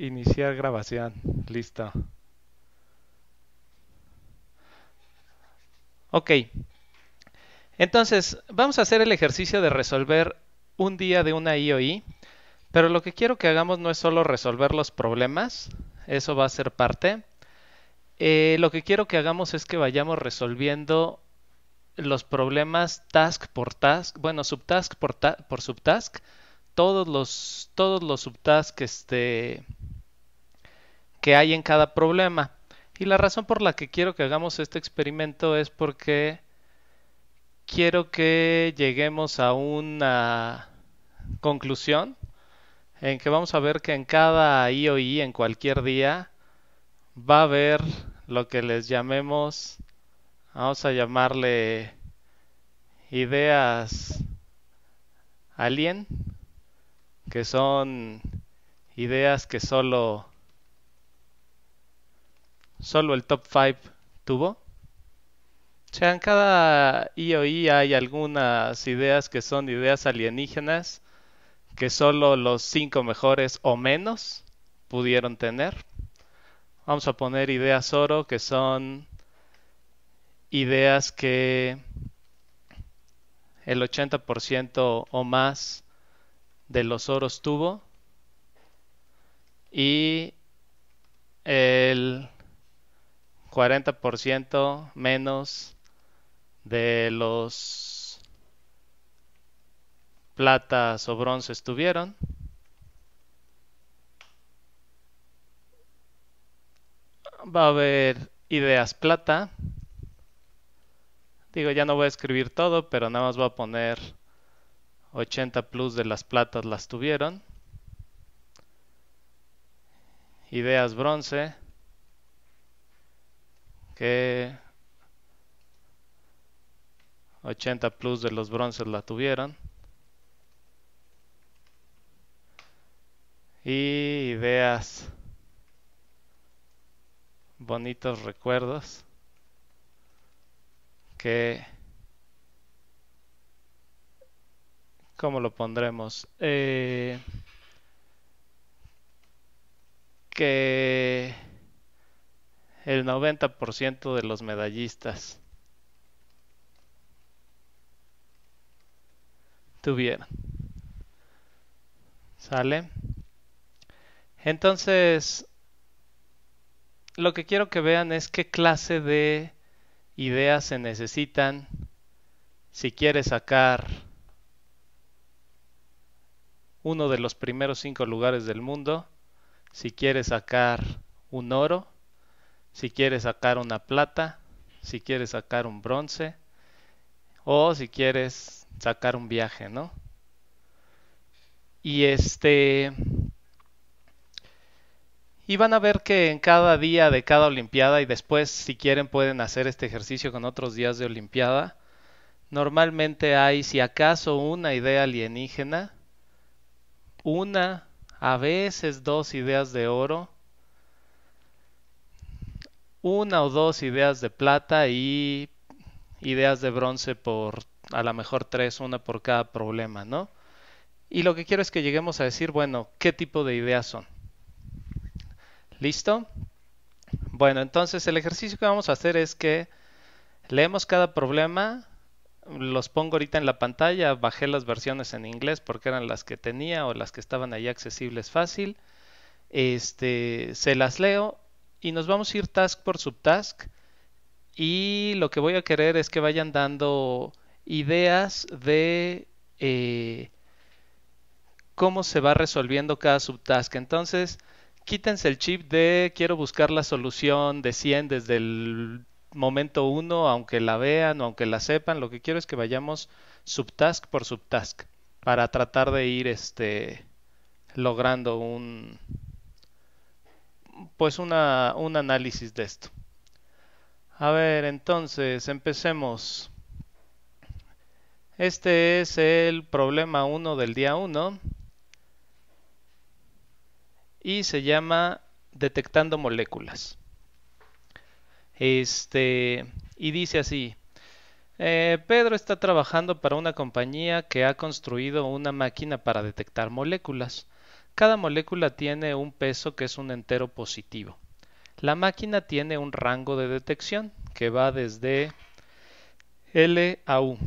Iniciar grabación. Listo. Ok. Entonces, vamos a hacer el ejercicio de resolver un día de una IOI, pero lo que quiero que hagamos no es solo resolver los problemas, eso va a ser parte. Eh, lo que quiero que hagamos es que vayamos resolviendo los problemas task por task, bueno, subtask por, por subtask, todos los, todos los subtasks este, que hay en cada problema. Y la razón por la que quiero que hagamos este experimento es porque quiero que lleguemos a una conclusión en que vamos a ver que en cada IOI, en cualquier día, va a haber lo que les llamemos, vamos a llamarle ideas alien, que son ideas que solo solo el top 5 tuvo. E o sea, en cada IOI hay algunas ideas que son ideas alienígenas que solo los 5 mejores o menos pudieron tener. Vamos a poner ideas oro que son ideas que el 80% o más de los oros tuvo y el 40% menos de los platas o bronces tuvieron. Va a haber ideas plata. Digo, ya no voy a escribir todo, pero nada más voy a poner 80 plus de las platas las tuvieron. Ideas bronce que 80 plus de los bronces la tuvieron. Y veas bonitos recuerdos que cómo lo pondremos eh, que el 90% de los medallistas tuvieron. ¿Sale? Entonces, lo que quiero que vean es qué clase de ideas se necesitan si quieres sacar uno de los primeros cinco lugares del mundo, si quieres sacar un oro si quieres sacar una plata, si quieres sacar un bronce o si quieres sacar un viaje, ¿no? Y este y van a ver que en cada día de cada olimpiada y después si quieren pueden hacer este ejercicio con otros días de olimpiada. Normalmente hay si acaso una idea alienígena, una, a veces dos ideas de oro una o dos ideas de plata y ideas de bronce por a lo mejor tres, una por cada problema, ¿no? Y lo que quiero es que lleguemos a decir, bueno, ¿qué tipo de ideas son? ¿Listo? Bueno, entonces el ejercicio que vamos a hacer es que leemos cada problema, los pongo ahorita en la pantalla, bajé las versiones en inglés porque eran las que tenía o las que estaban ahí accesibles fácil. Este, se las leo y nos vamos a ir task por subtask y lo que voy a querer es que vayan dando ideas de eh, cómo se va resolviendo cada subtask. Entonces, quítense el chip de quiero buscar la solución de 100 desde el momento 1, aunque la vean o aunque la sepan, lo que quiero es que vayamos subtask por subtask para tratar de ir este logrando un, pues un análisis de esto. A ver, entonces, empecemos. Este es el problema 1 del día 1 y se llama detectando moléculas. Este, y dice así, eh, Pedro está trabajando para una compañía que ha construido una máquina para detectar moléculas. Cada molécula tiene un peso que es un entero positivo. La máquina tiene un rango de detección que va desde L a U.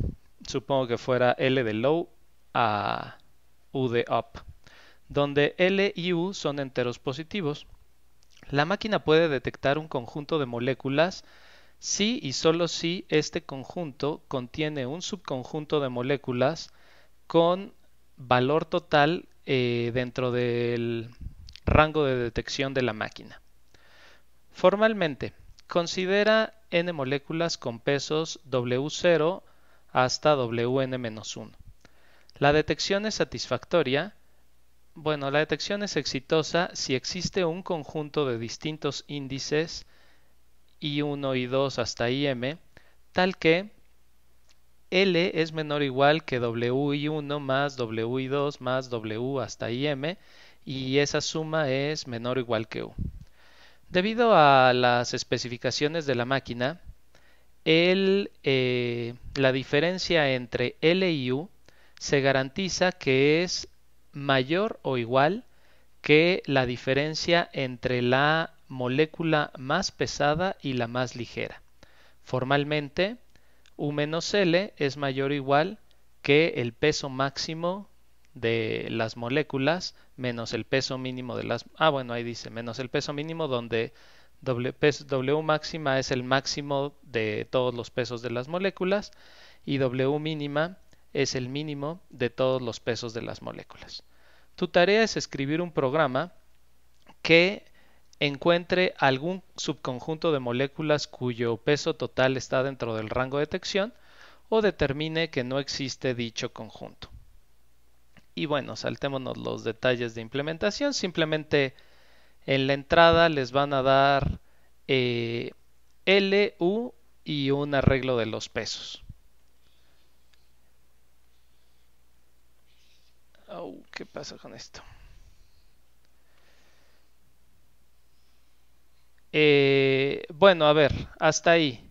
Supongo que fuera L de low a U de up, donde L y U son enteros positivos. La máquina puede detectar un conjunto de moléculas si y solo si este conjunto contiene un subconjunto de moléculas con valor total eh, dentro del rango de detección de la máquina. Formalmente, considera n moléculas con pesos W0 hasta Wn-1. La detección es satisfactoria. Bueno, la detección es exitosa si existe un conjunto de distintos índices I1, I2 hasta IM, tal que L es menor o igual que WI1 más WI2 más W hasta IM y esa suma es menor o igual que U. Debido a las especificaciones de la máquina, eh, la diferencia entre L y U se garantiza que es mayor o igual que la diferencia entre la molécula más pesada y la más ligera. Formalmente, U menos L es mayor o igual que el peso máximo de las moléculas menos el peso mínimo de las... Ah, bueno, ahí dice, menos el peso mínimo donde W, w máxima es el máximo de todos los pesos de las moléculas y W mínima es el mínimo de todos los pesos de las moléculas. Tu tarea es escribir un programa que encuentre algún subconjunto de moléculas cuyo peso total está dentro del rango de detección o determine que no existe dicho conjunto. Y bueno, saltémonos los detalles de implementación. Simplemente en la entrada les van a dar eh, L, U y un arreglo de los pesos. Oh, ¿Qué pasa con esto? Eh, bueno, a ver, hasta ahí.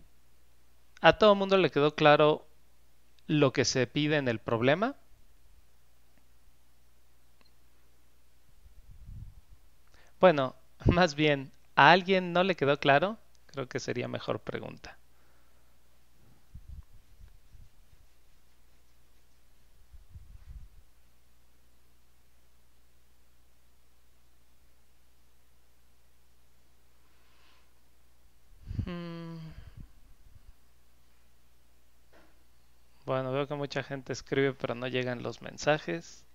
¿A todo el mundo le quedó claro lo que se pide en el problema? Bueno, más bien, ¿a alguien no le quedó claro? Creo que sería mejor pregunta. que mucha gente escribe pero no llegan los mensajes.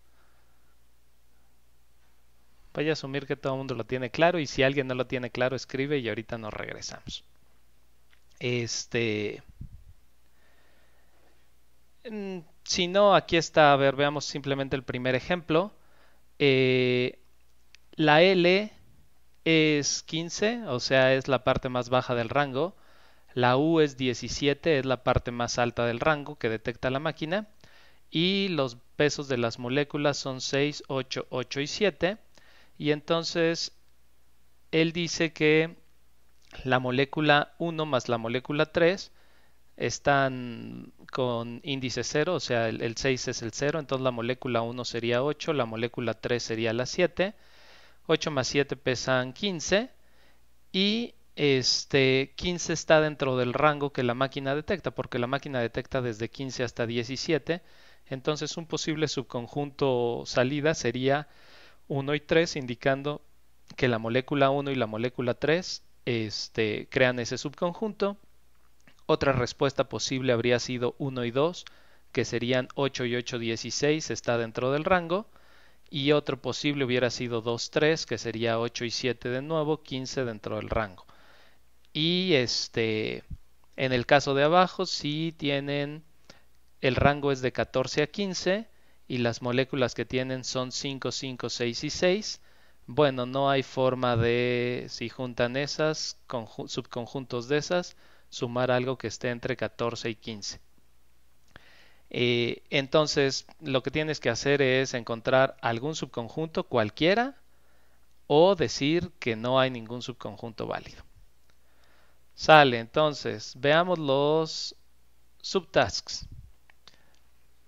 Voy a asumir que todo el mundo lo tiene claro y si alguien no lo tiene claro escribe y ahorita nos regresamos. Este... Mm, si no, aquí está, a ver, veamos simplemente el primer ejemplo. Eh, la L es 15, o sea, es la parte más baja del rango. La U es 17, es la parte más alta del rango que detecta la máquina. Y los pesos de las moléculas son 6, 8, 8 y 7. Y entonces él dice que la molécula 1 más la molécula 3 están con índice 0, o sea, el, 6 es el 0, entonces la molécula 1 sería 8, la molécula 3 sería la 7, 8 más 7 pesan 15 y este 15 está dentro del rango que la máquina detecta, porque la máquina detecta desde 15 hasta 17, entonces un posible subconjunto salida sería 1 y 3, indicando que la molécula 1 y la molécula 3 este, crean ese subconjunto. Otra respuesta posible habría sido 1 y 2, que serían 8 y 8, 16, está dentro del rango. Y otro posible hubiera sido 2, 3, que sería 8 y 7 de nuevo, 15 dentro del rango. Y este, en el caso de abajo, si tienen, el rango es de 14 a 15 y las moléculas que tienen son 5, 5, 6 y 6. Bueno, no hay forma de, si juntan esas, subconjuntos de esas, sumar algo que esté entre 14 y 15. Eh, entonces, lo que tienes que hacer es encontrar algún subconjunto cualquiera o decir que no hay ningún subconjunto válido. Sale, entonces, veamos los subtasks.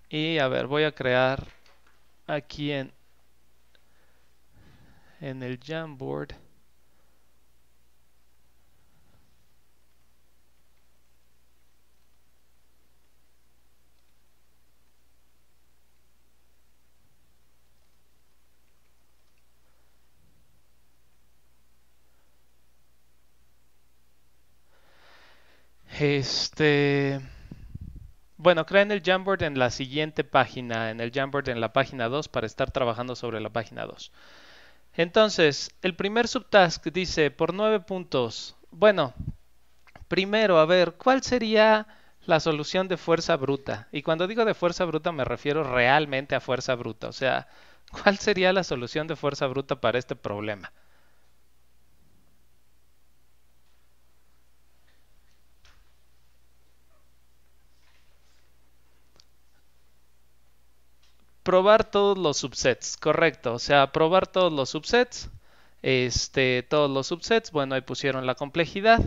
Y a ver, voy a crear aquí en, en el Jamboard. Este. Bueno, creen el Jamboard en la siguiente página, en el Jamboard en la página 2 para estar trabajando sobre la página 2. Entonces, el primer subtask dice por 9 puntos. Bueno, primero, a ver, ¿cuál sería la solución de fuerza bruta? Y cuando digo de fuerza bruta me refiero realmente a fuerza bruta, o sea, ¿cuál sería la solución de fuerza bruta para este problema? probar todos los subsets, correcto. O sea, probar todos los subsets. Este, todos los subsets, bueno, ahí pusieron la complejidad.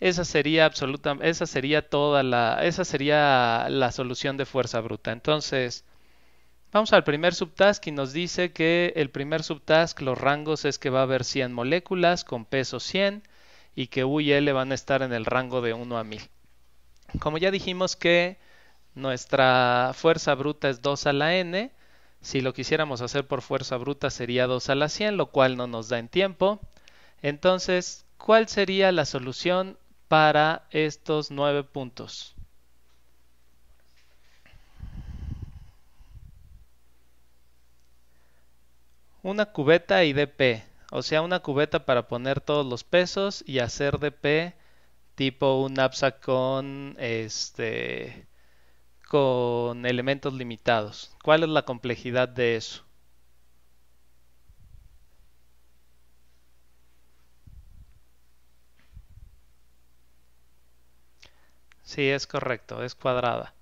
Esa sería absoluta, esa sería toda la, esa sería la solución de fuerza bruta. Entonces, vamos al primer subtask y nos dice que el primer subtask, los rangos es que va a haber 100 moléculas con peso 100 y que U y L van a estar en el rango de 1 a 1000. Como ya dijimos que nuestra fuerza bruta es 2 a la n. Si lo quisiéramos hacer por fuerza bruta sería 2 a la 100, lo cual no nos da en tiempo. Entonces, ¿cuál sería la solución para estos 9 puntos? Una cubeta y DP, o sea, una cubeta para poner todos los pesos y hacer DP tipo un knapsack con este con elementos limitados. ¿Cuál es la complejidad de eso? Sí, es correcto, es cuadrada.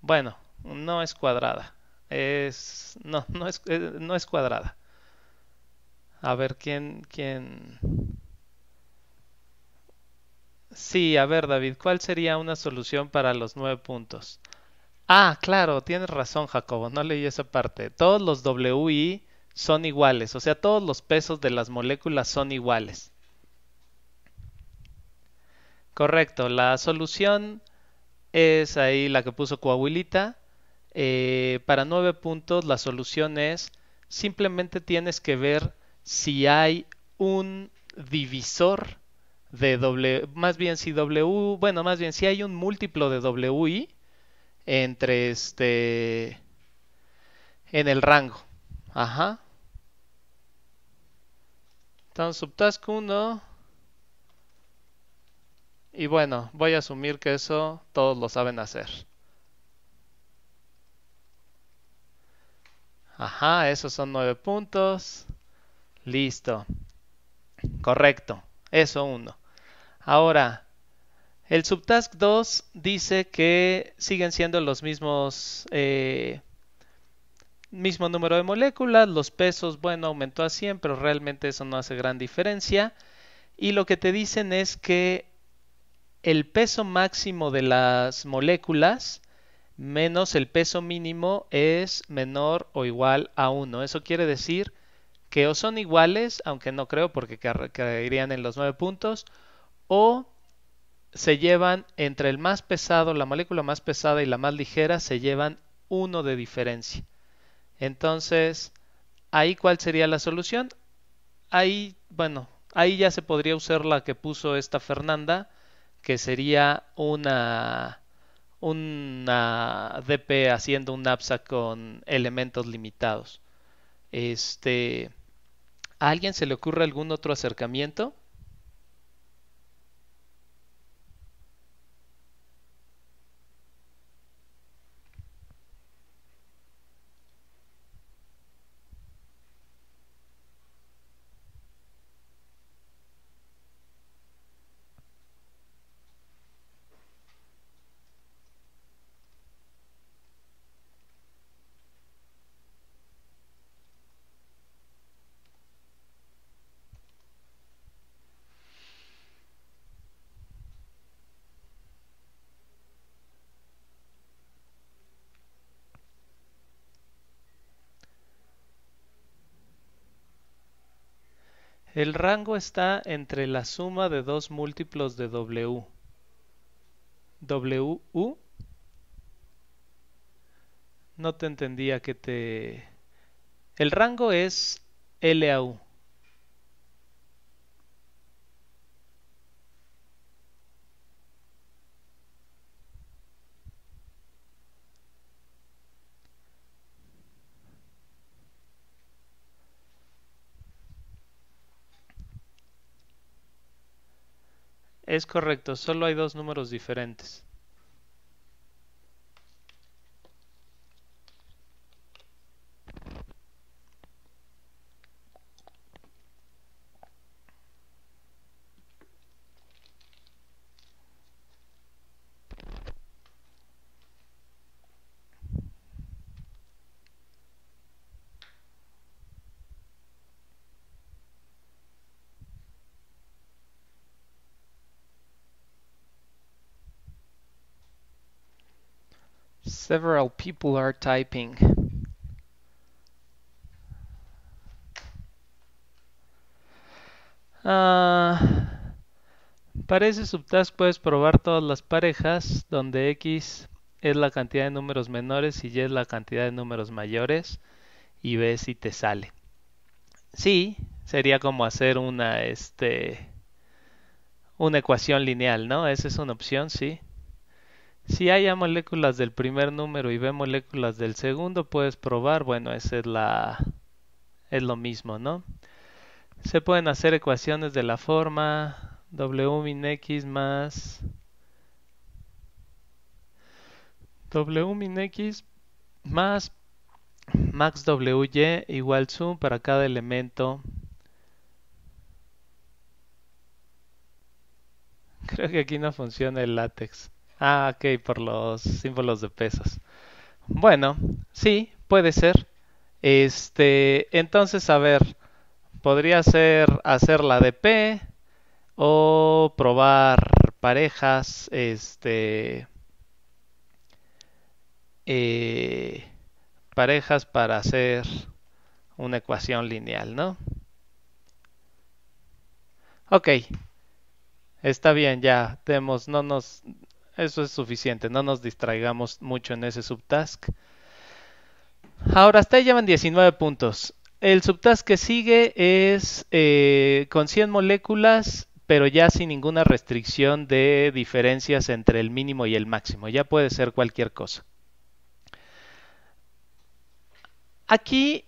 Bueno, no es cuadrada. Es no, no es eh, no es cuadrada. A ver quién quién Sí, a ver David, ¿cuál sería una solución para los nueve puntos? Ah, claro, tienes razón, Jacobo, no leí esa parte. Todos los WI son iguales, o sea, todos los pesos de las moléculas son iguales. Correcto, la solución es ahí la que puso Coahuilita. Eh, para nueve puntos la solución es simplemente tienes que ver si hay un divisor de W, más bien si W, bueno, más bien si hay un múltiplo de WI entre este en el rango. Ajá. Entonces, subtask 1. Y bueno, voy a asumir que eso todos lo saben hacer. Ajá, esos son nueve puntos. Listo. Correcto. Eso uno. Ahora, el subtask 2 dice que siguen siendo los mismos, eh, mismo número de moléculas, los pesos, bueno, aumentó a 100, pero realmente eso no hace gran diferencia. Y lo que te dicen es que el peso máximo de las moléculas menos el peso mínimo es menor o igual a 1. Eso quiere decir que o son iguales, aunque no creo porque caerían en los 9 puntos, o se llevan entre el más pesado, la molécula más pesada y la más ligera, se llevan uno de diferencia. Entonces, ahí cuál sería la solución? Ahí, bueno, ahí ya se podría usar la que puso esta Fernanda, que sería una una DP haciendo un Napsa con elementos limitados. Este, ¿a alguien se le ocurre algún otro acercamiento? El rango está entre la suma de dos múltiplos de W. WU. No te entendía que te... El rango es LAU. Es correcto, solo hay dos números diferentes. Several people are typing. Ah, para ese subtask puedes probar todas las parejas donde X es la cantidad de números menores y Y es la cantidad de números mayores y ves si te sale. Sí, sería como hacer una, este, una ecuación lineal, ¿no? Esa es una opción, sí. Si haya moléculas del primer número y B moléculas del segundo, puedes probar, bueno, esa es la es lo mismo, ¿no? Se pueden hacer ecuaciones de la forma W min X más W min X más max y, igual sum para cada elemento. Creo que aquí no funciona el látex. Ah, ok, por los símbolos de pesos. Bueno, sí, puede ser. Este, entonces, a ver, podría ser hacer la de P o probar parejas, este, eh, parejas para hacer una ecuación lineal, ¿no? Ok, está bien, ya, tenemos, no nos eso es suficiente, no nos distraigamos mucho en ese subtask. Ahora hasta ahí llevan 19 puntos. El subtask que sigue es eh, con 100 moléculas, pero ya sin ninguna restricción de diferencias entre el mínimo y el máximo. Ya puede ser cualquier cosa. Aquí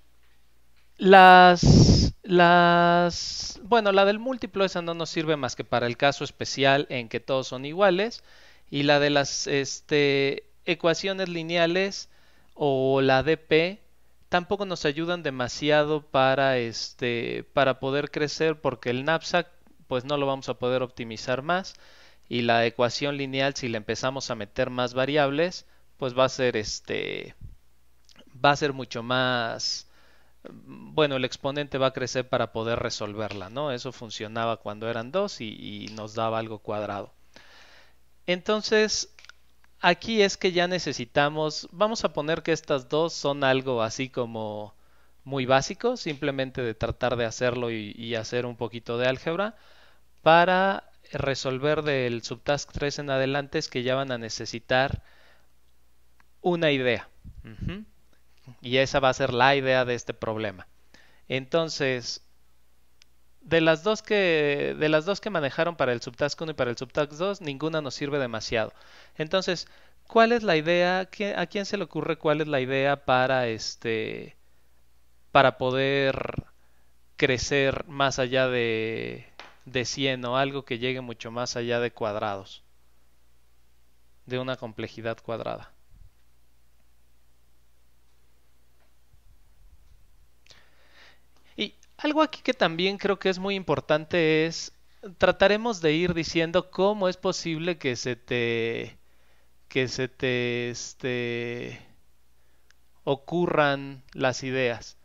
las, las... Bueno, la del múltiplo esa no nos sirve más que para el caso especial en que todos son iguales y la de las este, ecuaciones lineales o la DP tampoco nos ayudan demasiado para, este, para poder crecer porque el knapsack pues no lo vamos a poder optimizar más y la ecuación lineal si le empezamos a meter más variables pues va a ser este va a ser mucho más bueno, el exponente va a crecer para poder resolverla, ¿no? Eso funcionaba cuando eran dos y nos daba algo cuadrado. Entonces, aquí es que ya necesitamos, vamos a poner que estas dos son algo así como muy básico, simplemente de tratar de hacerlo y, hacer un poquito de álgebra para resolver del subtask 3 en adelante es que ya van a necesitar una idea. Y esa va a ser la idea de este problema. Entonces, de las dos que de las dos que manejaron para el subtask 1 y para el subtask 2, ninguna nos sirve demasiado. Entonces, ¿cuál es la idea? ¿A quién se le ocurre cuál es la idea para este para poder crecer más allá de de 100 o algo que llegue mucho más allá de cuadrados? De una complejidad cuadrada. Y algo aquí que también creo que es muy importante es trataremos de ir diciendo cómo es posible que se te que se te este, ocurran las ideas.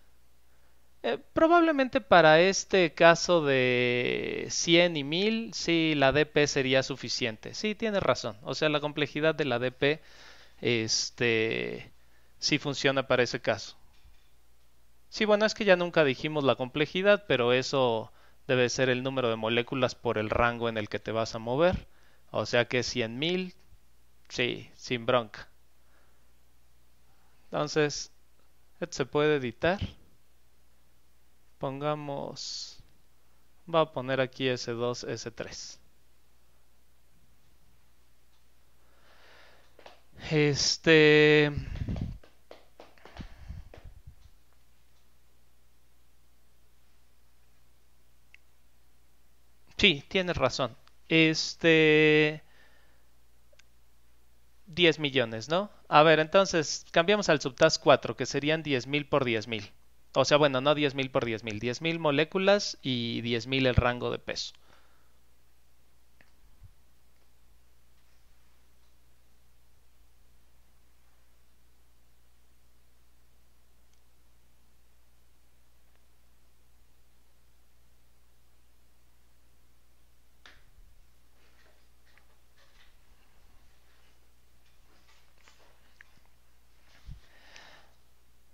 Eh, probablemente para este caso de 100 y 1000, sí, la DP sería suficiente. Sí, tienes razón. O sea, la complejidad de la DP este, sí funciona para ese caso. Sí, bueno, es que ya nunca dijimos la complejidad, pero eso debe ser el número de moléculas por el rango en el que te vas a mover. O sea que 100.000, sí, sin bronca. Entonces, esto se puede editar. Pongamos... Va a poner aquí S2, S3. Este... Sí, tienes razón. Este... 10 millones, ¿no? A ver, entonces cambiamos al subtask 4, que serían 10.000 por 10.000. O sea, bueno, no 10.000 por 10.000, 10.000 moléculas y 10.000 el rango de peso.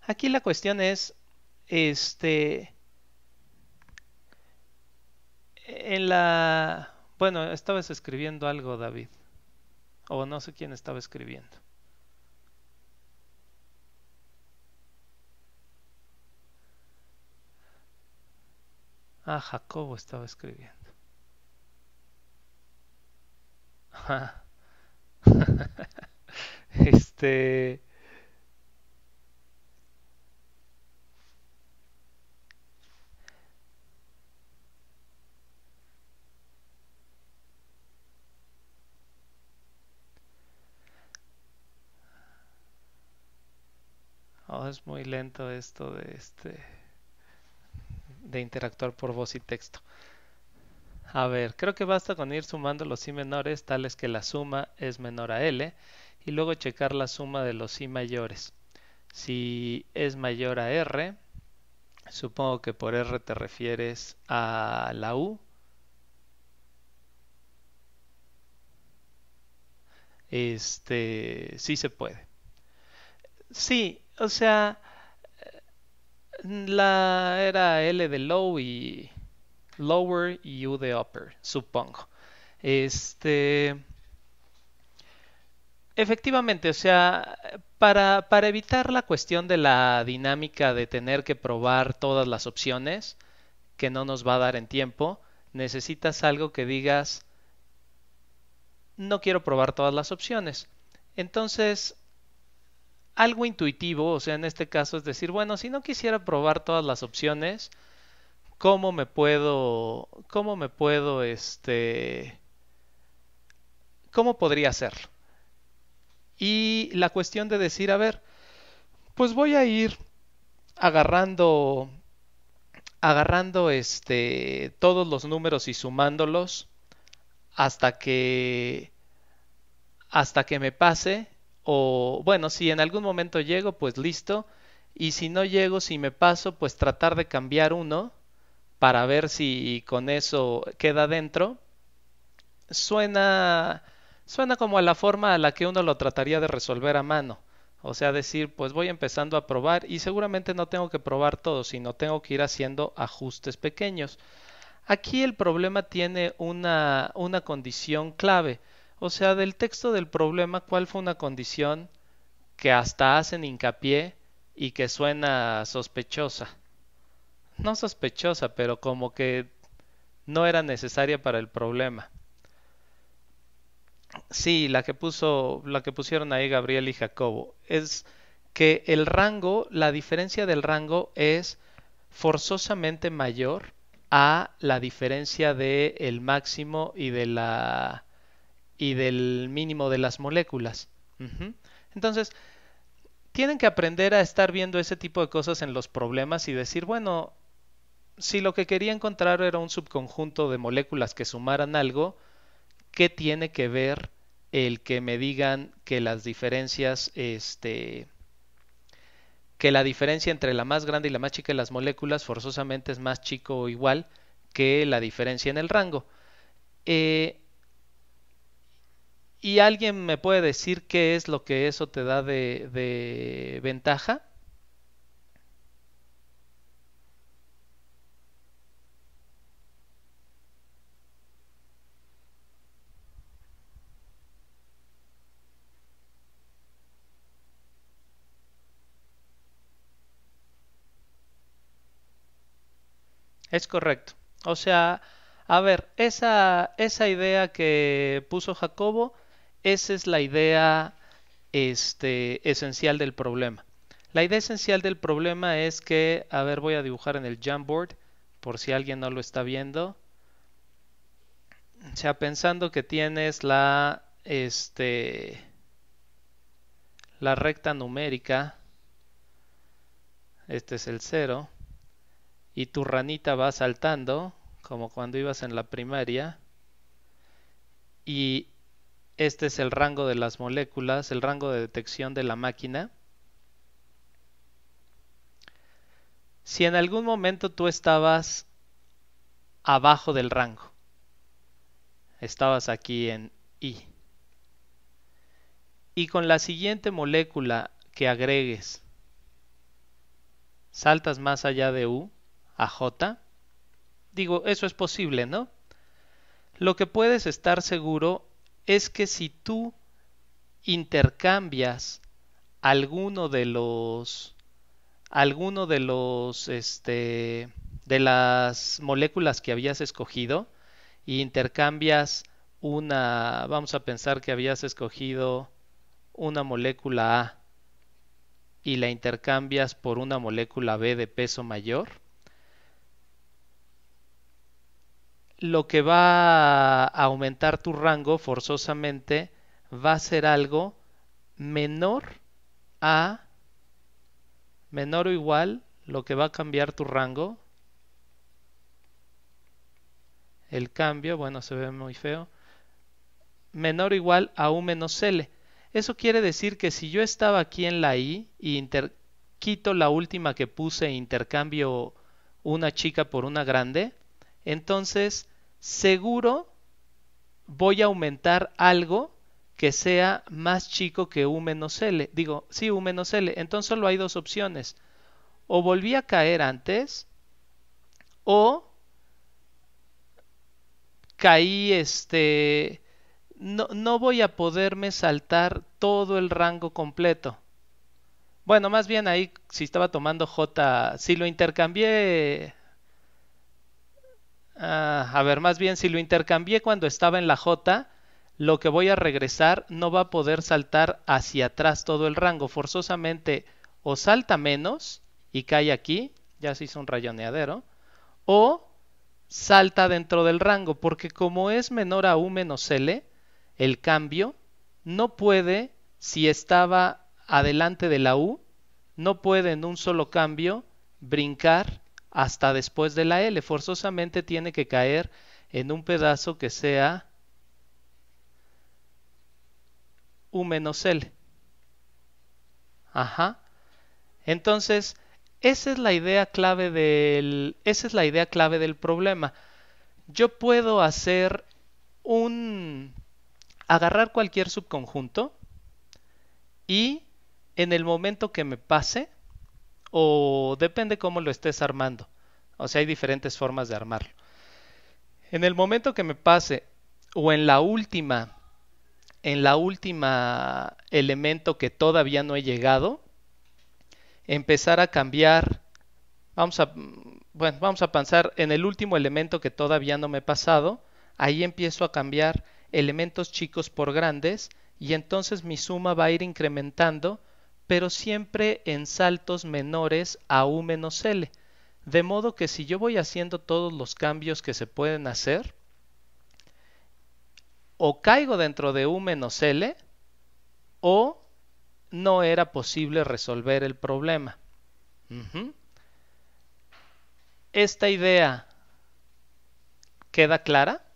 Aquí la cuestión es, este, en la, bueno, estabas escribiendo algo, David, o no sé quién estaba escribiendo. Ah, Jacobo estaba escribiendo. este es muy lento esto de este de interactuar por voz y texto. A ver, creo que basta con ir sumando los i menores tales que la suma es menor a L y luego checar la suma de los i mayores. Si es mayor a R, supongo que por R te refieres a la U. Este, sí se puede. Sí, o sea, la era L de low y lower y U de upper, supongo. Este. Efectivamente, o sea, para, para, evitar la cuestión de la dinámica de tener que probar todas las opciones, que no nos va a dar en tiempo, necesitas algo que digas, no quiero probar todas las opciones. Entonces, algo intuitivo, o sea, en este caso es decir, bueno, si no quisiera probar todas las opciones, ¿cómo me puedo, cómo me puedo, este, cómo podría hacerlo? Y la cuestión de decir, a ver, pues voy a ir agarrando, agarrando, este, todos los números y sumándolos hasta que, hasta que me pase o bueno, si en algún momento llego, pues listo. Y si no llego, si me paso, pues tratar de cambiar uno para ver si con eso queda dentro. Suena, suena como a la forma a la que uno lo trataría de resolver a mano. O sea, decir, pues voy empezando a probar y seguramente no tengo que probar todo, sino tengo que ir haciendo ajustes pequeños. Aquí el problema tiene una, una condición clave. O sea, del texto del problema, ¿cuál fue una condición que hasta hacen hincapié y que suena sospechosa? No sospechosa, pero como que no era necesaria para el problema. Sí, la que puso, la que pusieron ahí Gabriel y Jacobo es que el rango, la diferencia del rango es forzosamente mayor a la diferencia del el máximo y de la y del mínimo de las moléculas. Entonces, tienen que aprender a estar viendo ese tipo de cosas en los problemas y decir, bueno, si lo que quería encontrar era un subconjunto de moléculas que sumaran algo, ¿qué tiene que ver el que me digan que las diferencias, este, que la diferencia entre la más grande y la más chica de las moléculas forzosamente es más chico o igual que la diferencia en el rango? Eh, ¿Y alguien me puede decir qué es lo que eso te da de, ventaja? Es correcto. O sea, a ver, esa, esa idea que puso Jacobo esa es la idea este, esencial del problema. La idea esencial del problema es que, a ver, voy a dibujar en el Jamboard, por si alguien no lo está viendo. O sea, pensando que tienes la, este, la recta numérica, este es el 0, y tu ranita va saltando, como cuando ibas en la primaria, y este es el rango de las moléculas, el rango de detección de la máquina. Si en algún momento tú estabas abajo del rango, estabas aquí en I, y con la siguiente molécula que agregues, saltas más allá de U a J, digo, eso es posible, ¿no? Lo que puedes estar seguro es que si tú intercambias alguno de los alguno de los este de las moléculas que habías escogido y intercambias una vamos a pensar que habías escogido una molécula A y la intercambias por una molécula B de peso mayor lo que va a aumentar tu rango forzosamente va a ser algo menor a menor o igual lo que va a cambiar tu rango. El cambio, bueno, se ve muy feo. Menor o igual a un menos L. Eso quiere decir que si yo estaba aquí en la I y inter quito la última que puse intercambio una chica por una grande, entonces seguro voy a aumentar algo que sea más chico que U menos L. Digo, sí, U menos L. Entonces solo hay dos opciones. O volví a caer antes, o caí este... No, no voy a poderme saltar todo el rango completo. Bueno, más bien ahí si estaba tomando J, si lo intercambié Ah, a ver, más bien si lo intercambié cuando estaba en la J, lo que voy a regresar no va a poder saltar hacia atrás todo el rango. Forzosamente o salta menos y cae aquí, ya se hizo un rayoneadero, o salta dentro del rango, porque como es menor a U menos L, el cambio no puede, si estaba adelante de la U, no puede en un solo cambio brincar hasta después de la L. Forzosamente tiene que caer en un pedazo que sea U menos L. Ajá. Entonces, esa es la idea clave del, esa es la idea clave del problema. Yo puedo hacer un agarrar cualquier subconjunto y en el momento que me pase o depende cómo lo estés armando. O sea, hay diferentes formas de armarlo. En el momento que me pase o en la última en la última elemento que todavía no he llegado, empezar a cambiar vamos a bueno, vamos a pensar en el último elemento que todavía no me he pasado, ahí empiezo a cambiar elementos chicos por grandes y entonces mi suma va a ir incrementando pero siempre en saltos menores a U menos L. De modo que si yo voy haciendo todos los cambios que se pueden hacer, o caigo dentro de U menos L, o no era posible resolver el problema. ¿Esta idea queda clara?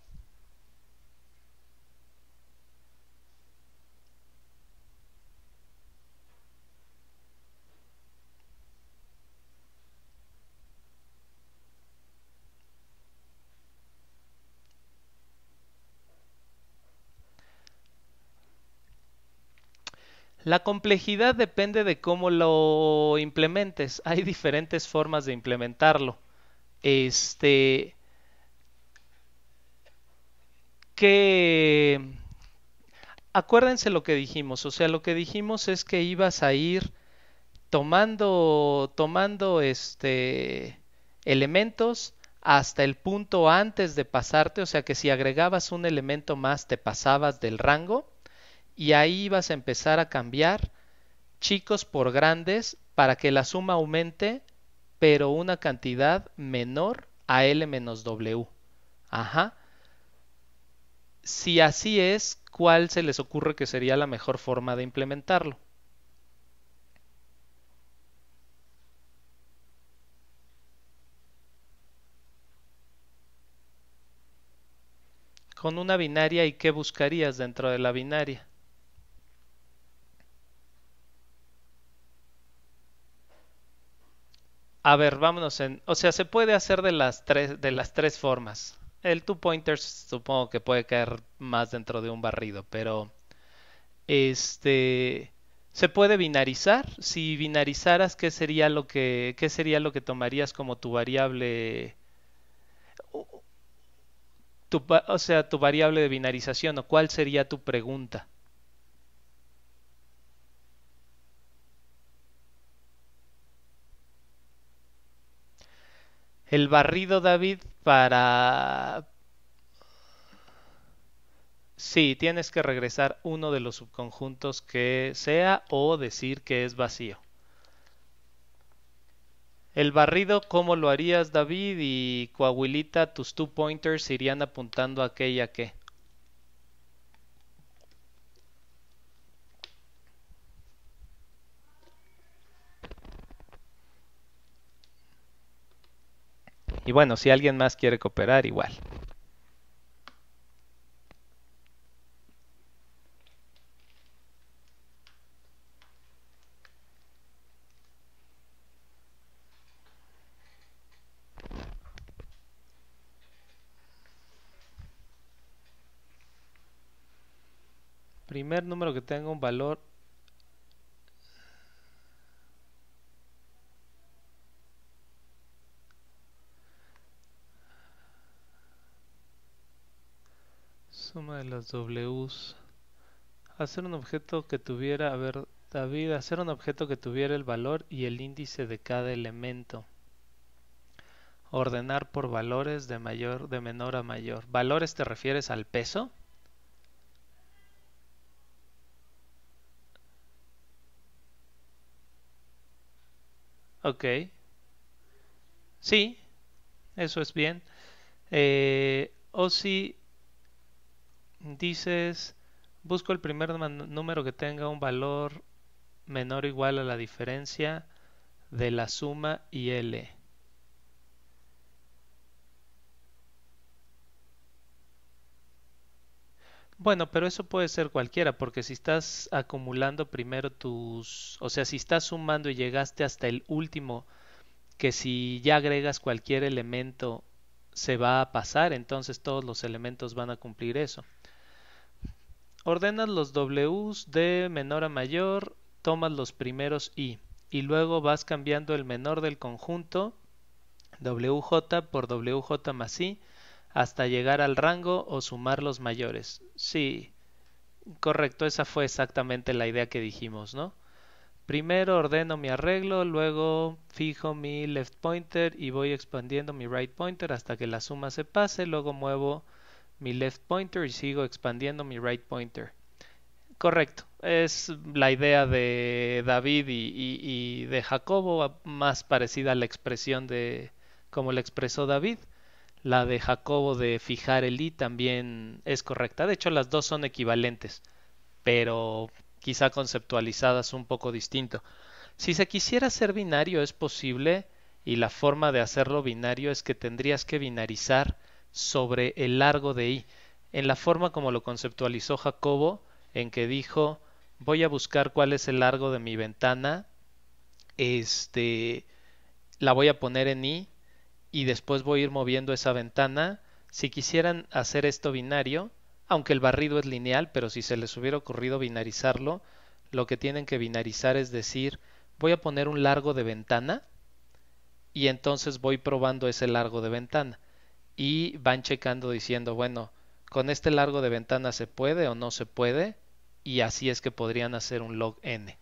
La complejidad depende de cómo lo implementes. Hay diferentes formas de implementarlo. Este. Que. Acuérdense lo que dijimos. O sea, lo que dijimos es que ibas a ir tomando. tomando este. elementos hasta el punto antes de pasarte. O sea que si agregabas un elemento más, te pasabas del rango y ahí vas a empezar a cambiar chicos por grandes para que la suma aumente, pero una cantidad menor a L menos W. Ajá. Si así es, ¿cuál se les ocurre que sería la mejor forma de implementarlo? Con una binaria y qué buscarías dentro de la binaria. A ver, vámonos en. O sea, se puede hacer de las tres, de las tres formas. El two pointers supongo que puede caer más dentro de un barrido, pero. Este. Se puede binarizar. Si binarizaras, ¿qué sería lo que. qué sería lo que tomarías como tu variable. o sea, tu variable de binarización, o cuál sería tu pregunta? El barrido David para... Sí, tienes que regresar uno de los subconjuntos que sea o decir que es vacío. El barrido, ¿cómo lo harías David? Y Coahuilita, tus two pointers irían apuntando a aquella que. Y bueno, si alguien más quiere cooperar, igual. Primer número que tenga un valor Suma de las Ws. Hacer un objeto que tuviera, a ver, David, hacer un objeto que tuviera el valor y el índice de cada elemento. Ordenar por valores de mayor, de menor a mayor. ¿Valores te refieres al peso? Ok. Sí, eso es bien. Eh, o si dices, busco el primer número que tenga un valor menor o igual a la diferencia de la suma y L. Bueno, pero eso puede ser cualquiera, porque si estás acumulando primero tus, o sea, si estás sumando y llegaste hasta el último, que si ya agregas cualquier elemento se va a pasar, entonces todos los elementos van a cumplir eso. Ordenas los Ws de menor a mayor, tomas los primeros i y luego vas cambiando el menor del conjunto WJ por WJ más i hasta llegar al rango o sumar los mayores. Sí, correcto, esa fue exactamente la idea que dijimos, ¿no? Primero ordeno mi arreglo, luego fijo mi left pointer y voy expandiendo mi right pointer hasta que la suma se pase, luego muevo mi left pointer y sigo expandiendo mi right pointer. Correcto, es la idea de David y, de Jacobo más parecida a la expresión de como la expresó David. La de Jacobo de fijar el i también es correcta. De hecho, las dos son equivalentes, pero quizá conceptualizadas un poco distinto. Si se quisiera hacer binario es posible y la forma de hacerlo binario es que tendrías que binarizar sobre el largo de I, en la forma como lo conceptualizó Jacobo, en que dijo, voy a buscar cuál es el largo de mi ventana, este, la voy a poner en I y después voy a ir moviendo esa ventana. Si quisieran hacer esto binario, aunque el barrido es lineal, pero si se les hubiera ocurrido binarizarlo, lo que tienen que binarizar es decir, voy a poner un largo de ventana y entonces voy probando ese largo de ventana y van checando diciendo, bueno, con este largo de ventana se puede o no se puede y así es que podrían hacer un log n.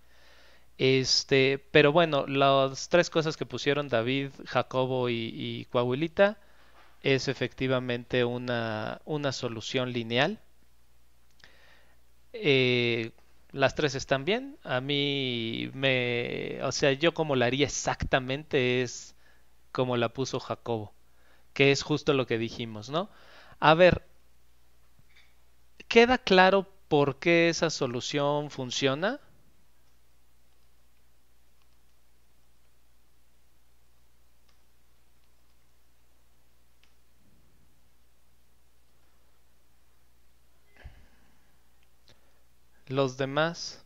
Este, pero bueno, las tres cosas que pusieron David, Jacobo y, y Coahuilita es efectivamente una, solución lineal. Eh, las tres están bien. A mí me, o sea, yo como la haría exactamente es como la puso Jacobo que es justo lo que dijimos, ¿no? A ver, ¿queda claro por qué esa solución funciona? Los demás.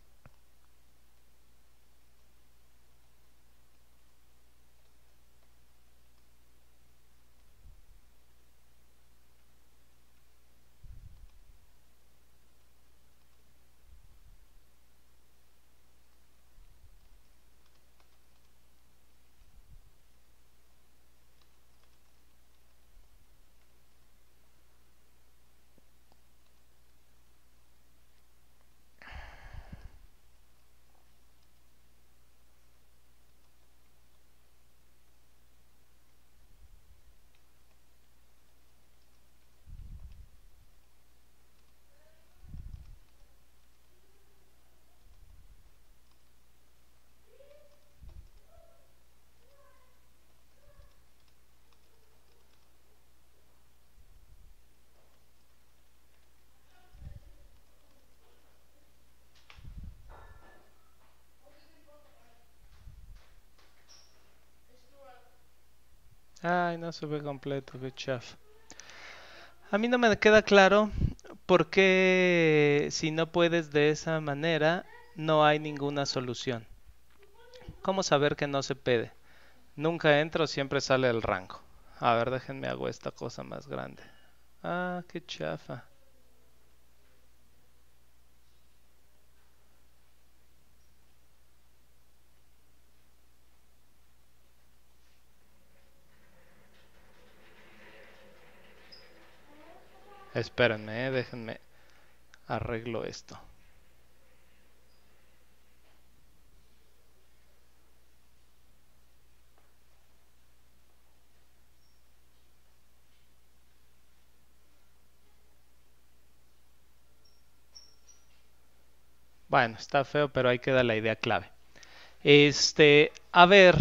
Ay, no se ve completo, qué chafa A mí no me queda claro por qué si no puedes de esa manera no hay ninguna solución. ¿Cómo saber que no se pede? Nunca entro, siempre sale el rango. A ver, déjenme hago esta cosa más grande. Ah, qué chafa. Espérenme, eh, déjenme. Arreglo esto. Bueno, está feo, pero ahí queda la idea clave. Este, a ver,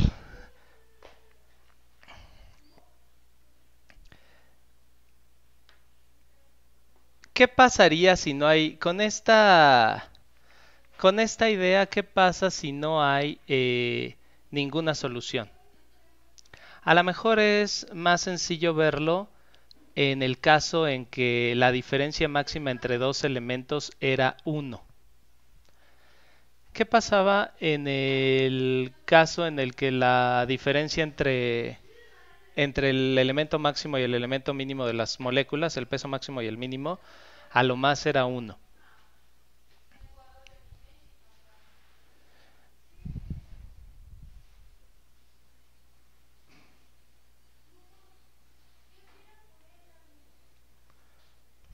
¿qué pasaría si no hay, con esta, con esta idea, qué pasa si no hay eh, ninguna solución? A lo mejor es más sencillo verlo en el caso en que la diferencia máxima entre dos elementos era 1. ¿Qué pasaba en el caso en el que la diferencia entre, entre el elemento máximo y el elemento mínimo de las moléculas, el peso máximo y el mínimo, a lo más era uno.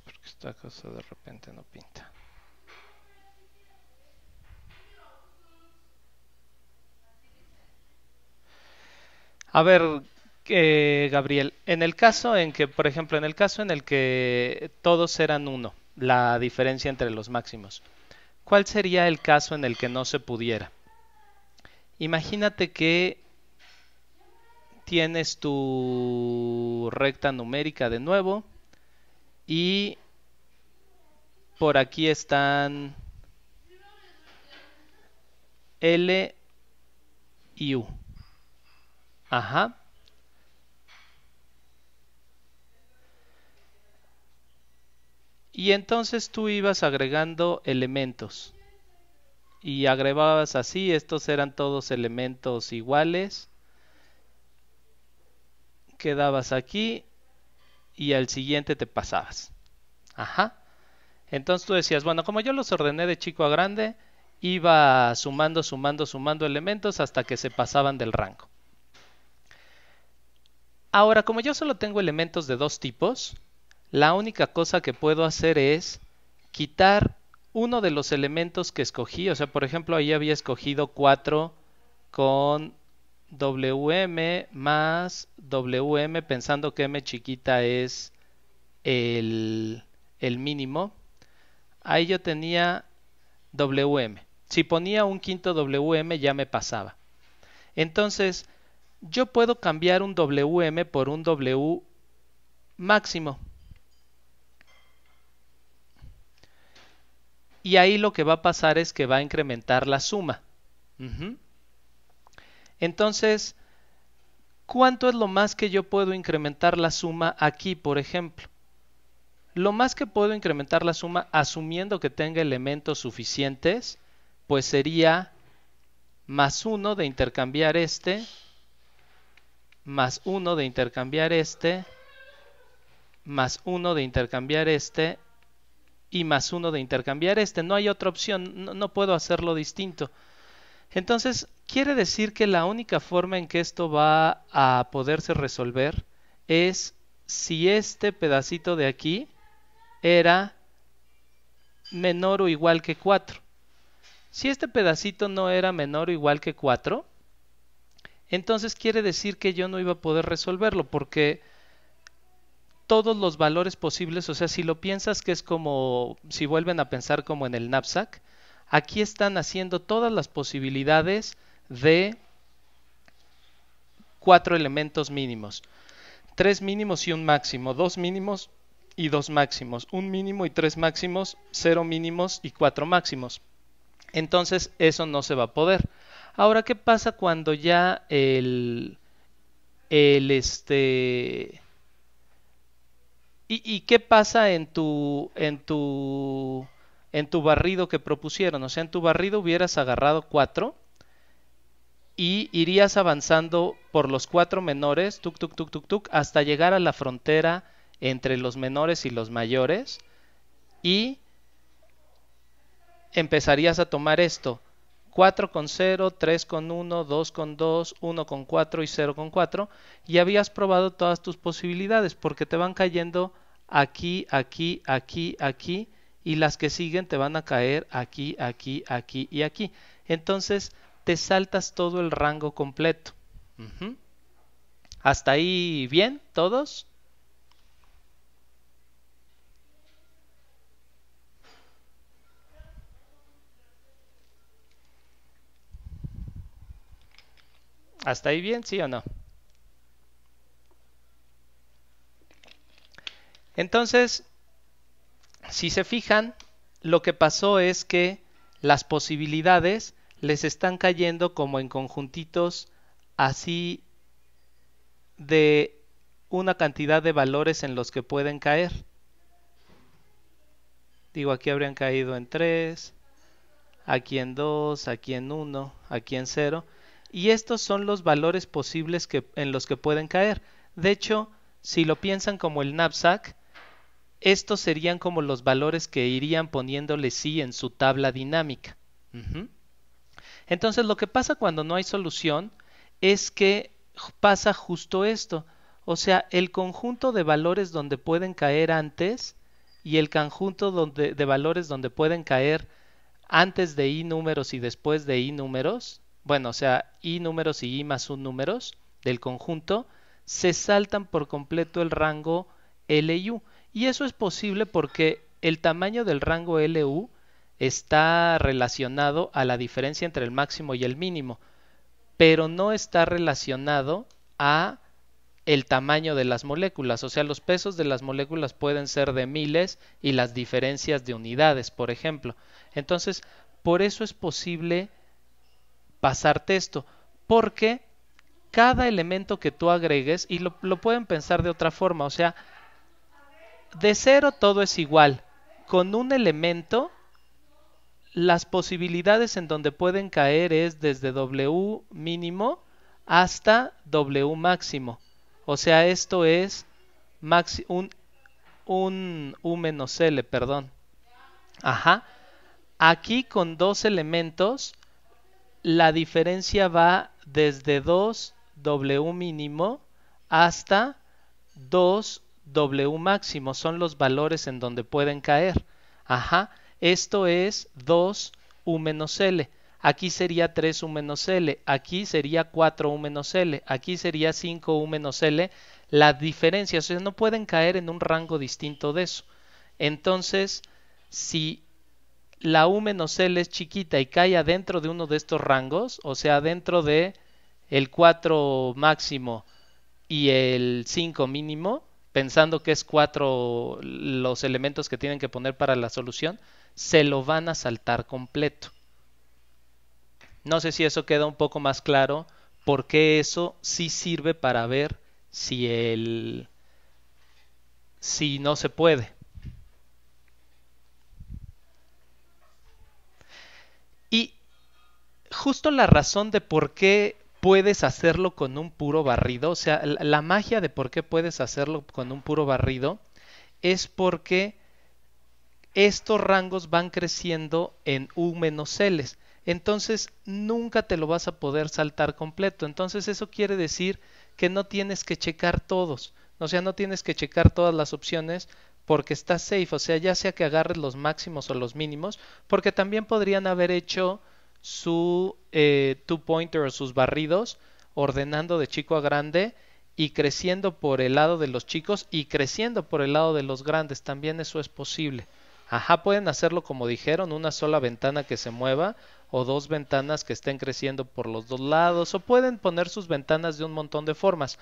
Porque esta cosa de repente no pinta. A ver, Gabriel, en el caso en que, por ejemplo, en el caso en el que todos eran uno, la diferencia entre los máximos, ¿cuál sería el caso en el que no se pudiera? Imagínate que tienes tu recta numérica de nuevo y por aquí están L y U. Ajá. Y entonces tú ibas agregando elementos. Y agregabas así, estos eran todos elementos iguales. Quedabas aquí y al siguiente te pasabas. Ajá. Entonces tú decías, bueno, como yo los ordené de chico a grande, iba sumando, sumando, sumando elementos hasta que se pasaban del rango. Ahora, como yo solo tengo elementos de dos tipos, la única cosa que puedo hacer es quitar uno de los elementos que escogí. O sea, por ejemplo, ahí había escogido 4 con WM más WM, pensando que M chiquita es el, el mínimo. Ahí yo tenía WM. Si ponía un quinto WM ya me pasaba. Entonces, yo puedo cambiar un WM por un W máximo. y ahí lo que va a pasar es que va a incrementar la suma. Entonces, ¿cuánto es lo más que yo puedo incrementar la suma aquí, por ejemplo? Lo más que puedo incrementar la suma, asumiendo que tenga elementos suficientes, pues sería más 1 de intercambiar este, más 1 de intercambiar este, más 1 de intercambiar este y más uno de intercambiar este. No hay otra opción, no, puedo hacerlo distinto. Entonces, quiere decir que la única forma en que esto va a poderse resolver es si este pedacito de aquí era menor o igual que 4. Si este pedacito no era menor o igual que 4, entonces quiere decir que yo no iba a poder resolverlo porque todos los valores posibles, o sea, si lo piensas que es como, si vuelven a pensar como en el knapsack, aquí están haciendo todas las posibilidades de cuatro elementos mínimos. Tres mínimos y un máximo, dos mínimos y dos máximos, un mínimo y tres máximos, cero mínimos y cuatro máximos. Entonces eso no se va a poder. Ahora, ¿qué pasa cuando ya el, el este ¿Y, qué pasa en tu, en tu en tu barrido que propusieron? O sea, en tu barrido hubieras agarrado cuatro y irías avanzando por los cuatro menores, tuk tuk tuk tuk tuk, hasta llegar a la frontera entre los menores y los mayores y empezarías a tomar esto con con con 0, 3 1, 2 2, 1 con 4 y 0 con 4 y habías probado todas tus posibilidades porque te van cayendo aquí, aquí, aquí, aquí y las que siguen te van a caer aquí, aquí, aquí y aquí. Entonces te saltas todo el rango completo. ¿Hasta ahí bien todos? ¿Hasta ahí bien, sí o no? Entonces, si se fijan, lo que pasó es que las posibilidades les están cayendo como en conjuntitos así de una cantidad de valores en los que pueden caer. Digo, aquí habrían caído en 3, aquí en 2, aquí en 1, aquí en 0. Y estos son los valores posibles que, en los que pueden caer. De hecho, si lo piensan como el knapsack, estos serían como los valores que irían poniéndole sí en su tabla dinámica. Entonces lo que pasa cuando no hay solución es que pasa justo esto. O sea, el conjunto de valores donde pueden caer antes y el conjunto donde, de valores donde pueden caer antes de i números y después de i números bueno, o sea, i números y i más números del conjunto, se saltan por completo el rango LU. Y eso es posible porque el tamaño del rango LU está relacionado a la diferencia entre el máximo y el mínimo, pero no está relacionado a el tamaño de las moléculas, o sea, los pesos de las moléculas pueden ser de miles y las diferencias de unidades, por ejemplo. Entonces, por eso es posible pasar esto, porque cada elemento que tú agregues, y lo, pueden pensar de otra forma, o sea, de cero todo es igual, con un elemento las posibilidades en donde pueden caer es desde W mínimo hasta W máximo. O sea, esto es maxi un, un U menos L, perdón. Ajá. Aquí con dos elementos la diferencia va desde 2W mínimo hasta 2W máximo. Son los valores en donde pueden caer. Ajá, esto es 2U menos L. Aquí sería 3U menos L. Aquí sería 4U menos L. Aquí sería 5U menos L. La diferencia, o sea, no pueden caer en un rango distinto de eso. Entonces, si la U menos L es chiquita y cae adentro de uno de estos rangos, o sea, dentro de el 4 máximo y el 5 mínimo, pensando que es 4 los elementos que tienen que poner para la solución, se lo van a saltar completo. No sé si eso queda un poco más claro, porque eso sí sirve para ver si el si no se puede. justo la razón de por qué puedes hacerlo con un puro barrido, o sea, la magia de por qué puedes hacerlo con un puro barrido es porque estos rangos van creciendo en U menos L, Entonces nunca te lo vas a poder saltar completo. Entonces eso quiere decir que no tienes que checar todos. O sea, no tienes que checar todas las opciones porque estás safe. O sea, ya sea que agarres los máximos o los mínimos, porque también podrían haber hecho su eh, two pointer o sus barridos, ordenando de chico a grande y creciendo por el lado de los chicos y creciendo por el lado de los grandes. También eso es posible. Ajá, pueden hacerlo como dijeron, una sola ventana que se mueva o dos ventanas que estén creciendo por los dos lados o pueden poner sus ventanas de un montón de formas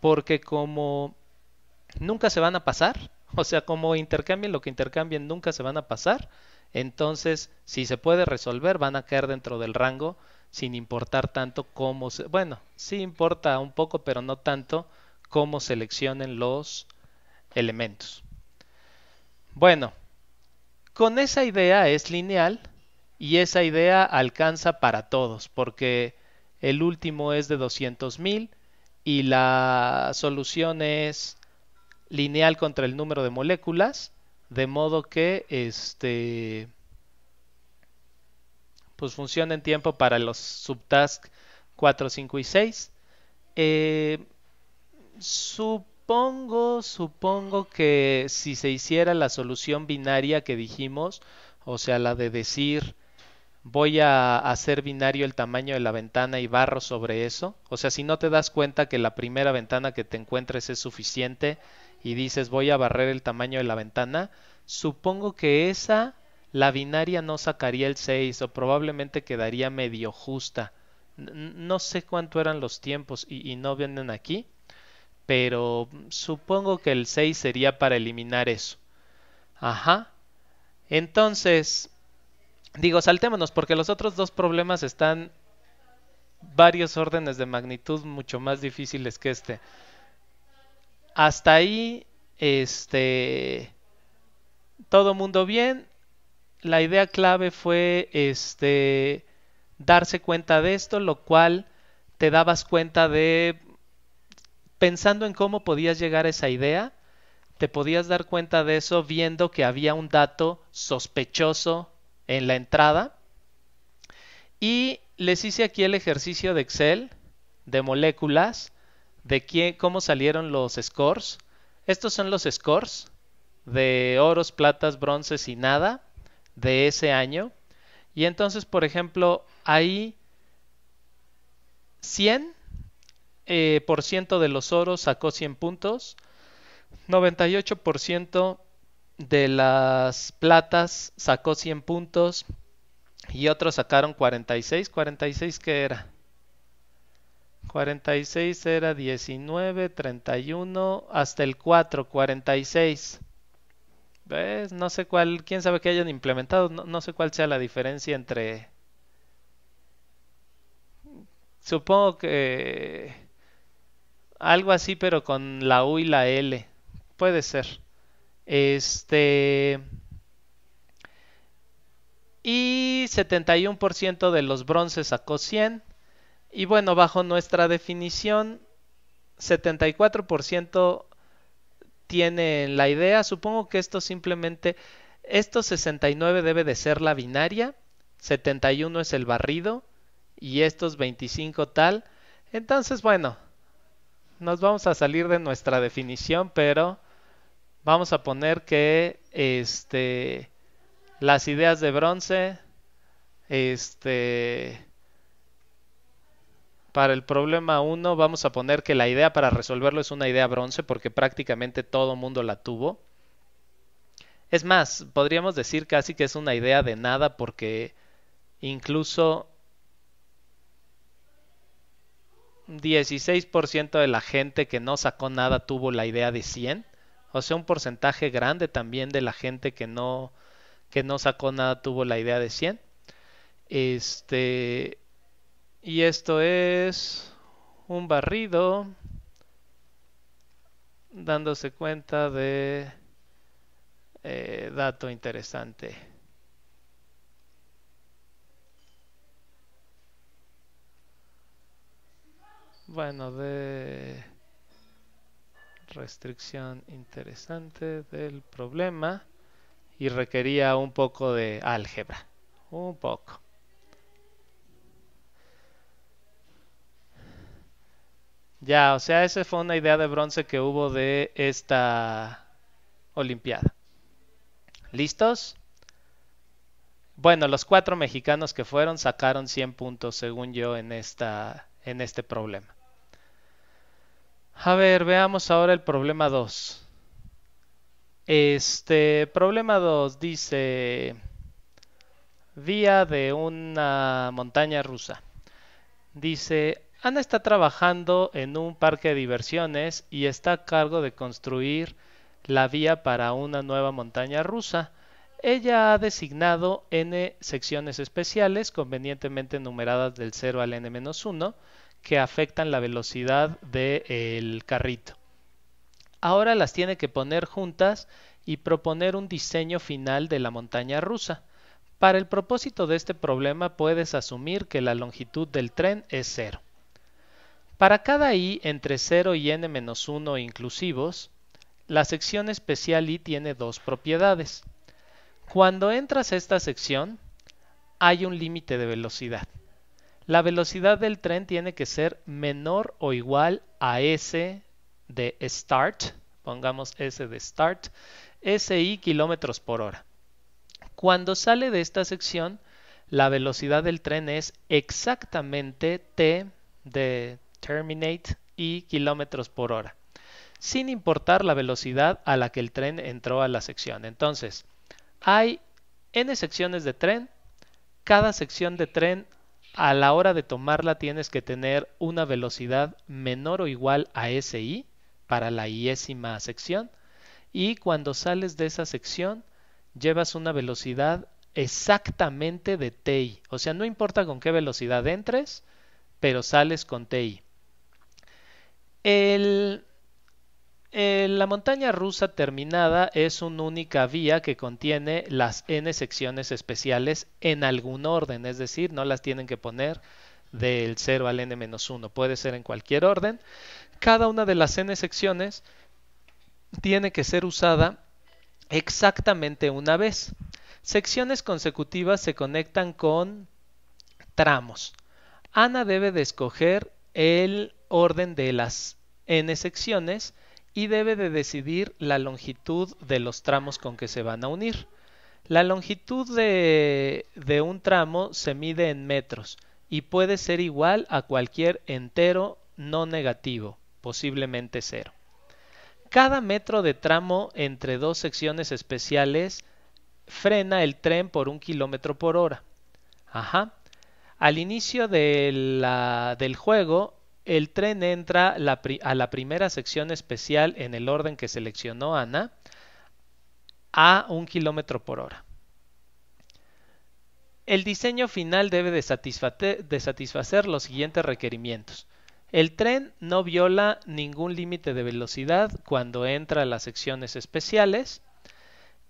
porque como nunca se van a pasar, o sea, como intercambien lo que intercambien, nunca se van a pasar. Entonces, si se puede resolver, van a caer dentro del rango sin importar tanto cómo, se, bueno, sí importa un poco, pero no tanto cómo seleccionen los elementos. Bueno, con esa idea es lineal y esa idea alcanza para todos, porque el último es de 200.000 y la solución es lineal contra el número de moléculas de modo que este pues funciona en tiempo para los subtasks 4, 5 y 6. Eh, supongo, supongo que si se hiciera la solución binaria que dijimos, o sea, la de decir voy a hacer binario el tamaño de la ventana y barro sobre eso, o sea, si no te das cuenta que la primera ventana que te encuentres es suficiente, y dices voy a barrer el tamaño de la ventana, supongo que esa, la binaria no sacaría el 6 o probablemente quedaría medio justa. No sé cuánto eran los tiempos y, no vienen aquí, pero supongo que el 6 sería para eliminar eso. Ajá. Entonces, digo, saltémonos porque los otros dos problemas están varios órdenes de magnitud mucho más difíciles que este hasta ahí, este, todo mundo bien. La idea clave fue, este, darse cuenta de esto, lo cual te dabas cuenta de, pensando en cómo podías llegar a esa idea, te podías dar cuenta de eso viendo que había un dato sospechoso en la entrada. Y les hice aquí el ejercicio de Excel de moléculas de qué, cómo salieron los scores. Estos son los scores de oros, platas, bronces y nada de ese año. Y entonces, por ejemplo, ahí 100% eh, por ciento de los oros sacó 100 puntos, 98% de las platas sacó 100 puntos y otros sacaron 46, 46 que era 46 era 19, 31, hasta el 4, 46. ¿Ves? No sé cuál, quién sabe que hayan implementado, no, sé cuál sea la diferencia entre... Supongo que algo así, pero con la U y la L. Puede ser. Este... Y 71% de los bronces sacó 100. Y bueno, bajo nuestra definición, 74% tienen la idea. Supongo que esto simplemente, esto 69 debe de ser la binaria, 71 es el barrido y estos 25 tal. Entonces, bueno, nos vamos a salir de nuestra definición, pero vamos a poner que este las ideas de bronce este para el problema 1 vamos a poner que la idea para resolverlo es una idea bronce porque prácticamente todo mundo la tuvo. Es más, podríamos decir casi que es una idea de nada porque incluso 16% de la gente que no sacó nada tuvo la idea de 100. O sea, un porcentaje grande también de la gente que no, que no sacó nada tuvo la idea de 100. Este, y esto es un barrido dándose cuenta de eh, dato interesante. Bueno, de restricción interesante del problema y requería un poco de álgebra, un poco. Ya, o sea, esa fue una idea de bronce que hubo de esta Olimpiada. ¿Listos? Bueno, los cuatro mexicanos que fueron sacaron 100 puntos, según yo, en, esta, en este problema. A ver, veamos ahora el problema 2. Este, problema 2 dice vía de una montaña rusa. Dice, Ana está trabajando en un parque de diversiones y está a cargo de construir la vía para una nueva montaña rusa. Ella ha designado n secciones especiales convenientemente numeradas del 0 al n-1 que afectan la velocidad del carrito. Ahora las tiene que poner juntas y proponer un diseño final de la montaña rusa. Para el propósito de este problema puedes asumir que la longitud del tren es cero. Para cada i entre 0 y n-1 inclusivos, la sección especial i tiene dos propiedades. Cuando entras a esta sección, hay un límite de velocidad. La velocidad del tren tiene que ser menor o igual a S de start, pongamos S de start, SI kilómetros por hora. Cuando sale de esta sección, la velocidad del tren es exactamente T de terminate y kilómetros por hora, sin importar la velocidad a la que el tren entró a la sección. Entonces, hay n secciones de tren, cada sección de tren a la hora de tomarla tienes que tener una velocidad menor o igual a SI para la iésima sección y cuando sales de esa sección llevas una velocidad exactamente de TI. O sea, no importa con qué velocidad entres, pero sales con TI la montaña rusa terminada es una única vía que contiene las n secciones especiales en algún orden, es decir, no las tienen que poner del 0 al n-1, puede ser en cualquier orden. Cada una de las n secciones tiene que ser usada exactamente una vez. Secciones consecutivas se conectan con tramos. Ana debe de escoger el orden de las n secciones y debe de decidir la longitud de los tramos con que se van a unir. La longitud de, de un tramo se mide en metros y puede ser igual a cualquier entero no negativo, posiblemente cero. Cada metro de tramo entre dos secciones especiales frena el tren por un kilómetro por hora. Ajá. Al inicio de la, del juego, el tren entra a la primera sección especial en el orden que seleccionó Ana a un kilómetro por hora. El diseño final debe de satisfacer, los siguientes requerimientos. El tren no viola ningún límite de velocidad cuando entra a las secciones especiales.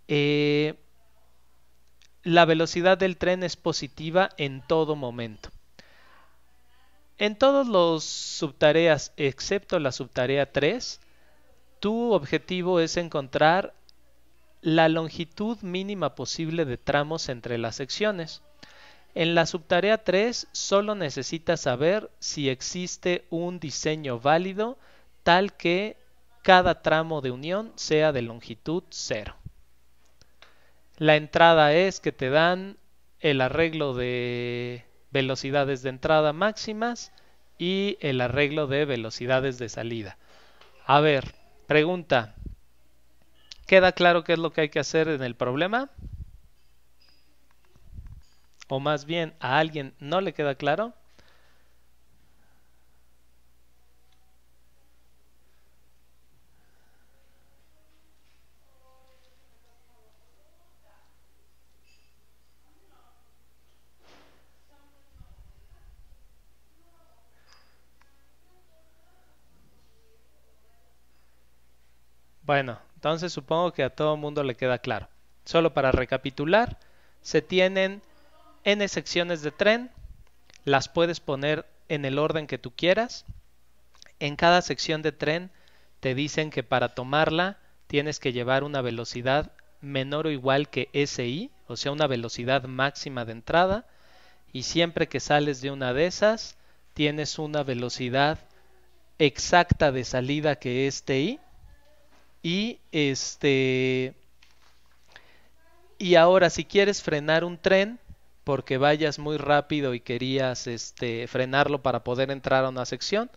Eh, la velocidad del tren es positiva en todo momento. En todas las subtareas, excepto la subtarea 3, tu objetivo es encontrar la longitud mínima posible de tramos entre las secciones. En la subtarea 3 solo necesitas saber si existe un diseño válido tal que cada tramo de unión sea de longitud 0. La entrada es que te dan el arreglo de velocidades de entrada máximas y el arreglo de velocidades de salida. A ver, pregunta. ¿Queda claro qué es lo que hay que hacer en el problema? O más bien, ¿a alguien no le queda claro? Bueno, entonces supongo que a todo el mundo le queda claro. Solo para recapitular, se tienen n secciones de tren, las puedes poner en el orden que tú quieras. En cada sección de tren te dicen que para tomarla tienes que llevar una velocidad menor o igual que SI, o sea, una velocidad máxima de entrada, y siempre que sales de una de esas, tienes una velocidad exacta de salida que es TI, y este. Y ahora, si quieres frenar un tren porque vayas muy rápido y querías este, frenarlo para poder entrar a una sección,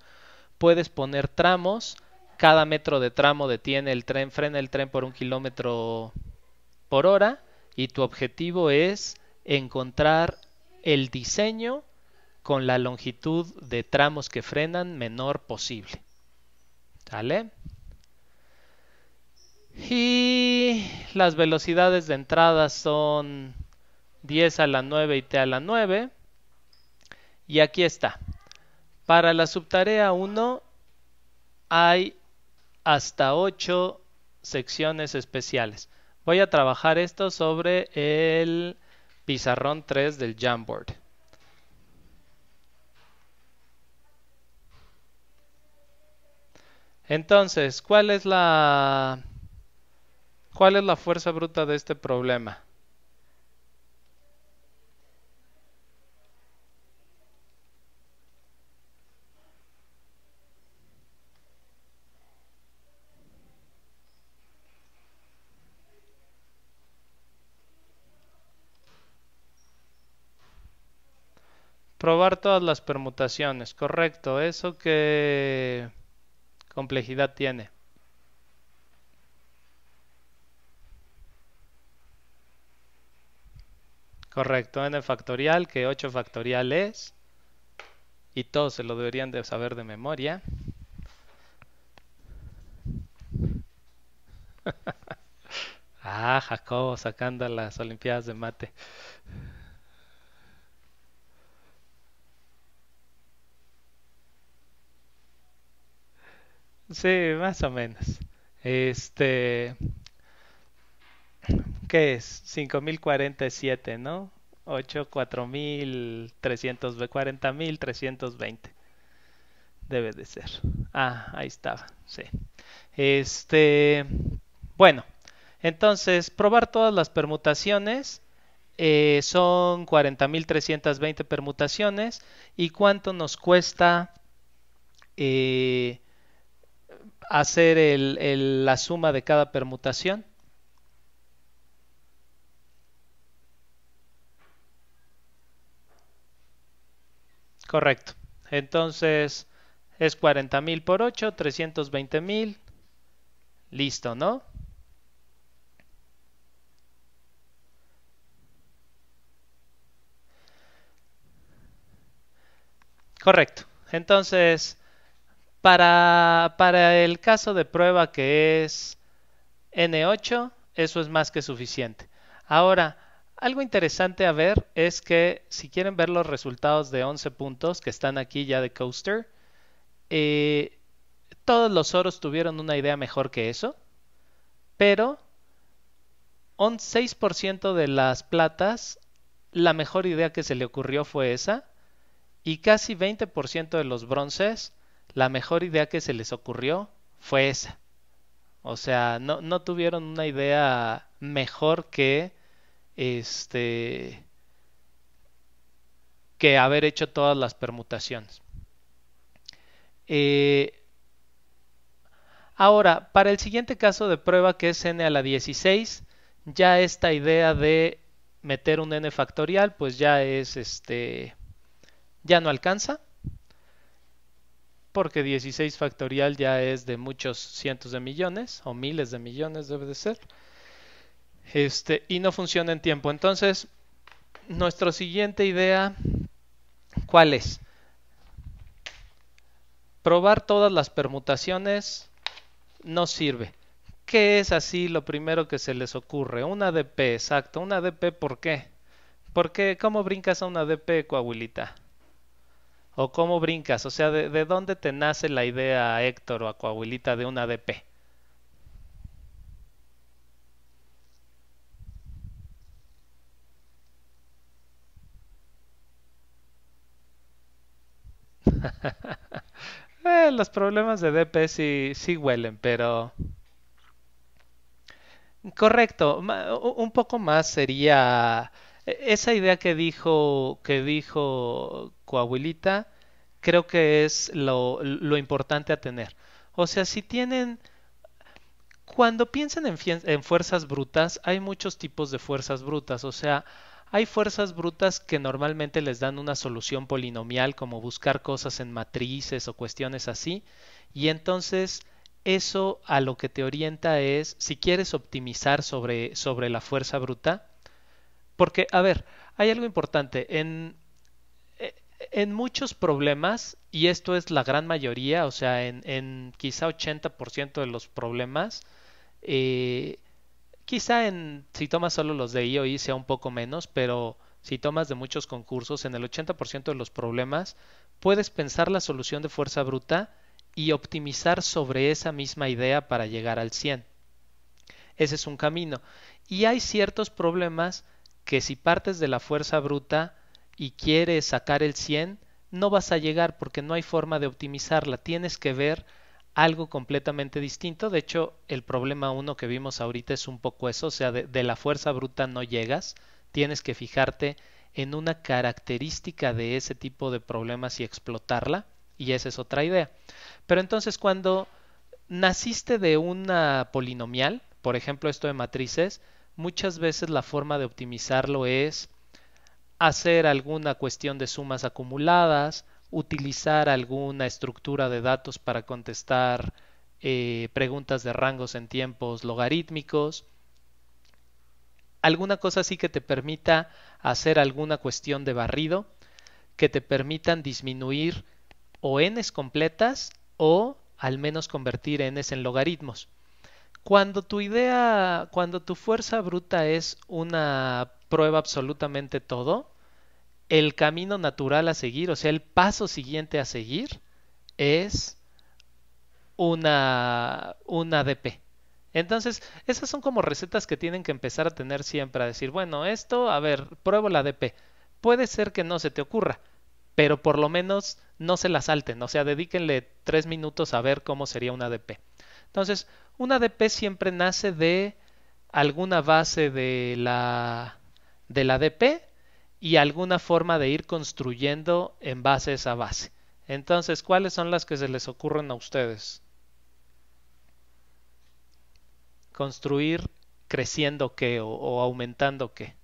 puedes poner tramos. Cada metro de tramo detiene el tren, frena el tren por un kilómetro por hora. Y tu objetivo es encontrar el diseño con la longitud de tramos que frenan menor posible. ¿Vale? Y las velocidades de entrada son 10 a la 9 y T a la 9. Y aquí está. Para la subtarea 1 hay hasta 8 secciones especiales. Voy a trabajar esto sobre el pizarrón 3 del Jamboard. Entonces, ¿cuál es la ¿Cuál es la fuerza bruta de este problema? probar todas las permutaciones, correcto. ¿Eso qué complejidad tiene? Correcto, n factorial, que 8 factorial es, y todos se lo deberían de saber de memoria. ah, Jacobo sacando las Olimpiadas de mate. Sí, más o menos. Este, ¿Qué es? 5047, ¿no? 8, 4320 Debe de ser. Ah, ahí estaba. Sí. Este. Bueno, entonces, probar todas las permutaciones. Eh, son 40.320 permutaciones. ¿Y cuánto nos cuesta eh, hacer la suma de cada permutación? Correcto. Entonces es 40.000 por 8, 320.000. Listo, ¿no? Correcto. Entonces, para, para, el caso de prueba que es N8, eso es más que suficiente. Ahora, algo interesante a ver es que si quieren ver los resultados de 11 puntos que están aquí ya de Coaster, eh, todos los oros tuvieron una idea mejor que eso, pero un 6% de las platas, la mejor idea que se le ocurrió fue esa, y casi 20% de los bronces, la mejor idea que se les ocurrió fue esa. O sea, no tuvieron una idea mejor que este, que haber hecho todas las permutaciones. Eh, ahora, para el siguiente caso de prueba que es n a la 16, ya esta idea de meter un n factorial, pues ya es este, ya no alcanza porque 16 factorial ya es de muchos cientos de millones o miles de millones debe de ser este, y no funciona en tiempo. Entonces, nuestra siguiente idea, ¿cuál es? Probar todas las permutaciones no sirve. ¿Qué es así lo primero que se les ocurre? Una DP, exacto. ¿Una DP por qué? ¿Por ¿Cómo brincas a una DP, Coahuilita? ¿O cómo brincas? O sea, ¿de, dónde te nace la idea, Héctor o a Coahuilita, de una DP? Eh, los problemas de DP sí, huelen, pero... Correcto, un poco más sería e, esa idea que dijo que dijo Coahuilita, creo que es lo, importante a tener. O sea, si tienen cuando piensan en fuerzas brutas, hay muchos tipos de fuerzas brutas, o sea, hay fuerzas brutas que normalmente les dan una solución polinomial como buscar cosas en matrices o cuestiones así, y entonces eso a lo que te orienta es si quieres optimizar sobre, sobre la fuerza bruta, porque, a ver, hay algo importante, en, e, en muchos problemas, y esto es la gran mayoría, o sea, en, quizá 80% de los problemas, eh, Quizá en, si tomas solo los de IOI sea un poco menos, pero si tomas de muchos concursos, en el 80% de los problemas puedes pensar la solución de fuerza bruta y optimizar sobre esa misma idea para llegar al 100. Ese es un camino. Y hay ciertos problemas que si partes de la fuerza bruta y quieres sacar el 100, no vas a llegar porque no hay forma de optimizarla. Tienes que ver algo completamente distinto. De hecho, el problema uno que vimos ahorita es un poco eso, o sea, de la fuerza bruta no llegas, tienes que fijarte en una característica de ese tipo de problemas y explotarla, y esa es otra idea. Pero entonces cuando naciste de una polinomial, por ejemplo esto de matrices, muchas veces la forma de optimizarlo es hacer alguna cuestión de sumas acumuladas, utilizar alguna estructura de datos para contestar eh, preguntas de rangos en tiempos logarítmicos, alguna cosa así que te permita hacer alguna cuestión de barrido, que te permitan disminuir o n's completas o al menos convertir n's en logaritmos. Cuando tu idea, cuando tu fuerza bruta es una prueba absolutamente todo, el camino natural a seguir, o sea, el paso siguiente a seguir es una, una ADP. Entonces, esas son como recetas que tienen que empezar a tener siempre, a decir, bueno, esto, a ver, pruebo la ADP. Puede ser que no se te ocurra, pero por lo menos no se la salten, o sea, dedíquenle tres minutos a ver cómo sería una ADP. Entonces, una ADP siempre nace de alguna base de la, de la ADP, y alguna forma de ir construyendo en base a esa base. Entonces, ¿cuáles son las que se les ocurren a ustedes? Construir creciendo qué o, aumentando qué.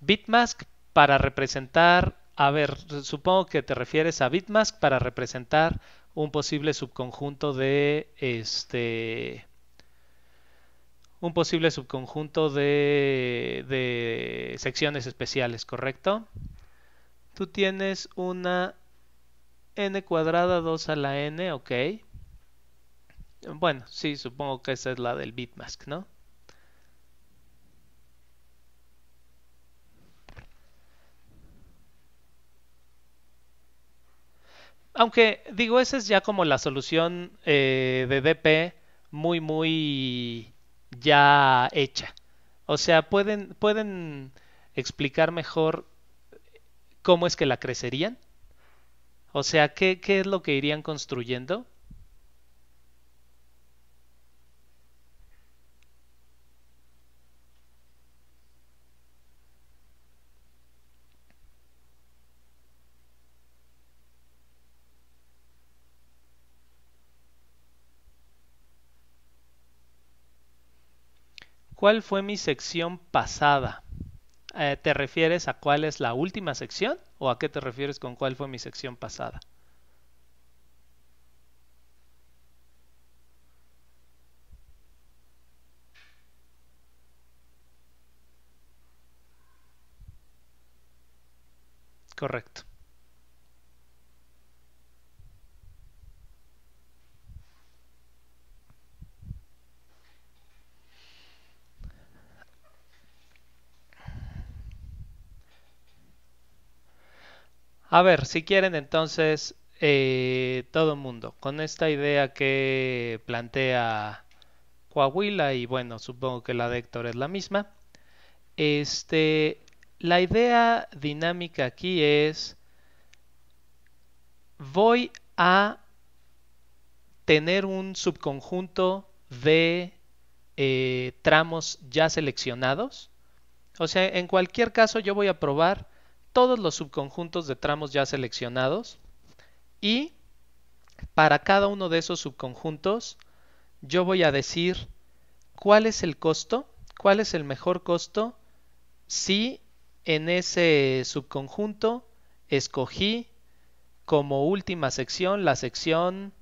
Bitmask para representar, a ver, supongo que te refieres a Bitmask para representar un posible subconjunto de este un posible subconjunto de, secciones especiales, ¿correcto? Tú tienes una n cuadrada 2 a la n, ok. Bueno, sí, supongo que esa es la del bitmask, ¿no? Aunque digo, esa es ya como la solución eh, de DP muy, muy ya hecha. O sea, pueden, pueden explicar mejor cómo es que la crecerían. O sea, qué, qué es lo que irían construyendo ¿Cuál fue mi sección pasada? Eh, ¿Te refieres a cuál es la última sección o a qué te refieres con cuál fue mi sección pasada? Correcto. A ver, si quieren entonces eh, todo el mundo, con esta idea que plantea Coahuila y bueno, supongo que la de Héctor es la misma, este, la idea dinámica aquí es, voy a tener un subconjunto de eh, tramos ya seleccionados. O sea, en cualquier caso yo voy a probar todos los subconjuntos de tramos ya seleccionados y para cada uno de esos subconjuntos yo voy a decir cuál es el costo, cuál es el mejor costo si en ese subconjunto escogí como última sección la sección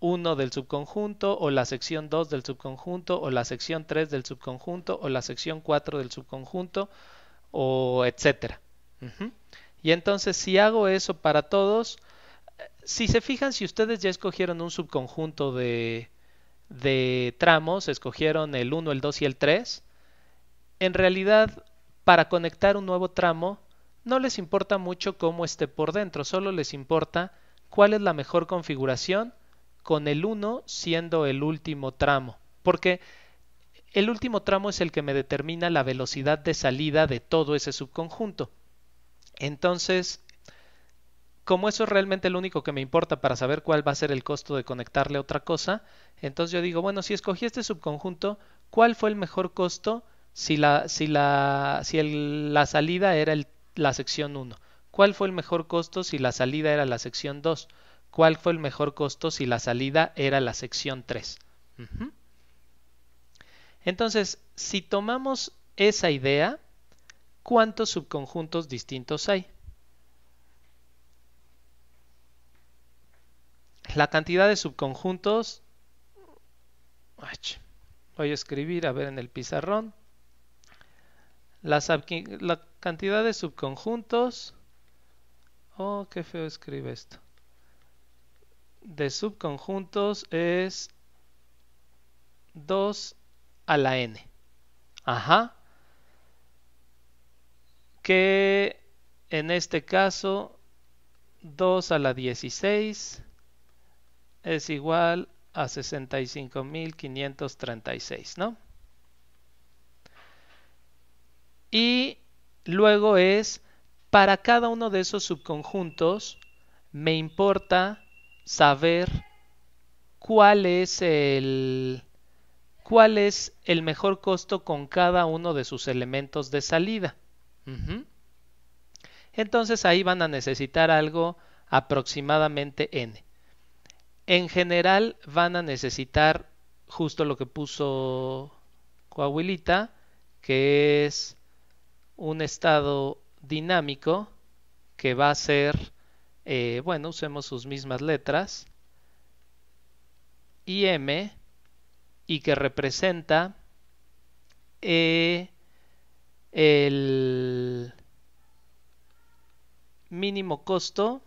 1 del subconjunto o la sección 2 del subconjunto o la sección 3 del subconjunto o la sección 4 del subconjunto o etcétera. Y entonces si hago eso para todos, eh, si se fijan, si ustedes ya escogieron un subconjunto de, de tramos, escogieron el 1, el 2 y el 3, en realidad para conectar un nuevo tramo no les importa mucho cómo esté por dentro, solo les importa cuál es la mejor configuración con el 1 siendo el último tramo, porque el último tramo es el que me determina la velocidad de salida de todo ese subconjunto. Entonces, como eso es realmente lo único que me importa para saber cuál va a ser el costo de conectarle a otra cosa, entonces yo digo, bueno, si escogí este subconjunto, ¿cuál fue el mejor costo si la, si la, si la salida era la sección 1? ¿Cuál fue el mejor costo si la salida era la sección 2? ¿Cuál fue el mejor costo si la salida era la sección 3? Entonces, si tomamos esa idea, ¿cuántos subconjuntos distintos hay? La cantidad de subconjuntos... voy a escribir, a ver, en el pizarrón. La, la cantidad de subconjuntos... Oh, qué feo escribe esto. De subconjuntos es 2 a la n. Ajá que en este caso 2 a la 16 es igual a 65.536, ¿no? Y luego es, para cada uno de esos subconjuntos, me importa saber cuál es el cuál es el mejor costo con cada uno de sus elementos de salida entonces ahí van a necesitar algo aproximadamente n. En general van a necesitar justo lo que puso Coahuilita, que es un estado dinámico que va a ser, eh, bueno, usemos sus mismas letras, y m, y que representa eh, el mínimo costo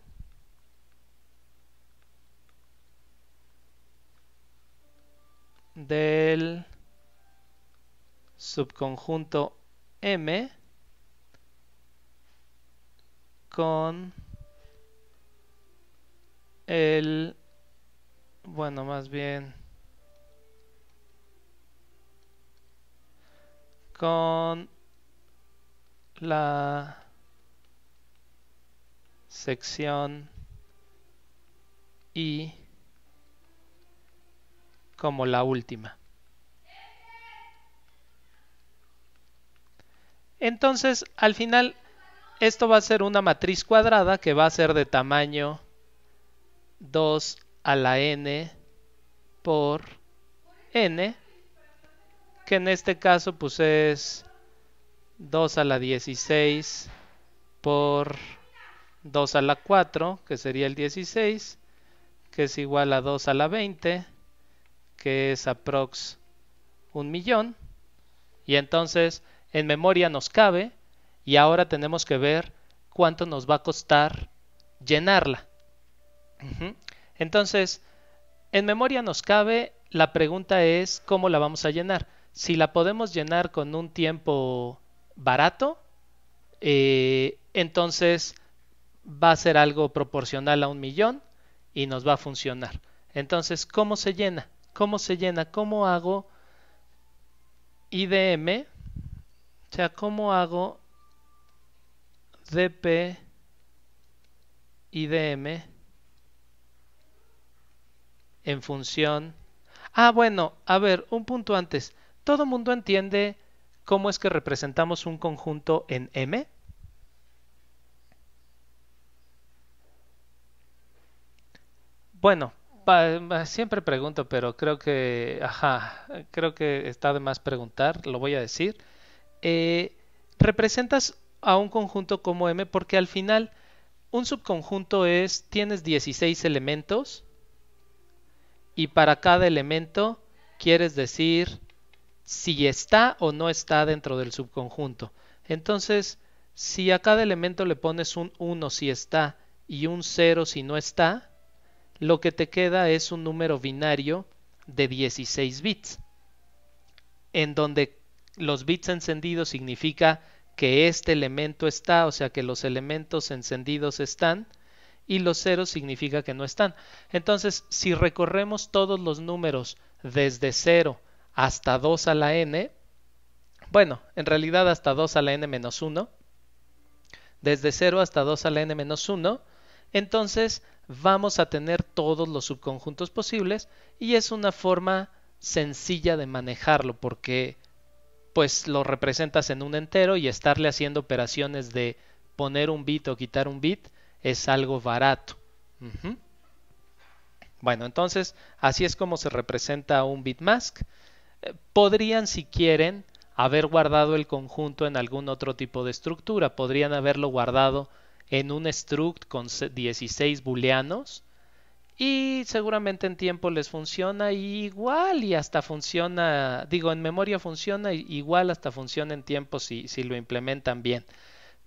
del subconjunto M con el bueno más bien con la sección y como la última. Entonces, al final, esto va a ser una matriz cuadrada que va a ser de tamaño 2 a la n por n, que en este caso pues es 2 a la 16 por 2 a la 4, que sería el 16, que es igual a 2 a la 20, que es aprox un millón. Y entonces en memoria nos cabe y ahora tenemos que ver cuánto nos va a costar llenarla. Entonces, en memoria nos cabe, la pregunta es cómo la vamos a llenar. Si la podemos llenar con un tiempo barato, eh, entonces va a ser algo proporcional a un millón y nos va a funcionar. Entonces, ¿cómo se llena? ¿Cómo se llena? ¿Cómo hago IDM? O sea, ¿cómo hago DP IDM en función? Ah, bueno, a ver, un punto antes. ¿Todo mundo entiende cómo es que representamos un conjunto en M? Bueno, siempre pregunto, pero creo que, ajá, creo que está de más preguntar, lo voy a decir. Eh, representas a un conjunto como M porque al final un subconjunto es, tienes 16 elementos y para cada elemento quieres decir si está o no está dentro del subconjunto. Entonces, si a cada elemento le pones un 1 si está y un 0 si no está, lo que te queda es un número binario de 16 bits, en donde los bits encendidos significa que este elemento está, o sea que los elementos encendidos están, y los ceros significa que no están. Entonces, si recorremos todos los números desde 0 hasta 2 a la n, bueno, en realidad hasta 2 a la n menos 1, desde 0 hasta 2 a la n menos 1, entonces vamos a tener todos los subconjuntos posibles y es una forma sencilla de manejarlo porque pues lo representas en un entero y estarle haciendo operaciones de poner un bit o quitar un bit es algo barato. Bueno, entonces así es como se representa un bitmask. mask. Eh, podrían, si quieren, haber guardado el conjunto en algún otro tipo de estructura. Podrían haberlo guardado en un struct con 16 booleanos y seguramente en tiempo les funciona igual y hasta funciona, digo, en memoria funciona igual hasta funciona en tiempo si, si lo implementan bien.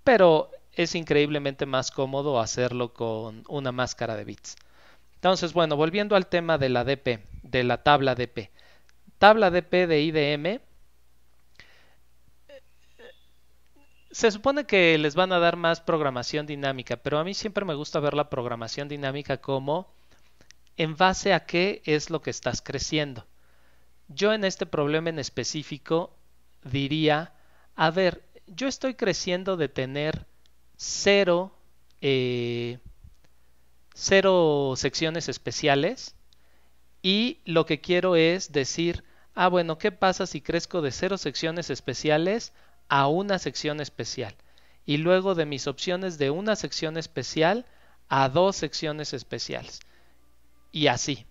Pero es increíblemente más cómodo hacerlo con una máscara de bits. Entonces, bueno, volviendo al tema de la DP, de la tabla DP. Tabla DP de IDM se supone que les van a dar más programación dinámica, pero a mí siempre me gusta ver la programación dinámica como en base a qué es lo que estás creciendo. Yo en este problema en específico diría, a ver, yo estoy creciendo de tener cero, eh, secciones especiales y lo que quiero es decir, ah, bueno, ¿qué pasa si crezco de cero secciones especiales a una sección especial y luego de mis opciones de una sección especial a dos secciones especiales y así.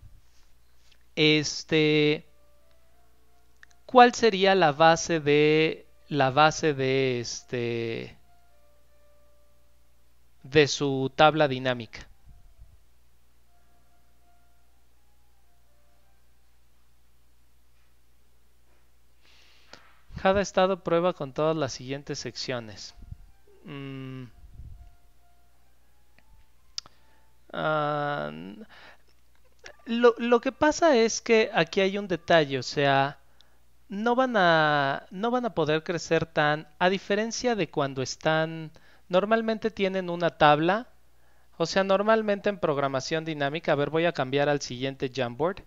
Este ¿cuál sería la base de la base de este de su tabla dinámica? Cada estado prueba con todas las siguientes secciones. Mm. Ah, lo, lo, que pasa es que aquí hay un detalle, o sea, no van a, no van a poder crecer tan, a diferencia de cuando están, normalmente tienen una tabla, o sea, normalmente en programación dinámica, a ver, voy a cambiar al siguiente Jamboard.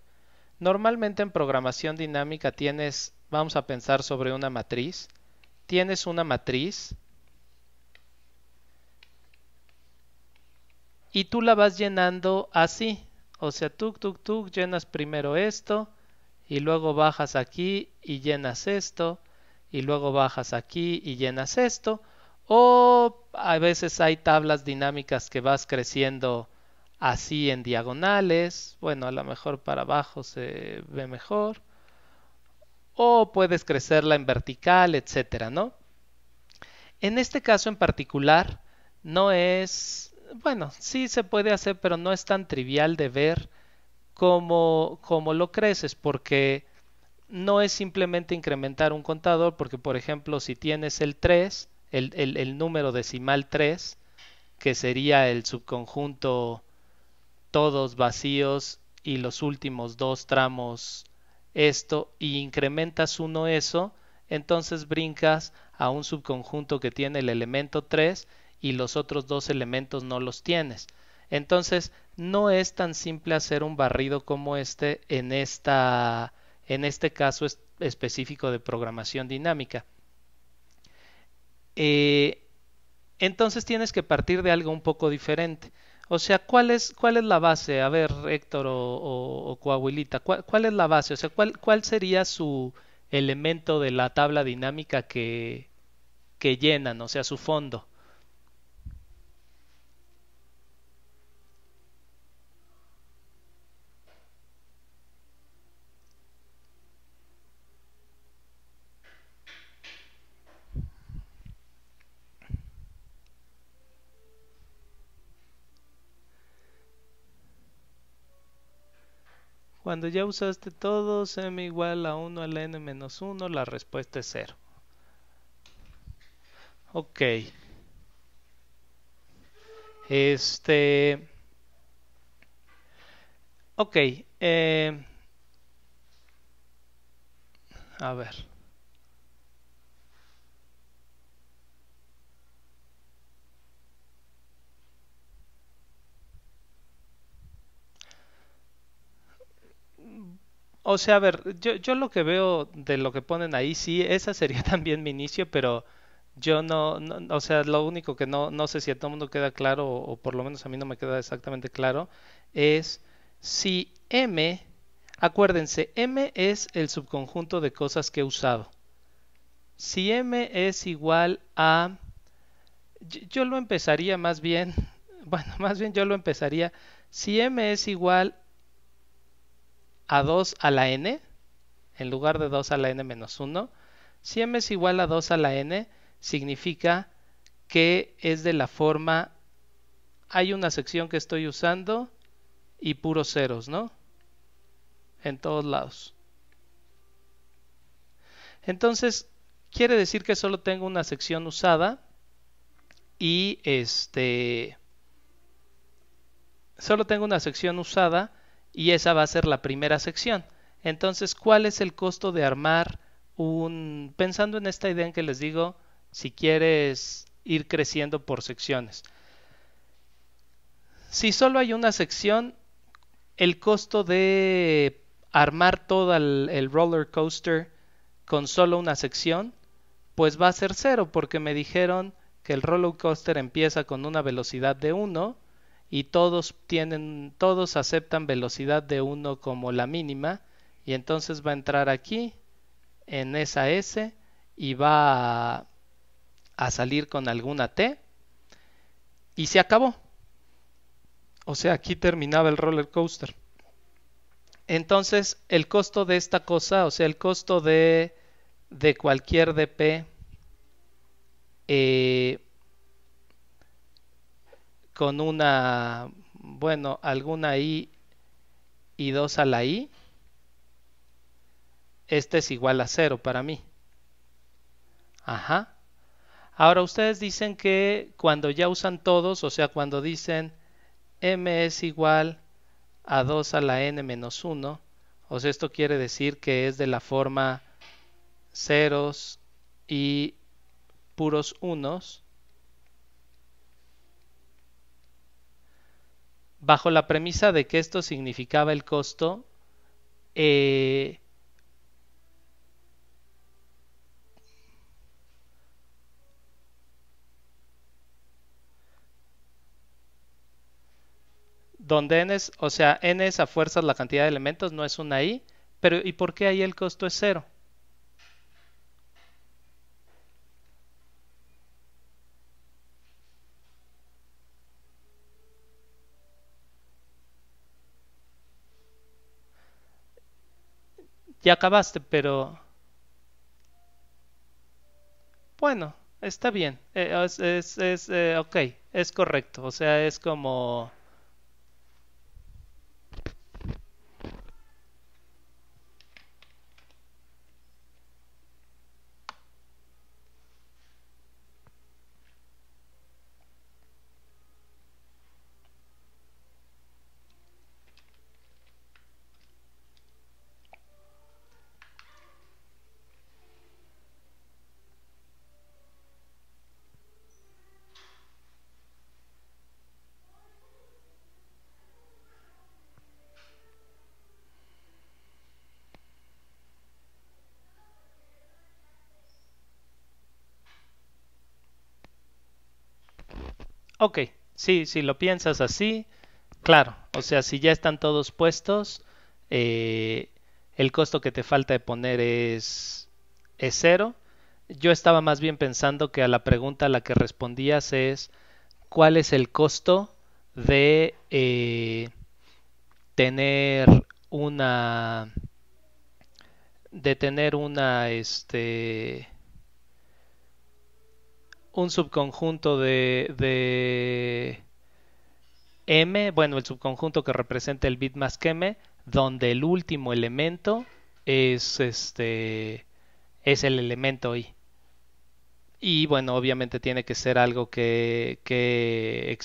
Normalmente en programación dinámica tienes vamos a pensar sobre una matriz. Tienes una matriz y tú la vas llenando así. O sea, tú, tú, tú llenas primero esto y luego bajas aquí y llenas esto y luego bajas aquí y llenas esto. O a veces hay tablas dinámicas que vas creciendo así en diagonales. Bueno, a lo mejor para abajo se ve mejor o puedes crecerla en vertical, etcétera, ¿no? En este caso en particular no es, bueno, sí se puede hacer, pero no es tan trivial de ver cómo, cómo lo creces, porque no es simplemente incrementar un contador, porque por ejemplo si tienes el 3, el, el número decimal 3, que sería el subconjunto todos vacíos y los últimos dos tramos esto y incrementas uno eso, entonces brincas a un subconjunto que tiene el elemento 3 y los otros dos elementos no los tienes. Entonces, no es tan simple hacer un barrido como este en, esta, en este caso específico de programación dinámica. Eh, entonces tienes que partir de algo un poco diferente. O sea, ¿cuál es, cuál es la base? A ver, Héctor o, o, Coahuilita, ¿cuál, ¿cuál, es la base? O sea, ¿cuál, cuál sería su elemento de la tabla dinámica que, que llenan? O sea, su fondo. Cuando ya usaste todos, m igual a 1 al n menos 1, la respuesta es 0. Ok. Este... Ok. Eh, a ver. O sea, a ver, yo, lo que veo de lo que ponen ahí, sí, esa sería también mi inicio, pero yo no, o sea, lo único que no, no sé si a todo el mundo queda claro, o, por lo menos a mí no me queda exactamente claro, es si M, acuérdense, M es el subconjunto de cosas que he usado. Si M es igual a, yo, lo empezaría más bien, bueno, más bien yo lo empezaría, si M es igual a, a 2 a la n, en lugar de 2 a la n menos 1, si m es igual a 2 a la n, significa que es de la forma, hay una sección que estoy usando y puros ceros, ¿no? En todos lados. Entonces, quiere decir que solo tengo una sección usada y este solo tengo una sección usada y esa va a ser la primera sección. Entonces, ¿cuál es el costo de armar un... pensando en esta idea en que les digo, si quieres ir creciendo por secciones. Si solo hay una sección, el costo de armar todo el, roller coaster con solo una sección, pues va a ser cero, porque me dijeron que el roller coaster empieza con una velocidad de 1 y todos tienen todos aceptan velocidad de 1 como la mínima y entonces va a entrar aquí en esa S y va a, salir con alguna T y se acabó. O sea, aquí terminaba el roller coaster. Entonces, el costo de esta cosa, o sea, el costo de, de cualquier DP eh, con una, bueno, alguna I y 2 a la I, este es igual a 0 para mí. Ajá. Ahora ustedes dicen que cuando ya usan todos, o sea, cuando dicen m es igual a 2 a la n menos 1, o sea, esto quiere decir que es de la forma ceros y puros unos, bajo la premisa de que esto significaba el costo eh, donde n es, o sea, n es a fuerzas la cantidad de elementos, no es una i, pero ¿y por qué ahí el costo es cero? Ya acabaste, pero... Bueno, está bien. Eh, es, eh, ok, es correcto. O sea, es como... Ok, sí, si lo piensas así, claro, o sea, si ya están todos puestos, eh, el costo que te falta de poner es, es cero. Yo estaba más bien pensando que a la pregunta a la que respondías es cuál es el costo de eh, tener una de tener una este un subconjunto de, M, bueno, el subconjunto que representa el bit más que M, donde el último elemento es este es el elemento I. Y bueno, obviamente tiene que ser algo que, que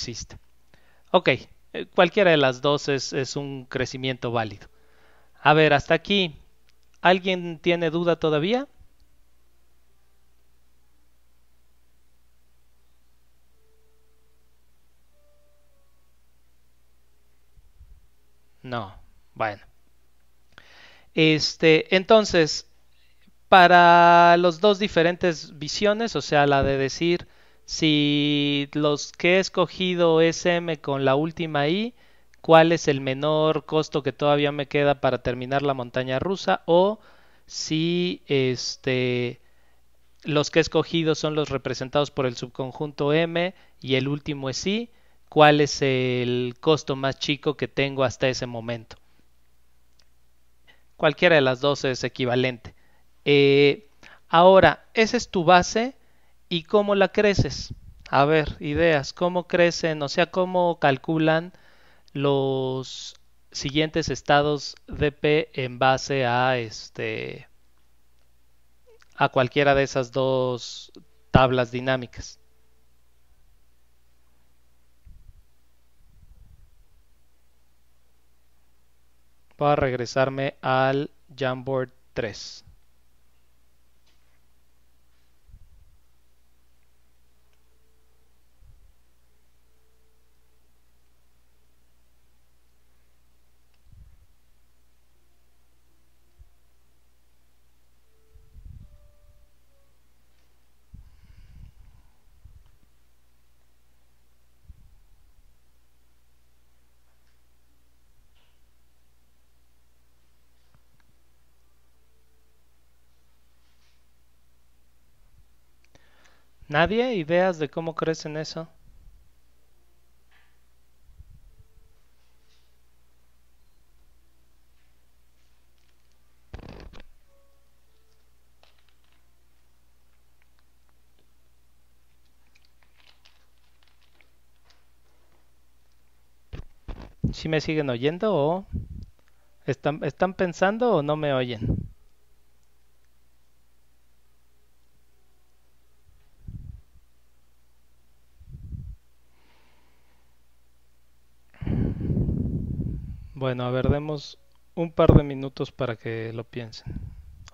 Ok, eh, cualquiera de las dos es, es un crecimiento válido. A ver, hasta aquí. ¿Alguien tiene duda todavía? No, bueno. Este, entonces, para los dos diferentes visiones, o sea, la de decir si los que he escogido es M con la última I, cuál es el menor costo que todavía me queda para terminar la montaña rusa, o si este los que he escogido son los representados por el subconjunto M y el último es I, cuál es el costo más chico que tengo hasta ese momento. Cualquiera de las dos es equivalente. Eh, ahora, esa es tu base y cómo la creces. A ver, ideas, cómo crecen, o sea, cómo calculan los siguientes estados de P en base a este a cualquiera de esas dos tablas dinámicas. a regresarme al Jamboard 3. ¿Nadie? ¿Ideas de cómo crecen eso? ¿Si me siguen oyendo o están, están pensando o no me oyen? Bueno, a ver, demos un par de minutos para que lo piensen.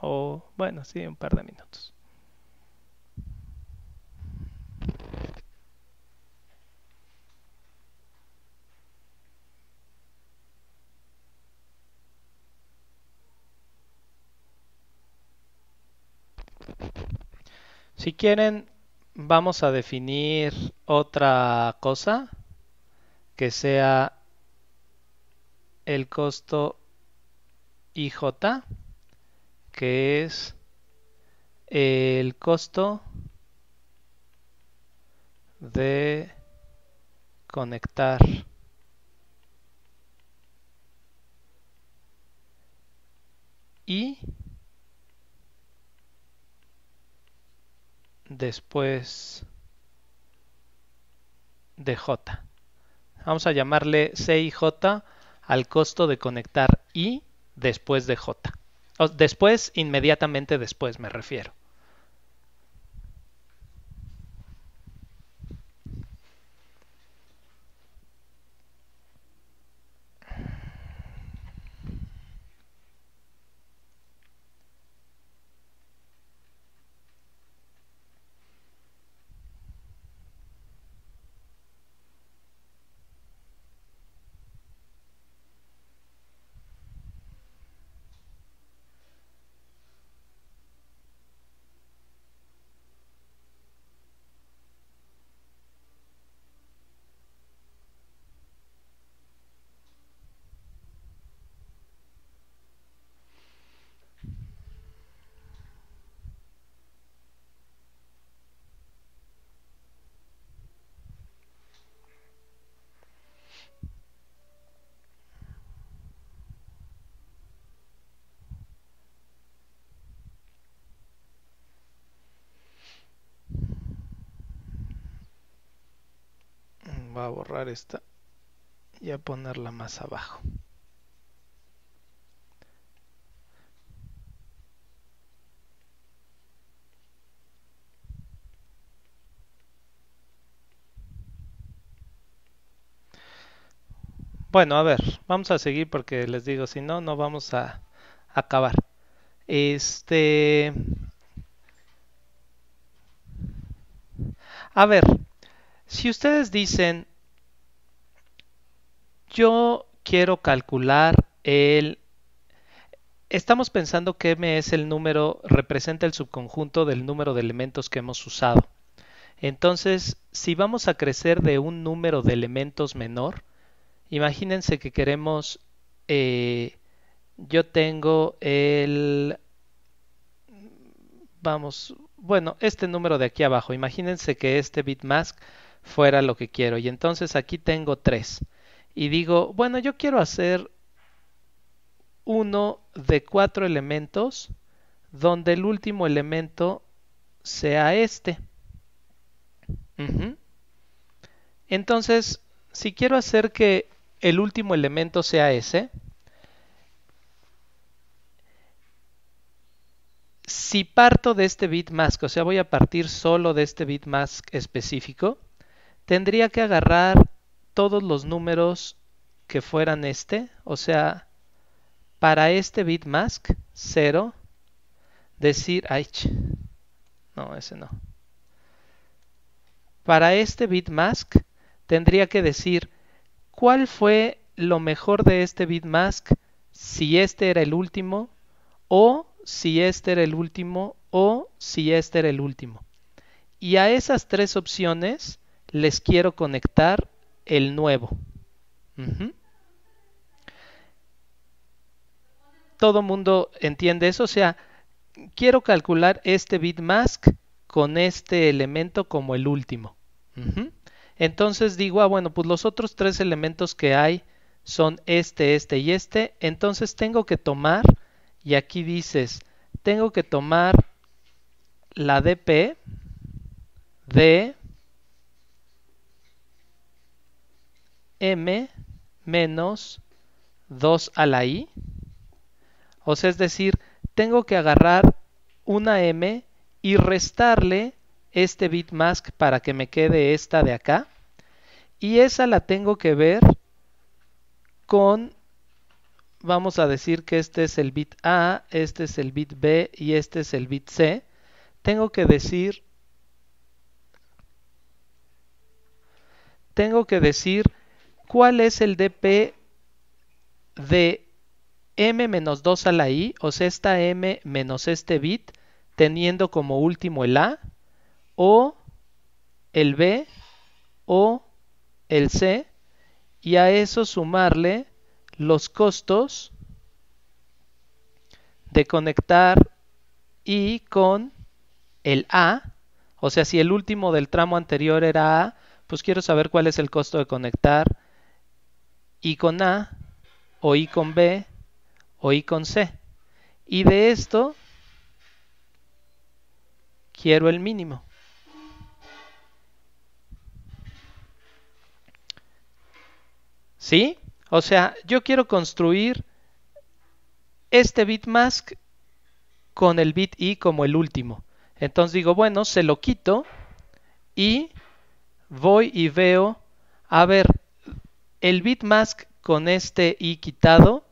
O bueno, sí, un par de minutos. Si quieren, vamos a definir otra cosa que sea el costo IJ, que es eh, el costo de conectar y después de J. Vamos a llamarle CIJ al costo de conectar i después de j. después, inmediatamente después me refiero. esta y a ponerla más abajo. Bueno, a ver, vamos a seguir porque les digo, si no, no vamos a acabar. Este... A ver, si ustedes dicen yo quiero calcular el... Estamos pensando que M es el número, representa el subconjunto del número de elementos que hemos usado. Entonces, si vamos a crecer de un número de elementos menor, imagínense que queremos, eh, yo tengo el, vamos, bueno, este número de aquí abajo, imagínense que este bitmask fuera lo que quiero y entonces aquí tengo 3 y digo, bueno, yo quiero hacer uno de cuatro elementos donde el último elemento sea este. Entonces, si quiero hacer que el último elemento sea ese, si parto de este bit o sea, voy a partir solo de este bit específico, tendría que agarrar todos los números que fueran este, o sea, para este bitmask 0, decir, ay, no, ese no. Para este bitmask tendría que decir cuál fue lo mejor de este bitmask si este era el último o si este era el último o si este era el último. Y a esas tres opciones les quiero conectar el nuevo. Todo mundo entiende eso, o sea, quiero calcular este bit mask con este elemento como el último. Entonces digo, ah, bueno, pues los otros tres elementos que hay son este, este y este. Entonces tengo que tomar, y aquí dices, tengo que tomar la DP de m menos 2 a la i. O sea, es decir, tengo que agarrar una m y restarle este bit bitmask para que me quede esta de acá. Y esa la tengo que ver con, vamos a decir que este es el bit A, este es el bit B y este es el bit C. Tengo que decir, tengo que decir ¿Cuál es el dp de m menos 2 a la i? O sea, esta m menos este bit teniendo como último el a o el b o el c y a eso sumarle los costos de conectar i con el a. O sea, si el último del tramo anterior era a, pues quiero saber cuál es el costo de conectar I con A o I con B o I con C. Y de esto quiero el mínimo. ¿Sí? O sea, yo quiero construir este bitmask con el bit i como el último. Entonces digo, bueno, se lo quito y voy y veo, a ver, el bitmask con este i quitado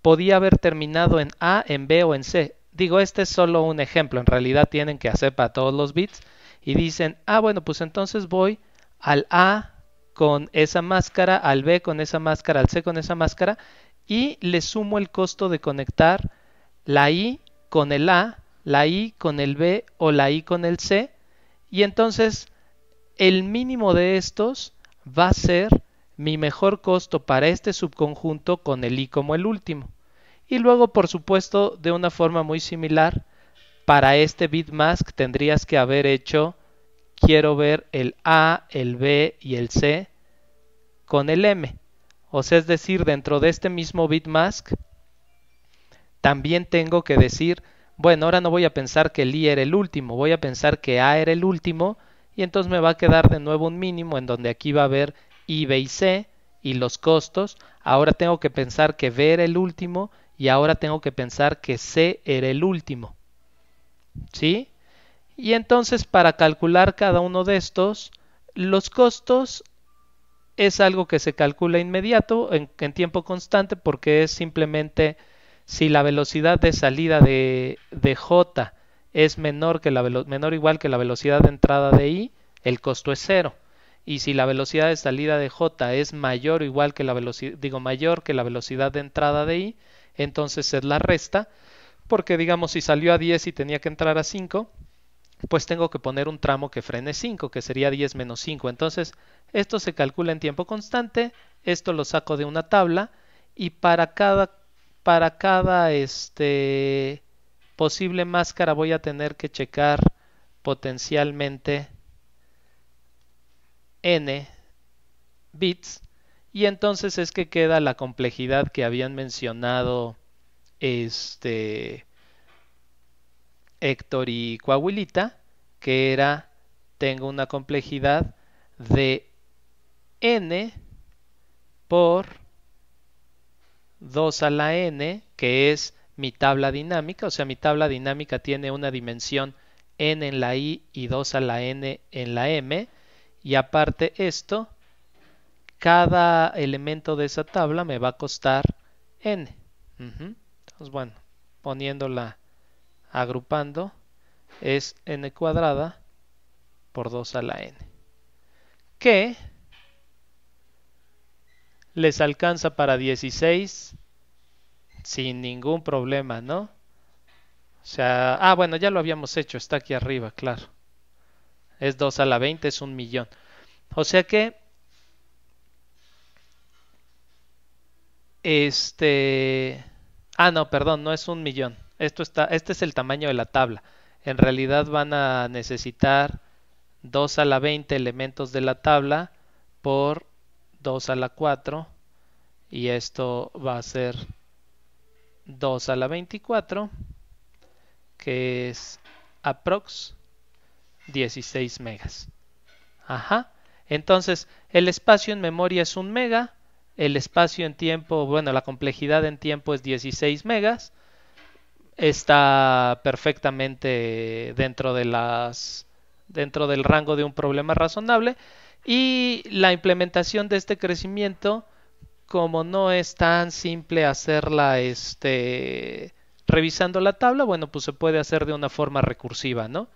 podía haber terminado en A, en B o en C. Digo, este es solo un ejemplo. En realidad tienen que hacer para todos los bits. Y dicen, ah, bueno, pues entonces voy al A con esa máscara, al B con esa máscara, al C con esa máscara. Y le sumo el costo de conectar la I con el A, la I con el B o la I con el C. Y entonces el mínimo de estos va a ser mi mejor costo para este subconjunto con el i como el último. Y luego, por supuesto, de una forma muy similar, para este bitmask tendrías que haber hecho quiero ver el A, el B y el C con el M. O sea, es decir, dentro de este mismo bitmask, también tengo que decir, bueno, ahora no voy a pensar que el I era el último, voy a pensar que A era el último, y entonces me va a quedar de nuevo un mínimo en donde aquí va a haber I, B y C y los costos, ahora tengo que pensar que B era el último y ahora tengo que pensar que C era el último. ¿Sí? Y entonces para calcular cada uno de estos, los costos es algo que se calcula inmediato, en, tiempo constante, porque es simplemente si la velocidad de salida de, J es menor, que la menor o igual que la velocidad de entrada de I, el costo es cero y si la velocidad de salida de J es mayor o igual que la velocidad, digo mayor que la velocidad de entrada de I, entonces es la resta, porque digamos si salió a 10 y tenía que entrar a 5, pues tengo que poner un tramo que frene 5, que sería 10 menos 5. Entonces, esto se calcula en tiempo constante, esto lo saco de una tabla y para cada, para cada este, posible máscara voy a tener que checar potencialmente n bits y entonces es que queda la complejidad que habían mencionado este Héctor y Coahuilita, que era tengo una complejidad de n por 2 a la n, que es mi tabla dinámica, o sea, mi tabla dinámica tiene una dimensión n en la i y 2 a la n en la m, y aparte esto, cada elemento de esa tabla me va a costar n. Entonces, bueno, poniéndola, agrupando, es n cuadrada por 2 a la n. Que les alcanza para 16 sin ningún problema, ¿no? O sea, ah, bueno, ya lo habíamos hecho, está aquí arriba, claro. Es 2 a la 20, es un millón. O sea que... Este... Ah, no, perdón, no es un millón. Esto está, este es el tamaño de la tabla. En realidad van a necesitar 2 a la 20 elementos de la tabla por 2 a la 4 y esto va a ser 2 a la 24 que es aprox 16 megas. Ajá. Entonces, el espacio en memoria es 1 mega, el espacio en tiempo, bueno, la complejidad en tiempo es 16 megas. Está perfectamente dentro de las dentro del rango de un problema razonable y la implementación de este crecimiento como no es tan simple hacerla este revisando la tabla, bueno, pues se puede hacer de una forma recursiva, ¿no?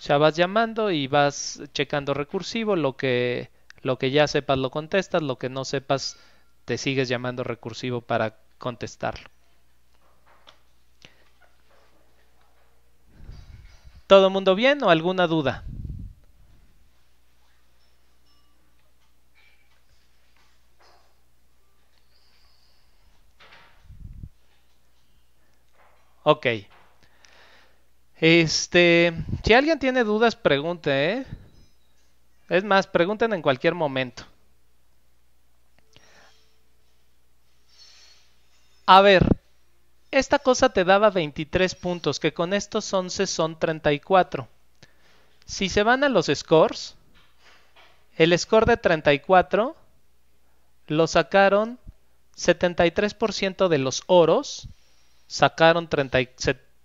O sea, vas llamando y vas checando recursivo, lo que, lo que ya sepas lo contestas, lo que no sepas te sigues llamando recursivo para contestarlo. ¿Todo mundo bien o alguna duda? Ok. Este, si alguien tiene dudas, pregunte, ¿eh? Es más, pregunten en cualquier momento. A ver, esta cosa te daba 23 puntos, que con estos 11 son 34. Si se van a los scores, el score de 34 lo sacaron 73% de los oros, sacaron 37.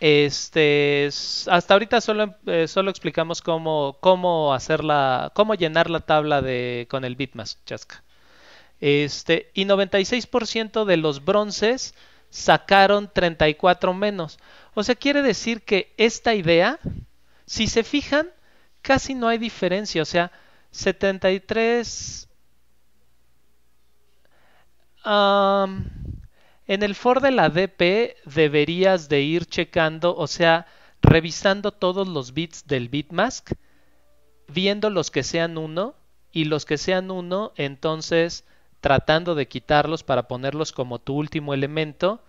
Este, hasta ahorita solo, eh, solo explicamos cómo, cómo la cómo llenar la tabla de, con el bitmask chasca. Este, y 96% de los bronces sacaron 34 menos. O sea, quiere decir que esta idea, si se fijan, casi no hay diferencia. O sea, 73... En el for de la DP deberías de ir checando, o sea, revisando todos los bits del bitmask, viendo los que sean uno y los que sean uno, entonces tratando de quitarlos para ponerlos como tu último elemento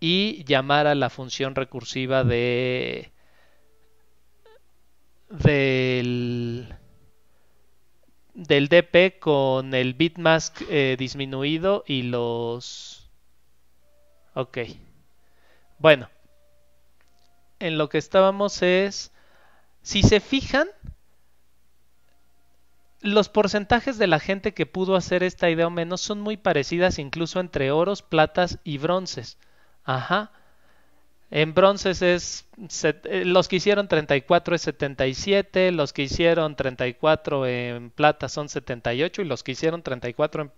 y llamar a la función recursiva de del del DP con el bitmask eh, disminuido y los Ok. Bueno. En lo que estábamos es, si se fijan, los porcentajes de la gente que pudo hacer esta idea o menos son muy parecidas incluso entre oros, platas y bronces. Ajá. En bronces es eh, los que hicieron 34 es 77, los que hicieron 34 en plata son 78 y los que hicieron 34 en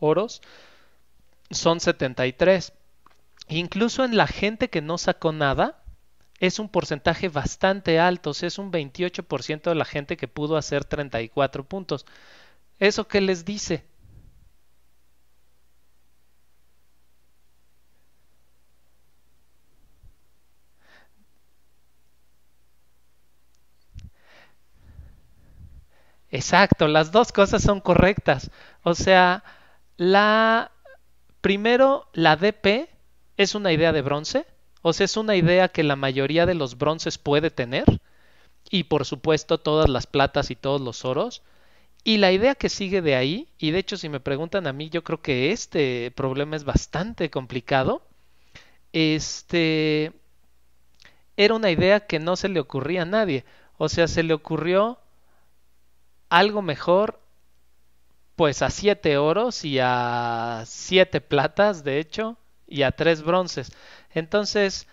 oros son 73 incluso en la gente que no sacó nada, es un porcentaje bastante alto, o sea, es un 28% de la gente que pudo hacer 34 puntos. ¿Eso qué les dice? Exacto, las dos cosas son correctas. O sea, la primero la DP ¿Es una idea de bronce? O sea, es una idea que la mayoría de los bronces puede tener y por supuesto todas las platas y todos los oros. Y la idea que sigue de ahí, y de hecho si me preguntan a mí, yo creo que este problema es bastante complicado, este era una idea que no se le ocurría a nadie. O sea, se le ocurrió algo mejor pues a siete oros y a siete platas, de hecho, y a tres bronces. Entonces,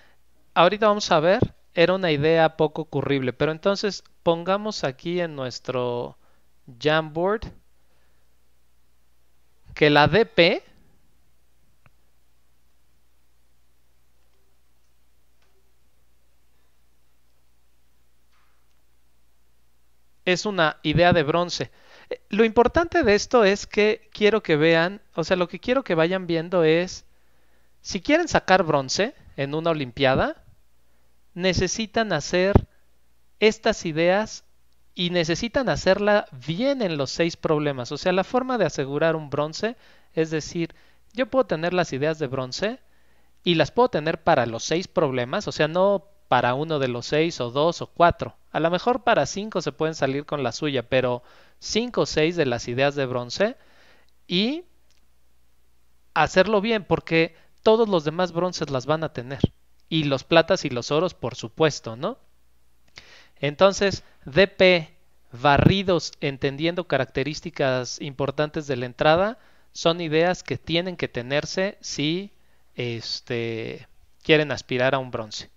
ahorita vamos a ver, era una idea poco ocurrible, pero entonces pongamos aquí en nuestro Jamboard que la DP es una idea de bronce. Eh, lo importante de esto es que quiero que vean, o sea, lo que quiero que vayan viendo es si quieren sacar bronce en una Olimpiada, necesitan hacer estas ideas y necesitan hacerla bien en los seis problemas. O sea, la forma de asegurar un bronce es decir, yo puedo tener las ideas de bronce y las puedo tener para los seis problemas, o sea, no para uno de los seis o dos o cuatro. A lo mejor para cinco se pueden salir con la suya, pero cinco o seis de las ideas de bronce y hacerlo bien, porque todos los demás bronces las van a tener. Y los platas y los oros, por supuesto, ¿no? Entonces, DP barridos, entendiendo características importantes de la entrada, son ideas que tienen que tenerse si este, quieren aspirar a un bronce.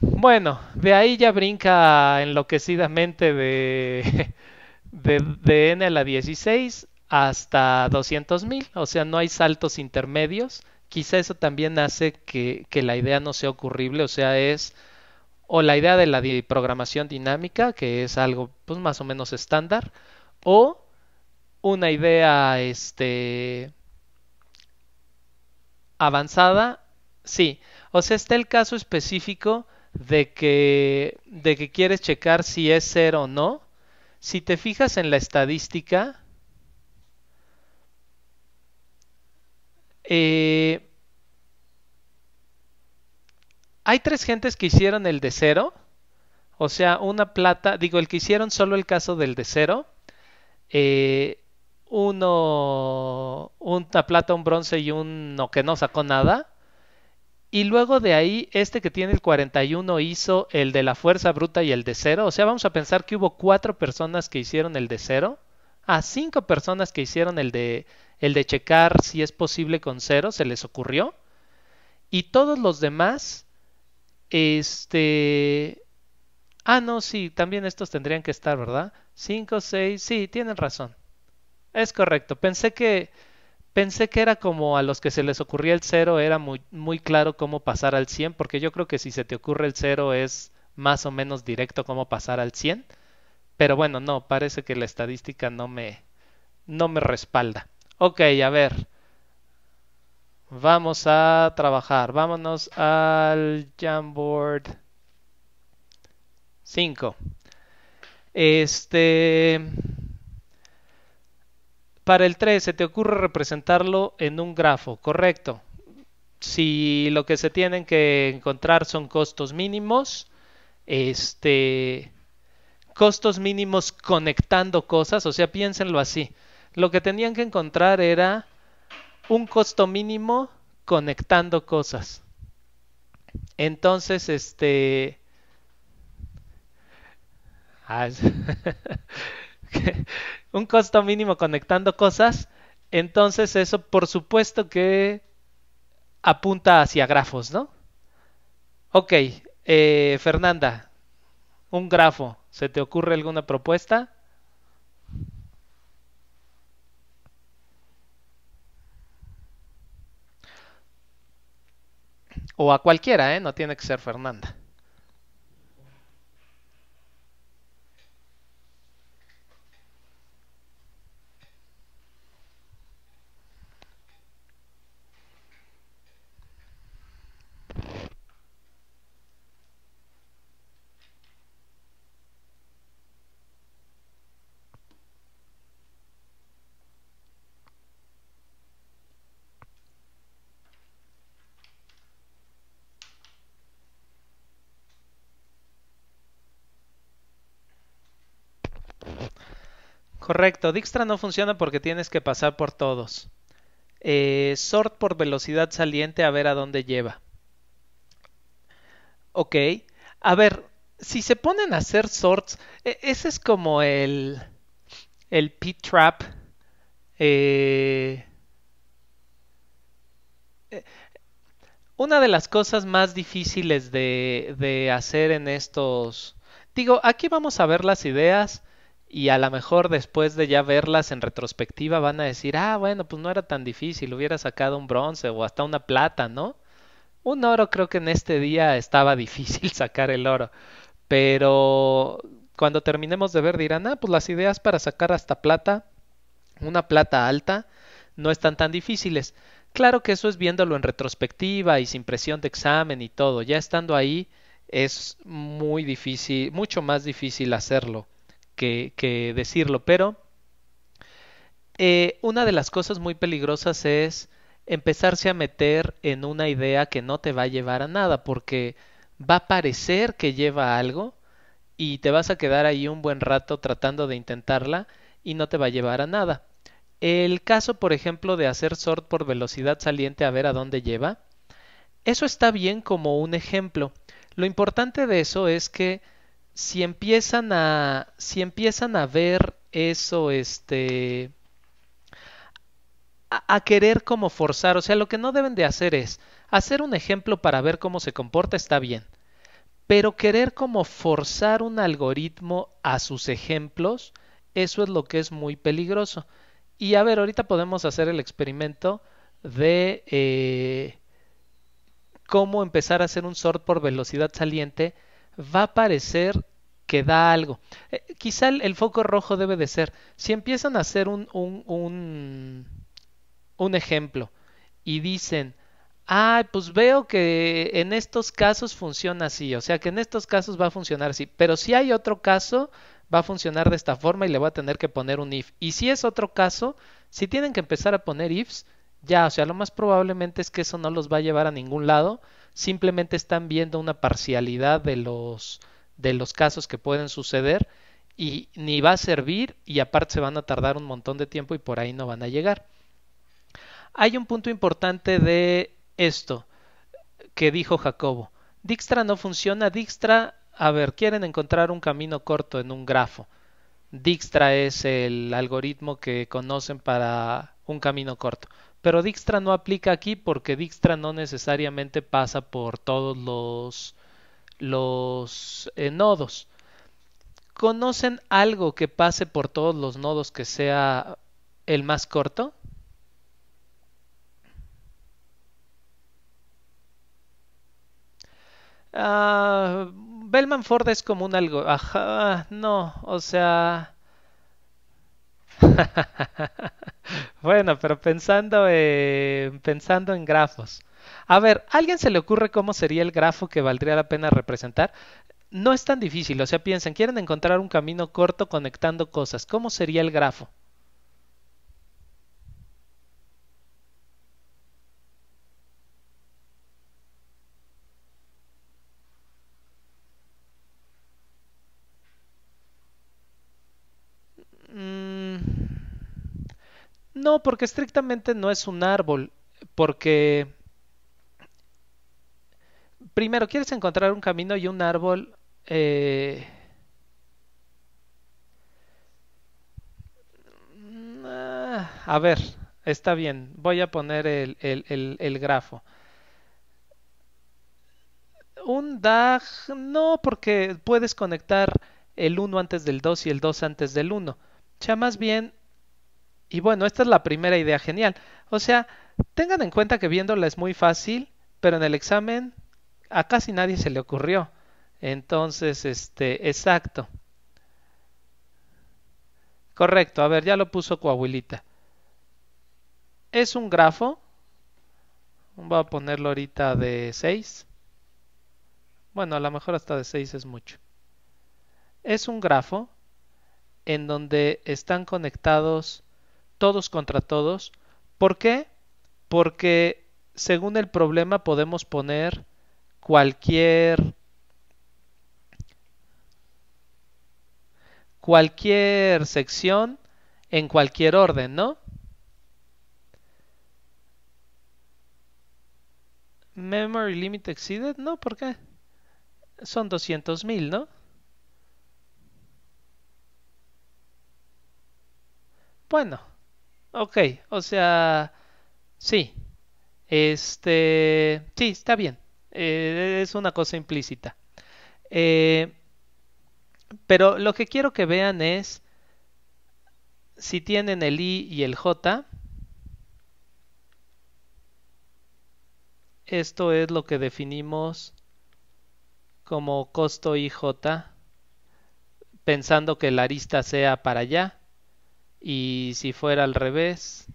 Bueno, de ahí ya brinca enloquecidamente de, de, de N a la 16 hasta 200.000, o sea, no hay saltos intermedios. Quizá eso también hace que, la idea no sea ocurrible, o sea, es o la idea de la programación dinámica, que es algo pues, más o menos estándar, o una idea este, avanzada, sí. O sea, está el caso específico de que, de que quieres checar si es cero o no. Si te fijas en la estadística, Eh, hay tres gentes que hicieron el de cero. O sea, una plata, digo, el que hicieron solo el caso del de cero. Eh, uno, una plata, un bronce y uno que no sacó nada. Y luego de ahí, este que tiene el 41 hizo el de la fuerza bruta y el de cero. O sea, vamos a pensar que hubo cuatro personas que hicieron el de cero a cinco personas que hicieron el de, el de checar si es posible con cero, se les ocurrió. Y todos los demás, este... Ah, no, sí, también estos tendrían que estar, ¿verdad? 5, 6, sí, tienen razón. Es correcto. Pensé que pensé que era como a los que se les ocurría el cero era muy, muy claro cómo pasar al 100, porque yo creo que si se te ocurre el cero es más o menos directo cómo pasar al 100. Pero bueno, no, parece que la estadística no me, no me respalda. Ok, a ver. Vamos a trabajar. Vámonos al Jamboard 5. Este. Para el 3 se te ocurre representarlo en un grafo, correcto. Si lo que se tienen que encontrar son costos mínimos, este costos mínimos conectando cosas, o sea, piénsenlo así. Lo que tenían que encontrar era un costo mínimo conectando cosas. Entonces, este... un costo mínimo conectando cosas. Entonces, eso por supuesto que apunta hacia grafos, ¿no? Ok, eh, Fernanda, un grafo. ¿Se te ocurre alguna propuesta? O a cualquiera, ¿eh? No tiene que ser Fernanda. Correcto, Dijkstra no funciona porque tienes que pasar por todos. Eh, sort por velocidad saliente a ver a dónde lleva. Ok, a ver, si se ponen a hacer sorts, e, ese es como el, el P-Trap. Eh, eh, una de las cosas más difíciles de, de hacer en estos... Digo, aquí vamos a ver las ideas y a lo mejor después de ya verlas en retrospectiva van a decir, ah, bueno, pues no era tan difícil, hubiera sacado un bronce o hasta una plata, ¿no? Un oro creo que en este día estaba difícil sacar el oro, pero cuando terminemos de ver dirán, ah, pues las ideas para sacar hasta plata, una plata alta, no están tan difíciles. Claro que eso es viéndolo en retrospectiva y sin presión de examen y todo, ya estando ahí es muy difícil, mucho más difícil hacerlo que, decirlo, pero eh, una de las cosas muy peligrosas es empezarse a meter en una idea que no te va a llevar a nada, porque va a parecer que lleva algo y te vas a quedar ahí un buen rato tratando de intentarla y no te va a llevar a nada. El caso, por ejemplo, de hacer sort por velocidad saliente a ver a dónde lleva, eso está bien como un ejemplo. Lo importante de eso es que si empiezan a si empiezan a ver eso este a, querer como forzar, o sea, lo que no deben de hacer es hacer un ejemplo para ver cómo se comporta está bien, pero querer como forzar un algoritmo a sus ejemplos, eso es lo que es muy peligroso. Y a ver, ahorita podemos hacer el experimento de eh, cómo empezar a hacer un sort por velocidad saliente va a parecer que da algo. Eh, quizá el, foco rojo debe de ser, si empiezan a hacer un, un, un, ejemplo y dicen, ah, pues veo que en estos casos funciona así, o sea que en estos casos va a funcionar así, pero si hay otro caso, va a funcionar de esta forma y le va a tener que poner un if. Y si es otro caso, si tienen que empezar a poner ifs, ya, o sea, lo más probablemente es que eso no los va a llevar a ningún lado simplemente están viendo una parcialidad de los, de los casos que pueden suceder y ni va a servir y aparte se van a tardar un montón de tiempo y por ahí no van a llegar. Hay un punto importante de esto que dijo Jacobo. Dijkstra no funciona. Dijkstra, a ver, quieren encontrar un camino corto en un grafo. Dijkstra es el algoritmo que conocen para un camino corto. Pero Dijkstra no aplica aquí porque Dijkstra no necesariamente pasa por todos los, los eh, nodos. ¿Conocen algo que pase por todos los nodos que sea el más corto? Ah, Bellman Ford es como un algo. Ajá, no, o sea. bueno, pero pensando, en, eh, pensando en grafos. A ver, ¿alguien se le ocurre cómo sería el grafo que valdría la pena representar? No es tan difícil, o sea, piensen, quieren encontrar un camino corto conectando cosas. ¿Cómo sería el grafo? No, porque estrictamente no es un árbol, porque primero quieres encontrar un camino y un árbol eh, a ver está bien voy a poner el, el, grafo un dag no porque puedes conectar el 1 antes del 2 y el 2 antes del 1 o sea más bien y bueno, esta es la primera idea genial. O sea, tengan en cuenta que viéndola es muy fácil, pero en el examen a casi nadie se le ocurrió. Entonces, este, exacto. Correcto, a ver, ya lo puso Coahuilita. Es un grafo. Voy a ponerlo ahorita de 6. Bueno, a lo mejor hasta de 6 es mucho. Es un grafo en donde están conectados todos contra todos. ¿Por qué? Porque según el problema podemos poner cualquier cualquier sección en cualquier orden, ¿no? Memory limit exceeded, no, ¿por qué? Son 200.000, ¿no? Bueno, Ok, o sea, sí. Este, sí, está bien. Eh, es una cosa implícita. Eh, pero lo que quiero que vean es si tienen el i y el j. Esto es lo que definimos como costo ij pensando que la arista sea para allá y si fuera al revés,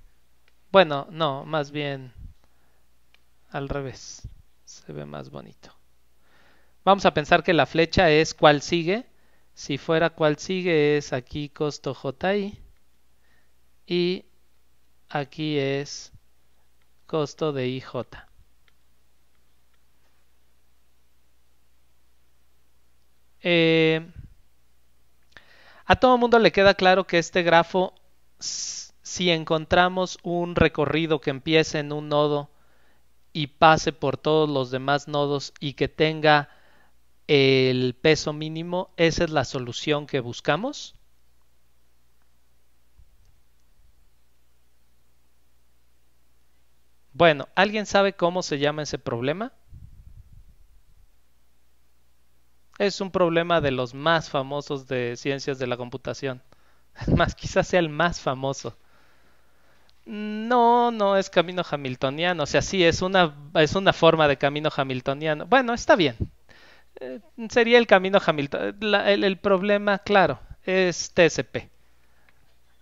bueno, no, más bien al revés. Se ve más bonito. Vamos a pensar que la flecha es cuál sigue. Si fuera cuál sigue es aquí costo JI y aquí es costo de IJ. Eh, a todo mundo le queda claro que este grafo, si encontramos un recorrido que empiece en un nodo y pase por todos los demás nodos y que tenga el peso mínimo, esa es la solución que buscamos. Bueno, ¿alguien sabe cómo se llama ese problema? es un problema de los más famosos de ciencias de la computación. Más quizás sea el más famoso. No, no es camino hamiltoniano. O sea, sí, es una, es una forma de camino hamiltoniano. Bueno, está bien. Eh, sería el camino hamiltoniano. El, el, problema, claro, es TSP.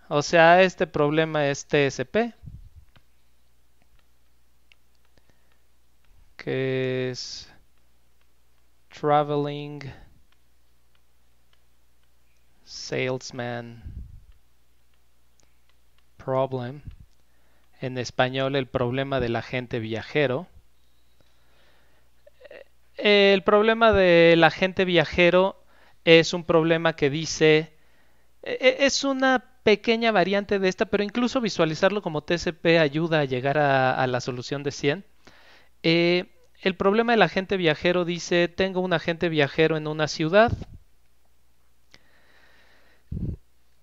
O sea, este problema es TSP. Que es traveling salesman problem. En español, el problema del agente viajero. El problema del agente viajero es un problema que dice, e, e, es una pequeña variante de esta, pero incluso visualizarlo como TCP ayuda a llegar a, la solución de 100. El problema del agente viajero dice, tengo un agente viajero en una ciudad,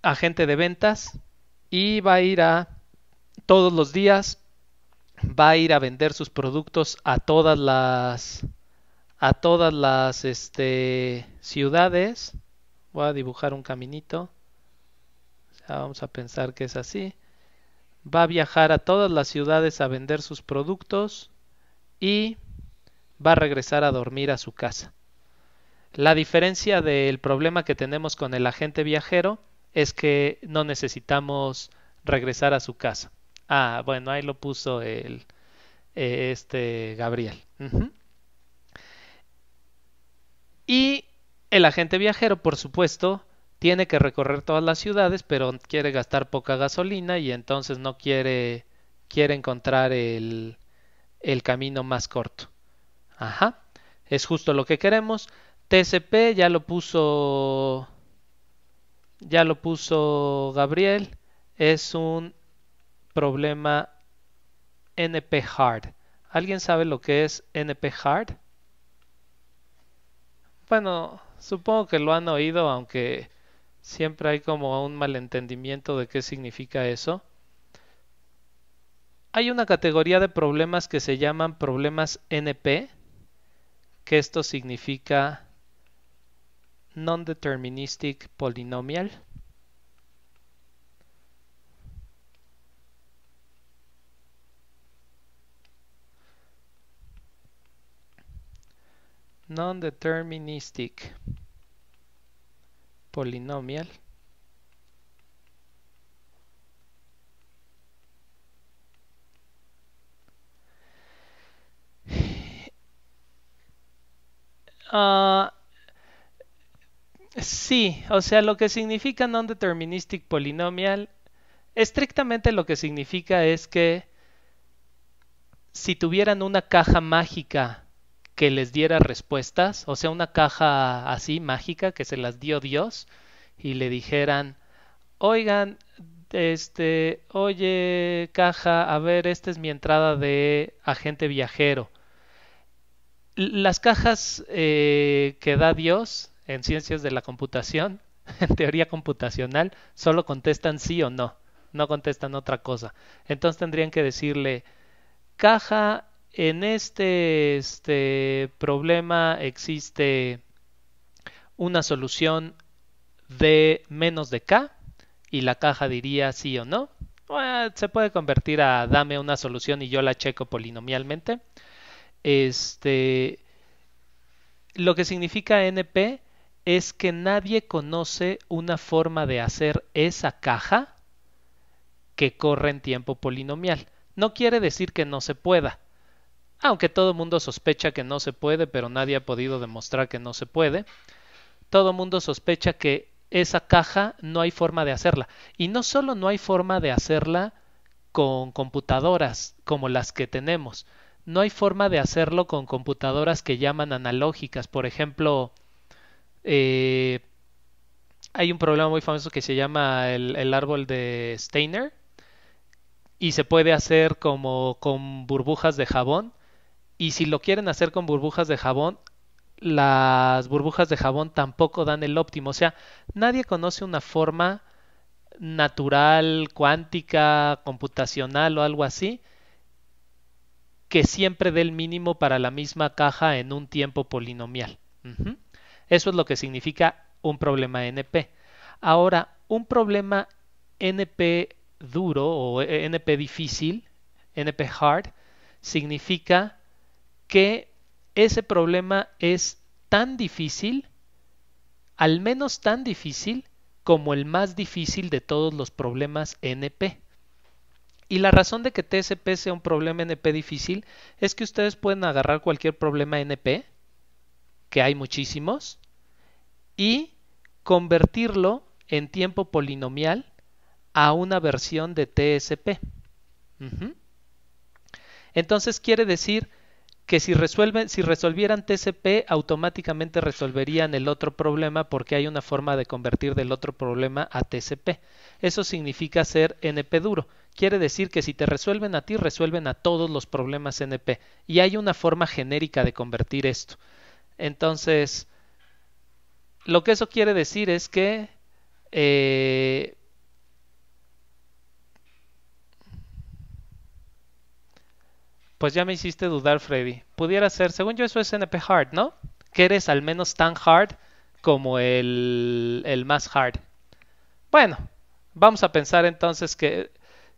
agente de ventas, y va a ir a todos los días, va a ir a vender sus productos a todas las, a todas las este, ciudades. Voy a dibujar un caminito. vamos a pensar que es así. Va a viajar a todas las ciudades a vender sus productos y va a regresar a dormir a su casa. La diferencia del problema que tenemos con el agente viajero es que no necesitamos regresar a su casa. Ah, bueno, ahí lo puso el eh, este Gabriel. Y el agente viajero, por supuesto, tiene que recorrer todas las ciudades, pero quiere gastar poca gasolina y entonces no quiere quiere encontrar el camino más corto. Ajá, es justo lo que queremos. TCP ya lo puso ya lo puso Gabriel, es un problema NP hard. ¿Alguien sabe lo que es NP hard? Bueno, supongo que lo han oído, aunque siempre hay como un malentendimiento de qué significa eso. Hay una categoría de problemas que se llaman problemas NP, que esto significa non-deterministic polynomial. Non-deterministic polynomial Ah, sí, o sea, lo que significa non-deterministic polynomial, estrictamente lo que significa es que si tuvieran una caja mágica que les diera respuestas, o sea, una caja así mágica que se las dio Dios y le dijeran, oigan, este, oye, caja, a ver, esta es mi entrada de agente viajero las cajas eh, que da Dios en ciencias de la computación, en teoría computacional, solo contestan sí o no, no contestan otra cosa. Entonces tendrían que decirle, caja, en este, este problema existe una solución de menos de k y la caja diría sí o no. se puede convertir a dame una solución y yo la checo polinomialmente. Este, lo que significa NP es que nadie conoce una forma de hacer esa caja que corre en tiempo polinomial. No quiere decir que no se pueda, aunque todo el mundo sospecha que no se puede, pero nadie ha podido demostrar que no se puede. Todo el mundo sospecha que esa caja no hay forma de hacerla. Y no solo no hay forma de hacerla con computadoras como las que tenemos, no hay forma de hacerlo con computadoras que llaman analógicas. Por ejemplo, eh, hay un problema muy famoso que se llama el, el, árbol de Steiner y se puede hacer como con burbujas de jabón. Y si lo quieren hacer con burbujas de jabón, las burbujas de jabón tampoco dan el óptimo. O sea, nadie conoce una forma natural, cuántica, computacional o algo así que siempre dé el mínimo para la misma caja en un tiempo polinomial. Eso es lo que significa un problema NP. Ahora, un problema NP duro o NP difícil, NP hard, significa que ese problema es tan difícil, al menos tan difícil, como el más difícil de todos los problemas NP. Y la razón de que TSP sea un problema NP difícil es que ustedes pueden agarrar cualquier problema NP, que hay muchísimos, y convertirlo en tiempo polinomial a una versión de TSP. Entonces quiere decir que si, resuelven, si resolvieran TSP, automáticamente resolverían el otro problema porque hay una forma de convertir del otro problema a TSP. Eso significa ser NP duro quiere decir que si te resuelven a ti, resuelven a todos los problemas NP. Y hay una forma genérica de convertir esto. Entonces, lo que eso quiere decir es que eh, pues ya me hiciste dudar, Freddy. Pudiera ser, según yo, eso es NP hard, ¿no? Que eres al menos tan hard como el, el más hard. Bueno, vamos a pensar entonces que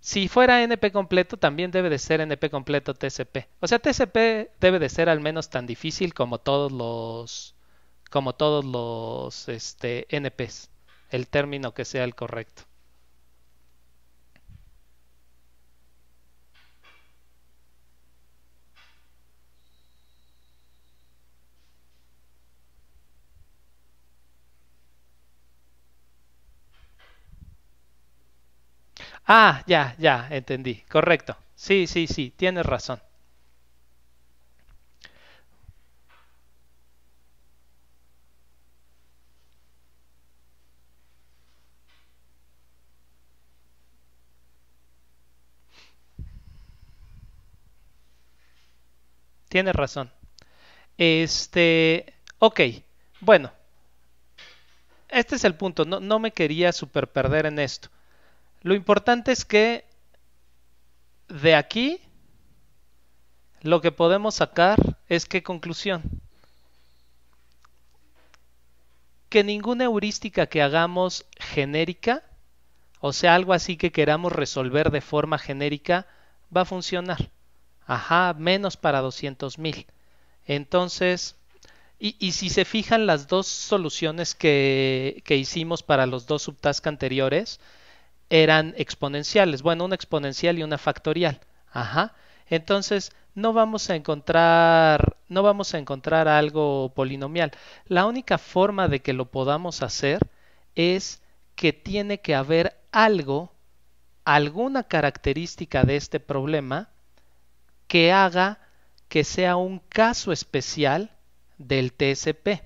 si fuera NP completo, también debe de ser NP completo TCP. O sea, TCP debe de ser al menos tan difícil como todos los como todos los este, NPs. El término que sea el correcto. Ah, ya, ya, entendí. Correcto. Sí, sí, sí, tienes razón. Tienes razón. Este, ok, bueno. Este es el punto, no, no me quería super perder en esto. Lo importante es que de aquí lo que podemos sacar es qué conclusión. Que ninguna heurística que hagamos genérica, o sea, algo así que queramos resolver de forma genérica, va a funcionar. Ajá, menos para 200.000. Entonces, y, y, si se fijan las dos soluciones que, que hicimos para los dos subtasks anteriores, eran exponenciales. Bueno, una exponencial y una factorial. Ajá. Entonces, no vamos a encontrar no vamos a encontrar algo polinomial. La única forma de que lo podamos hacer es que tiene que haber algo, alguna característica de este problema que haga que sea un caso especial del TSP.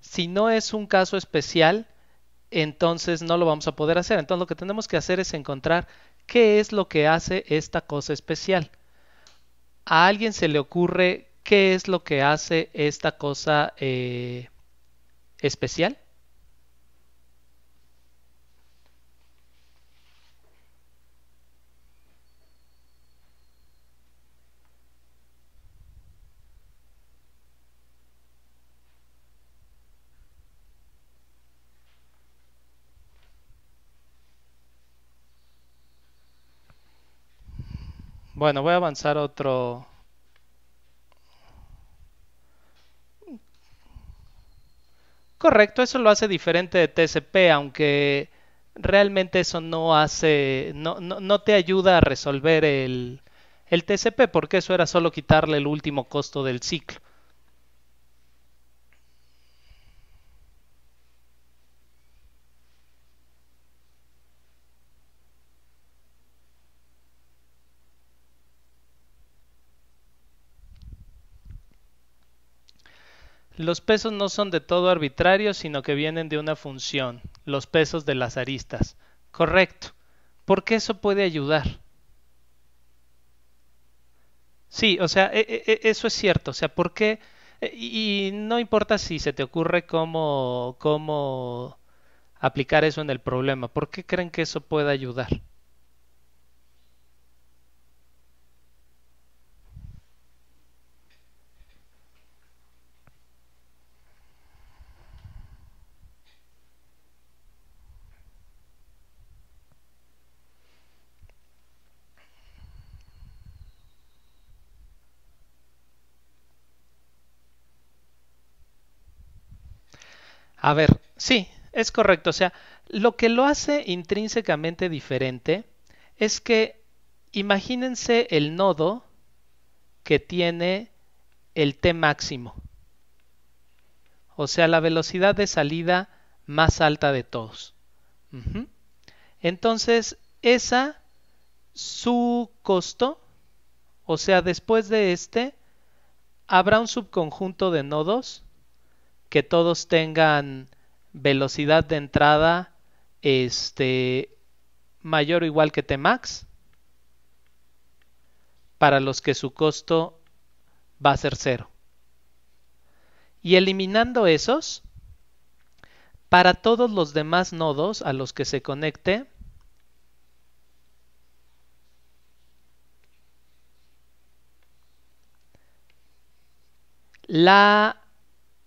Si no es un caso especial, entonces no lo vamos a poder hacer. Entonces lo que tenemos que hacer es encontrar qué es lo que hace esta cosa especial. A alguien se le ocurre qué es lo que hace esta cosa eh, especial. Bueno, voy a avanzar otro... Correcto, eso lo hace diferente de TCP, aunque realmente eso no hace, no, no, te ayuda a resolver el, el TCP, porque eso era solo quitarle el último costo del ciclo. Los pesos no son de todo arbitrarios, sino que vienen de una función, los pesos de las aristas. Correcto. ¿por qué eso puede ayudar. Sí, o sea, e, e, e, eso es cierto. O sea, ¿por qué? Y no importa si se te ocurre cómo, cómo aplicar eso en el problema. ¿Por qué creen que eso puede ayudar? A ver, sí, es correcto. O sea, lo que lo hace intrínsecamente diferente es que imagínense el nodo que tiene el t máximo. O sea, la velocidad de salida más alta de todos. Entonces, esa, su costo, o sea, después de este, habrá un subconjunto de nodos que todos tengan velocidad de entrada este, mayor o igual que Tmax para los que su costo va a ser cero. Y eliminando esos, para todos los demás nodos a los que se conecte, la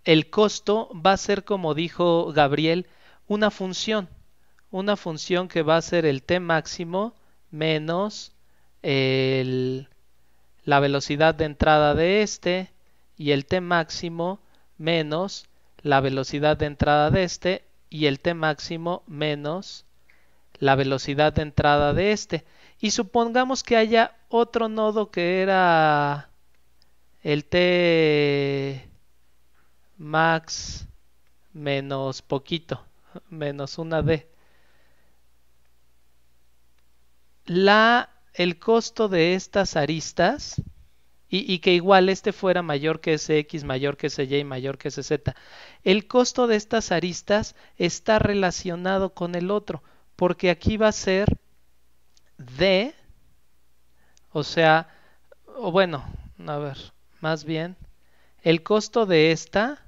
el costo va a ser, como dijo Gabriel, una función, una función que va a ser el t máximo menos el, la velocidad de entrada de este y el t máximo menos la velocidad de entrada de este y el t máximo menos la velocidad de entrada de este. Y supongamos que haya otro nodo que era el t max menos poquito, menos una D. La, el costo de estas aristas y, que igual este fuera mayor que x, mayor que y, mayor que z, El costo de estas aristas está relacionado con el otro, porque aquí va a ser D, o sea, o bueno, a ver, más bien, el costo de esta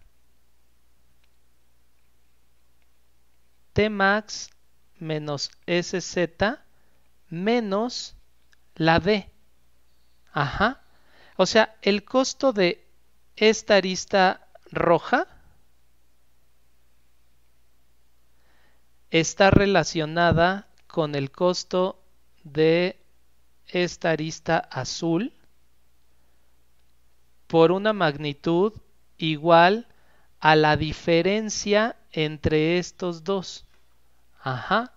max menos SZ menos la D. Ajá. O sea, el costo de esta arista roja está relacionada con el costo de esta arista azul por una magnitud igual a la diferencia entre estos dos. Ajá.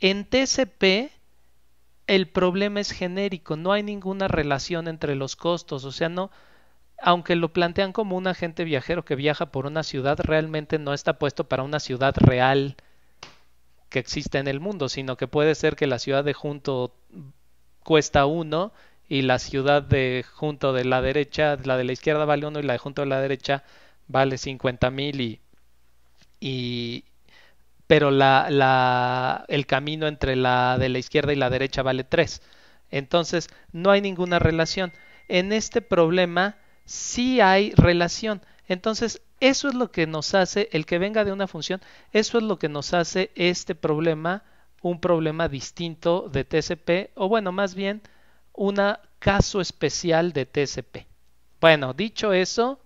En TCP el problema es genérico, no hay ninguna relación entre los costos, o sea, no, aunque lo plantean como un agente viajero que viaja por una ciudad, realmente no está puesto para una ciudad real que existe en el mundo, sino que puede ser que la ciudad de junto cuesta uno y la ciudad de junto de la derecha, la de la izquierda vale uno y la de junto de la derecha vale 50 mil y, pero la, el camino entre la de la izquierda y la derecha vale 3. Entonces, no hay ninguna relación. En este problema sí hay relación. Entonces, eso es lo que nos hace, el que venga de una función, eso es lo que nos hace este problema un problema distinto de TCP, o bueno, más bien, un caso especial de TCP. Bueno, dicho eso,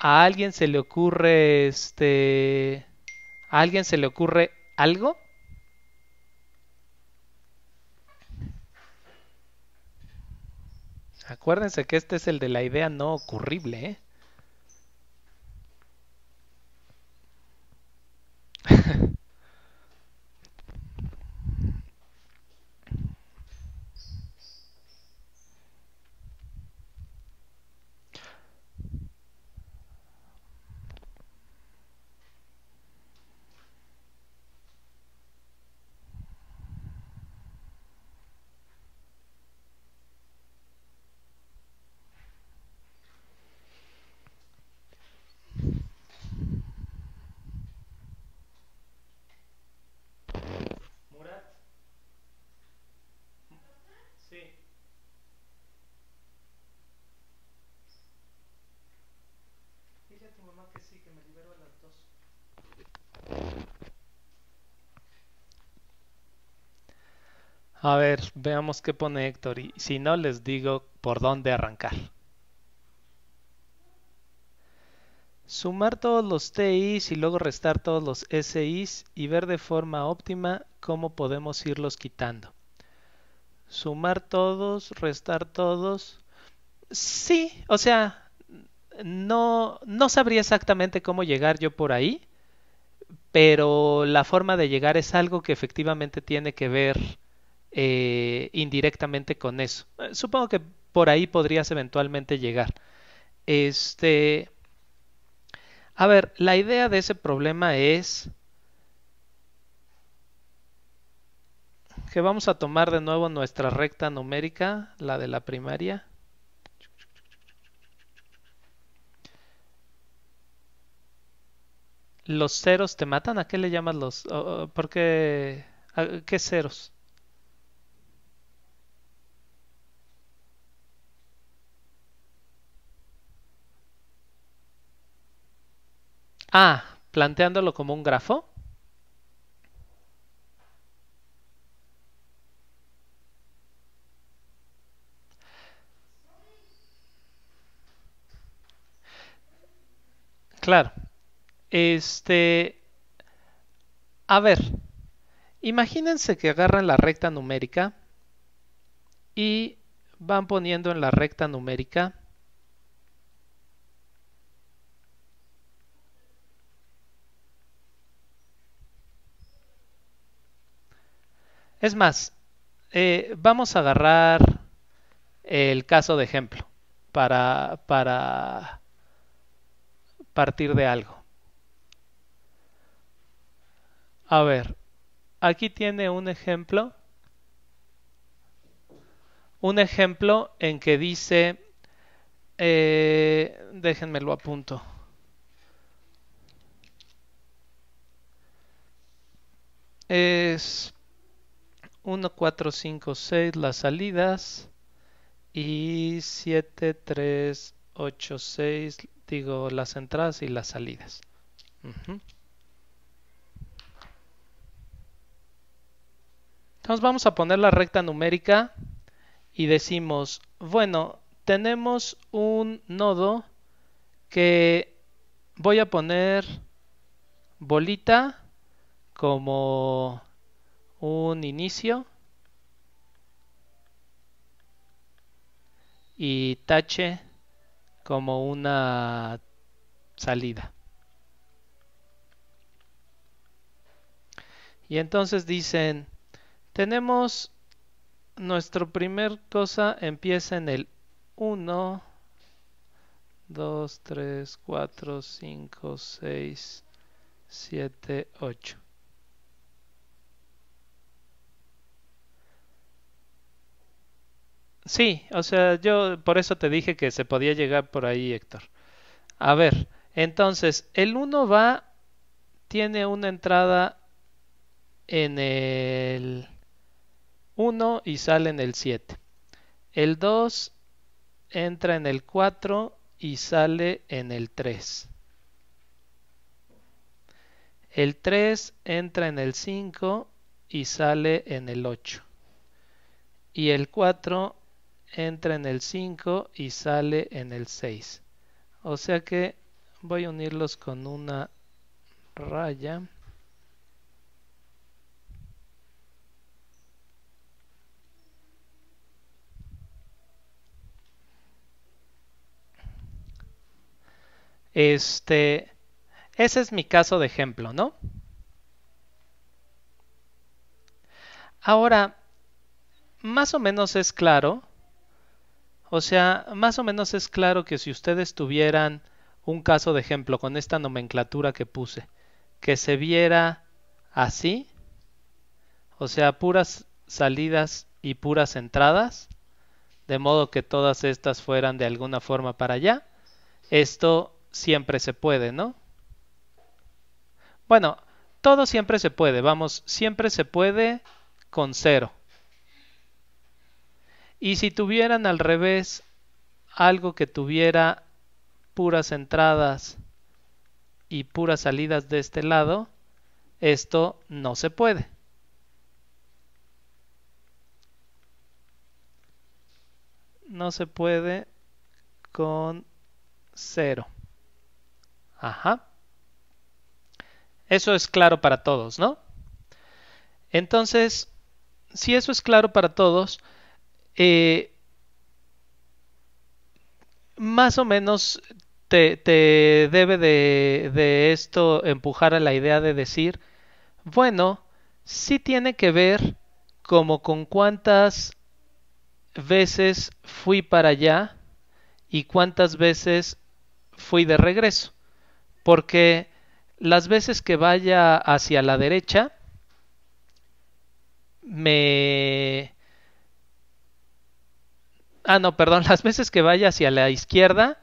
a alguien se le ocurre este ¿A alguien se le ocurre algo? Acuérdense que este es el de la idea no ocurrible. ¿eh? A ver, veamos qué pone Héctor. Y si no, les digo por dónde arrancar. Sumar todos los TIs y luego restar todos los SIs y ver de forma óptima cómo podemos irlos quitando. Sumar todos, restar todos. Sí, o sea, no, no sabría exactamente cómo llegar yo por ahí, pero la forma de llegar es algo que efectivamente tiene que ver eh, indirectamente con eso. Eh, supongo que por ahí podrías eventualmente llegar. Este. A ver, la idea de ese problema es que vamos a tomar de nuevo nuestra recta numérica, la de la primaria. ¿Los ceros te matan? ¿A qué le llamas los? ¿Por qué? qué ceros? Ah, planteándolo como un grafo. Claro. Este, a ver, imagínense que agarran la recta numérica y van poniendo en la recta numérica Es más, eh, vamos a agarrar el caso de ejemplo para, para partir de algo. A ver, aquí tiene un ejemplo. Un ejemplo en que dice, eh, déjenme lo apunto. Es 1, 4, 5, 6 las salidas y 7, 3, 8, 6 digo las entradas y las salidas. Entonces vamos a poner la recta numérica y decimos, bueno, tenemos un nodo que voy a poner bolita como un inicio y tache como una salida. Y entonces dicen, tenemos nuestro primer cosa empieza en el 1, 2, 3, 4, 5, 6, 7, 8. Sí, o sea, yo por eso te dije que se podía llegar por ahí, Héctor. A ver, entonces, el 1 va, tiene una entrada en el 1 y sale en el 7. El 2 entra en el 4 y sale en el 3. El 3 entra en el 5 y sale en el 8. Y el 4 entra en el 5 y sale en el 6 o sea que voy a unirlos con una raya Este, ese es mi caso de ejemplo, ¿no? Ahora, más o menos es claro o sea, más o menos es claro que si ustedes tuvieran un caso de ejemplo con esta nomenclatura que puse, que se viera así, o sea, puras salidas y puras entradas, de modo que todas estas fueran de alguna forma para allá, esto siempre se puede, ¿no? Bueno, todo siempre se puede, vamos, siempre se puede con cero. Y si tuvieran al revés algo que tuviera puras entradas y puras salidas de este lado, esto no se puede. No se puede con cero. Ajá. Eso es claro para todos, ¿no? Entonces, si eso es claro para todos, eh, más o menos te, te debe de, de esto empujar a la idea de decir, bueno, sí tiene que ver como con cuántas veces fui para allá y cuántas veces fui de regreso. Porque las veces que vaya hacia la derecha, me Ah, no, perdón, las veces que vaya hacia la izquierda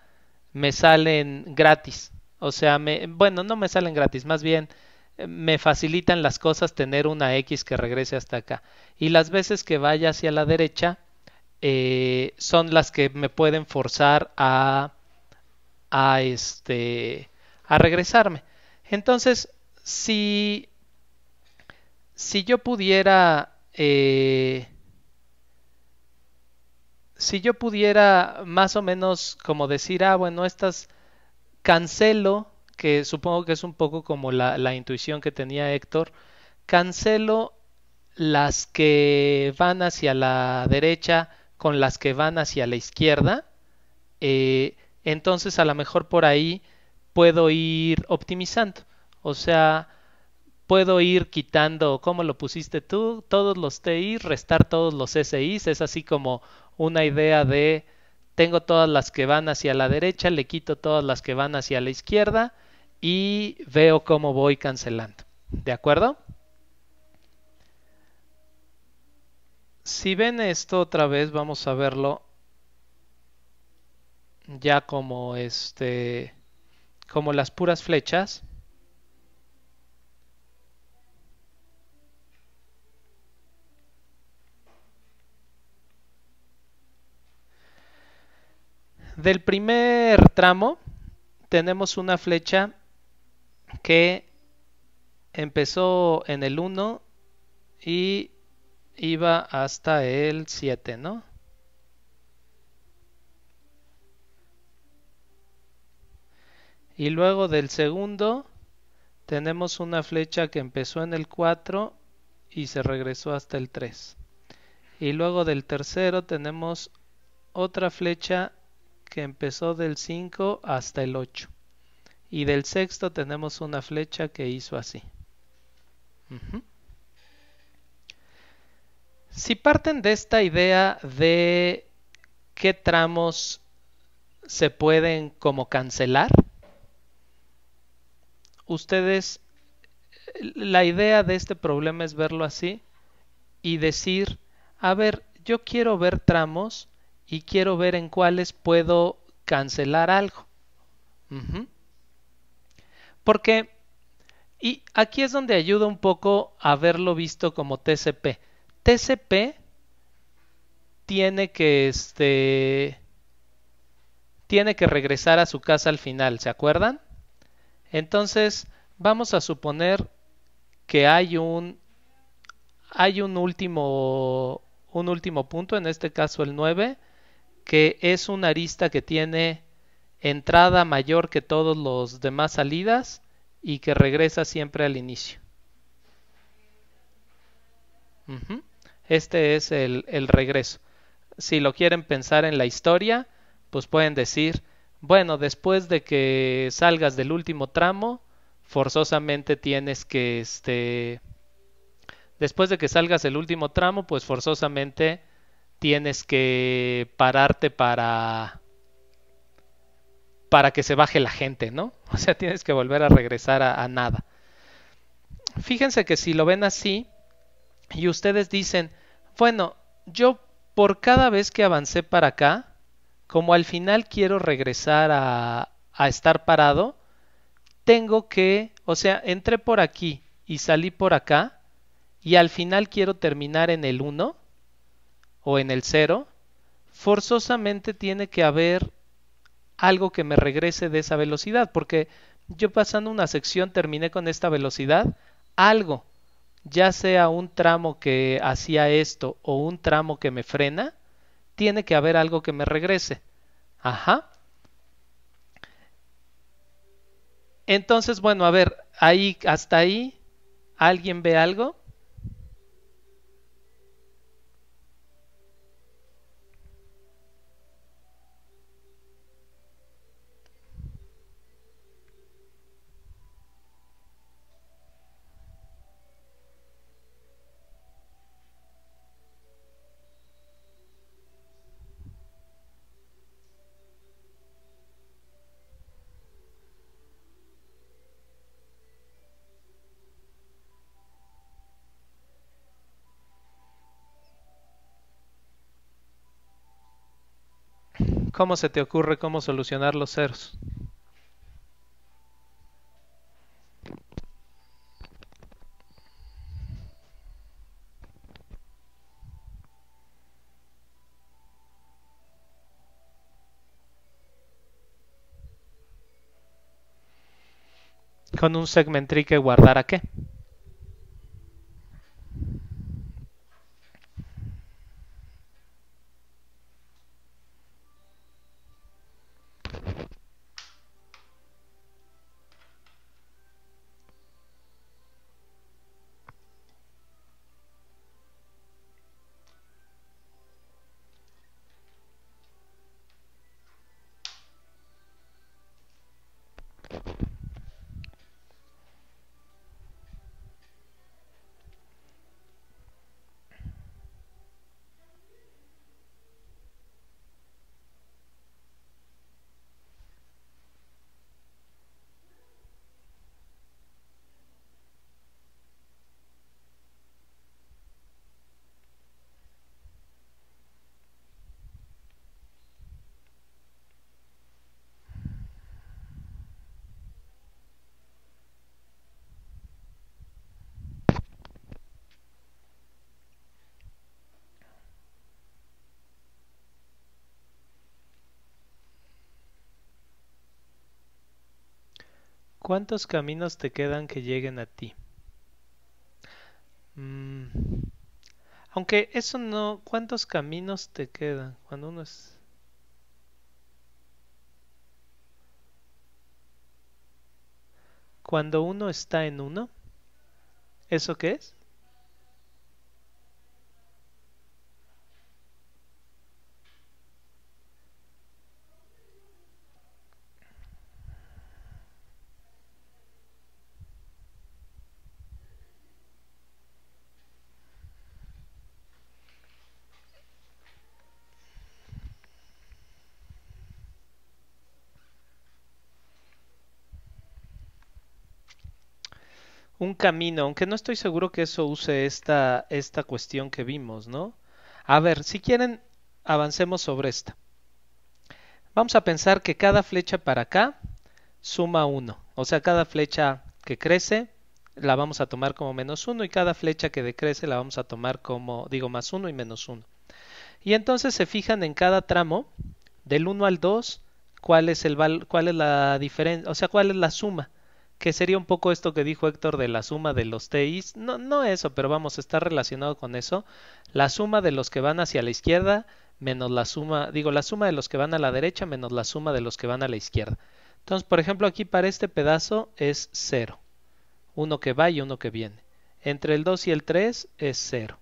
me salen gratis. O sea, me, bueno, no me salen gratis, más bien eh, me facilitan las cosas tener una X que regrese hasta acá. Y las veces que vaya hacia la derecha eh, son las que me pueden forzar a, a, este, a regresarme. Entonces, si, si yo pudiera... Eh, si yo pudiera más o menos como decir, ah, bueno, estas cancelo, que supongo que es un poco como la, la intuición que tenía Héctor, cancelo las que van hacia la derecha con las que van hacia la izquierda, eh, entonces a lo mejor por ahí puedo ir optimizando. O sea, puedo ir quitando, como lo pusiste tú, todos los TI, restar todos los SIs. Es así como una idea de tengo todas las que van hacia la derecha, le quito todas las que van hacia la izquierda y veo cómo voy cancelando. ¿De acuerdo? Si ven esto otra vez, vamos a verlo ya como este como las puras flechas. Del primer tramo tenemos una flecha que empezó en el 1 y iba hasta el 7, ¿no? Y luego del segundo tenemos una flecha que empezó en el 4 y se regresó hasta el 3. Y luego del tercero tenemos otra flecha que empezó del 5 hasta el 8. Y del sexto tenemos una flecha que hizo así. Si parten de esta idea de qué tramos se pueden como cancelar, ustedes, la idea de este problema es verlo así y decir, a ver, yo quiero ver tramos y quiero ver en cuáles puedo cancelar algo. Porque, y aquí es donde ayuda un poco a haberlo visto como TCP. TCP tiene que, este, tiene que regresar a su casa al final, ¿se acuerdan? Entonces, vamos a suponer que hay un hay un último un último punto, en este caso el 9, que es una arista que tiene entrada mayor que todos los demás salidas y que regresa siempre al inicio. Este es el, el regreso. Si lo quieren pensar en la historia, pues pueden decir, bueno, después de que salgas del último tramo, forzosamente tienes que, este, después de que salgas el último tramo, pues forzosamente tienes que pararte para para que se baje la gente, ¿no? O sea, tienes que volver a regresar a, nada. Fíjense que si lo ven así y ustedes dicen, bueno, yo por cada vez que avancé para acá, como al final quiero regresar a, a estar parado, tengo que, o sea, entré por aquí y salí por acá y al final quiero terminar en el 1, o en el cero, forzosamente tiene que haber algo que me regrese de esa velocidad, porque yo pasando una sección terminé con esta velocidad, algo, ya sea un tramo que hacía esto o un tramo que me frena, tiene que haber algo que me regrese. Ajá. Entonces, bueno, a ver, ahí hasta ahí alguien ve algo? ¿Cómo se te ocurre cómo solucionar los ceros? Con un segmentrique guardar a qué? ¿Cuántos caminos te quedan que lleguen a ti? Mm, aunque eso no, ¿cuántos caminos te quedan cuando uno es... Cuando uno está en uno, ¿eso qué es? un camino, aunque no estoy seguro que eso use esta, esta cuestión que vimos, ¿no? A ver, si quieren, avancemos sobre esta. Vamos a pensar que cada flecha para acá suma 1, o sea, cada flecha que crece la vamos a tomar como menos 1 y cada flecha que decrece la vamos a tomar como, digo, más 1 y menos 1. Y entonces se fijan en cada tramo, del 1 al 2, cuál es, el cuál es la diferencia, o sea, cuál es la suma que sería un poco esto que dijo Héctor de la suma de los TIs, no, no eso, pero vamos, está relacionado con eso, la suma de los que van hacia la izquierda menos la suma, digo, la suma de los que van a la derecha menos la suma de los que van a la izquierda. Entonces, por ejemplo, aquí para este pedazo es 0, uno que va y uno que viene. Entre el 2 y el 3 es 0.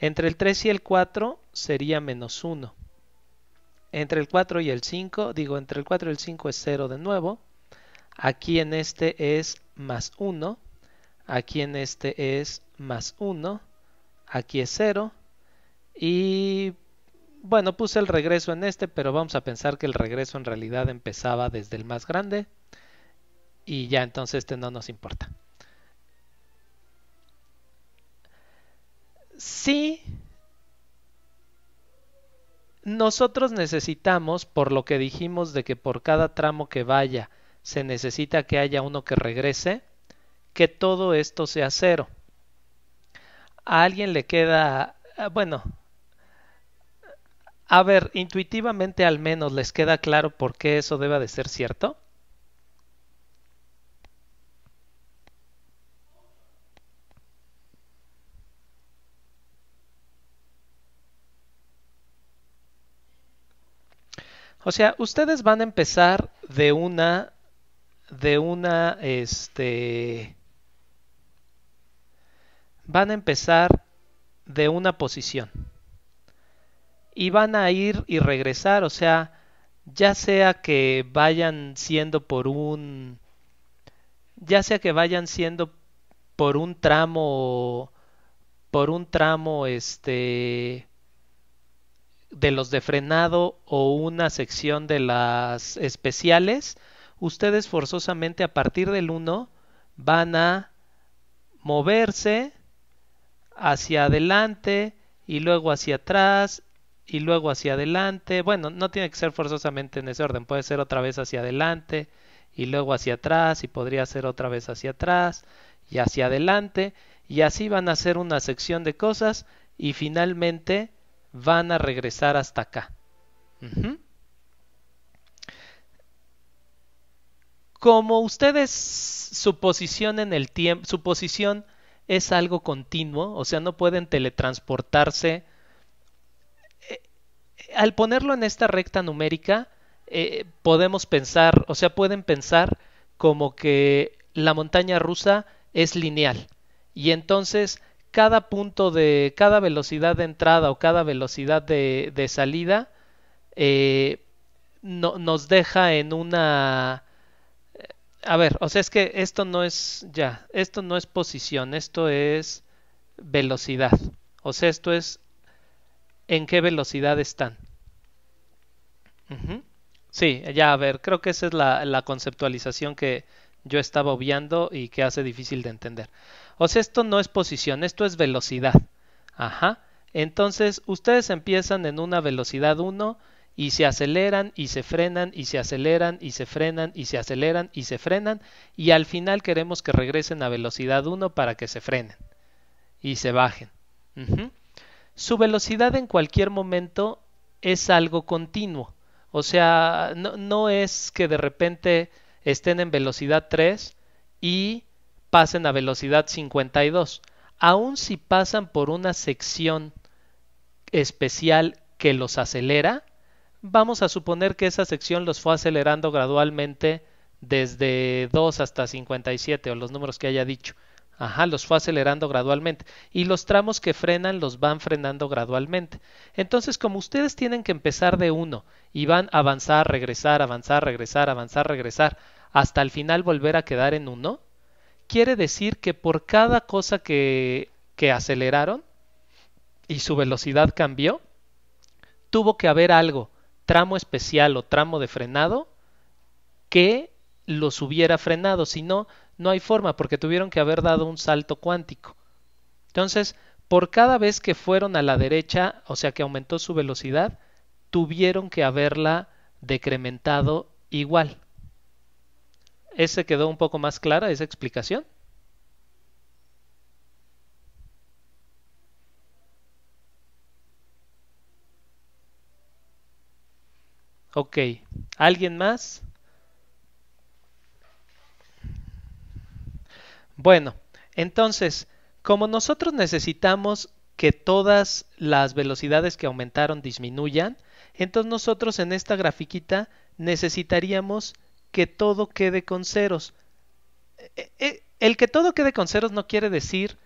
Entre el 3 y el 4 sería menos 1. Entre el 4 y el 5, digo, entre el 4 y el 5 es 0 de nuevo. Aquí en este es más 1. Aquí en este es más 1. Aquí es 0. Y bueno, puse el regreso en este, pero vamos a pensar que el regreso en realidad empezaba desde el más grande. Y ya entonces este no nos importa. Si nosotros necesitamos, por lo que dijimos de que por cada tramo que vaya, se necesita que haya uno que regrese, que todo esto sea cero. A alguien le queda, ah, bueno, a ver, intuitivamente al menos les queda claro por qué eso debe de ser cierto. O sea, ustedes van a empezar de una de una, este, van a empezar de una posición y van a ir y regresar, o sea, ya sea que vayan siendo por un, ya sea que vayan siendo por un tramo, por un tramo, este, de los de frenado o una sección de las especiales, ustedes forzosamente a partir del 1 van a moverse hacia adelante y luego hacia atrás y luego hacia adelante. Bueno, no tiene que ser forzosamente en ese orden, puede ser otra vez hacia adelante y luego hacia atrás y podría ser otra vez hacia atrás y hacia adelante y así van a hacer una sección de cosas y finalmente van a regresar hasta acá. Como ustedes, su posición en el tiempo, su posición es algo continuo, o sea, no pueden teletransportarse. Eh, eh, al ponerlo en esta recta numérica, eh, podemos pensar, o sea, pueden pensar como que la montaña rusa es lineal. Y entonces cada punto de, cada velocidad de entrada o cada velocidad de, salida no, nos deja en una a ver, o sea, es que esto no es ya, esto no es posición, esto es velocidad. O sea, esto es en qué velocidad están. Sí, ya, a ver, creo que esa es la, la, conceptualización que yo estaba obviando y que hace difícil de entender. O sea, esto no es posición, esto es velocidad. Ajá. Entonces, ustedes empiezan en una velocidad 1 y se aceleran y se frenan y se aceleran y se frenan y se aceleran y se frenan y al final queremos que regresen a velocidad 1 para que se frenen y se bajen. Su velocidad en cualquier momento es algo continuo. O sea, no, no, es que de repente estén en velocidad 3 y pasen a velocidad 52. Aun si pasan por una sección especial que los acelera, vamos a suponer que esa sección los fue acelerando gradualmente desde 2 hasta 57 o los números que haya dicho. Ajá, los fue acelerando gradualmente. Y los tramos que frenan los van frenando gradualmente. Entonces, como ustedes tienen que empezar de 1 y van a avanzar, regresar, avanzar, regresar, avanzar, regresar, hasta el final volver a quedar en 1, quiere decir que por cada cosa que, que aceleraron y su velocidad cambió, tuvo que haber algo tramo especial o tramo de frenado que los hubiera frenado. Si no, no hay forma porque tuvieron que haber dado un salto cuántico. Entonces, por cada vez que fueron a la derecha, o sea que aumentó su velocidad, tuvieron que haberla decrementado igual. ¿Ese quedó un poco más clara esa explicación? Ok, ¿alguien más? Bueno, entonces, como nosotros necesitamos que todas las velocidades que aumentaron disminuyan, entonces nosotros en esta grafiquita necesitaríamos que todo quede con ceros. Eh, eh, el que todo quede con ceros no quiere decir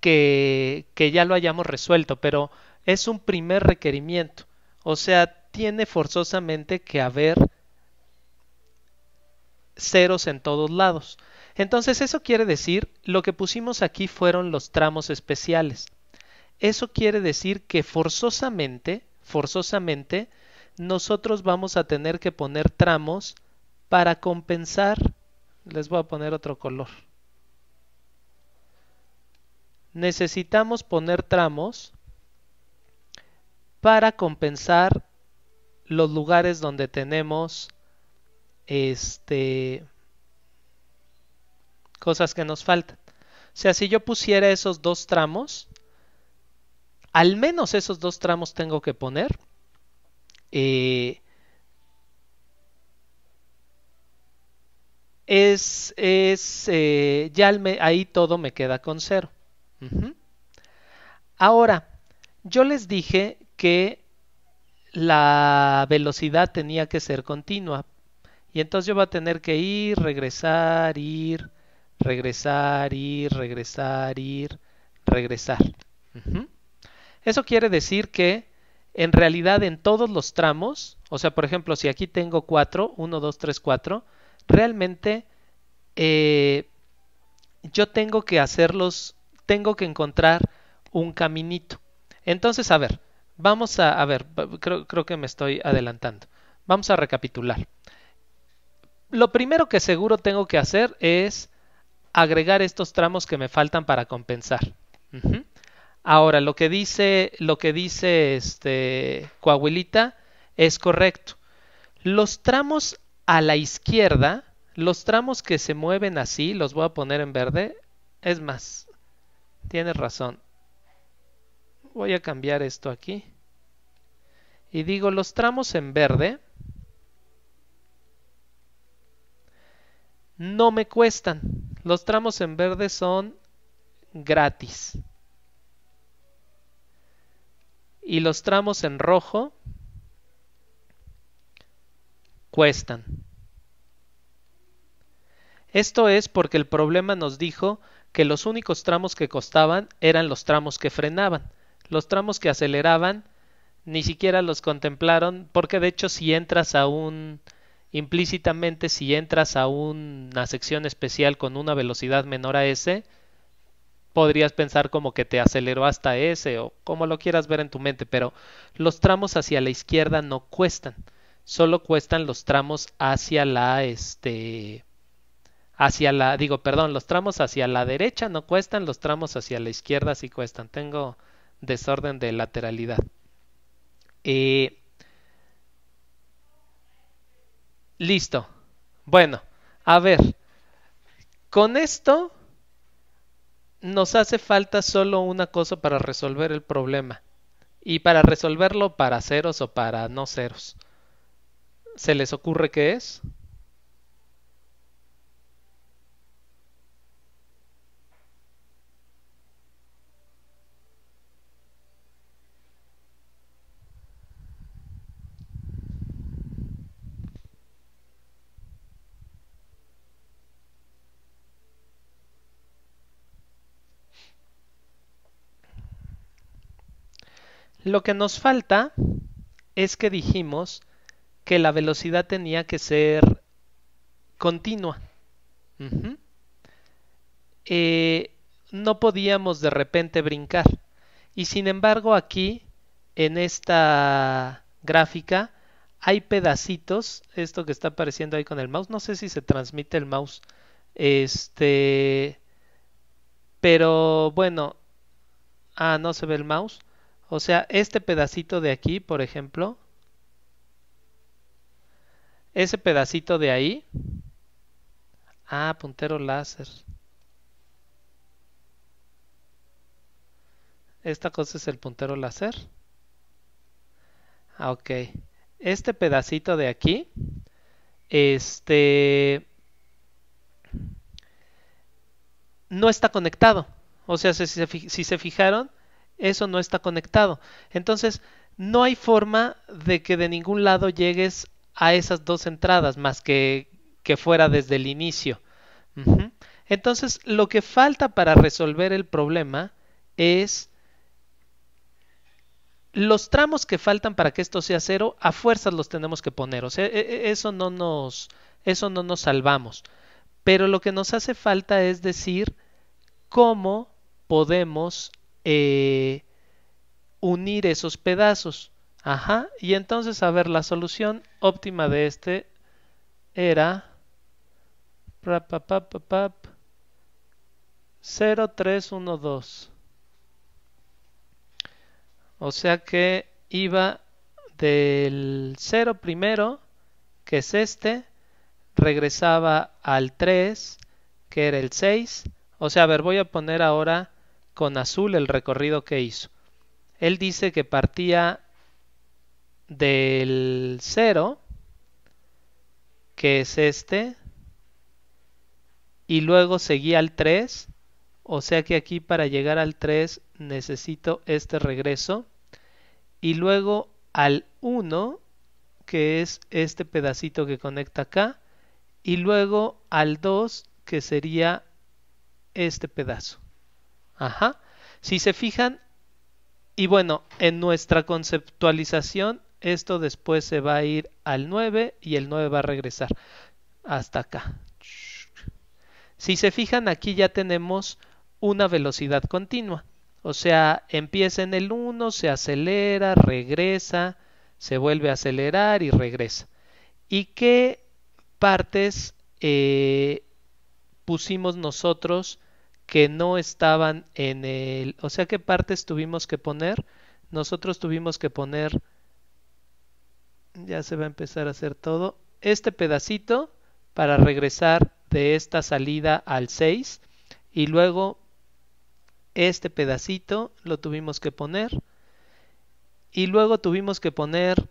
que, ya lo hayamos resuelto, pero es un primer requerimiento. O sea, tiene forzosamente que haber ceros en todos lados. Entonces eso quiere decir, lo que pusimos aquí fueron los tramos especiales. Eso quiere decir que forzosamente, forzosamente, nosotros vamos a tener que poner tramos para compensar. Les voy a poner otro color. Necesitamos poner tramos para compensar los lugares donde tenemos este cosas que nos faltan. O sea, si yo pusiera esos dos tramos, al menos esos dos tramos tengo que poner. Eh, es, es eh, ya ahí todo me queda con cero. Ahora, yo les dije que la velocidad tenía que ser continua. Y entonces yo voy a tener que ir, regresar, ir, regresar, ir, regresar, ir, regresar. Eso quiere decir que en realidad en todos los tramos, o sea, por ejemplo, si aquí tengo 4, 1, 2, 3, 4, realmente eh, yo tengo que hacerlos, tengo que encontrar un caminito. Entonces, a ver, Vamos a, a ver, creo, que me estoy adelantando. Vamos a recapitular. Lo primero que seguro tengo que hacer es agregar estos tramos que me faltan para compensar. Ahora, lo que dice, lo que dice este Coahuilita es correcto. Los tramos a la izquierda, los tramos que se mueven así, los voy a poner en verde. Es más, tienes razón voy a cambiar esto aquí y digo los tramos en verde no me cuestan los tramos en verde son gratis y los tramos en rojo cuestan esto es porque el problema nos dijo que los únicos tramos que costaban eran los tramos que frenaban los tramos que aceleraban ni siquiera los contemplaron, porque de hecho si entras a un implícitamente si entras a una sección especial con una velocidad menor a S, podrías pensar como que te aceleró hasta S o como lo quieras ver en tu mente, pero los tramos hacia la izquierda no cuestan, solo cuestan los tramos hacia la este hacia la digo, perdón, los tramos hacia la derecha no cuestan, los tramos hacia la izquierda sí cuestan. Tengo desorden de lateralidad. Eh, listo. Bueno, a ver. Con esto nos hace falta solo una cosa para resolver el problema. Y para resolverlo para ceros o para no ceros. ¿Se les ocurre qué es? Lo que nos falta es que dijimos que la velocidad tenía que ser continua. Eh, no podíamos de repente brincar. Y sin embargo aquí, en esta gráfica, hay pedacitos, esto que está apareciendo ahí con el mouse, no sé si se transmite el mouse, este, pero bueno, ah, no se ve el mouse, o sea, este pedacito de aquí, por ejemplo, ese pedacito de ahí. Ah, puntero láser. Esta cosa es el puntero láser. Ah, ok. Este pedacito de aquí. Este... No está conectado. O sea, si se fijaron, eso no está conectado. Entonces, no hay forma de que de ningún lado llegues a esas dos entradas más que que fuera desde el inicio. Entonces, lo que falta para resolver el problema es los tramos que faltan para que esto sea cero, a fuerzas los tenemos que poner. O sea, e, e, eso no nos, eso no nos salvamos. Pero lo que nos hace falta es decir cómo podemos eh, unir esos pedazos. Ajá. Y entonces, a ver, la solución óptima de este era 0312. O sea que iba del 0 primero, que es este, regresaba al 3, que era el 6. O sea, a ver, voy a poner ahora con azul el recorrido que hizo. Él dice que partía del 0, que es este, y luego seguía al 3, o sea que aquí para llegar al 3 necesito este regreso, y luego al 1, que es este pedacito que conecta acá, y luego al 2, que sería este pedazo. Ajá. Si se fijan, y bueno, en nuestra conceptualización, esto después se va a ir al 9 y el 9 va a regresar hasta acá. Si se fijan, aquí ya tenemos una velocidad continua. O sea, empieza en el 1, se acelera, regresa, se vuelve a acelerar y regresa. ¿Y qué partes eh, pusimos nosotros que no estaban en el... O sea, ¿qué partes tuvimos que poner? Nosotros tuvimos que poner... Ya se va a empezar a hacer todo. Este pedacito para regresar de esta salida al 6. Y luego este pedacito lo tuvimos que poner. Y luego tuvimos que poner...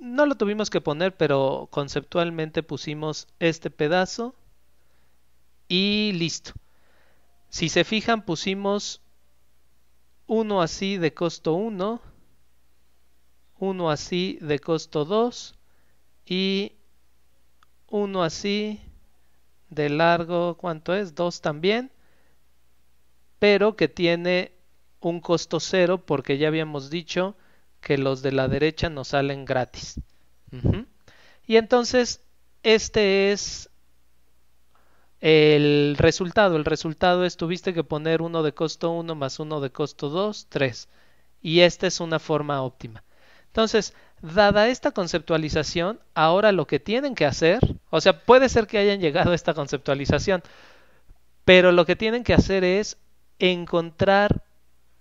No lo tuvimos que poner, pero conceptualmente pusimos este pedazo. Y listo. Si se fijan, pusimos uno así de costo 1, uno así de costo 2 y uno así de largo, ¿cuánto es? 2 también, pero que tiene un costo 0 porque ya habíamos dicho que los de la derecha nos salen gratis. Y entonces, este es el resultado, el resultado es tuviste que poner uno de costo 1 más uno de costo 2, 3. Y esta es una forma óptima. Entonces, dada esta conceptualización, ahora lo que tienen que hacer, o sea, puede ser que hayan llegado a esta conceptualización, pero lo que tienen que hacer es encontrar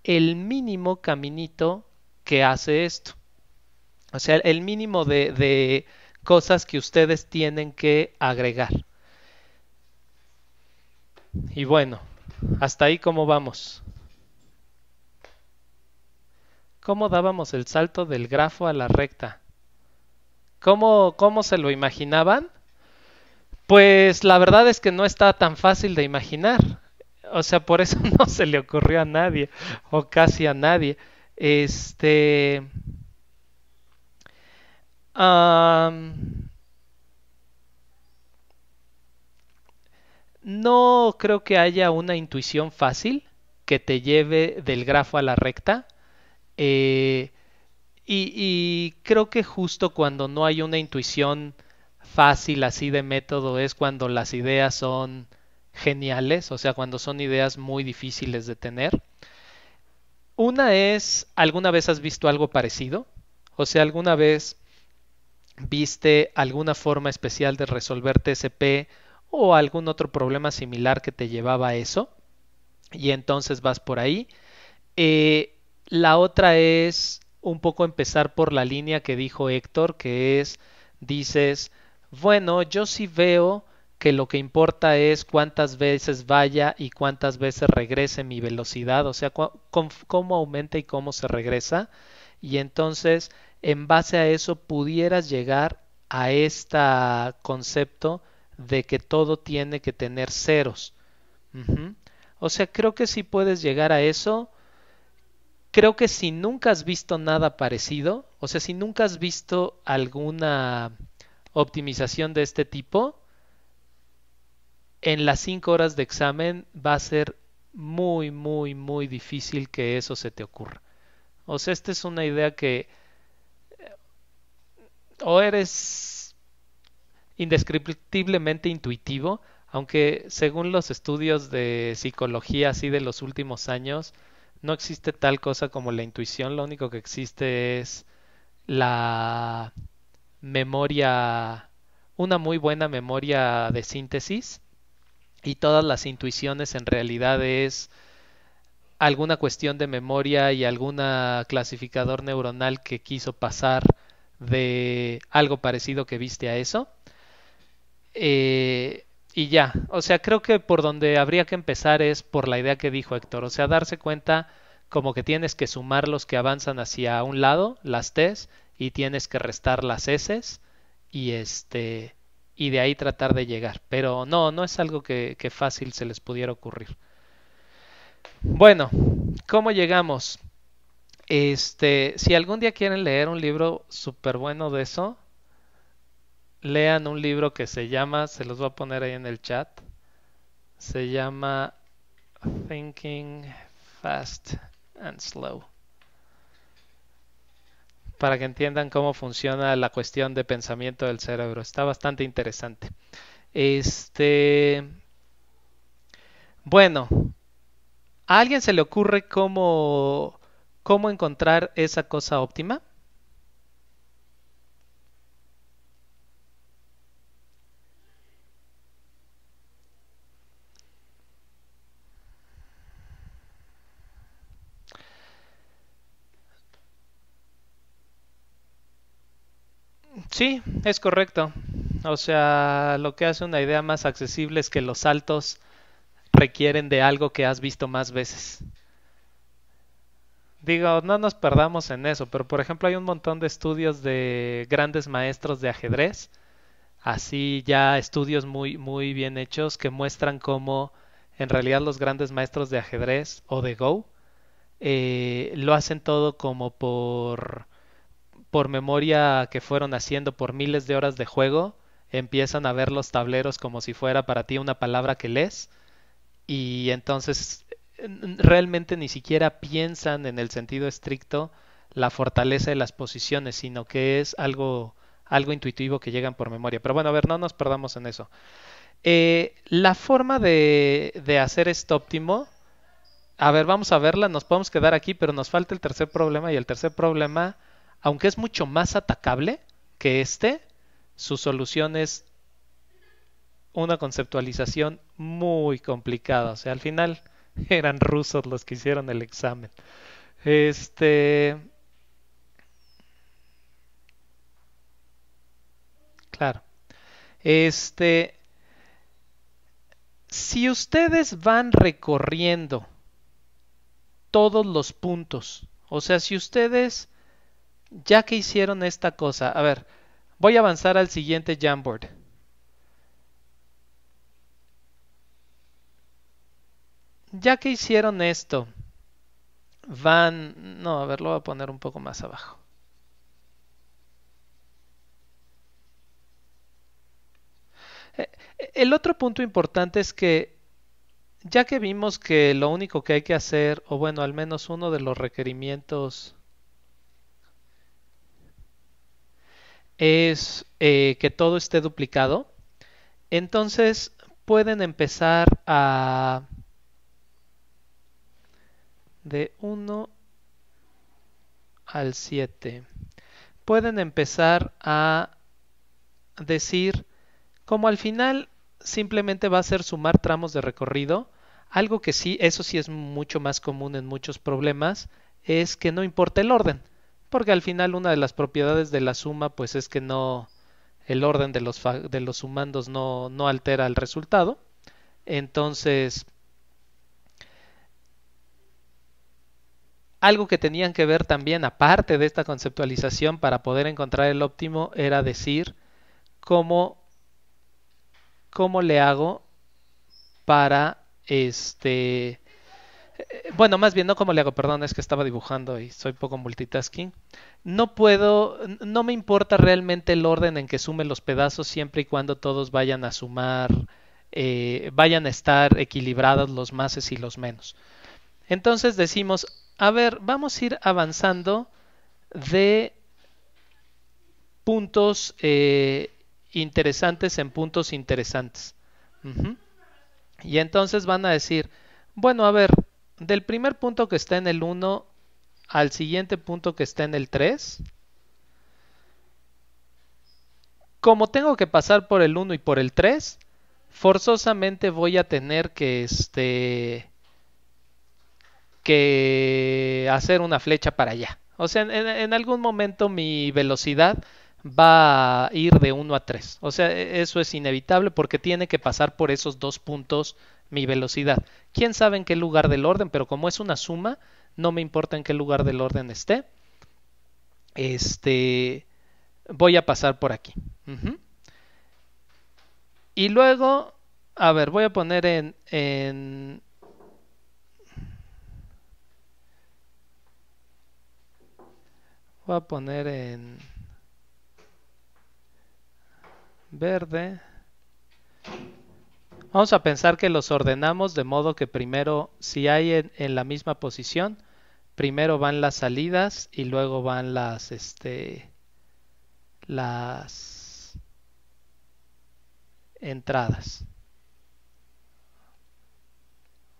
el mínimo caminito que hace esto. O sea, el mínimo de cosas que ustedes tienen que agregar. Y bueno, hasta ahí cómo vamos. ¿Cómo dábamos el salto del grafo a la recta? ¿Cómo, cómo se lo imaginaban? Pues la verdad es que no está tan fácil de imaginar. O sea, por eso no se le ocurrió a nadie, o casi a nadie. Este. ah. no creo que haya una intuición fácil que te lleve del grafo a la recta. Eh, y, creo que justo cuando no hay una intuición fácil así de método es cuando las ideas son geniales, o sea, cuando son ideas muy difíciles de tener. Una es, ¿alguna vez has visto algo parecido? O sea, ¿alguna vez viste alguna forma especial de resolver TSP o algún otro problema similar que te llevaba a eso. Y entonces vas por ahí. Eh, la otra es un poco empezar por la línea que dijo Héctor, que es, dices, bueno, yo sí veo que lo que importa es cuántas veces vaya y cuántas veces regrese mi velocidad, o sea, cómo aumenta y cómo se regresa. Y entonces, en base a eso, pudieras llegar a este concepto de que todo tiene que tener ceros. O sea, creo que si puedes llegar a eso, creo que si nunca has visto nada parecido, o sea, si nunca has visto alguna optimización de este tipo, en las 5 horas de examen va a ser muy, muy, muy difícil que eso se te ocurra. O sea, esta es una idea que eh, o eres indescriptiblemente intuitivo, aunque según los estudios de psicología así de los últimos años, no existe tal cosa como la intuición, lo único que existe es la memoria, una muy buena memoria de síntesis y todas las intuiciones en realidad es alguna cuestión de memoria y algún clasificador neuronal que quiso pasar de algo parecido que viste a eso eh, y ya, o sea, creo que por donde habría que empezar es por la idea que dijo Héctor, o sea, darse cuenta como que tienes que sumar los que avanzan hacia un lado, las T's, y tienes que restar las S's, y este y de ahí tratar de llegar. Pero no, no es algo que, que fácil se les pudiera ocurrir. Bueno, ¿cómo llegamos? Este, si algún día quieren leer un libro súper bueno de eso, lean un libro que se llama, se los voy a poner ahí en el chat, se llama Thinking Fast and Slow, para que entiendan cómo funciona la cuestión de pensamiento del cerebro. Está bastante interesante. Este, bueno, ¿a alguien se le ocurre cómo encontrar esa cosa óptima? Sí, es correcto. O sea, lo que hace una idea más accesible es que los saltos requieren de algo que has visto más veces. Digo, no nos perdamos en eso, pero por ejemplo hay un montón de estudios de grandes maestros de ajedrez, así ya estudios muy, muy bien hechos que muestran cómo en realidad los grandes maestros de ajedrez o de Go eh, lo hacen todo como por por memoria que fueron haciendo por miles de horas de juego, empiezan a ver los tableros como si fuera para ti una palabra que lees y entonces realmente ni siquiera piensan en el sentido estricto la fortaleza de las posiciones, sino que es algo, algo intuitivo que llegan por memoria. Pero bueno, a ver, no nos perdamos en eso. Eh, la forma de, de hacer esto óptimo, a ver, vamos a verla, nos podemos quedar aquí, pero nos falta el tercer problema y el tercer problema aunque es mucho más atacable que este, su solución es una conceptualización muy complicada. O sea, al final eran rusos los que hicieron el examen. Este. Claro. Este. Si ustedes van recorriendo todos los puntos, o sea, si ustedes ya que hicieron esta cosa, a ver, voy a avanzar al siguiente Jamboard. Ya que hicieron esto, van, no, a ver, lo voy a poner un poco más abajo. Eh, el otro punto importante es que ya que vimos que lo único que hay que hacer, o bueno, al menos uno de los requerimientos es eh, que todo esté duplicado, entonces pueden empezar a... de 1 al 7. Pueden empezar a decir, como al final simplemente va a ser sumar tramos de recorrido, algo que sí, eso sí es mucho más común en muchos problemas, es que no importa el orden porque al final una de las propiedades de la suma pues es que no el orden de los, de los sumandos no, no altera el resultado. Entonces, algo que tenían que ver también, aparte de esta conceptualización, para poder encontrar el óptimo, era decir cómo, cómo le hago para este bueno, más bien, no como le hago, perdón, es que estaba dibujando y soy poco multitasking. No puedo, no me importa realmente el orden en que sumen los pedazos siempre y cuando todos vayan a sumar, eh, vayan a estar equilibrados los máses y los menos. Entonces decimos, a ver, vamos a ir avanzando de puntos eh, interesantes en puntos interesantes. Y entonces van a decir, bueno, a ver, del primer punto que está en el 1 al siguiente punto que está en el 3, como tengo que pasar por el 1 y por el 3, forzosamente voy a tener que este que hacer una flecha para allá. O sea, en, en, algún momento mi velocidad va a ir de 1 a 3. O sea, e, eso es inevitable porque tiene que pasar por esos dos puntos mi velocidad. ¿Quién sabe en qué lugar del orden? Pero como es una suma, no me importa en qué lugar del orden esté. Este, voy a pasar por aquí. Y luego, a ver, voy a poner en, en voy a poner en verde Vamos a pensar que los ordenamos de modo que primero, si hay en, la misma posición, primero van las salidas y luego van las, este, las entradas.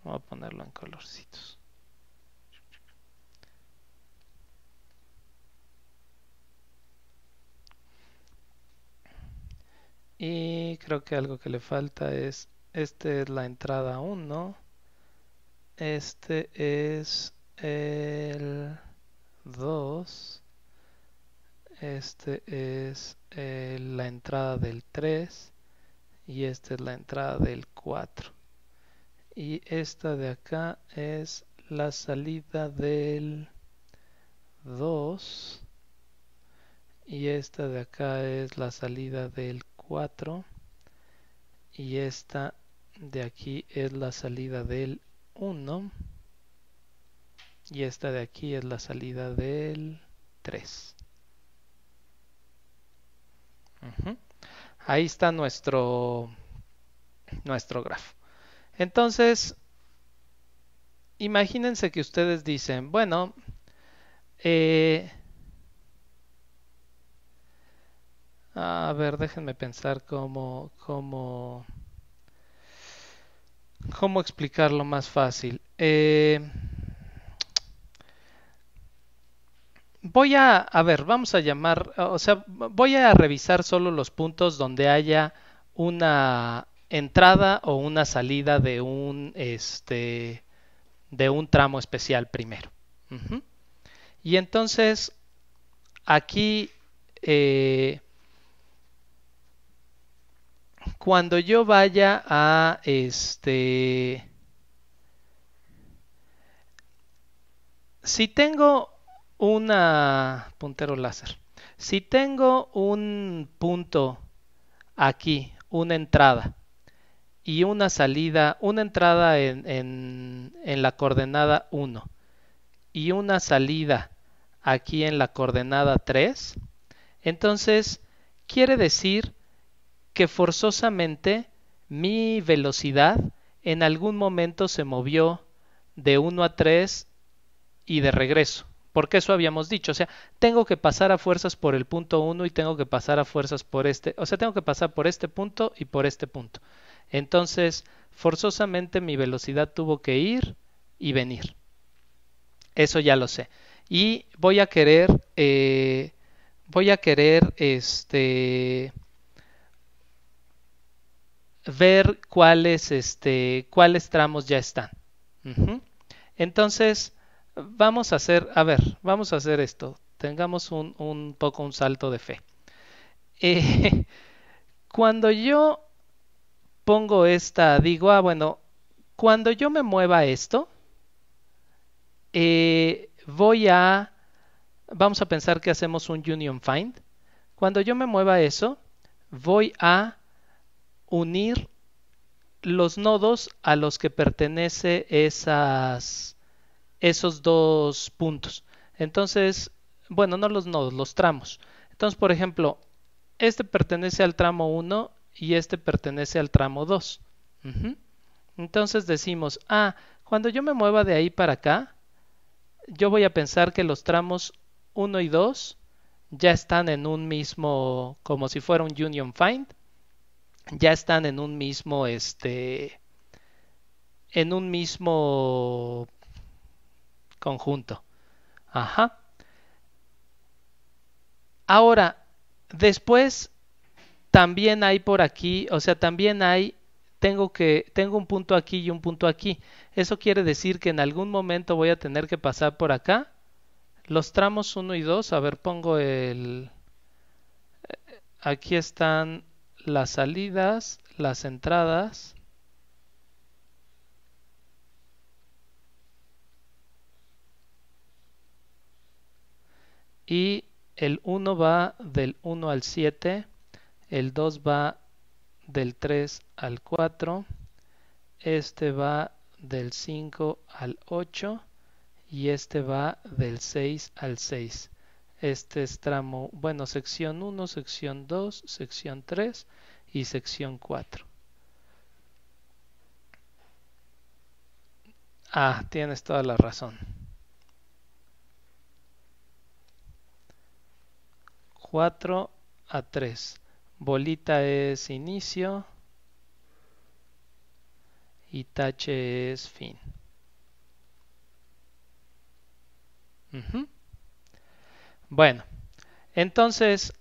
Voy a ponerlo en colorcitos. Y creo que algo que le falta es este es la entrada 1. Este es el 2. Este es la entrada del 3. Y esta es la entrada del 4. Y esta de acá es la salida del 2 y esta de acá es la salida del 4 y esta de aquí es la salida del 1 y esta de aquí es la salida del 3 ahí está nuestro nuestro grafo entonces imagínense que ustedes dicen bueno eh, a ver déjenme pensar cómo cómo ¿Cómo explicarlo más fácil? Eh, voy a, a ver, vamos a llamar, o sea, voy a revisar solo los puntos donde haya una entrada o una salida de un, este, de un tramo especial primero. Y entonces, aquí eh, cuando yo vaya a este... Si tengo una... puntero láser. Si tengo un punto aquí, una entrada y una salida, una entrada en, en, la coordenada 1 y una salida aquí en la coordenada 3, entonces quiere decir que forzosamente mi velocidad en algún momento se movió de 1 a 3 y de regreso. Porque eso habíamos dicho, o sea, tengo que pasar a fuerzas por el punto 1 y tengo que pasar a fuerzas por este, o sea, tengo que pasar por este punto y por este punto. Entonces, forzosamente mi velocidad tuvo que ir y venir. Eso ya lo sé. Y voy a querer, eh, voy a querer, este, ver cuáles, este, cuáles tramos ya están. Entonces, vamos a hacer, a ver, vamos a hacer esto. Tengamos un, poco un salto de fe. Eh, cuando yo pongo esta, digo, ah, bueno, cuando yo me mueva esto, eh, voy a, vamos a pensar que hacemos un union find. Cuando yo me mueva eso, voy a unir los nodos a los que pertenece esas, esos dos puntos. Entonces, bueno, no los nodos, los tramos. Entonces, por ejemplo, este pertenece al tramo 1 y este pertenece al tramo 2. Entonces decimos, ah, cuando yo me mueva de ahí para acá, yo voy a pensar que los tramos 1 y 2 ya están en un mismo, como si fuera un union find, ya están en un mismo, este, en un mismo conjunto. Ajá. Ahora, después también hay por aquí, o sea, también hay tengo que tengo un punto aquí y un punto aquí. Eso quiere decir que en algún momento voy a tener que pasar por acá. Los tramos 1 y 2, a ver, pongo el eh, aquí están las salidas, las entradas. Y el 1 va del 1 al 7, el 2 va del 3 al 4, este va del 5 al 8 y este va del 6 al 6. Este es tramo, bueno, sección 1, sección 2, sección 3 y sección 4. Ah, tienes toda la razón. 4 a 3. Bolita es inicio y tache es fin. Uh bueno, entonces,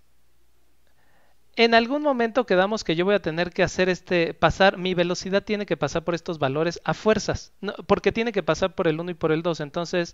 en algún momento quedamos que yo voy a tener que hacer este, pasar, mi velocidad tiene que pasar por estos valores a fuerzas, porque tiene que pasar por el 1 y por el 2. Entonces,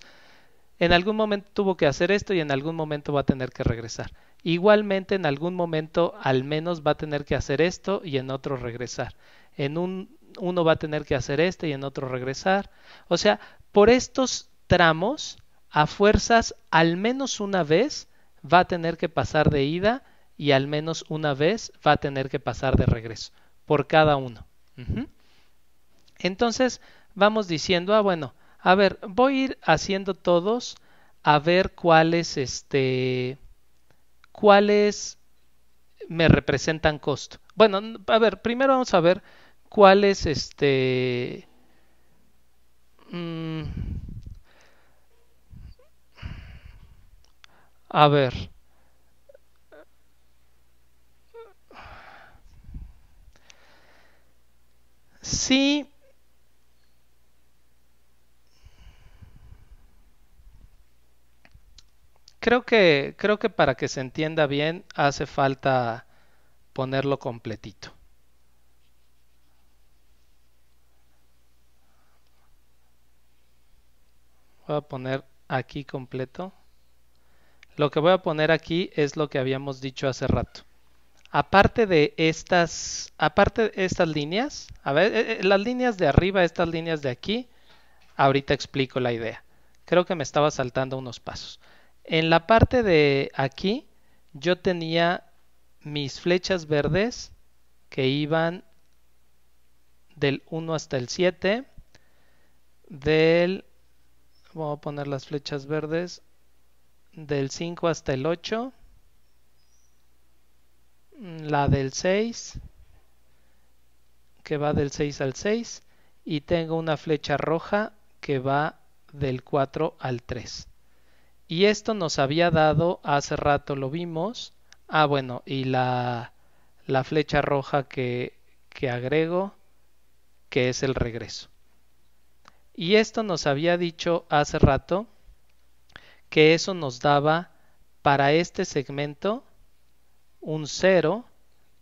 en algún momento tuvo que hacer esto y en algún momento va a tener que regresar. Igualmente, en algún momento al menos va a tener que hacer esto y en otro regresar. En un, uno va a tener que hacer este y en otro regresar. O sea, por estos tramos a fuerzas al menos una vez va a tener que pasar de ida y al menos una vez va a tener que pasar de regreso por cada uno. Entonces vamos diciendo, ah, bueno, a ver, voy a ir haciendo todos a ver cuáles, este, cuáles me representan costo. Bueno, a ver, primero vamos a ver cuáles, este, mm, A ver. Sí. Creo que, creo que para que se entienda bien hace falta ponerlo completito. Voy a poner aquí completo. Lo que voy a poner aquí es lo que habíamos dicho hace rato. Aparte de estas, aparte de estas líneas, a ver, eh, eh, las líneas de arriba, estas líneas de aquí, ahorita explico la idea. Creo que me estaba saltando unos pasos. En la parte de aquí, yo tenía mis flechas verdes que iban del 1 hasta el 7, del, voy a poner las flechas verdes, del 5 hasta el 8, mm, la del 6, que va del 6 al 6, y tengo una flecha roja que va del 4 al 3. Y esto nos había dado, hace rato lo vimos, ah bueno, y la, la flecha roja que, que agrego, que es el regreso. Y esto nos había dicho hace rato que eso nos daba para este segmento un 0,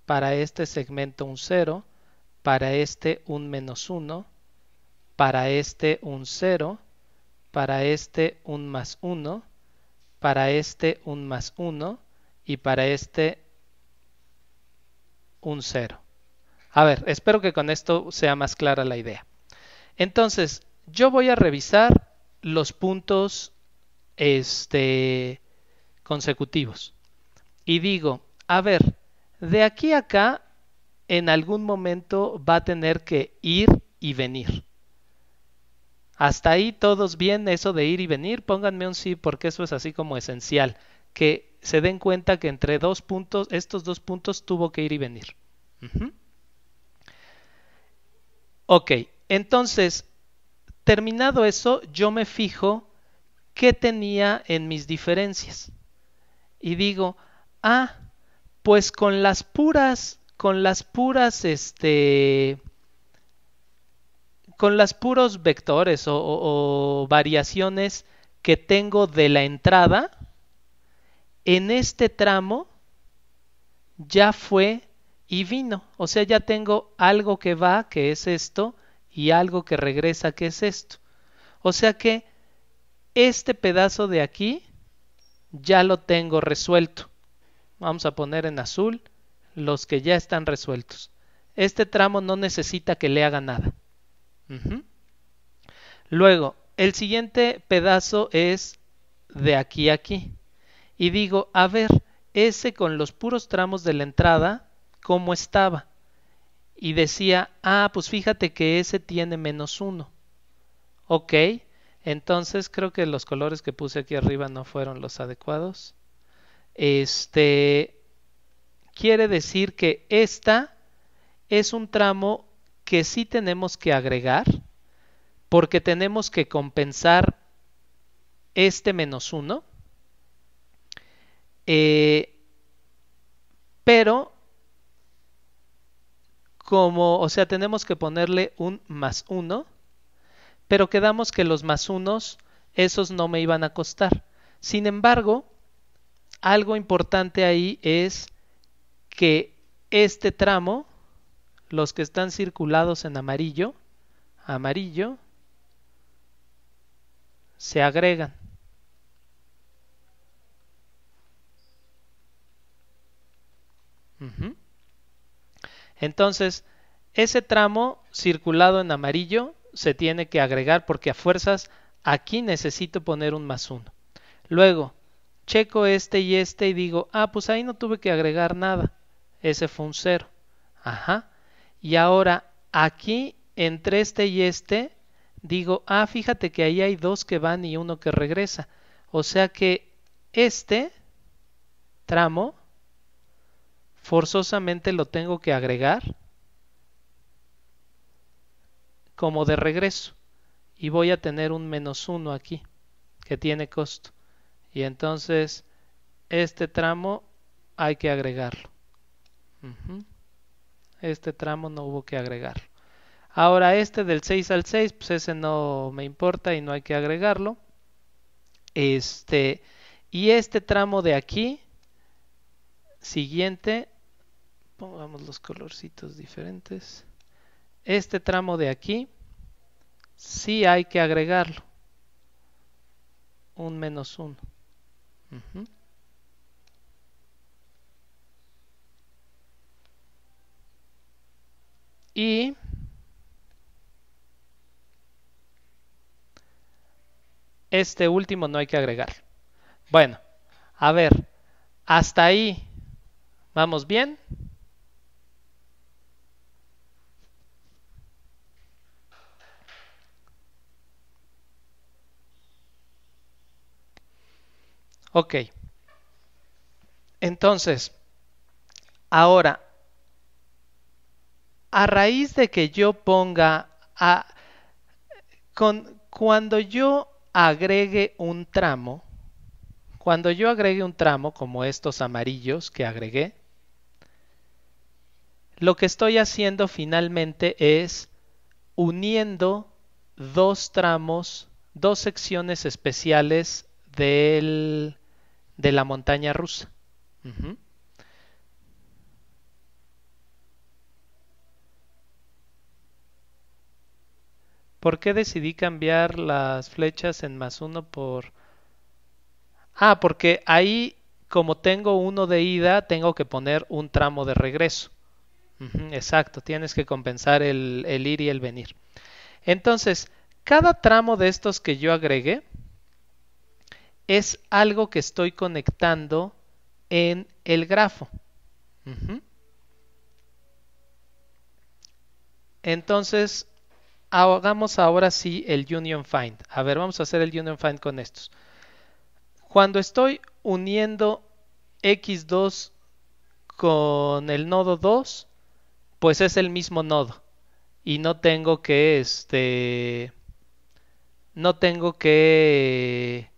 para este segmento un 0, para este un menos 1, para este un 0, para este un más 1, para este un más 1 y para este un 0. A ver, espero que con esto sea más clara la idea. Entonces, yo voy a revisar los puntos este, consecutivos. Y digo, a ver, de aquí a acá, en algún momento va a tener que ir y venir. Hasta ahí todos bien, eso de ir y venir, pónganme un sí porque eso es así como esencial, que se den cuenta que entre dos puntos, estos dos puntos tuvo que ir y venir. Ok, entonces, terminado eso, yo me fijo qué tenía en mis diferencias. Y digo, ah, pues con las puras, con las puras, este, con las puros vectores o variaciones que tengo de la entrada, en este tramo ya fue y vino. O sea, ya tengo algo que va, que es esto, y algo que regresa, que es esto. O sea que este pedazo de aquí ya lo tengo resuelto. Vamos a poner en azul los que ya están resueltos. Este tramo no necesita que le haga nada. Luego, el siguiente pedazo es de aquí a aquí. Y digo, a ver, ese con los puros tramos de la entrada, ¿cómo estaba? Y decía, ah, pues fíjate que ese tiene menos uno. Ok, entonces creo que los colores que puse aquí arriba no fueron los adecuados. Este quiere decir que esta es un tramo que sí tenemos que agregar porque tenemos que compensar este menos 1. Eh, pero como, o sea, tenemos que ponerle un más 1 pero quedamos que los más unos, esos no me iban a costar. Sin embargo, algo importante ahí es que este tramo, los que están circulados en amarillo, amarillo, se agregan. Entonces, ese tramo circulado en amarillo se tiene que agregar porque a fuerzas aquí necesito poner un más uno. Luego, checo este y este y digo, ah, pues ahí no tuve que agregar nada. Ese fue un cero. Ajá. Y ahora aquí entre este y este digo, ah, fíjate que ahí hay dos que van y uno que regresa. O sea que este tramo forzosamente lo tengo que agregar como de regreso y voy a tener un menos 1 aquí que tiene costo y entonces este tramo hay que agregarlo este tramo no hubo que agregarlo ahora este del 6 al 6 pues ese no me importa y no hay que agregarlo este y este tramo de aquí siguiente pongamos los colorcitos diferentes este tramo de aquí sí hay que agregarlo. Un menos uno. Y este último no hay que agregar. Bueno, a ver, hasta ahí. ¿Vamos bien? Ok. Entonces, ahora, a raíz de que yo ponga a... Con, cuando yo agregue un tramo, cuando yo agregue un tramo como estos amarillos que agregué, lo que estoy haciendo finalmente es uniendo dos tramos, dos secciones especiales del de la montaña rusa. ¿Por qué decidí cambiar las flechas en más uno por... Ah, porque ahí, como tengo uno de ida, tengo que poner un tramo de regreso. exacto, tienes que compensar el, el ir y el venir. Entonces, cada tramo de estos que yo agregué, es algo que estoy conectando en el grafo. Entonces, hagamos ahora sí el union find. A ver, vamos a hacer el union find con estos. Cuando estoy uniendo x2 con el nodo 2, pues es el mismo nodo y no tengo que este no tengo que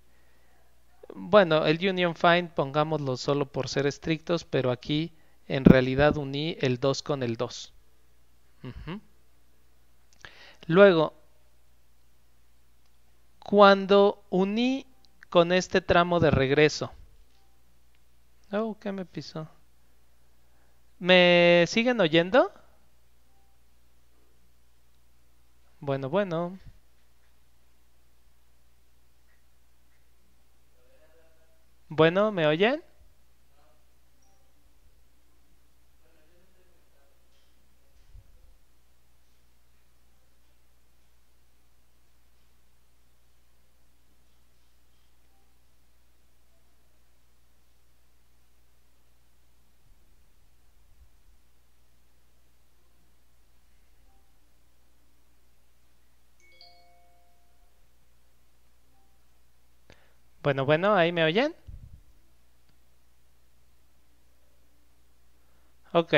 bueno, el union find pongámoslo solo por ser estrictos, pero aquí en realidad uní el 2 con el 2. Luego, cuando uní con este tramo de regreso. Oh, ¿qué me pisó? ¿Me siguen oyendo? Bueno, bueno. Bueno, ¿me oyen? Bueno, bueno, ¿ahí me oyen? Ok.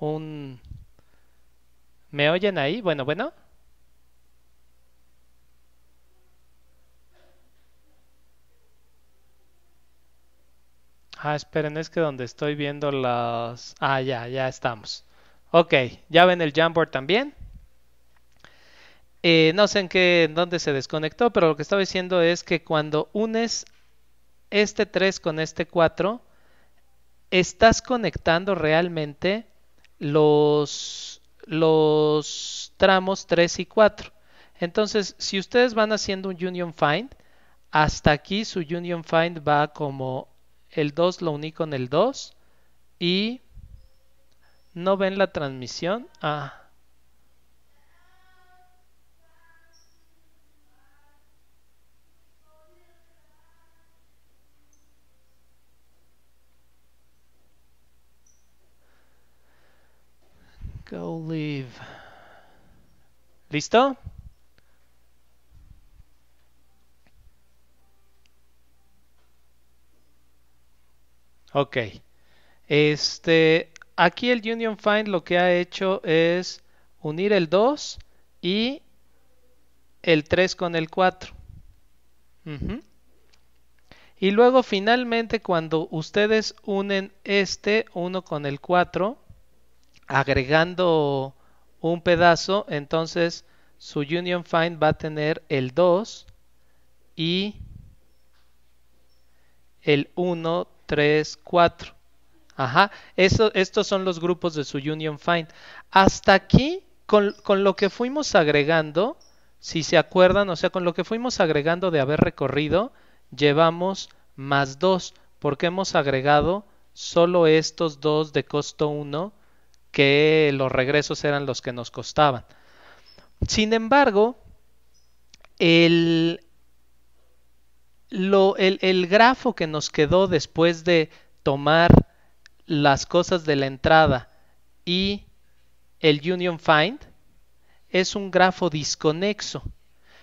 Un... ¿Me oyen ahí? Bueno, bueno. Ah, esperen, es que donde estoy viendo las... Ah, ya, ya estamos. Ok, ya ven el Jamboard también. Eh, no sé en qué, en dónde se desconectó, pero lo que estaba diciendo es que cuando unes este 3 con este 4, estás conectando realmente los, los tramos 3 y 4. Entonces, si ustedes van haciendo un union find, hasta aquí su union find va como el 2 lo uní con el 2 y no ven la transmisión. Ah, Go leave. ¿Listo? Ok. Este, aquí el union find lo que ha hecho es unir el 2 y el 3 con el 4. Y luego finalmente cuando ustedes unen este 1 con el 4, agregando un pedazo, entonces su union find va a tener el 2 y el 1, 3, 4. Ajá, estos son los grupos de su union find. Hasta aquí, con, con lo que fuimos agregando, si se acuerdan, o sea, con lo que fuimos agregando de haber recorrido, llevamos más 2, porque hemos agregado solo estos dos de costo 1 que los regresos eran los que nos costaban. Sin embargo, el, el, grafo que nos quedó después de tomar las cosas de la entrada y el Union Find es un grafo desconexo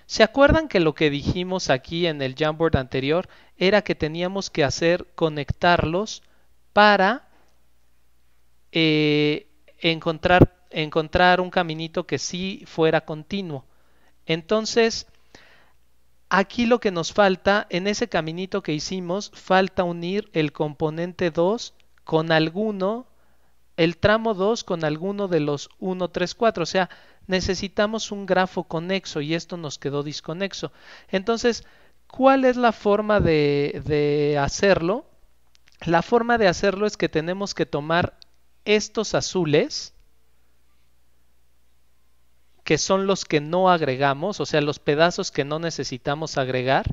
¿Se acuerdan que lo que dijimos aquí en el Jamboard anterior era que teníamos que hacer conectarlos para eh, encontrar, encontrar un caminito que sí fuera continuo. Entonces, aquí lo que nos falta, en ese caminito que hicimos, falta unir el componente 2 con alguno, el tramo 2 con alguno de los 1, 3, 4. O sea, necesitamos un grafo conexo y esto nos quedó desconexo, Entonces, ¿cuál es la forma de, de hacerlo? La forma de hacerlo es que tenemos que tomar estos azules, que son los que no agregamos, o sea, los pedazos que no necesitamos agregar,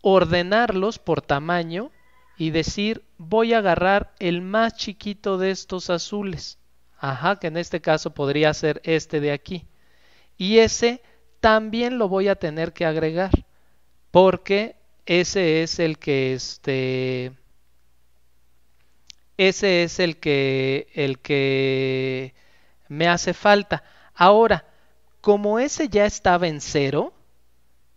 ordenarlos por tamaño y decir, voy a agarrar el más chiquito de estos azules. Ajá, que en este caso podría ser este de aquí. Y ese también lo voy a tener que agregar, porque ese es el que este ese es el que, el que me hace falta. Ahora, como ese ya estaba en cero,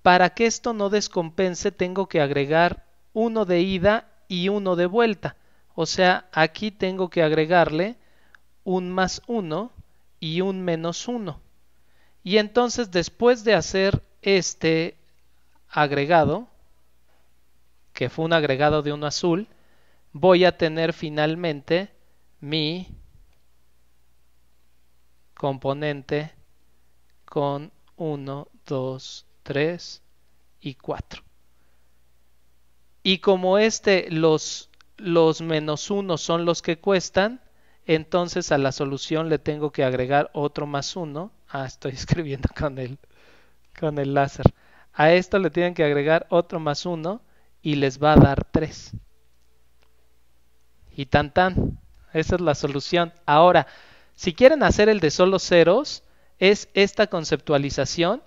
para que esto no descompense tengo que agregar uno de ida y uno de vuelta. O sea, aquí tengo que agregarle un más 1 y un menos 1. Y entonces después de hacer este agregado, que fue un agregado de uno azul, voy a tener finalmente mi componente con 1, 2, 3 y 4. Y como este, los, los menos 1 son los que cuestan, entonces a la solución le tengo que agregar otro más 1. Ah, estoy escribiendo con el, con el láser. A esto le tienen que agregar otro más 1 y les va a dar 3 y tan tan. Esa es la solución. Ahora, si quieren hacer el de solo ceros, es esta conceptualización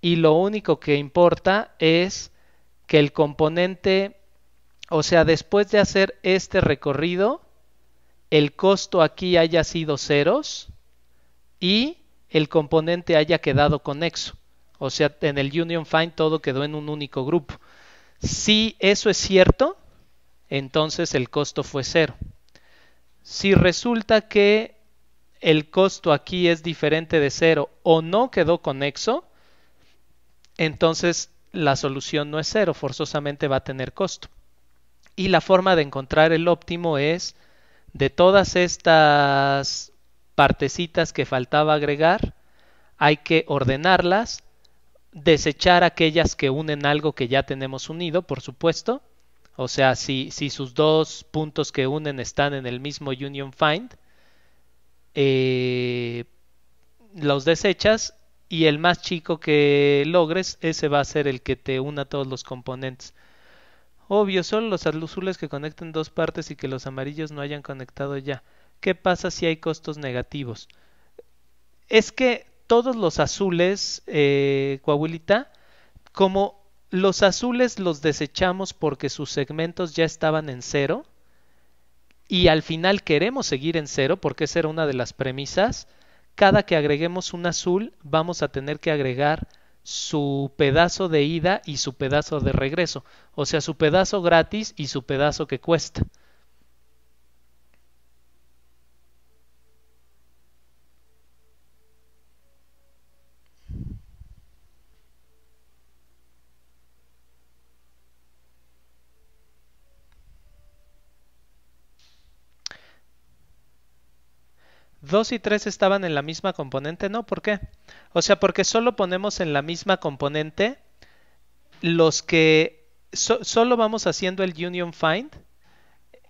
y lo único que importa es que el componente, o sea, después de hacer este recorrido, el costo aquí haya sido ceros y el componente haya quedado conexo. O sea, en el Union Find todo quedó en un único grupo. Si eso es cierto, entonces el costo fue cero. Si resulta que el costo aquí es diferente de cero o no quedó conexo, entonces la solución no es cero, forzosamente va a tener costo. Y la forma de encontrar el óptimo es de todas estas partecitas que faltaba agregar, hay que ordenarlas, desechar aquellas que unen algo que ya tenemos unido, por supuesto, o sea, si, si sus dos puntos que unen están en el mismo Union Find, eh, los desechas y el más chico que logres, ese va a ser el que te una todos los componentes. Obvio, son los azules que conecten dos partes y que los amarillos no hayan conectado ya. ¿Qué pasa si hay costos negativos? Es que todos los azules, eh, Coahuilita, como los azules los desechamos porque sus segmentos ya estaban en cero y al final queremos seguir en cero porque esa era una de las premisas. Cada que agreguemos un azul vamos a tener que agregar su pedazo de ida y su pedazo de regreso, o sea, su pedazo gratis y su pedazo que cuesta. 2 y 3 estaban en la misma componente, no, ¿por qué? O sea, porque solo ponemos en la misma componente los que solo vamos haciendo el union find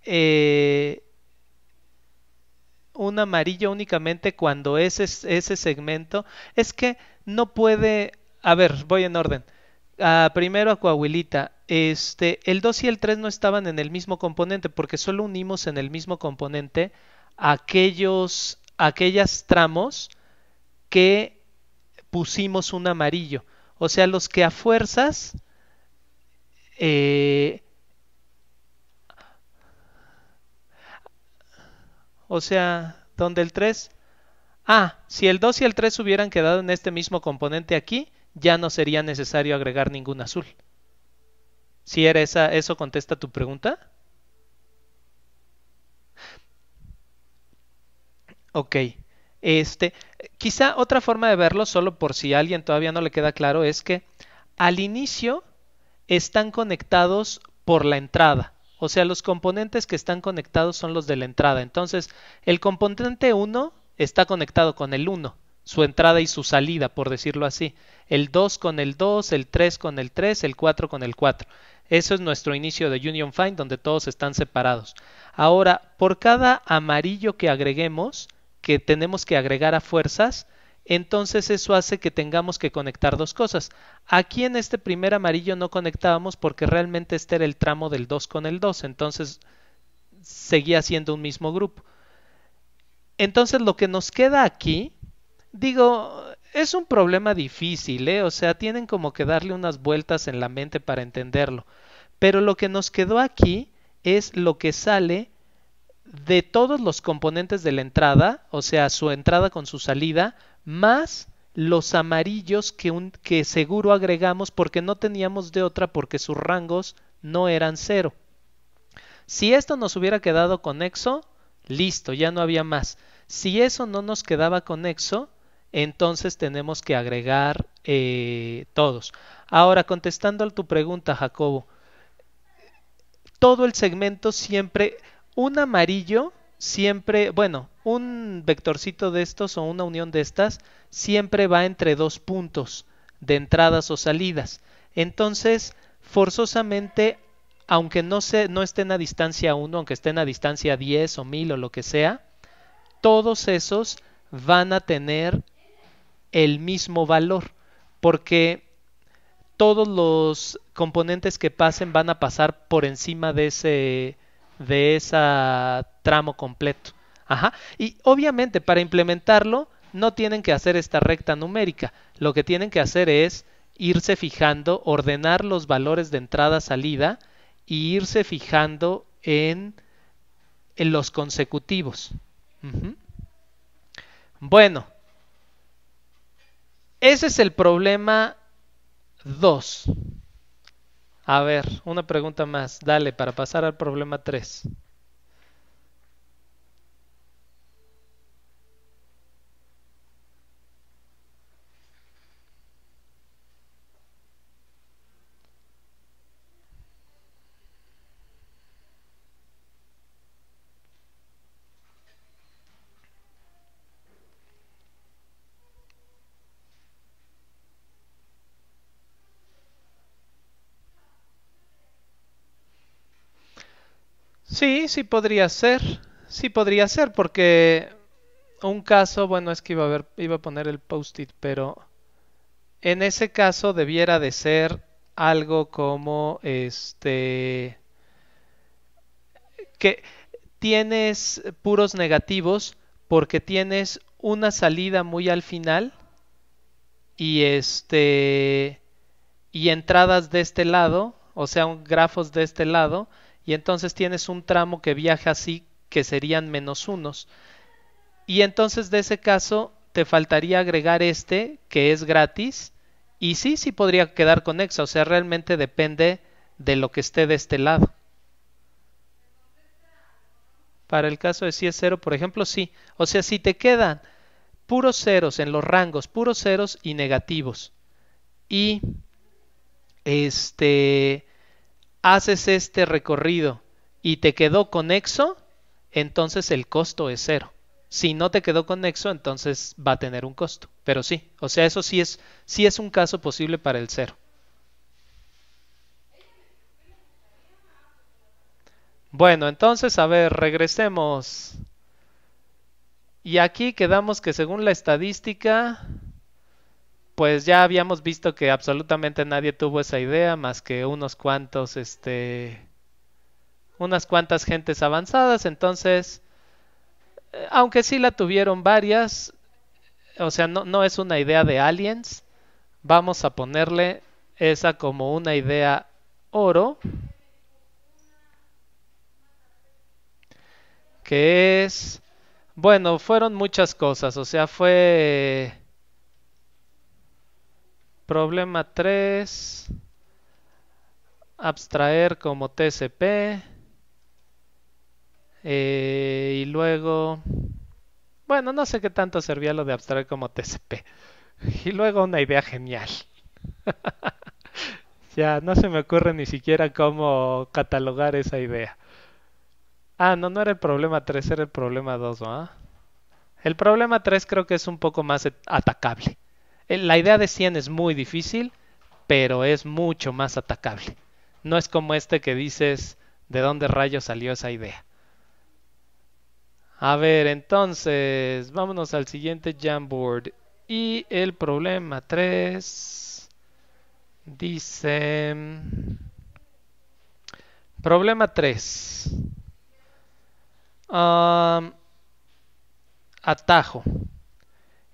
eh, un amarillo únicamente cuando ese, ese segmento es que no puede a ver voy en orden primero a Coahuilita este el 2 y el 3 no estaban en el mismo componente porque solo unimos en el mismo componente aquellos aquellas tramos que pusimos un amarillo. O sea, los que a fuerzas eh, o sea, donde el 3 Ah, si el 2 y el 3 hubieran quedado en este mismo componente aquí, ya no sería necesario agregar ningún azul. Si era esa, eso contesta tu pregunta. Ok. Este, quizá otra forma de verlo, solo por si a alguien todavía no le queda claro, es que al inicio están conectados por la entrada. O sea, los componentes que están conectados son los de la entrada. Entonces, el componente 1 está conectado con el 1, su entrada y su salida, por decirlo así. El 2 con el 2, el 3 con el 3, el 4 con el 4. Eso es nuestro inicio de Union Find, donde todos están separados. Ahora, por cada amarillo que agreguemos, que tenemos que agregar a fuerzas, entonces eso hace que tengamos que conectar dos cosas. Aquí en este primer amarillo no conectábamos porque realmente este era el tramo del 2 con el 2, entonces seguía siendo un mismo grupo. Entonces lo que nos queda aquí, digo, es un problema difícil, ¿eh? o sea, tienen como que darle unas vueltas en la mente para entenderlo. Pero lo que nos quedó aquí es lo que sale de todos los componentes de la entrada, o sea, su entrada con su salida, más los amarillos que, seguro agregamos porque no teníamos de otra porque sus rangos no eran cero. Si esto nos hubiera quedado conexo, listo, ya no había más. Si eso no nos quedaba conexo, entonces tenemos que agregar eh, todos. Ahora, contestando a tu pregunta, Jacobo, todo el segmento siempre un amarillo siempre, bueno, un vectorcito de estos o una unión de estas siempre va entre dos puntos de entradas o salidas. Entonces, forzosamente, aunque no, se, no estén a distancia 1, aunque estén a distancia 10 o 1000 o lo que sea, todos esos van a tener el mismo valor, porque todos los componentes que pasen van a pasar por encima de ese de ese tramo completo. Ajá. Y obviamente para implementarlo no tienen que hacer esta recta numérica, lo que tienen que hacer es irse fijando, ordenar los valores de entrada-salida y irse fijando en, en los consecutivos. Bueno, ese es el problema 2. A ver, una pregunta más. Dale, para pasar al problema 3. Sí, sí podría ser. Sí podría ser, porque un caso, bueno, es que iba a, ver, iba a poner el post-it, pero en ese caso debiera de ser algo como este que tienes puros negativos porque tienes una salida muy al final y este y entradas de este lado, o sea, un grafos de este lado y entonces tienes un tramo que viaja así que serían menos unos. Y entonces de ese caso te faltaría agregar este que es gratis y sí, sí podría quedar conexa, o sea, realmente depende de lo que esté de este lado. Para el caso de si es cero, por ejemplo, sí. O sea, si te quedan puros ceros en los rangos, puros ceros y negativos. Y este haces este recorrido y te quedó conexo, entonces el costo es cero. Si no te quedó conexo, entonces va a tener un costo. Pero sí, o sea, eso sí es, sí es un caso posible para el cero. Bueno, entonces, a ver, regresemos. Y aquí quedamos que según la estadística, pues ya habíamos visto que absolutamente nadie tuvo esa idea más que unos cuantos, este, unas cuantas gentes avanzadas, entonces, eh, aunque sí la tuvieron varias, o sea, no, no es una idea de aliens, vamos a ponerle esa como una idea oro, que es, bueno, fueron muchas cosas, o sea, fue Problema 3. Abstraer como TCP. Eh, y luego... Bueno, no sé qué tanto servía lo de abstraer como TCP. Y luego una idea genial. ya, no se me ocurre ni siquiera cómo catalogar esa idea. Ah, no, no era el problema 3, era el problema 2, El problema 3 creo que es un poco más atacable. Eh, la idea de 100 es muy difícil, pero es mucho más atacable. No es como este que dices, ¿de dónde rayo salió esa idea? A ver, entonces, vámonos al siguiente Jamboard. Y el problema 3 dice... Problema 3. atajo.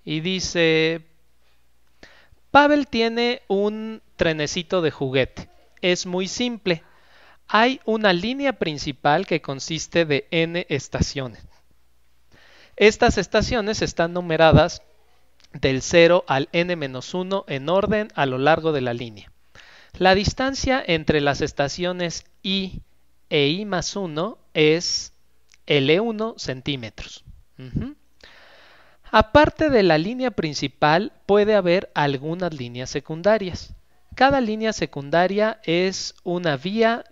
Y dice, Pavel tiene un trenecito de juguete. Es muy simple. Hay una línea principal que consiste de n estaciones. Estas estaciones están numeradas del 0 al n-1 en orden a lo largo de la línea. La distancia entre las estaciones i e i más 1 es L1 centímetros. Aparte de la línea principal, puede haber algunas líneas secundarias. Cada línea secundaria es una vía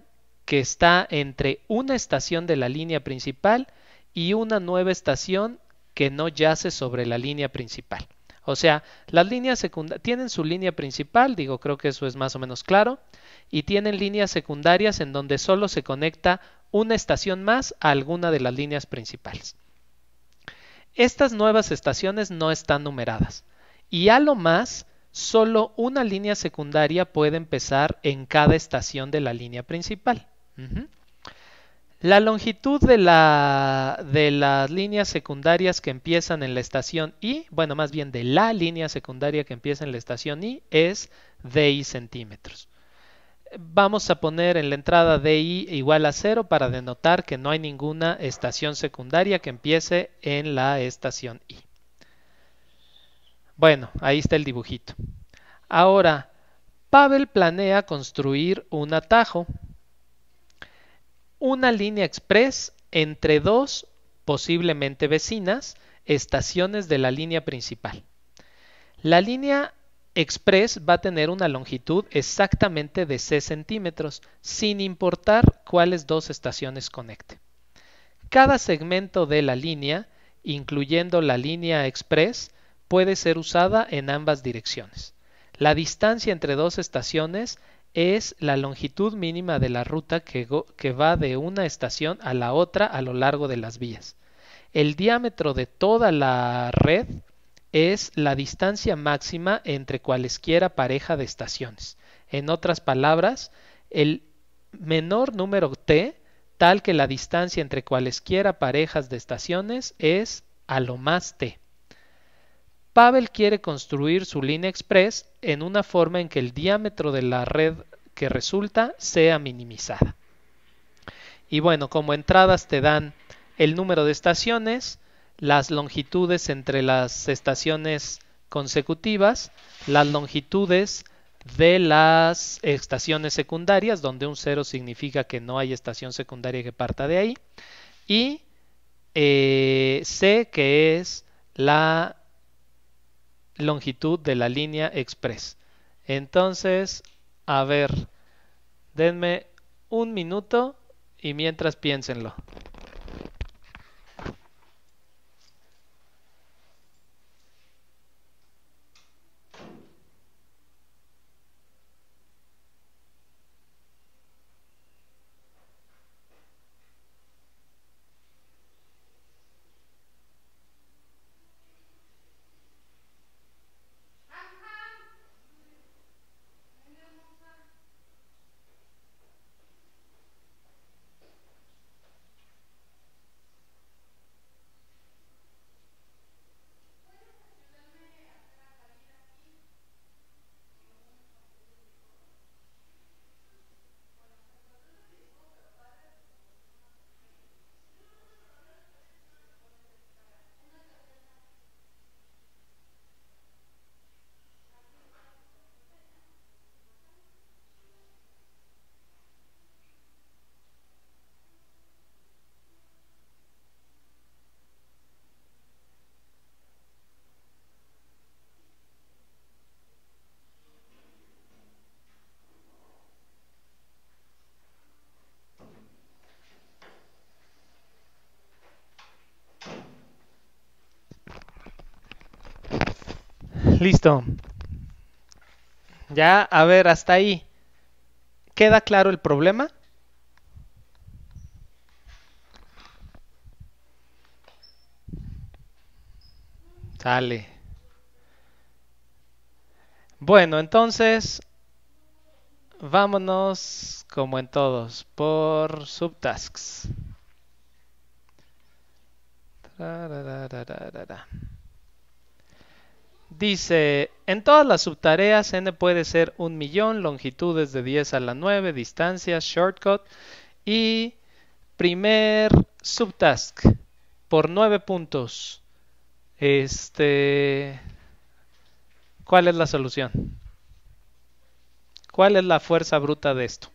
que está entre una estación de la línea principal y una nueva estación que no yace sobre la línea principal. O sea, las líneas secundarias tienen su línea principal, digo, creo que eso es más o menos claro, y tienen líneas secundarias en donde solo se conecta una estación más a alguna de las líneas principales. Estas nuevas estaciones no están numeradas y a lo más solo una línea secundaria puede empezar en cada estación de la línea principal. La longitud de, la, de, las líneas secundarias que empiezan en la estación i, bueno, más bien de la línea secundaria que empieza en la estación i, es de i centímetros. Vamos a poner en la entrada i igual a 0 para denotar que no hay ninguna estación secundaria que empiece en la estación I. Bueno, ahí está el dibujito. Ahora, Pavel planea construir un atajo, una línea express entre dos, posiblemente vecinas, estaciones de la línea principal. La línea Express va a tener una longitud exactamente de 6 centímetros, sin importar cuáles dos estaciones conecte. Cada segmento de la línea, incluyendo la línea Express, puede ser usada en ambas direcciones. La distancia entre dos estaciones es la longitud mínima de la ruta que, que, va de una estación a la otra a lo largo de las vías. El diámetro de toda la red es la distancia máxima entre cualesquiera pareja de estaciones. En otras palabras, el menor número t tal que la distancia entre cualesquiera parejas de estaciones es a lo más t. Pavel quiere construir su línea express en una forma en que el diámetro de la red que resulta sea minimizada. Y bueno, como entradas te dan el número de estaciones, las longitudes entre las estaciones consecutivas, las longitudes de las estaciones secundarias, donde un cero significa que no hay estación secundaria que parta de ahí, y eh, C, que es la longitud de la línea express. Entonces, a ver, denme un minuto y mientras piénsenlo. Listo. Ya, a ver, hasta ahí. ¿Queda claro el problema? Sale. Bueno, entonces, vámonos, como en todos, por subtasks. Dice, en todas las subtareas n puede ser un millón, longitudes de 10 a la 9, distancias, shortcut y primer subtask por 9 puntos. Este, ¿cuál es la solución? ¿Cuál es la fuerza bruta de esto?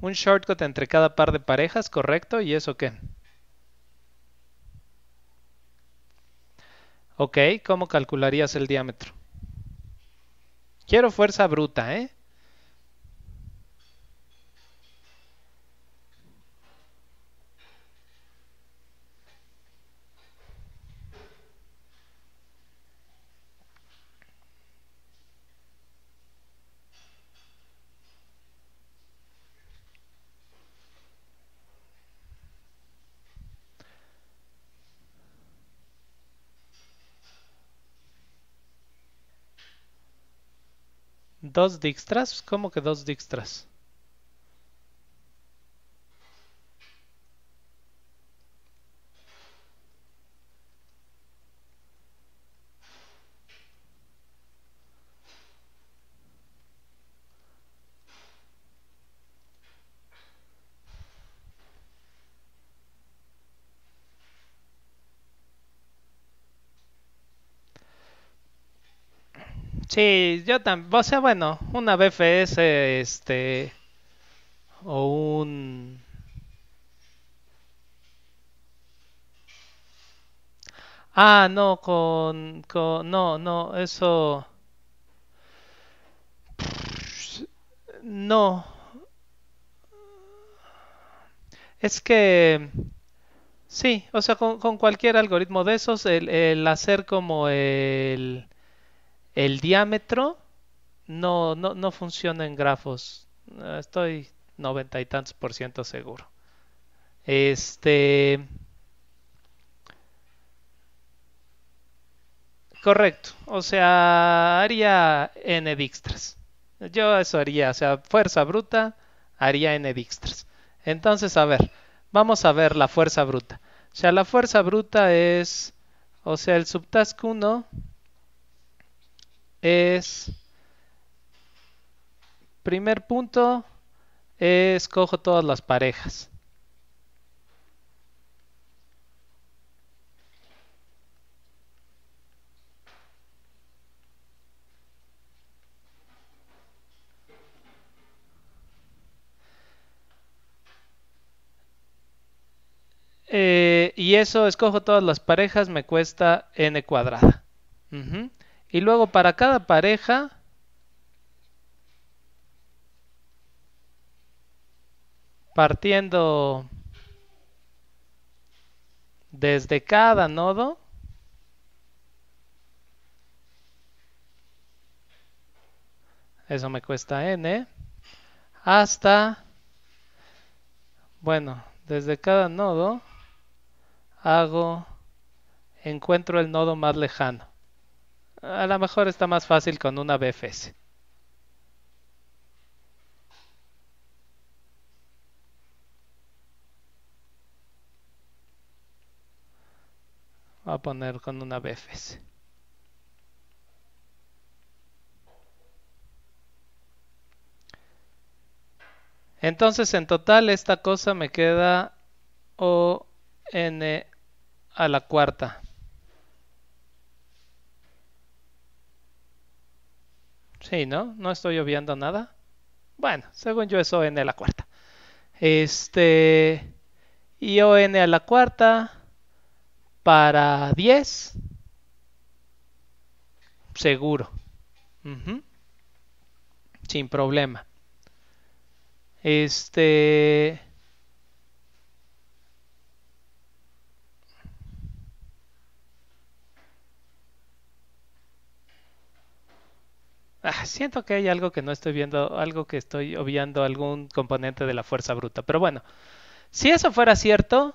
un shortcut entre cada par de parejas, ¿correcto? ¿Y eso qué? Ok, ¿cómo calcularías el diámetro? Quiero fuerza bruta, ¿eh? Dos dixtras, ¿cómo que dos dixtras? Sí, yo también. O sea, bueno, una BFS, este. O un. Ah, no, con, No, no, eso. No. Es que. Sí, o sea, con, cualquier algoritmo de esos, el, el hacer como el el diámetro no, no, no funciona en grafos. Estoy noventa y tantos por ciento seguro. Este. Correcto. O sea, haría n dixtras. Yo eso haría. O sea, fuerza bruta haría n dixtras. Entonces, a ver. Vamos a ver la fuerza bruta. O sea, la fuerza bruta es. O sea, el subtask 1 es, primer punto, escojo todas las parejas. Eh, y eso escojo todas las parejas me cuesta n cuadrada. Y luego para cada pareja partiendo desde cada nodo eso me cuesta n ¿eh? hasta bueno desde cada nodo hago encuentro el nodo más lejano a lo mejor está más fácil con una BFS. Voy a poner con una BFS. Entonces en total esta cosa me queda O n a la cuarta. Sí, ¿no? No estoy obviando nada. Bueno, según yo es ON a la cuarta. Este. Y ON a la cuarta para 10. Seguro. Sin problema. Este. Ah, siento que hay algo que no estoy viendo, algo que estoy obviando, algún componente de la fuerza bruta. Pero bueno, si eso fuera cierto,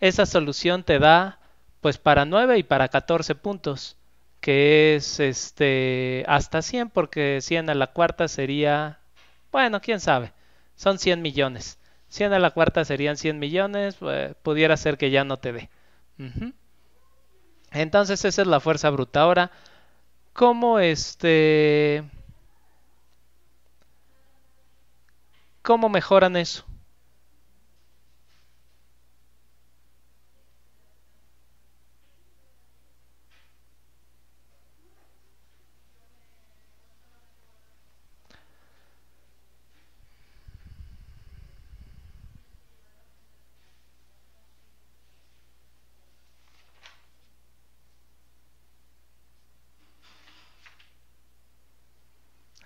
esa solución te da pues para 9 y para 14 puntos, que es este hasta 100 porque 100 a la cuarta sería, bueno, quién sabe, son 100 millones. 100 a la cuarta serían 100 millones, eh, pudiera ser que ya no te dé. Entonces esa es la fuerza bruta. Ahora, cómo este cómo mejoran eso.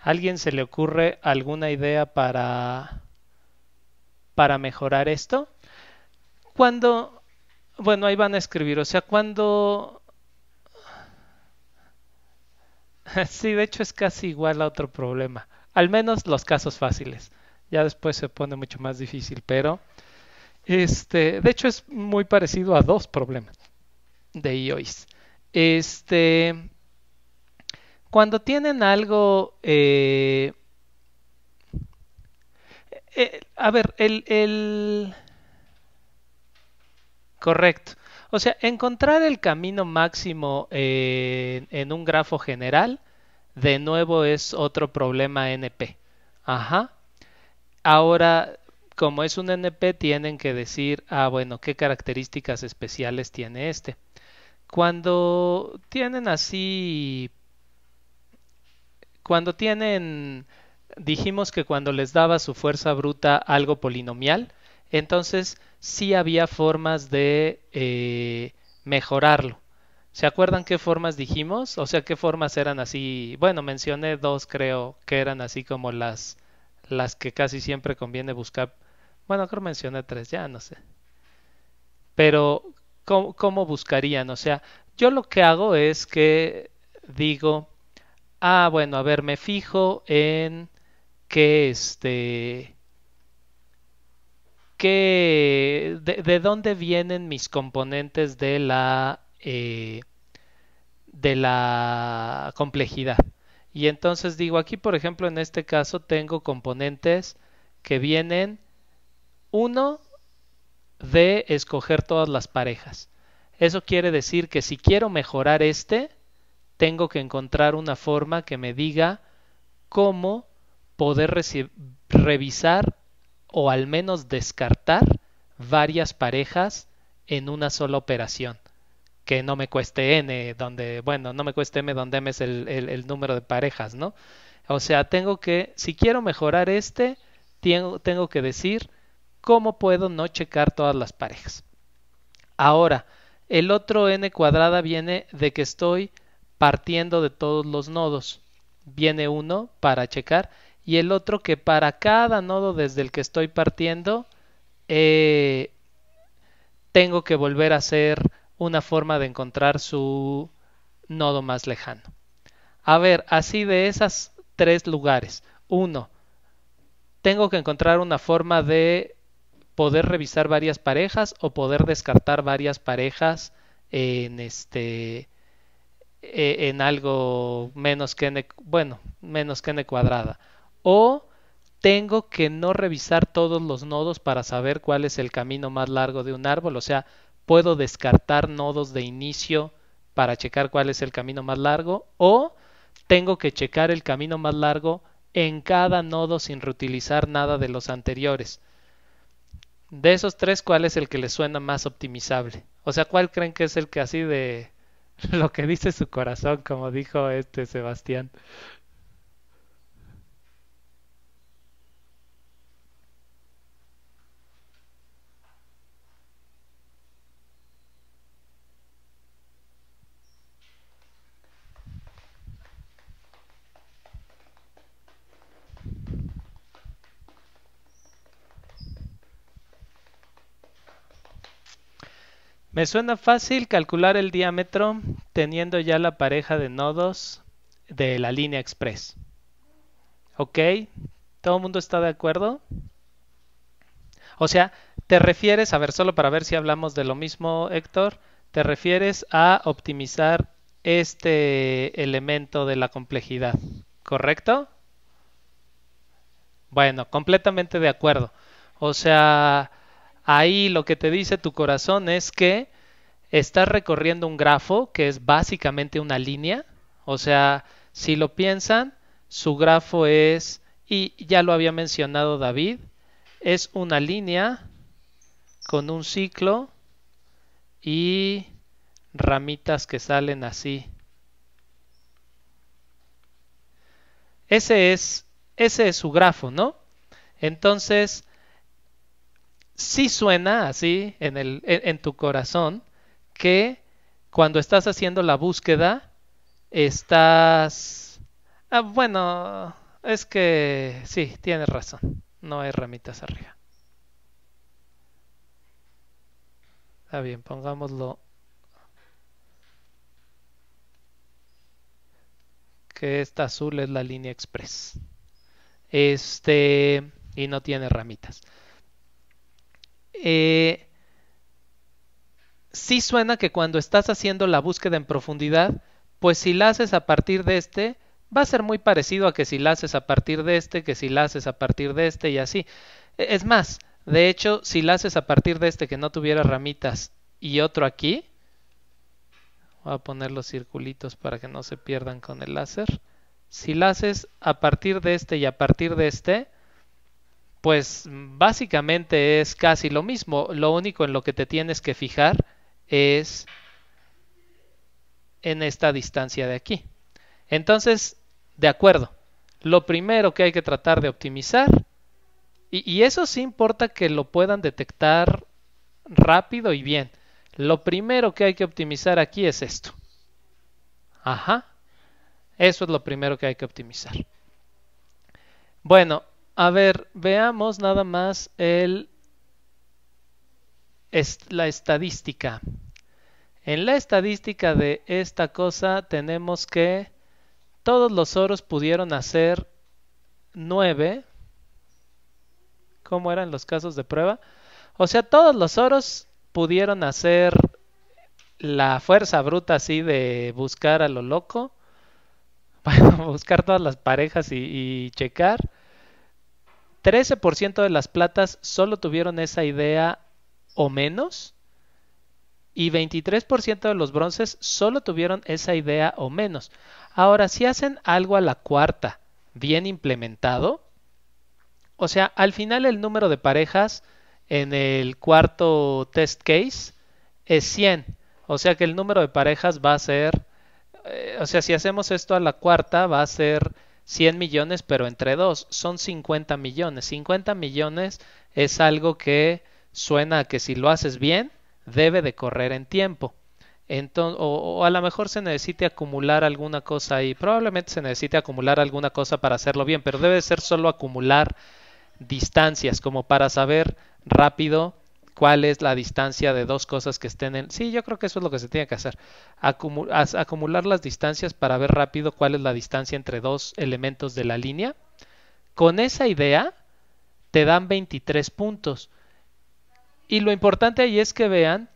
alguien se le ocurre alguna idea para, para mejorar esto? Cuando, bueno, ahí van a escribir, o sea, cuando... Sí, de hecho es casi igual a otro problema, al menos los casos fáciles. Ya después se pone mucho más difícil, pero este, de hecho es muy parecido a dos problemas de IOIS. Este, cuando tienen algo... Eh, eh, eh, a ver, el, Correcto. O sea, encontrar el camino máximo en un grafo general, de nuevo es otro problema NP. Ajá. Ahora, como es un NP, tienen que decir, ah, bueno, qué características especiales tiene este. Cuando tienen así cuando tienen, dijimos que cuando les daba su fuerza bruta algo polinomial, entonces sí había formas de eh, mejorarlo. ¿Se acuerdan qué formas dijimos? O sea, qué formas eran así. Bueno, mencioné dos, creo, que eran así como las, las que casi siempre conviene buscar. Bueno, creo mencioné tres, ya no sé. Pero, ¿cómo, buscarían? O sea, yo lo que hago es que digo, Ah, bueno, a ver, me fijo en que este... Que, de, dónde vienen mis componentes de la... Eh, de la complejidad. Y entonces digo, aquí por ejemplo en este caso tengo componentes que vienen uno de escoger todas las parejas. Eso quiere decir que si quiero mejorar este, tengo que encontrar una forma que me diga cómo poder revisar o al menos descartar varias parejas en una sola operación. Que no me cueste n, donde, bueno, no me cueste m, donde m es el, número de parejas, ¿no? O sea, tengo que, si quiero mejorar este, tengo, tengo que decir cómo puedo no checar todas las parejas. Ahora, el otro n cuadrada viene de que estoy partiendo de todos los nodos. Viene uno para checar y el otro que para cada nodo desde el que estoy partiendo eh, tengo que volver a hacer una forma de encontrar su nodo más lejano. A ver, así de esas tres lugares. Uno, tengo que encontrar una forma de poder revisar varias parejas o poder descartar varias parejas en este eh, en algo menos que n, bueno, menos que n cuadrada. O tengo que no revisar todos los nodos para saber cuál es el camino más largo de un árbol, o sea, puedo descartar nodos de inicio para checar cuál es el camino más largo, o tengo que checar el camino más largo en cada nodo sin reutilizar nada de los anteriores. De esos tres, ¿cuál es el que les suena más optimizable? O sea, ¿cuál creen que es el que así de lo que dice su corazón, como dijo este Sebastián. Me suena fácil calcular el diámetro teniendo ya la pareja de nodos de la línea express. ¿Ok? ¿Todo el mundo está de acuerdo? O sea, te refieres, a ver, solo para ver si hablamos de lo mismo, Héctor, te refieres a optimizar este elemento de la complejidad, ¿correcto? Bueno, completamente de acuerdo. O sea, Ahí lo que te dice tu corazón es que estás recorriendo un grafo que es básicamente una línea. O sea, si lo piensan, su grafo es, y ya lo había mencionado David, es una línea con un ciclo y ramitas que salen así. Ese es, ese es su grafo, ¿no? Entonces, si suena así en, el, en, tu corazón que cuando estás haciendo la búsqueda, estás... Ah, bueno, es que sí, tienes razón. No hay ramitas arriba. Está bien, pongámoslo. Que esta azul es la línea express. Este. Y no tiene ramitas eh, sí suena que cuando estás haciendo la búsqueda en profundidad, pues si la haces a partir de este, va a ser muy parecido a que si la haces a partir de este, que si la haces a partir de este y así. E-, es más, de hecho, si la haces a partir de este que no tuviera ramitas y otro aquí, voy a poner los circulitos para que no se pierdan con el láser. Si la haces a partir de este y a partir de este, pues básicamente es casi lo mismo. Lo único en lo que te tienes que fijar es en esta distancia de aquí. Entonces, de acuerdo, lo primero que hay que tratar de optimizar, y, eso sí importa que lo puedan detectar rápido y bien. Lo primero que hay que optimizar aquí es esto. Ajá. Eso es lo primero que hay que optimizar. Bueno, a ver, veamos nada más el, la estadística. En la estadística de esta cosa tenemos que todos los oros pudieron hacer 9. ¿Cómo eran los casos de prueba? O sea, todos los oros pudieron hacer la fuerza bruta así de buscar a lo loco. Bueno, buscar todas las parejas y checar. 13% de las platas solo tuvieron esa idea o menos. Y 23% de los bronces solo tuvieron esa idea o menos. Ahora, si hacen algo a la cuarta bien implementado, o sea, al final el número de parejas en el cuarto test case es 100. O sea que el número de parejas va a ser, eh, o sea, si hacemos esto a la cuarta, va a ser 100 millones, pero entre dos son 50 millones. 50 millones es algo que suena a que si lo haces bien, debe de correr en tiempo. Entonces, o, o, a lo mejor se necesite acumular alguna cosa y Probablemente se necesite acumular alguna cosa para hacerlo bien, pero debe ser solo acumular distancias, como para saber rápido cuál es la distancia de dos cosas que estén en... Sí, yo creo que eso es lo que se tiene que hacer. acumular las distancias para ver rápido cuál es la distancia entre dos elementos de la línea. Con esa idea te dan 23 puntos. Y lo importante ahí es que vean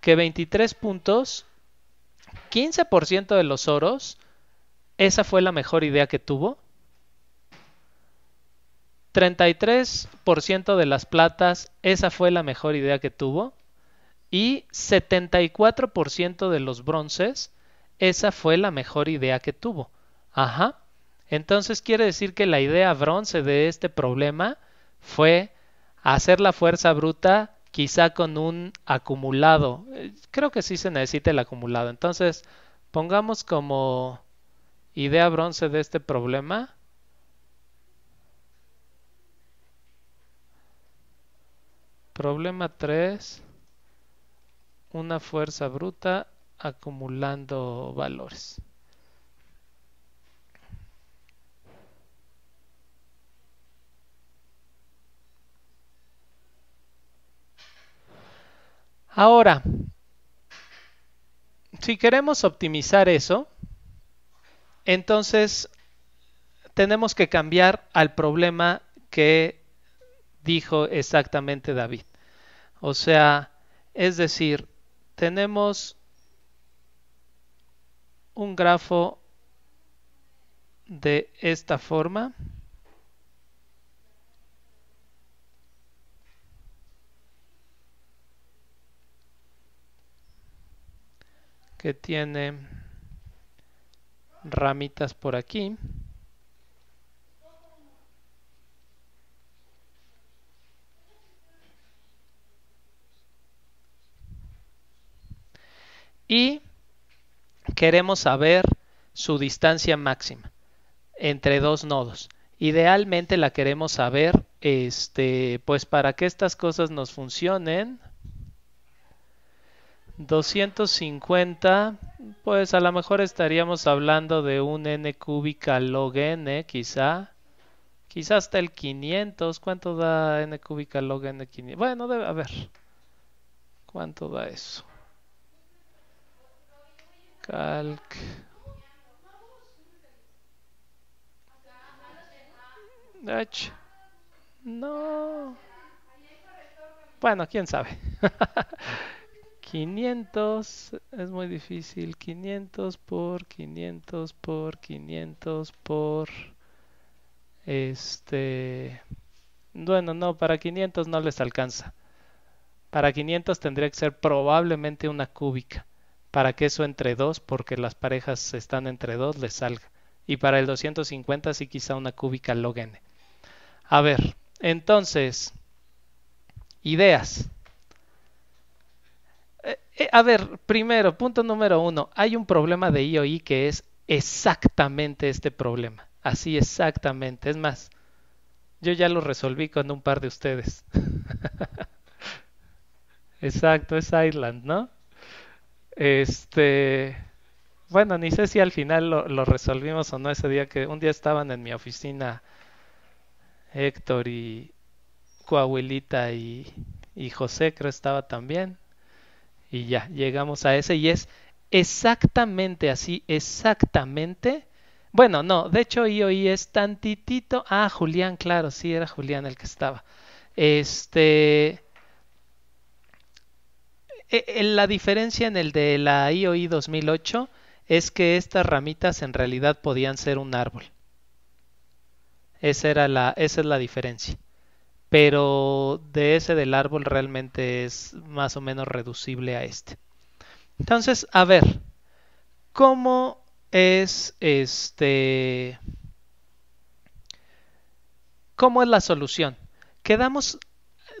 que 23 puntos, 15% de los oros, esa fue la mejor idea que tuvo 33% de las platas, esa fue la mejor idea que tuvo. Y 74% de los bronces, esa fue la mejor idea que tuvo. Ajá. Entonces quiere decir que la idea bronce de este problema fue hacer la fuerza bruta quizá con un acumulado. Eh, creo que sí se necesita el acumulado. Entonces, pongamos como idea bronce de este problema Problema 3. Una fuerza bruta acumulando valores. Ahora, si queremos optimizar eso, entonces tenemos que cambiar al problema que dijo exactamente David. O sea, es decir, tenemos un grafo de esta forma. que tiene ramitas por aquí y queremos saber su distancia máxima entre dos nodos. Idealmente la queremos saber, este, pues para que estas cosas nos funcionen, 250, pues a lo mejor estaríamos hablando de un n cúbica log n, quizá. Quizá hasta el 500. ¿Cuánto da n cúbica log n? 500? Bueno, debe, a ver. ¿Cuánto da eso? Calc. No. Bueno, quién sabe. 500 es muy difícil. 500 por 500 por 500 por este. Bueno, no, para 500 no les alcanza. Para 500 tendría que ser probablemente una cúbica para que eso entre dos, porque las parejas están entre dos, le salga. Y para el 250 sí quizá una cúbica log n. A ver, entonces, ideas. Eh, eh, a ver, primero, punto número uno, hay un problema de IOI que es exactamente este problema. Así exactamente. Es más, yo ya lo resolví con un par de ustedes. Exacto, es Island, ¿no? Este, bueno, ni sé si al final lo, resolvimos o no ese día que un día estaban en mi oficina Héctor y Coahuelita y, y José, creo estaba también. Y ya, llegamos a ese y es exactamente así, exactamente. Bueno, no, de hecho y es tantitito. Ah, Julián, claro, sí, era Julián el que estaba. Este. Eh, eh, la diferencia en el de la IOI 2008 es que estas ramitas en realidad podían ser un árbol. Esa, era esa es la diferencia. Pero de ese del árbol realmente es más o menos reducible a este. Entonces, a ver, ¿cómo es este... ¿Cómo es la solución? Quedamos,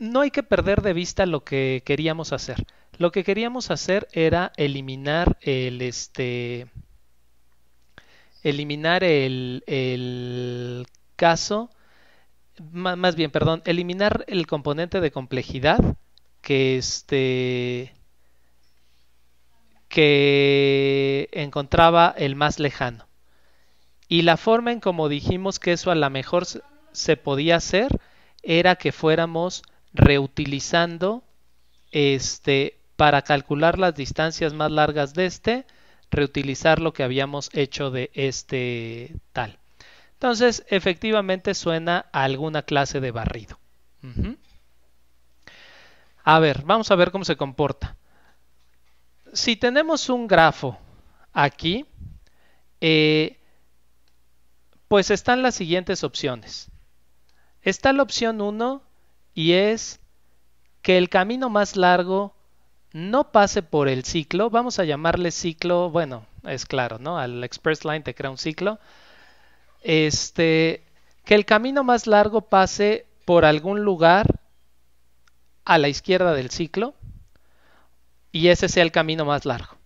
no hay que perder de vista lo que queríamos hacer. Lo que queríamos hacer era eliminar el este eliminar el, caso más bien, perdón, eliminar el componente de complejidad que este que encontraba el más lejano. Y la forma en como dijimos que eso a lo mejor se podía hacer era que fuéramos reutilizando este para calcular las distancias más largas de este, reutilizar lo que habíamos hecho de este tal. Entonces, efectivamente suena a alguna clase de barrido. A ver, vamos a ver cómo se comporta. Si tenemos un grafo aquí, eh, pues están las siguientes opciones. Está la opción 1 y es que el camino más largo no pase por el ciclo, vamos a llamarle ciclo, bueno, es claro, ¿no? Al Express Line te crea un ciclo. Este, que el camino más largo pase por algún lugar a la izquierda del ciclo y ese sea el camino más largo.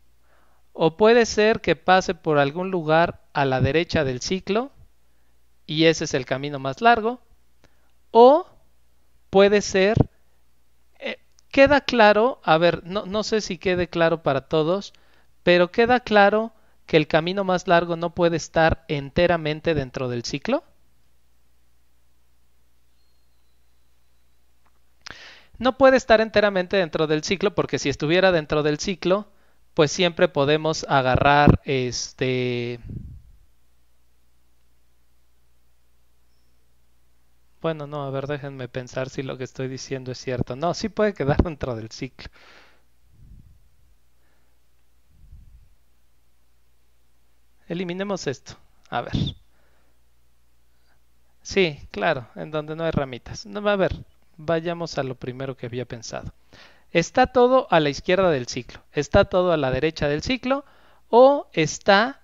O puede ser que pase por algún lugar a la derecha del ciclo y ese es el camino más largo. O puede ser queda claro, a ver, no, no sé si quede claro para todos, pero queda claro que el camino más largo no puede estar enteramente dentro del ciclo. No puede estar enteramente dentro del ciclo porque si estuviera dentro del ciclo, pues siempre podemos agarrar este Bueno, no, a ver, déjenme pensar si lo que estoy diciendo es cierto. No, sí puede quedar dentro del ciclo. Eliminemos esto. A ver. Sí, claro, en donde no hay ramitas. No, a ver, vayamos a lo primero que había pensado. ¿Está todo a la izquierda del ciclo? ¿Está todo a la derecha del ciclo? ¿O está,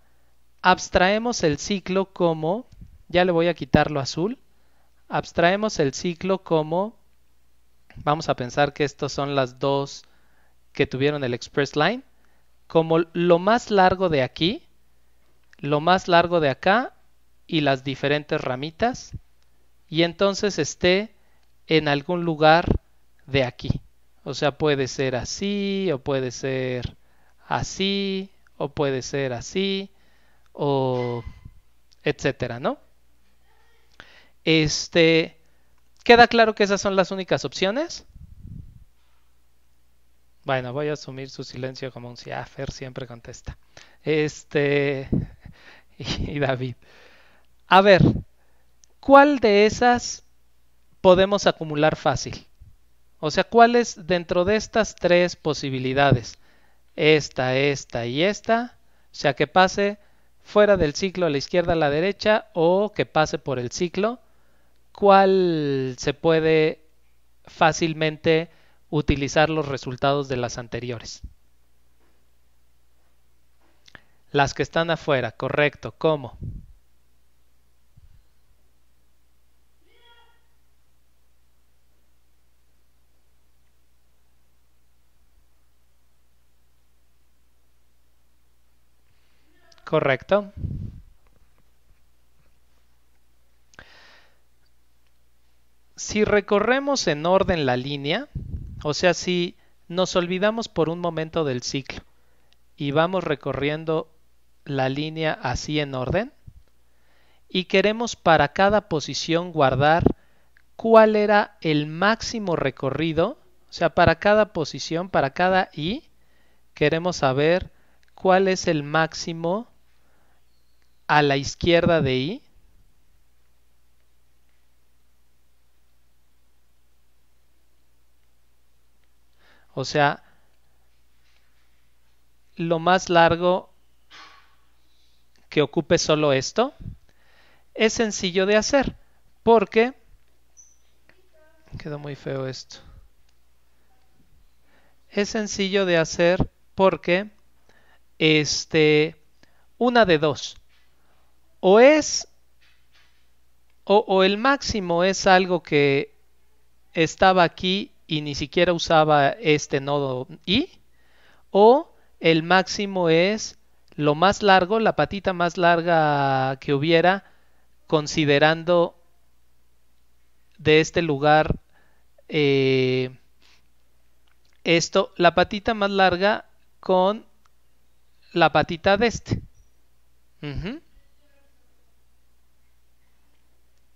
abstraemos el ciclo como, ya le voy a quitar lo azul, abstraemos el ciclo como, vamos a pensar que estos son las dos que tuvieron el Express Line, como lo más largo de aquí, lo más largo de acá y las diferentes ramitas, y entonces esté en algún lugar de aquí. O sea, puede ser así, o puede ser así, o puede ser así, o etcétera, ¿no? Este, ¿Queda claro que esas son las únicas opciones? Bueno, voy a asumir su silencio como un sí. Ah, siempre contesta. Este. Y David. A ver, ¿cuál de esas podemos acumular fácil? O sea, ¿cuál es dentro de estas tres posibilidades? Esta, esta y esta. O sea, que pase fuera del ciclo a la izquierda, a la derecha o que pase por el ciclo cual se puede fácilmente utilizar los resultados de las anteriores. Las que están afuera, correcto. ¿Cómo? Correcto. si recorremos en orden la línea, o sea, si nos olvidamos por un momento del ciclo y vamos recorriendo la línea así en orden, y queremos para cada posición guardar cuál era el máximo recorrido, o sea, para cada posición, para cada i, queremos saber cuál es el máximo a la izquierda de i, O sea, lo más largo que ocupe solo esto es sencillo de hacer porque quedó muy feo esto es sencillo de hacer porque este una de dos o es o, o el máximo es algo que estaba aquí y ni siquiera usaba este nodo i, o el máximo es lo más largo, la patita más larga que hubiera, considerando de este lugar eh, esto, la patita más larga con la patita de este.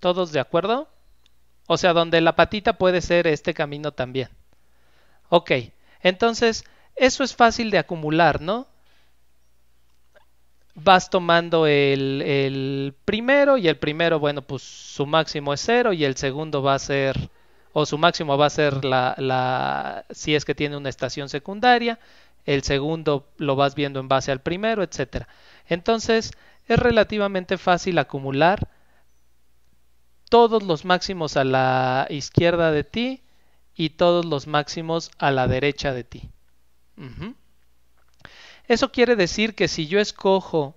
¿Todos de acuerdo? O sea, donde la patita puede ser este camino también. Ok, entonces eso es fácil de acumular, ¿no? Vas tomando el, primero y el primero, bueno, pues su máximo es cero y el segundo va a ser, o su máximo va a ser la, la si es que tiene una estación secundaria, el segundo lo vas viendo en base al primero, etcétera. Entonces, es relativamente fácil acumular todos los máximos a la izquierda de ti y todos los máximos a la derecha de ti. Eso quiere decir que si yo escojo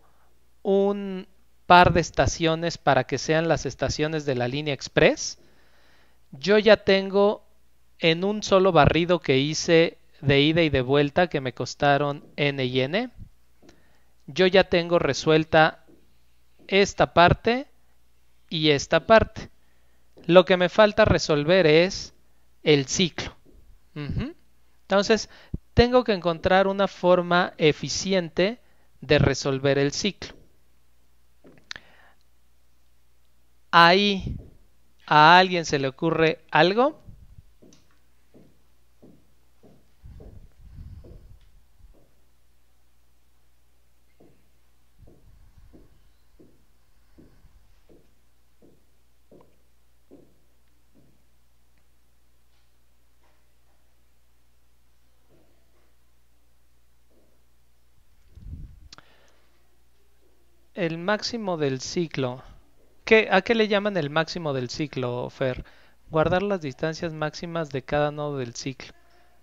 un par de estaciones para que sean las estaciones de la línea express, yo ya tengo en un solo barrido que hice de ida y de vuelta que me costaron n y n, yo ya tengo resuelta esta parte y esta parte. Lo que me falta resolver es el ciclo. Entonces, tengo que encontrar una forma eficiente de resolver el ciclo. Ahí, ¿a alguien se le ocurre algo? El máximo del ciclo. ¿Qué, ¿A qué le llaman el máximo del ciclo, Fer? Guardar las distancias máximas de cada nodo del ciclo.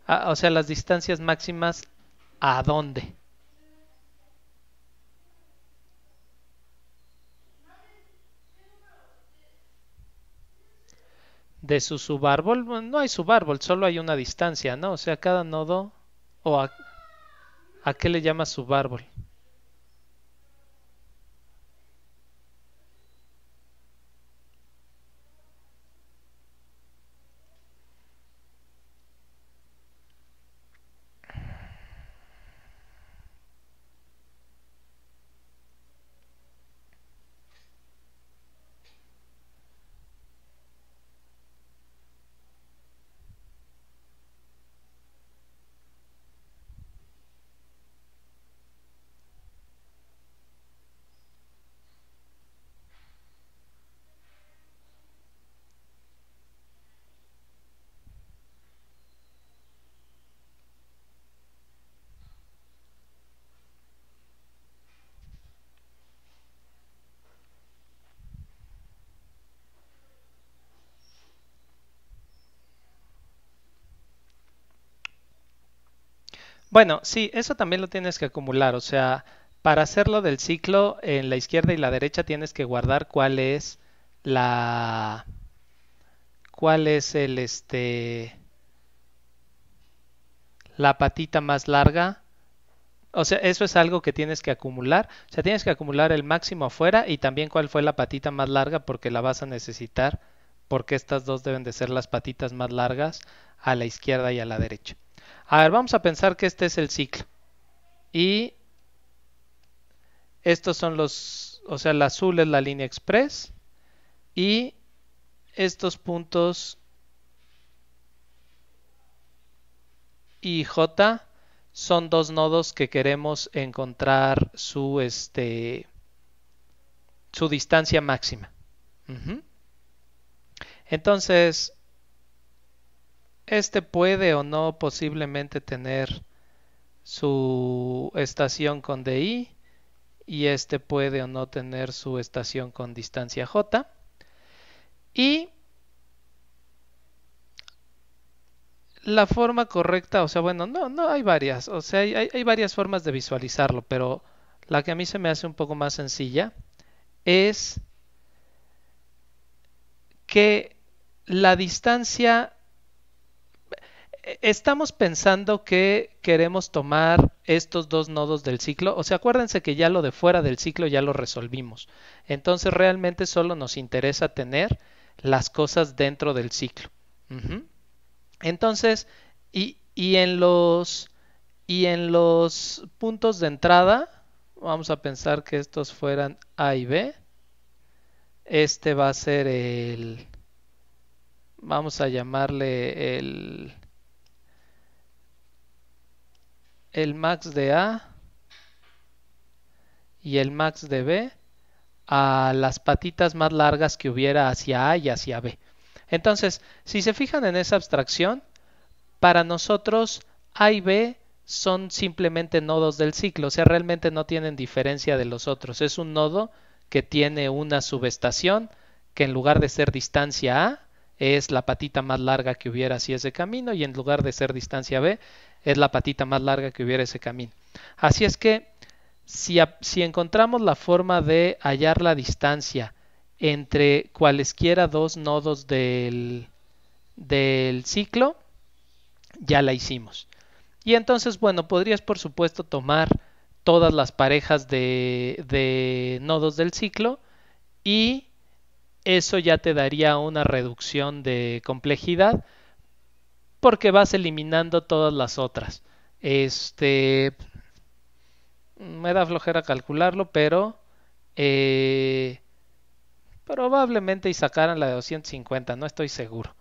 Ah, o sea, las distancias máximas a dónde. de su subárbol. no hay subárbol, solo hay una distancia, ¿no? O sea, cada nodo o a, a qué le llama subárbol. Bueno, sí, eso también lo tienes que acumular, o sea, para hacerlo del ciclo en la izquierda y la derecha tienes que guardar cuál es la cuál es el este la patita más larga. O sea, eso es algo que tienes que acumular. O sea, tienes que acumular el máximo afuera y también cuál fue la patita más larga porque la vas a necesitar porque estas dos deben de ser las patitas más largas a la izquierda y a la derecha. A ver, vamos a pensar que este es el ciclo. Y estos son los, o sea, el azul es la línea express. Y estos puntos y J son dos nodos que queremos encontrar su, este, su distancia máxima. Entonces, este puede o no posiblemente tener su estación con DI y este puede o no tener su estación con distancia J. Y la forma correcta, o sea, bueno, no, no hay varias, o sea, hay, hay, varias formas de visualizarlo, pero la que a mí se me hace un poco más sencilla es que la distancia eh, estamos pensando que queremos tomar estos dos nodos del ciclo. O sea, acuérdense que ya lo de fuera del ciclo ya lo resolvimos. Entonces realmente solo nos interesa tener las cosas dentro del ciclo. Entonces, y, en los, y en los puntos de entrada, vamos a pensar que estos fueran A y B. Este va a ser el, vamos a llamarle el el max de A y el max de B a las patitas más largas que hubiera hacia A y hacia B. Entonces, si se fijan en esa abstracción, para nosotros A y B son simplemente nodos del ciclo, o sea, realmente no tienen diferencia de los otros. Es un nodo que tiene una subestación que en lugar de ser distancia A, es la patita más larga que hubiera hacia ese camino y en lugar de ser distancia B es la patita más larga que hubiera ese camino. Así es que si, encontramos la forma de hallar la distancia entre cualesquiera dos nodos del, ciclo, ya la hicimos. Y entonces, bueno, podrías por supuesto tomar todas las parejas de, nodos del ciclo y eso ya te daría una reducción de complejidad porque vas eliminando todas las otras. Este. Me da flojera calcularlo, pero. Eh, probablemente y sacaran la de 250, no estoy seguro.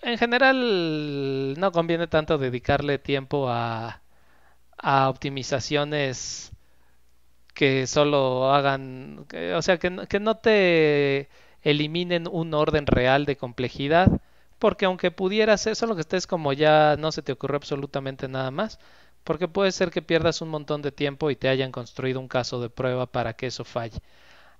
En general, no conviene tanto dedicarle tiempo a, a optimizaciones que solo hagan, o sea, que no te eliminen un orden real de complejidad porque aunque pudieras eso, lo que estés como ya no se te ocurre absolutamente nada más, porque puede ser que pierdas un montón de tiempo y te hayan construido un caso de prueba para que eso falle.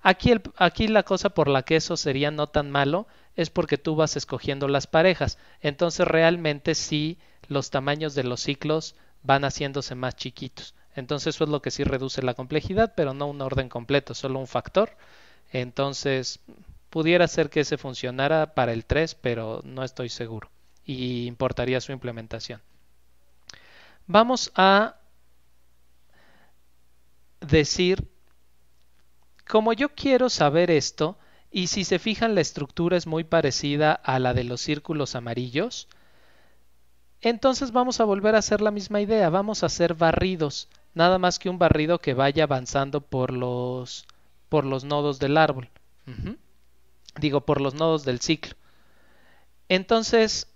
Aquí, aquí la cosa por la que eso sería no tan malo es porque tú vas escogiendo las parejas, entonces realmente sí los tamaños de los ciclos van haciéndose más chiquitos. Entonces eso es lo que sí reduce la complejidad, pero no un orden completo, solo un factor. Entonces, Pudiera ser que ese funcionara para el 3, pero no estoy seguro. Y importaría su implementación. Vamos a decir, como yo quiero saber esto, y si se fijan la estructura es muy parecida a la de los círculos amarillos, entonces vamos a volver a hacer la misma idea, vamos a hacer barridos, nada más que un barrido que vaya avanzando por los, por los nodos del árbol digo, por los nodos del ciclo. Entonces,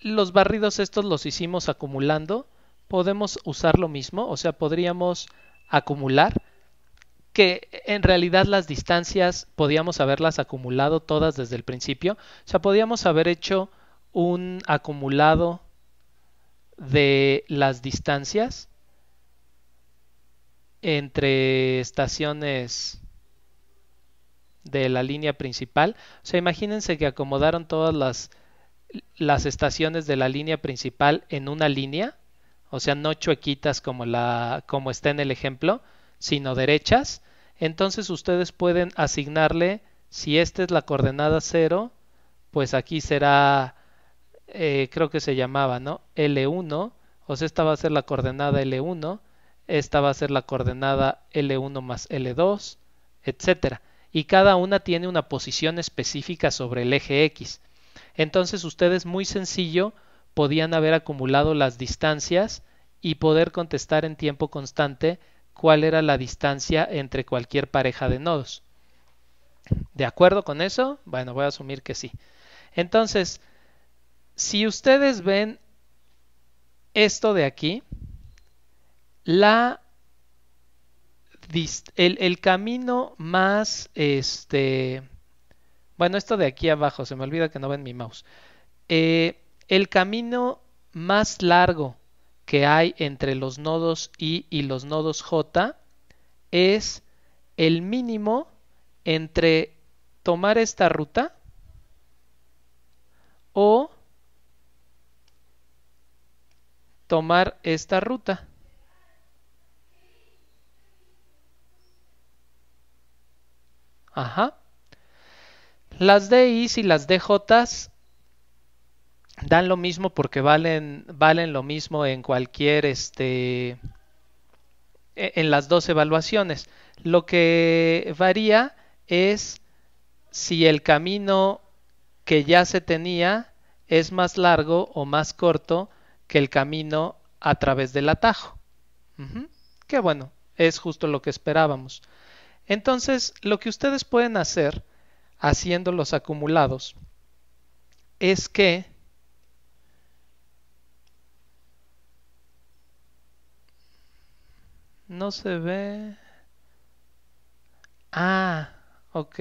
los barridos estos los hicimos acumulando. Podemos usar lo mismo, o sea, podríamos acumular, que en realidad las distancias podíamos haberlas acumulado todas desde el principio. O sea, podíamos haber hecho un acumulado de las distancias entre estaciones de la línea principal. O sea, imagínense que acomodaron todas las, las estaciones de la línea principal en una línea, o sea, no chuequitas como, la, como está en el ejemplo, sino derechas. Entonces ustedes pueden asignarle, si esta es la coordenada 0, pues aquí será, eh, creo que se llamaba, ¿no? L1, o sea, esta va a ser la coordenada L1, esta va a ser la coordenada L1 más L2, etcétera y cada una tiene una posición específica sobre el eje X. Entonces ustedes muy sencillo podían haber acumulado las distancias y poder contestar en tiempo constante cuál era la distancia entre cualquier pareja de nodos. ¿De acuerdo con eso? Bueno, voy a asumir que sí. Entonces, si ustedes ven esto de aquí, la el, camino más este bueno esto de aquí abajo se me olvida que no ven mi mouse eh, el camino más largo que hay entre los nodos i y los nodos j es el mínimo entre tomar esta ruta o tomar esta ruta Ajá. Las DIs y las DJs dan lo mismo porque valen, valen lo mismo en cualquier, este, e, en las dos evaluaciones. Lo que varía es si el camino que ya se tenía es más largo o más corto que el camino a través del atajo. Que bueno, es justo lo que esperábamos. Entonces, lo que ustedes pueden hacer haciendo los acumulados es que no se ve. Ah, ok.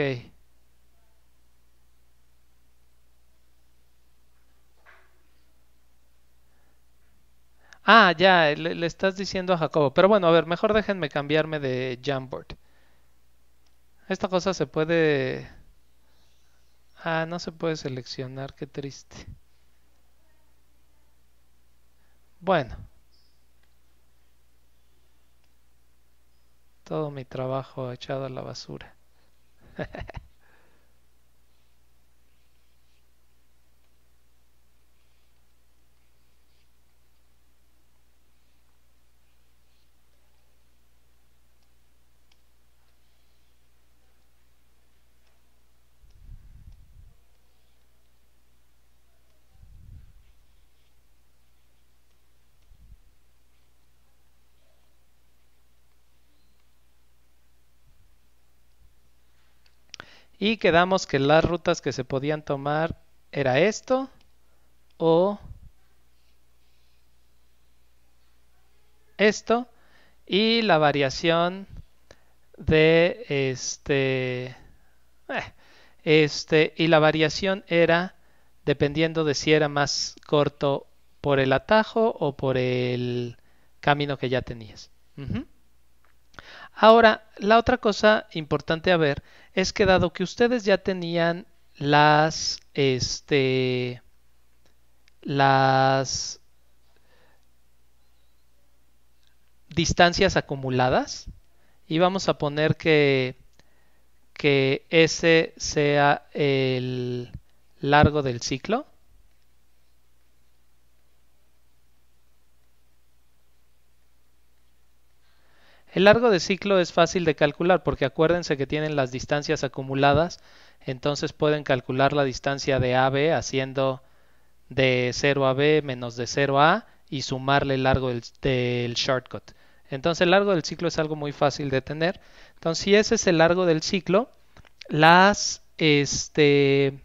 Ah, ya, le, estás diciendo a Jacobo. Pero bueno, a ver, mejor déjenme cambiarme de Jamboard. Esta cosa se puede... Ah, no se puede seleccionar, qué triste. Bueno. Todo mi trabajo echado a la basura. Y quedamos que las rutas que se podían tomar era esto o esto y la variación de este eh, este y la variación era dependiendo de si era más corto por el atajo o por el camino que ya tenías. Ahora, la otra cosa importante a ver es que dado que ustedes ya tenían las, este, las distancias acumuladas, y vamos a poner que, que ese sea el largo del ciclo, El largo de ciclo es fácil de calcular porque acuérdense que tienen las distancias acumuladas, entonces pueden calcular la distancia de AB haciendo de 0 a B menos de 0 a y sumarle el largo del, shortcut. Entonces el largo del ciclo es algo muy fácil de tener. Entonces si ese es el largo del ciclo, las este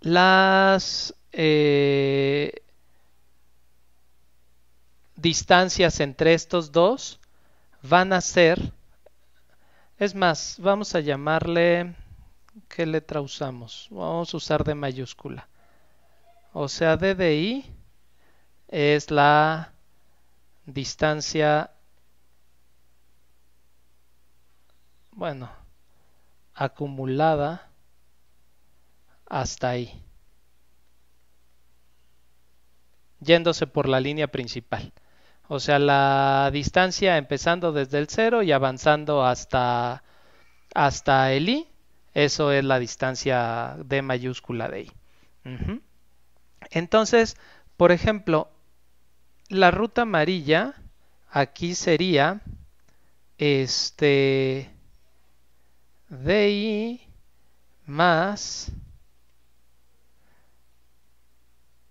las eh, distancias entre estos dos van a ser, es más, vamos a llamarle, ¿qué letra usamos? Vamos a usar de mayúscula. O sea, DDI es la distancia, bueno, acumulada hasta ahí, yéndose por la línea principal. O sea, la distancia empezando desde el 0 y avanzando hasta, hasta el i, eso es la distancia d mayúscula de i. Entonces, por ejemplo, la ruta amarilla aquí sería este di más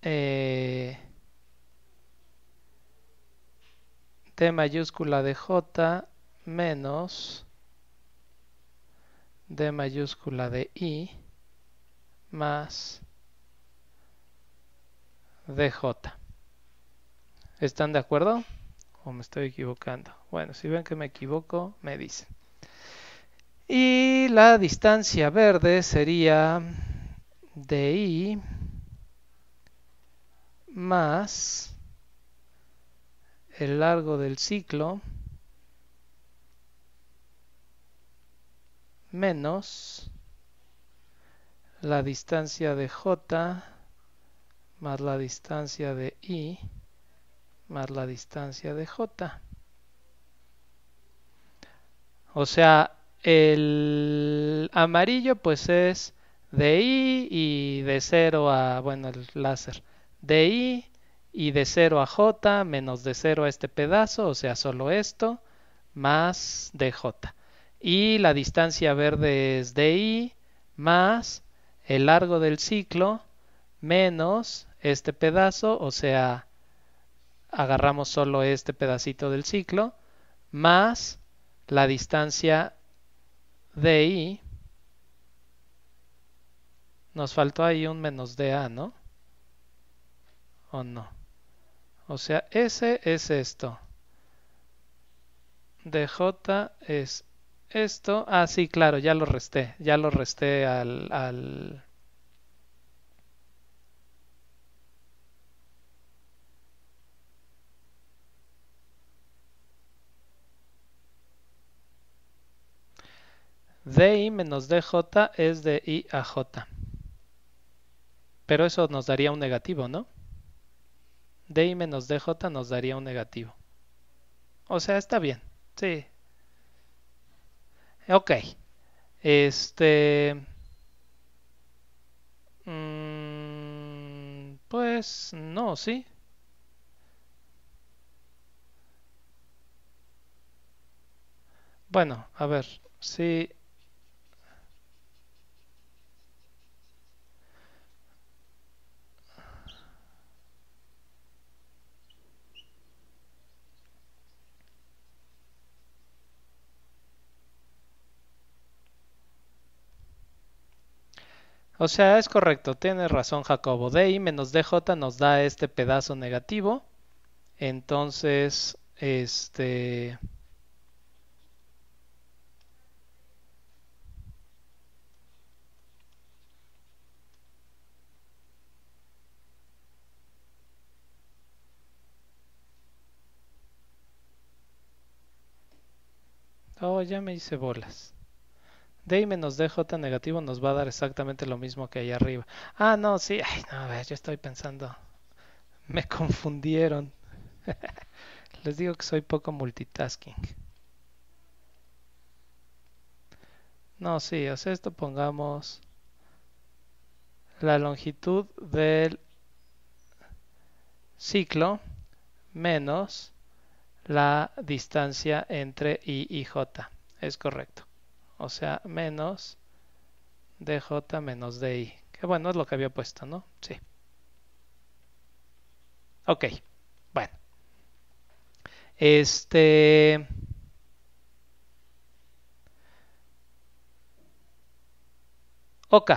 eh, T mayúscula de J menos D mayúscula de I más J. ¿Están de acuerdo? ¿O me estoy equivocando? Bueno, si ven que me equivoco, me dicen. Y la distancia verde sería DI más el largo del ciclo menos la distancia de J más la distancia de I más la distancia de J. O sea, el amarillo pues es de I y de 0 a, bueno, el láser, de I y de 0 a j menos de 0 a este pedazo, o sea, solo esto, más de j Y la distancia verde es de i, más el largo del ciclo menos este pedazo, o sea, agarramos solo este pedacito del ciclo, más la distancia de i nos faltó ahí un menos de a no? O sea, ese es esto. DJ es esto. Ah, sí, claro, ya lo resté. Ya lo resté al... al... DI menos DJ es de I a J. Pero eso nos daría un negativo, ¿no? y menos dj nos daría un negativo. O sea, está bien. Sí. Ok. Este... Mm, pues no, sí. Bueno, a ver, sí, O sea, es correcto, tienes razón Jacobo. DI menos DJ nos da este pedazo negativo. Entonces, este... Oh, ya me hice bolas. DI menos DJ negativo nos va a dar exactamente lo mismo que ahí arriba. Ah, no, sí. Ay, no, a ver, yo estoy pensando. Me confundieron. Les digo que soy poco multitasking. No, sí, o sea, esto pongamos la longitud del ciclo menos la distancia entre I y J. Es correcto o sea, menos dj menos di. Que bueno, es lo que había puesto, ¿no? Sí. Ok, bueno. Este... Ok.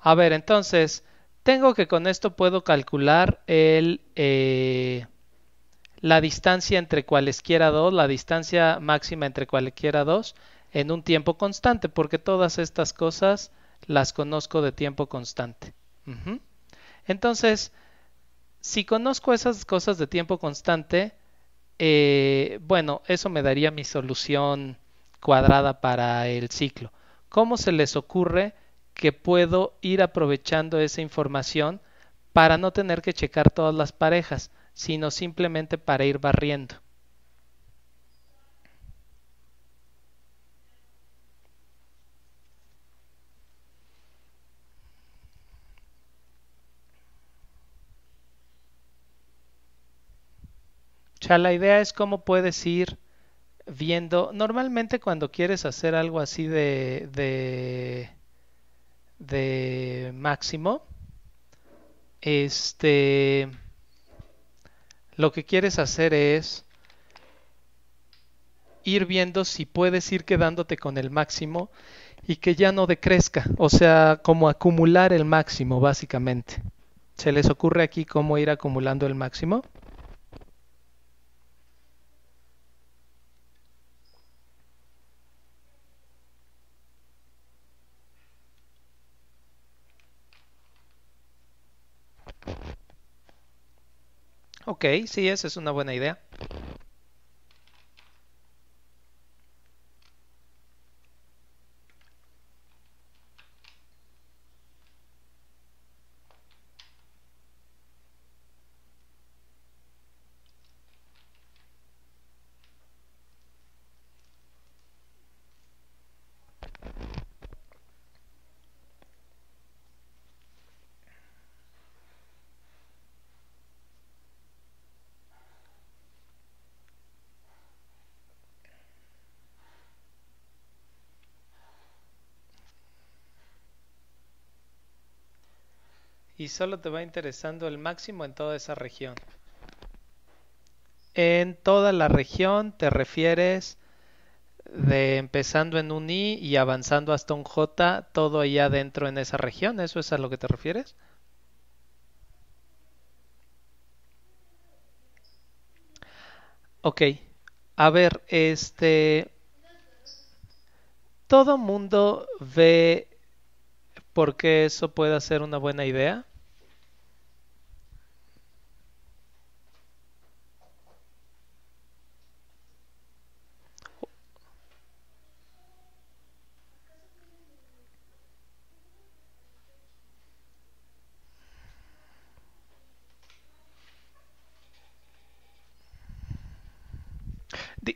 A ver, entonces, tengo que con esto puedo calcular el, eh, la distancia entre cualesquiera dos, la distancia máxima entre cualesquiera dos, en un tiempo constante, porque todas estas cosas las conozco de tiempo constante. Entonces, si conozco esas cosas de tiempo constante, eh, bueno, eso me daría mi solución cuadrada para el ciclo. ¿Cómo se les ocurre que puedo ir aprovechando esa información para no tener que checar todas las parejas, sino simplemente para ir barriendo? sea, la idea es cómo puedes ir viendo. Normalmente cuando quieres hacer algo así de, de, máximo, este, lo que quieres hacer es ir viendo si puedes ir quedándote con el máximo y que ya no decrezca, o sea, como acumular el máximo básicamente. ¿Se les ocurre aquí cómo ir acumulando el máximo? Ok, sí, esa es una buena idea. y solo te va interesando el máximo en toda esa región. En toda la región te refieres de empezando en un I y avanzando hasta un J, todo allá adentro en esa región. ¿Eso es a lo que te refieres? Ok, a ver, este... Todo mundo ve por qué eso puede ser una buena idea.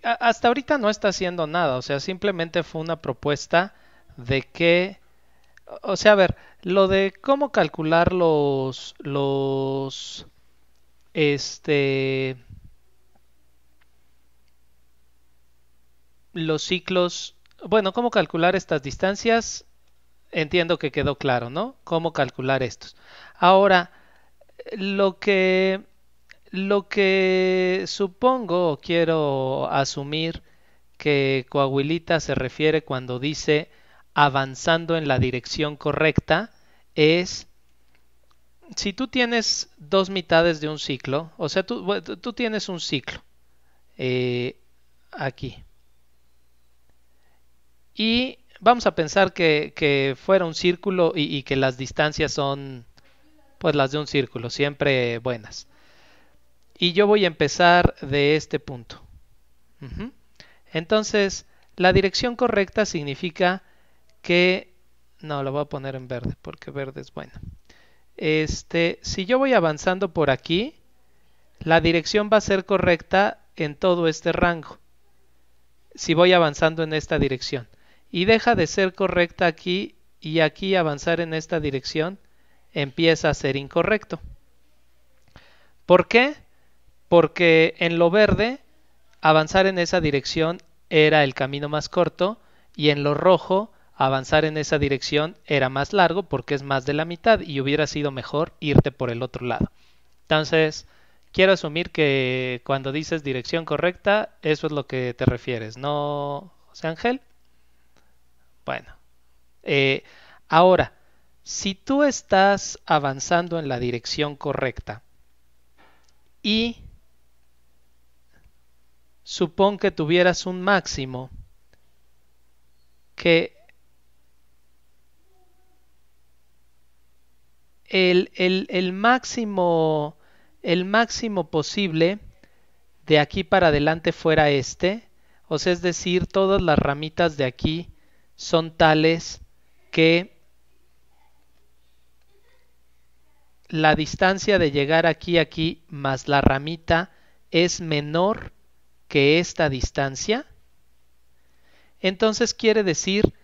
hasta ahorita no está haciendo nada, o sea, simplemente fue una propuesta de que, o sea, a ver, lo de cómo calcular los, los, este, los ciclos, bueno, cómo calcular estas distancias, entiendo que quedó claro, ¿no? Cómo calcular estos. Ahora, lo que lo que supongo quiero asumir que Coahuilita se refiere cuando dice avanzando en la dirección correcta es si tú tienes dos mitades de un ciclo, o sea, tú, tienes un ciclo eh, aquí. Y vamos a pensar que, fuera un círculo y, y, que las distancias son pues las de un círculo, siempre buenas. Y yo voy a empezar de este punto. Entonces, la dirección correcta significa que... No, lo voy a poner en verde, porque verde es bueno. Este, si yo voy avanzando por aquí, la dirección va a ser correcta en todo este rango. Si voy avanzando en esta dirección. Y deja de ser correcta aquí y aquí avanzar en esta dirección empieza a ser incorrecto. ¿Por qué? porque en lo verde avanzar en esa dirección era el camino más corto y en lo rojo avanzar en esa dirección era más largo porque es más de la mitad y hubiera sido mejor irte por el otro lado. Entonces, quiero asumir que cuando dices dirección correcta, eso es lo que te refieres, ¿no, José Ángel? Bueno, eh, ahora, si tú estás avanzando en la dirección correcta y supón que tuvieras un máximo que el, el, máximo el máximo posible de aquí para adelante fuera este o sea es decir todas las ramitas de aquí son tales que la distancia de llegar aquí aquí más la ramita es menor que esta distancia, entonces quiere decir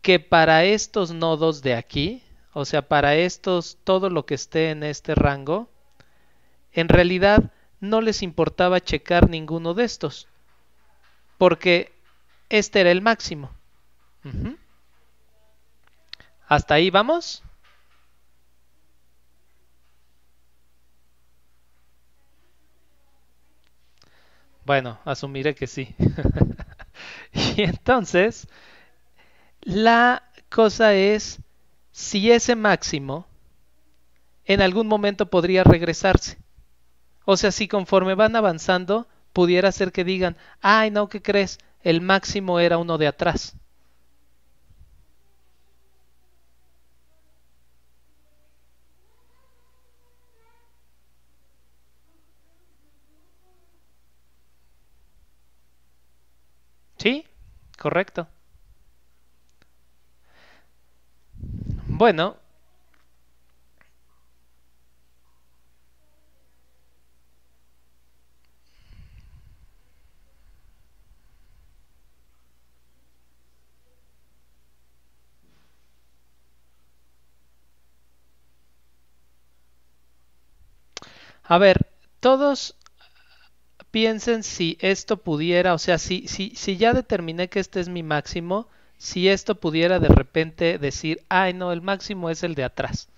que para estos nodos de aquí, o sea, para estos, todo lo que esté en este rango, en realidad no les importaba checar ninguno de estos, porque este era el máximo. ¿Hasta ahí vamos? Bueno, asumiré que sí. y entonces, la cosa es si ese máximo en algún momento podría regresarse. O sea, si conforme van avanzando, pudiera ser que digan, ay, no, ¿qué crees? El máximo era uno de atrás. Sí, correcto. Bueno. A ver, todos piensen si esto pudiera, o sea, si, si, si ya determiné que este es mi máximo, si esto pudiera de repente decir, ay no, el máximo es el de atrás.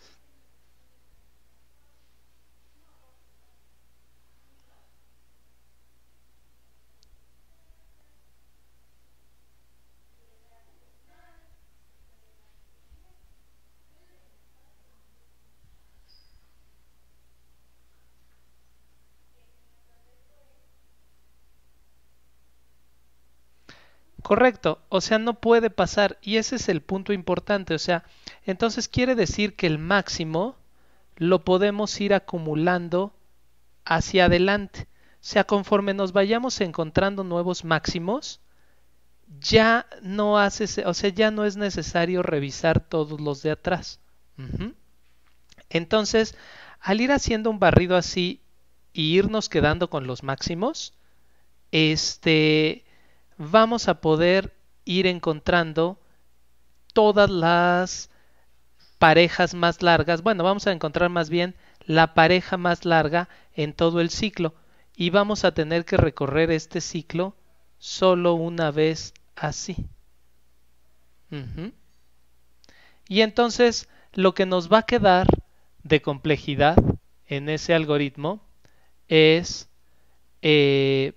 Correcto, o sea, no puede pasar y ese es el punto importante, o sea, entonces quiere decir que el máximo lo podemos ir acumulando hacia adelante, o sea, conforme nos vayamos encontrando nuevos máximos, ya no hace, o sea, ya no es necesario revisar todos los de atrás. Entonces, al ir haciendo un barrido así y irnos quedando con los máximos, este vamos a poder ir encontrando todas las parejas más largas. Bueno, vamos a encontrar más bien la pareja más larga en todo el ciclo y vamos a tener que recorrer este ciclo solo una vez así. Y entonces lo que nos va a quedar de complejidad en ese algoritmo es eh,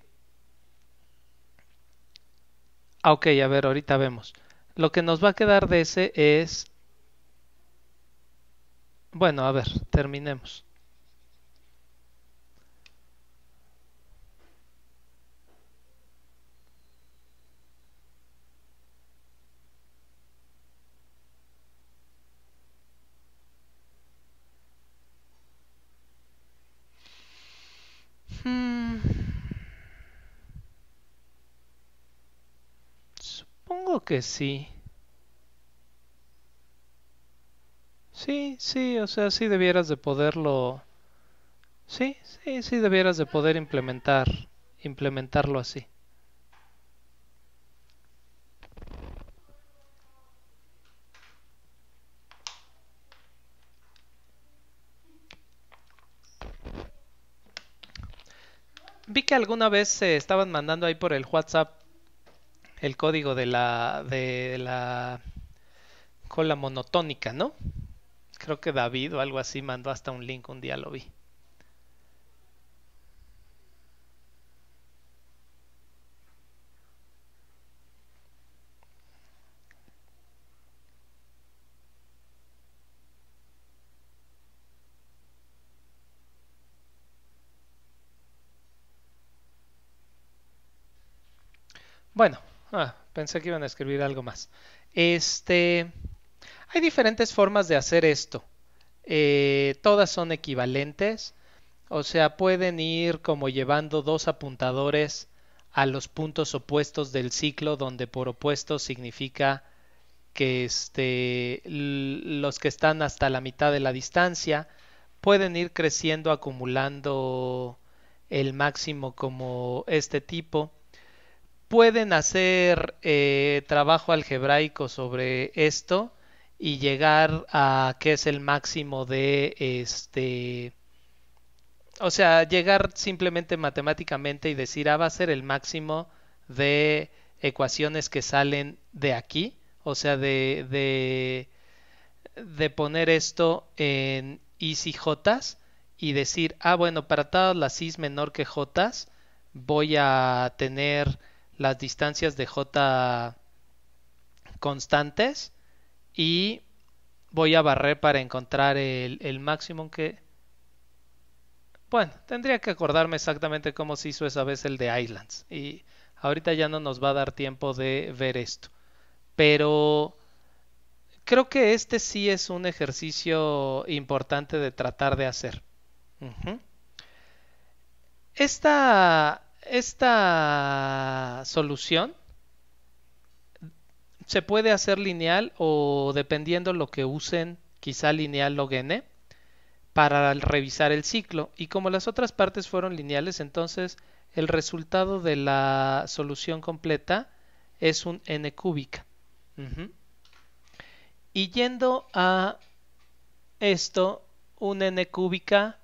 Ah, okay, a ver, ahorita vemos. Lo que nos va a quedar de ese es... Bueno, a ver, terminemos. Hmm. Supongo que sí. Sí, sí, o sea, sí debieras de poderlo... Sí, sí, sí debieras de poder implementar, implementarlo así. Vi que alguna vez se estaban mandando ahí por el WhatsApp el código de la, de la cola monotónica, ¿no? Creo que David o algo así mandó hasta un link, un día lo vi. Bueno, Ah, pensé que iban a escribir algo más. Este, hay diferentes formas de hacer esto. Eh, todas son equivalentes. O sea, pueden ir como llevando dos apuntadores a los puntos opuestos del ciclo, donde por opuesto significa que este, los que están hasta la mitad de la distancia pueden ir creciendo acumulando el máximo como este tipo pueden hacer eh, trabajo algebraico sobre esto y llegar a qué es el máximo de este o sea llegar simplemente matemáticamente y decir ah va a ser el máximo de ecuaciones que salen de aquí o sea de de, poner esto en y j y decir ah bueno para todas las is menor que j voy a tener las distancias de J constantes y voy a barrer para encontrar el, máximo que... Bueno, tendría que acordarme exactamente cómo se hizo esa vez el de Islands. Y ahorita ya no nos va a dar tiempo de ver esto. Pero creo que este sí es un ejercicio importante de tratar de hacer. Esta esta solución se puede hacer lineal o dependiendo lo que usen, quizá lineal log n para revisar el ciclo. Y como las otras partes fueron lineales, entonces el resultado de la solución completa es un n cúbica. Y yendo a esto, un n cúbica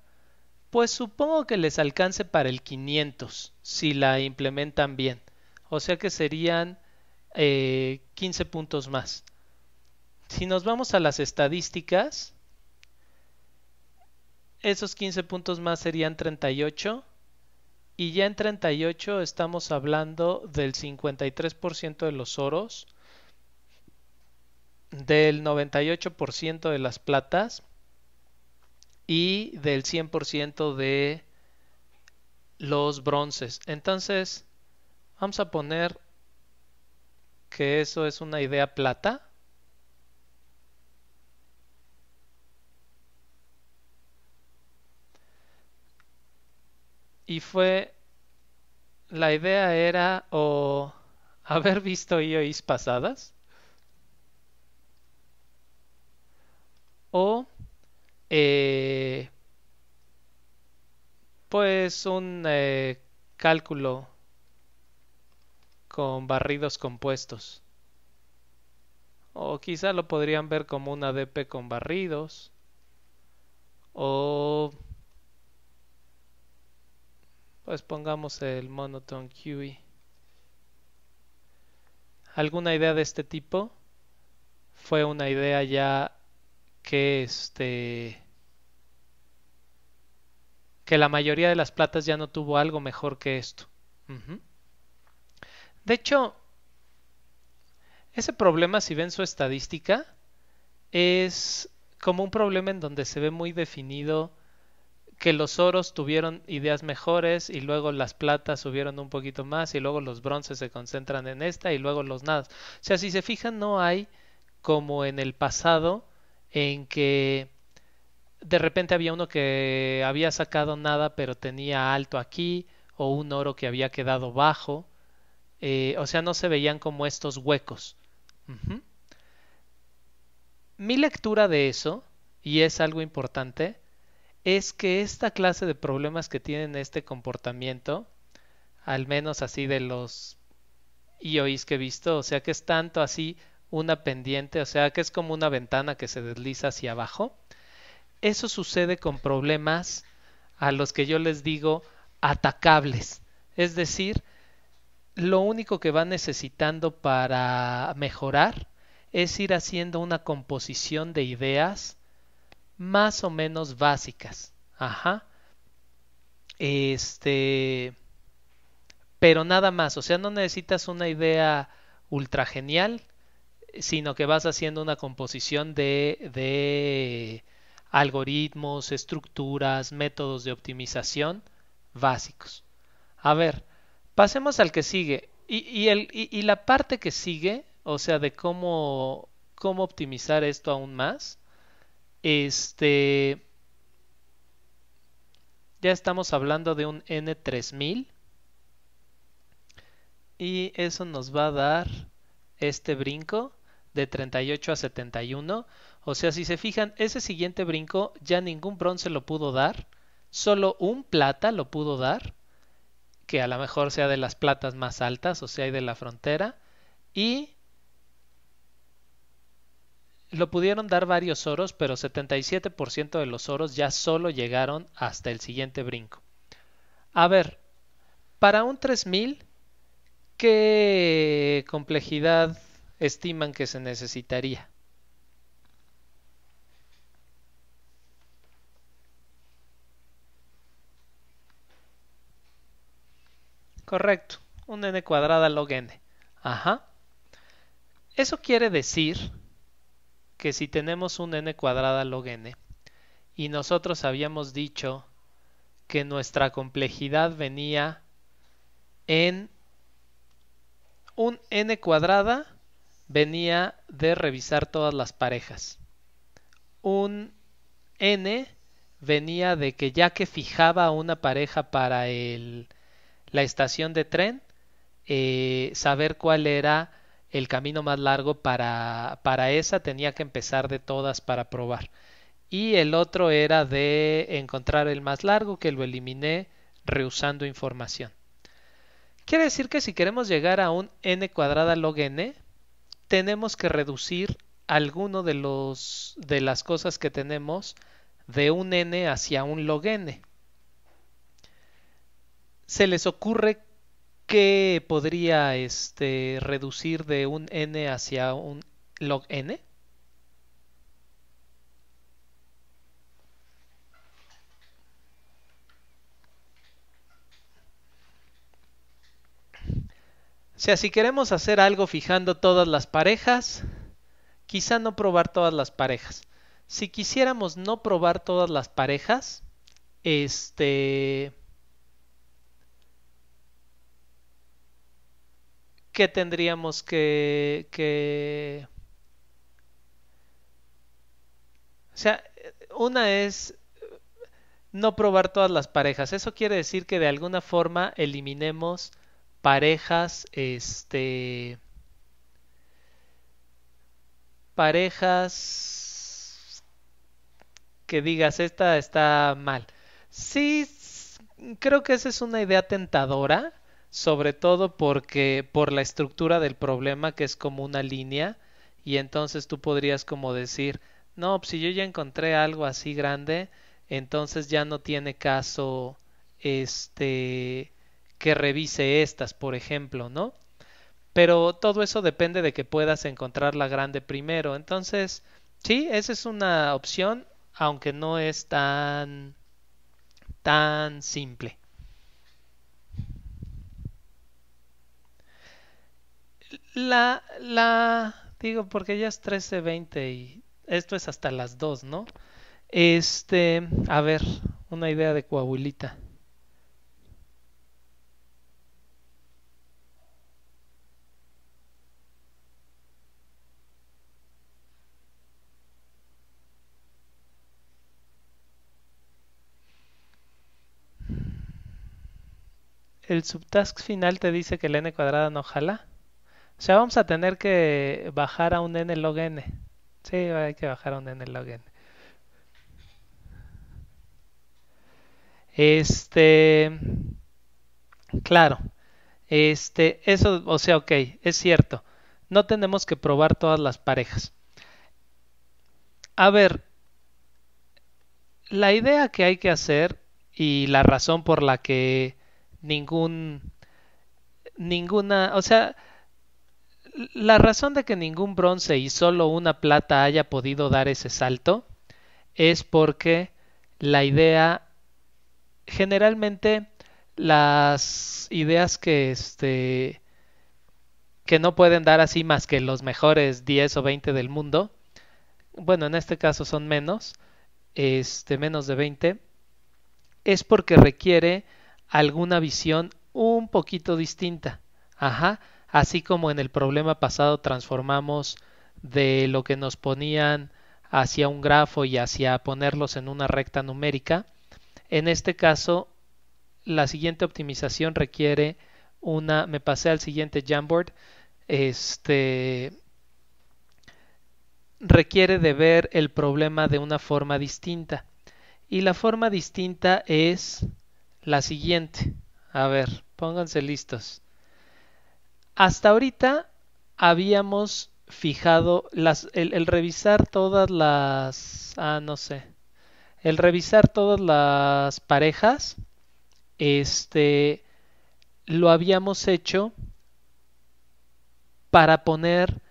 pues supongo que les alcance para el 500 si la implementan bien. O sea que serían 15 eh, puntos más. Si nos vamos a las estadísticas, esos 15 puntos más serían 38. Y ya en 38 estamos hablando del 53% de los oros, del 98% de las platas y del 100% de los bronces. Entonces, vamos a poner que eso es una idea plata. Y fue, la idea era o haber visto IOIs pasadas o eh, pues un eh, cálculo con barridos compuestos. O quizá lo podrían ver como un ADP con barridos. O pues pongamos el monotone QE. ¿Alguna idea de este tipo? Fue una idea ya que este que la mayoría de las platas ya no tuvo algo mejor que esto. De hecho, ese problema, si ven su estadística, es como un problema en donde se ve muy definido que los oros tuvieron ideas mejores y luego las platas subieron un poquito más y luego los bronces se concentran en esta y luego los nadas. O sea, si se fijan, no hay como en el pasado en que de repente había uno que había sacado nada pero tenía alto aquí o un oro que había quedado bajo. Eh, o sea, no se veían como estos huecos. Mi lectura de eso, y es algo importante, es que esta clase de problemas que tienen este comportamiento, al menos así de los IOIs que he visto, o sea que es tanto así una pendiente, o sea que es como una ventana que se desliza hacia abajo. Eso sucede con problemas a los que yo les digo atacables. Es decir, lo único que va necesitando para mejorar es ir haciendo una composición de ideas más o menos básicas. Ajá. Este. Pero nada más. O sea, no necesitas una idea ultra genial sino que vas haciendo una composición de, algoritmos, estructuras, métodos de optimización básicos. A ver, pasemos al que sigue. Y, la parte que sigue, o sea, de cómo, cómo optimizar esto aún más, este... Ya estamos hablando de un N3000 y eso nos va a dar este brinco de 38 a 71. O sea, si se fijan, ese siguiente brinco ya ningún bronce lo pudo dar, solo un plata lo pudo dar, que a lo mejor sea de las platas más altas, o sea, hay de la frontera, y lo pudieron dar varios oros, pero 77% de los oros ya solo llegaron hasta el siguiente brinco. A ver, para un 3000, ¿qué complejidad estiman que se necesitaría. Correcto, un n cuadrada log n. Ajá. Eso quiere decir que si tenemos un n cuadrada log n y nosotros habíamos dicho que nuestra complejidad venía en un n cuadrada venía de revisar todas las parejas. Un N venía de que ya que fijaba una pareja para el, la estación de tren, eh, saber cuál era el camino más largo para, para esa, tenía que empezar de todas para probar. Y el otro era de encontrar el más largo, que lo eliminé rehusando información. Quiere decir que si queremos llegar a un n cuadrada log n, tenemos que reducir alguno de los de las cosas que tenemos de un n hacia un log n. Se les ocurre que podría este, reducir de un n hacia un log n. O sea, si queremos hacer algo fijando todas las parejas, quizá no probar todas las parejas. Si quisiéramos no probar todas las parejas, este... ¿Qué tendríamos que, que... O sea, una es no probar todas las parejas. Eso quiere decir que de alguna forma eliminemos parejas, este, parejas que digas, esta está mal. Sí, creo que esa es una idea tentadora, sobre todo porque por la estructura del problema que es como una línea y entonces tú podrías como decir, no, pues, si yo ya encontré algo así grande, entonces ya no tiene caso este que revise estas, por ejemplo, ¿no? Pero todo eso depende de que puedas encontrar la grande primero. Entonces, sí, esa es una opción, aunque no es tan tan simple. La, la, digo, porque ya es 13.20 y esto es hasta las 2, ¿no? Este, a ver, una idea de coahuilita. el subtask final te dice que el n cuadrada no jala. O sea, vamos a tener que bajar a un n log n. Sí, hay que bajar a un n log n. Este, claro, este, eso, o sea, ok, es cierto. No tenemos que probar todas las parejas. A ver, la idea que hay que hacer y la razón por la que ningún, ninguna, o sea, la razón de que ningún bronce y solo una plata haya podido dar ese salto es porque la idea, generalmente las ideas que este que no pueden dar así más que los mejores 10 o 20 del mundo. Bueno, en este caso son menos, este menos de 20 es porque requiere alguna visión un poquito distinta. Ajá, así como en el problema pasado transformamos de lo que nos ponían hacia un grafo y hacia ponerlos en una recta numérica, en este caso la siguiente optimización requiere una, me pasé al siguiente Jamboard, este requiere de ver el problema de una forma distinta. Y la forma distinta es la siguiente. A ver, pónganse listos. Hasta ahorita habíamos fijado las, el, revisar todas las... Ah, no sé. El revisar todas las parejas, este, lo habíamos hecho para poner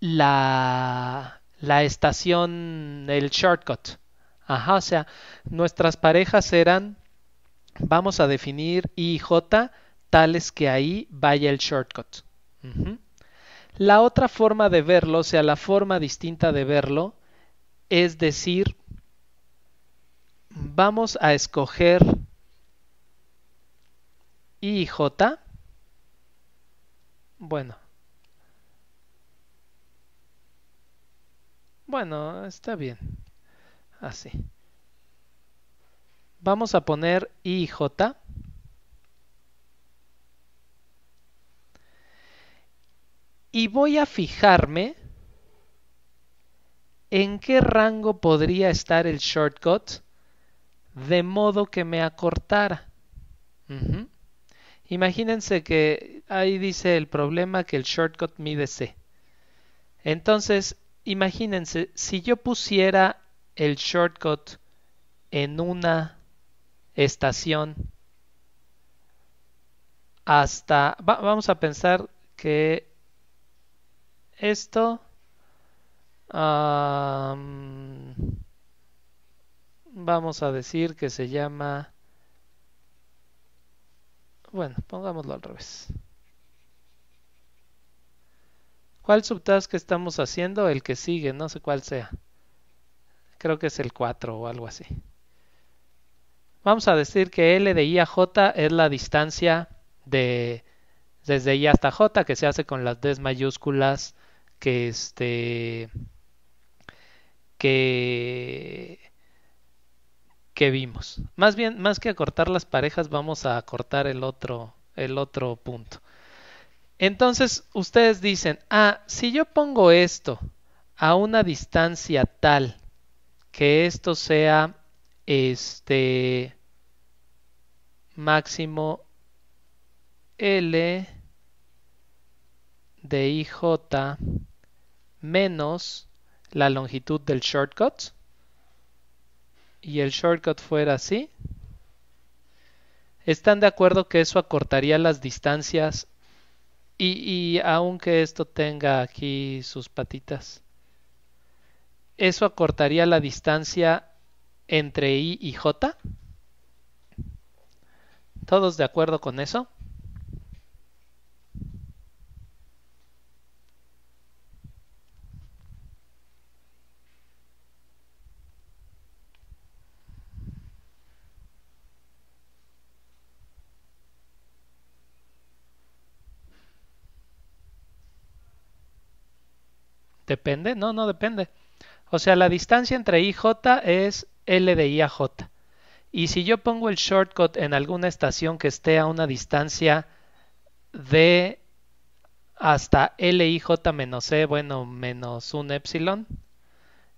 la, la estación, el shortcut. Ajá, o sea, nuestras parejas eran, vamos a definir I y J tales que ahí vaya el shortcut. La otra forma de verlo, o sea, la forma distinta de verlo, es decir, vamos a escoger I y J. Bueno. Bueno, está bien así. Vamos a poner I y J. Y voy a fijarme en qué rango podría estar el shortcut de modo que me acortara. Imagínense que ahí dice el problema que el shortcut mide C. Entonces, imagínense, si yo pusiera el shortcut en una estación hasta... vamos a pensar que esto... vamos a decir que se llama... Bueno, pongámoslo al revés. ¿Cuál subtask estamos haciendo? El que sigue, no sé cuál sea. Creo que es el 4 o algo así. Vamos a decir que L de I a J es la distancia de desde I hasta J que se hace con las D mayúsculas que este que que vimos. Más bien, más que acortar las parejas, vamos a cortar el otro, el otro punto. Entonces, ustedes dicen, ah, si yo pongo esto a una distancia tal que esto sea este máximo L de IJ menos la longitud del shortcut y el shortcut fuera así. ¿Están de acuerdo que eso acortaría las distancias y, y aunque esto tenga aquí sus patitas? ¿Eso acortaría la distancia entre I y J? ¿Todos de acuerdo con eso? Depende, no, no depende. O sea, la distancia entre j es L de I a J. Y si yo pongo el shortcut en alguna estación que esté a una distancia de hasta LIJ menos E, bueno, menos un epsilon,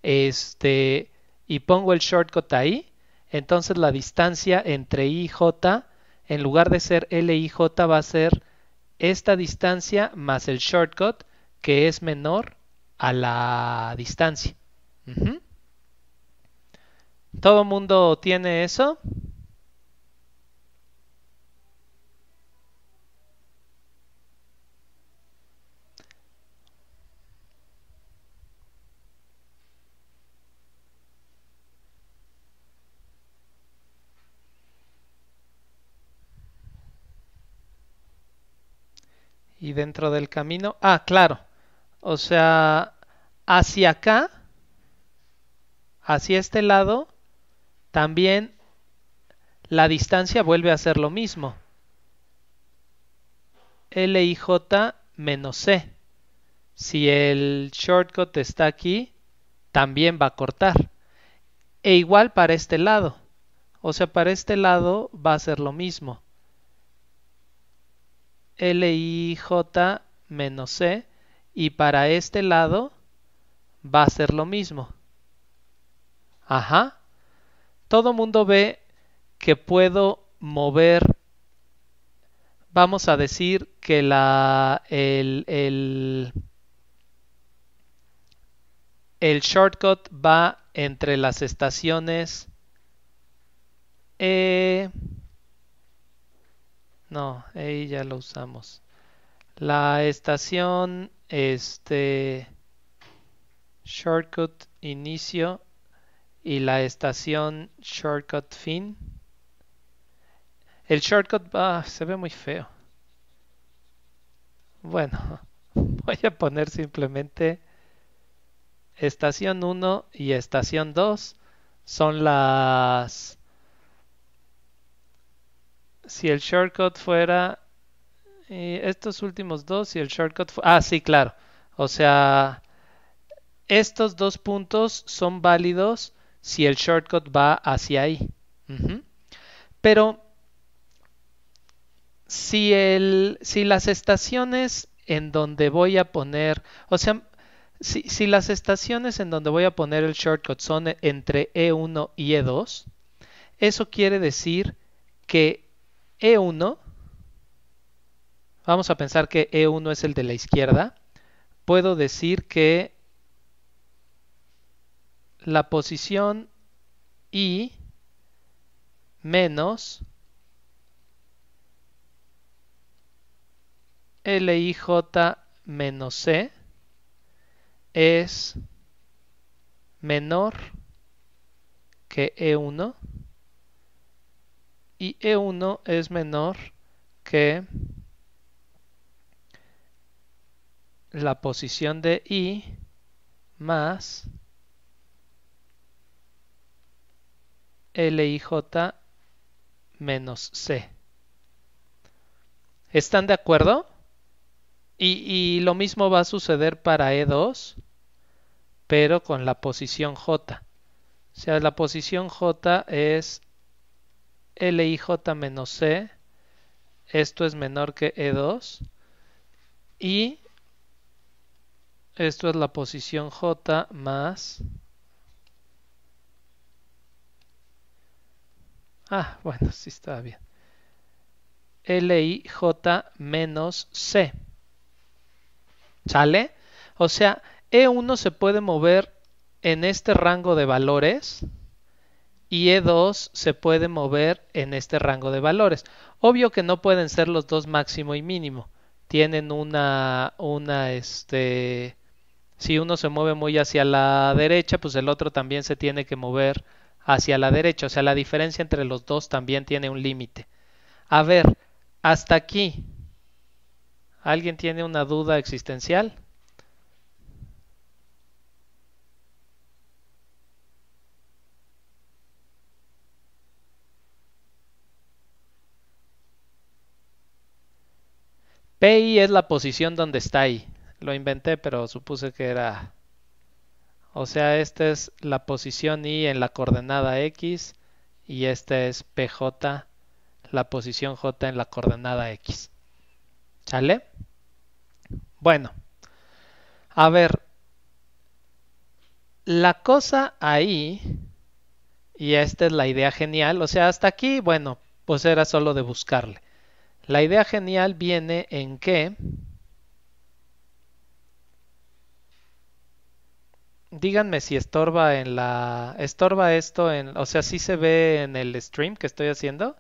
este, y pongo el shortcut ahí, entonces la distancia entre j, en lugar de ser LIJ, va a ser esta distancia más el shortcut, que es menor a la distancia todo el ¿Todo mundo tiene eso? Y dentro del camino, ah, claro, o sea, hacia acá hacia este lado, también la distancia vuelve a ser lo mismo. J, menos C. Si el shortcut está aquí, también va a cortar. E igual para este lado. O sea, para este lado va a ser lo mismo. J, menos C. Y para este lado va a ser lo mismo. Ajá. Todo mundo ve que puedo mover, vamos a decir que la, el, el, el shortcut va entre las estaciones. Eh, no, ahí ya lo usamos. La estación, este, shortcut inicio y la estación Shortcut Fin. El shortcut ah, se ve muy feo. Bueno, voy a poner simplemente estación 1 y estación 2 son las... Si el shortcut fuera... Eh, estos últimos dos, y el shortcut... Ah, sí, claro. O sea, estos dos puntos son válidos si el shortcut va hacia ahí. Pero si, el, si las estaciones en donde voy a poner, o sea, si, si, las estaciones en donde voy a poner el shortcut son entre E1 y E2, eso quiere decir que E1, vamos a pensar que E1 es el de la izquierda, puedo decir que la posición i menos LIJ menos C es menor que E1 y E1 es menor que la posición de I más LIJ menos C. ¿Están de acuerdo? Y, lo mismo va a suceder para E2, pero con la posición J. O sea, la posición J es LIJ menos C. Esto es menor que E2. Y esto es la posición J más Ah, bueno, sí estaba bien. J, menos C. ¿Sale? O sea, E1 se puede mover en este rango de valores y E2 se puede mover en este rango de valores. Obvio que no pueden ser los dos máximo y mínimo. Tienen una, una, este, si uno se mueve muy hacia la derecha, pues el otro también se tiene que mover hacia la derecha, o sea, la diferencia entre los dos también tiene un límite. A ver, hasta aquí, ¿alguien tiene una duda existencial? PI es la posición donde está ahí. Lo inventé, pero supuse que era o sea, esta es la posición y en la coordenada x y esta es pj, la posición j en la coordenada x. ¿Sale? Bueno, a ver, la cosa ahí, y esta es la idea genial, o sea, hasta aquí, bueno, pues era solo de buscarle. La idea genial viene en que... díganme si estorba en la... ¿Estorba esto en... O sea, si se ve en el stream que estoy haciendo?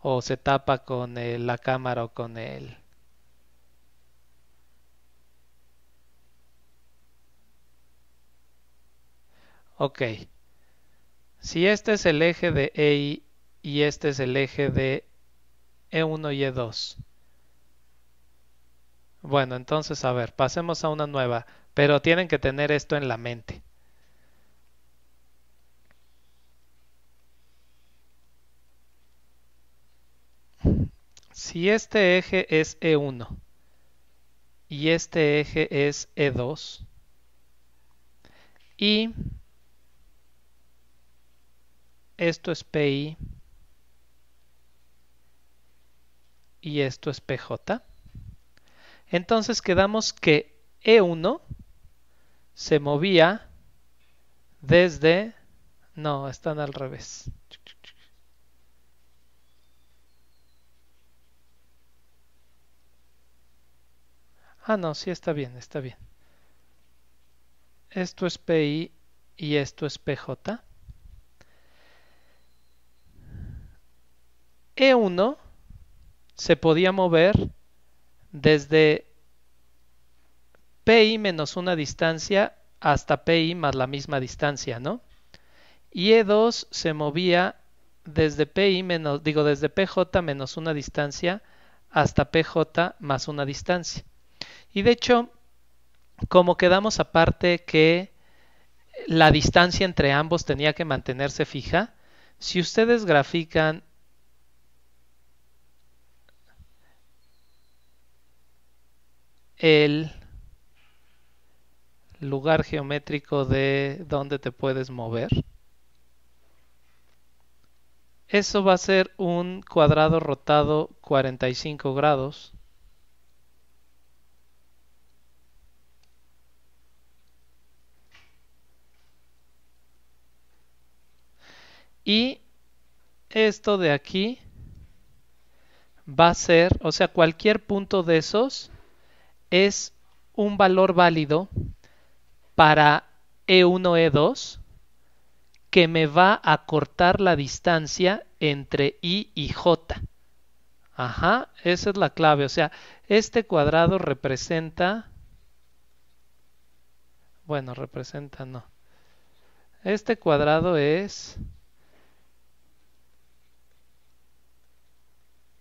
¿O se tapa con la cámara o con el... Ok. Si este es el eje de e y este es el eje de E1 y E2. Bueno, entonces, a ver, pasemos a una nueva. Pero tienen que tener esto en la mente. Si este eje es E1 y este eje es E2 y esto es PI y esto es PJ. Entonces quedamos que E1 se movía desde... No, están al revés. Ah, no, sí está bien, está bien. Esto es PI y esto es PJ. E1 se podía mover desde PI menos una distancia hasta PI más la misma distancia, ¿no? Y E2 se movía desde PI menos, digo, desde PJ menos una distancia hasta PJ más una distancia. Y de hecho, como quedamos aparte que la distancia entre ambos tenía que mantenerse fija, si ustedes grafican el lugar geométrico de donde te puedes mover. Eso va a ser un cuadrado rotado 45 grados. Y esto de aquí va a ser, o sea, cualquier punto de esos es un valor válido para E1, E2 que me va a cortar la distancia entre I y J. Ajá, esa es la clave. O sea, este cuadrado representa... Bueno, representa no. Este cuadrado es...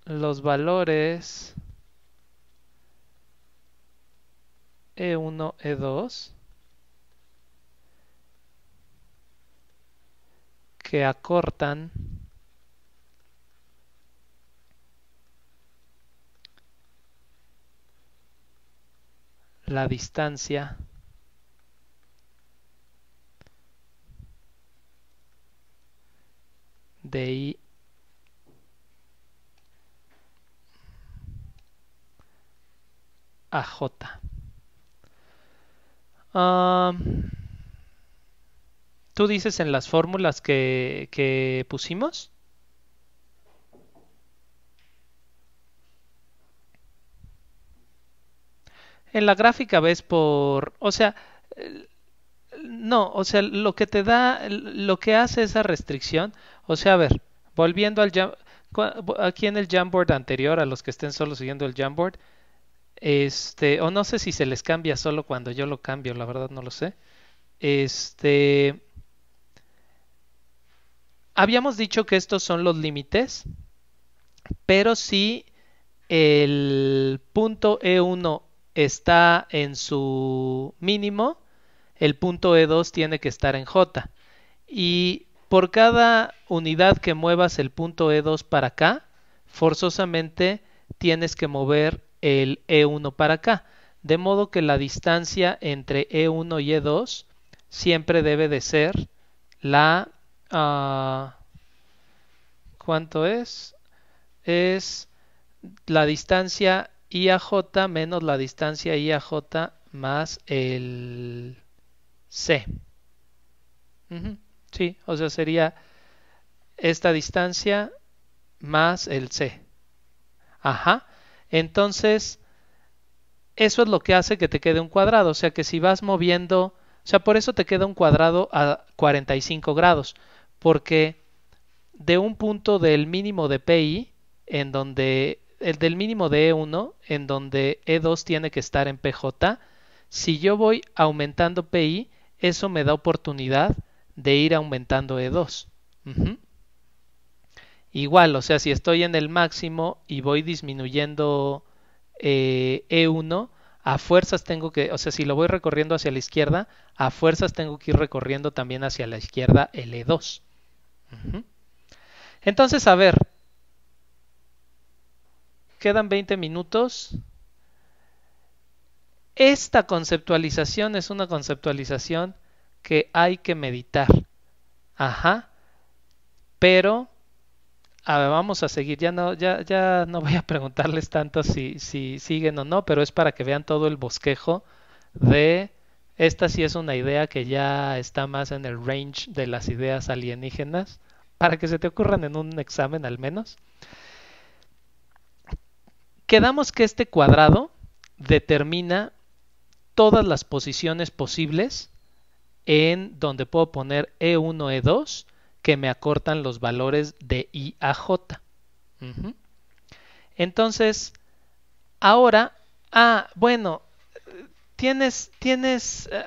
Los valores E1, E2 que acortan la distancia de I a J. Ah, ¿Tú dices en las fórmulas que, pusimos? En la gráfica ves por, o sea, no, o sea, lo que te da, lo que hace esa restricción, o sea, a ver, volviendo al aquí en el Jamboard anterior, a los que estén solo siguiendo el Jamboard, este, o no sé si se les cambia solo cuando yo lo cambio, la verdad no lo sé. Este, habíamos dicho que estos son los límites, pero si el punto E1 está en su mínimo, el punto E2 tiene que estar en J. Y por cada unidad que muevas el punto E2 para acá, forzosamente tienes que mover el E1 para acá. De modo que la distancia entre E1 y E2 siempre debe de ser la ¿Cuánto es? Es la distancia J menos la distancia J más el C. Sí, o sea, sería esta distancia más el C. Ajá. Entonces, eso es lo que hace que te quede un cuadrado. O sea, que si vas moviendo, o sea, por eso te queda un cuadrado a 45 grados porque de un punto del mínimo de PI, en donde el del mínimo de E1, en donde E2 tiene que estar en PJ, si yo voy aumentando PI, eso me da oportunidad de ir aumentando E2. Igual, o sea, si estoy en el máximo y voy disminuyendo E1, eh, e a fuerzas tengo que, o sea, si lo voy recorriendo hacia la izquierda, a fuerzas tengo que ir recorriendo también hacia la izquierda el e 2 entonces, a ver, quedan 20 minutos. Esta conceptualización es una conceptualización que hay que meditar. Ajá. Pero, vamos a seguir. Ya no, ya, ya no voy a preguntarles tanto si, si siguen o no, pero es para que vean todo el bosquejo de esta sí es una idea que ya está más en el range de las ideas alienígenas, para que se te ocurran en un examen al menos. Quedamos que este cuadrado determina todas las posiciones posibles en donde puedo poner E1, E2, que me acortan los valores de I a J. Entonces, ahora, ah, bueno, tienes, tienes, eh,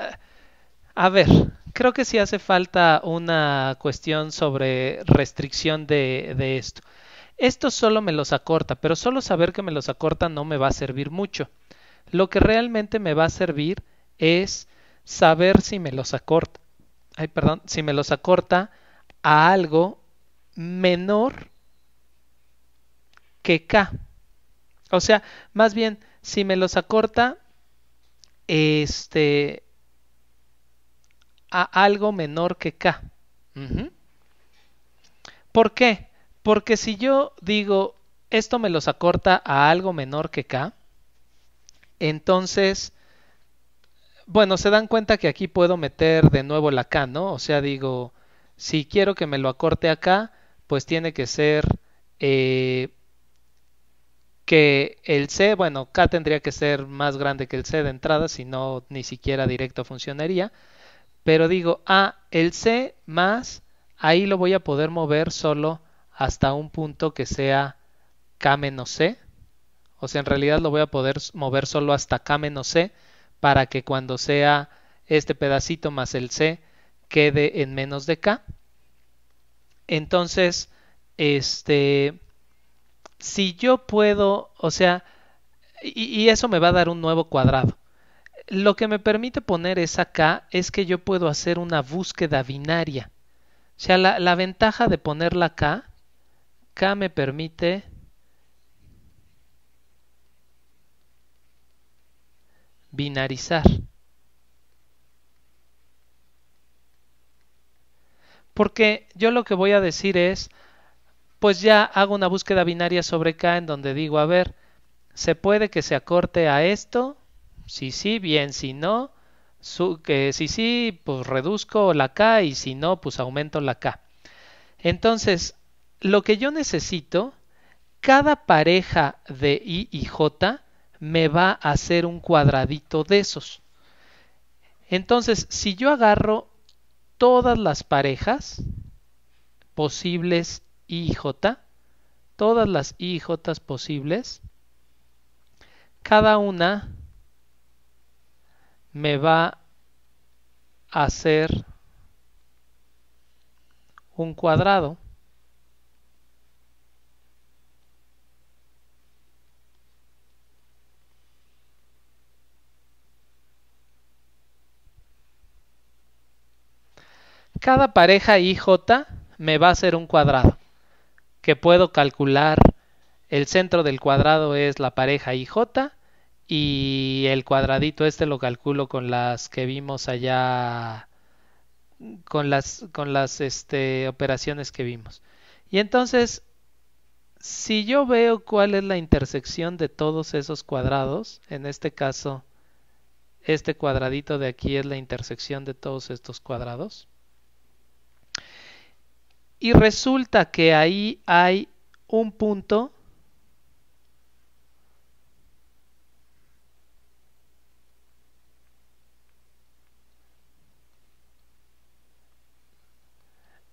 a ver, creo que sí hace falta una cuestión sobre restricción de, de esto. Esto solo me los acorta, pero solo saber que me los acorta no me va a servir mucho. Lo que realmente me va a servir es saber si me los acorta. Ay, perdón, si me los acorta a algo menor que K. O sea, más bien, si me los acorta este, a algo menor que k. ¿Por qué? Porque si yo digo esto me los acorta a algo menor que k, entonces, bueno, se dan cuenta que aquí puedo meter de nuevo la k, ¿no? O sea, digo, si quiero que me lo acorte acá, pues tiene que ser eh, que el C, bueno, K tendría que ser más grande que el C de entrada, si no, ni siquiera directo funcionaría. Pero digo, a el C más, ahí lo voy a poder mover solo hasta un punto que sea K menos C. O sea, en realidad lo voy a poder mover solo hasta K menos C para que cuando sea este pedacito más el C quede en menos de K. Entonces, este si yo puedo, o sea, y, eso me va a dar un nuevo cuadrado. Lo que me permite poner es K, es que yo puedo hacer una búsqueda binaria. O sea, la, la ventaja de ponerla acá, K me permite... binarizar. Porque yo lo que voy a decir es, pues ya hago una búsqueda binaria sobre K en donde digo, a ver, ¿se puede que se acorte a esto? Si sí, bien, si no, que si sí, pues reduzco la K y si no, pues aumento la K. Entonces, lo que yo necesito, cada pareja de I y J me va a hacer un cuadradito de esos. Entonces, si yo agarro todas las parejas posibles IJ, todas las IJ posibles, cada una me va a hacer un cuadrado. Cada pareja IJ me va a hacer un cuadrado que puedo calcular el centro del cuadrado es la pareja j y el cuadradito este lo calculo con las que vimos allá con las con las este, operaciones que vimos. Y entonces si yo veo cuál es la intersección de todos esos cuadrados, en este caso este cuadradito de aquí es la intersección de todos estos cuadrados. Y resulta que ahí hay un punto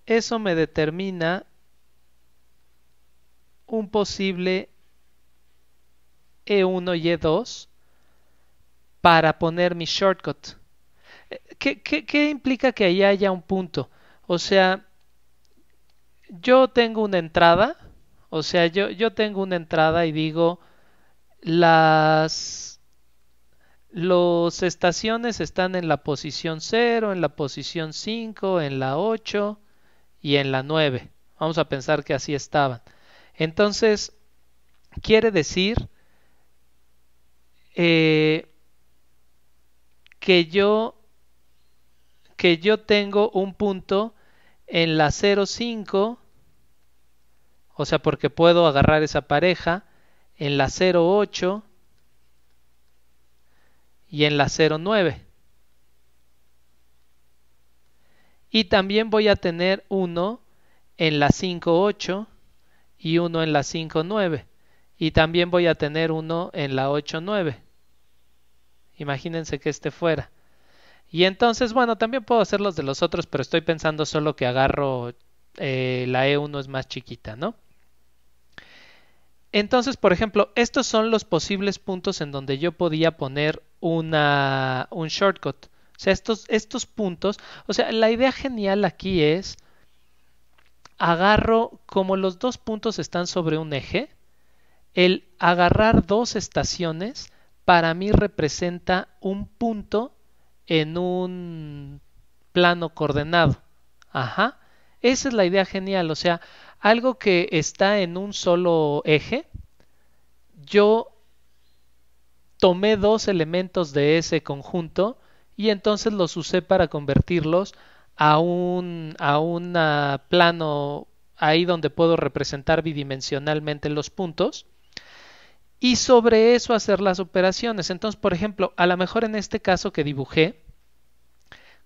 eso me determina un posible E1 y E2 para poner mi shortcut. Eh, ¿Qué, qué implica que ahí haya un punto? O sea, yo tengo una entrada, o sea, yo, yo tengo una entrada y digo, las estaciones están en la posición 0, en la posición 5, en la 8 y en la 9. Vamos a pensar que así estaban. Entonces, quiere decir eh, que yo que yo tengo un punto en la 05, o sea, porque puedo agarrar esa pareja, en la 08 y en la 09. Y también voy a tener uno en la 58 y uno en la 59. Y también voy a tener uno en la 89. Imagínense que este fuera. Y entonces, bueno, también puedo hacer los de los otros, pero estoy pensando solo que agarro eh, la E1 es más chiquita, ¿no? Entonces, por ejemplo, estos son los posibles puntos en donde yo podía poner una, un shortcut. O sea, estos, estos puntos, o sea, la idea genial aquí es, agarro, como los dos puntos están sobre un eje, el agarrar dos estaciones para mí representa un punto en un plano coordenado. Ajá. Esa es la idea genial, o sea, algo que está en un solo eje, yo tomé dos elementos de ese conjunto y entonces los usé para convertirlos a un a plano ahí donde puedo representar bidimensionalmente los puntos y sobre eso hacer las operaciones. Entonces, por ejemplo, a lo mejor en este caso que dibujé,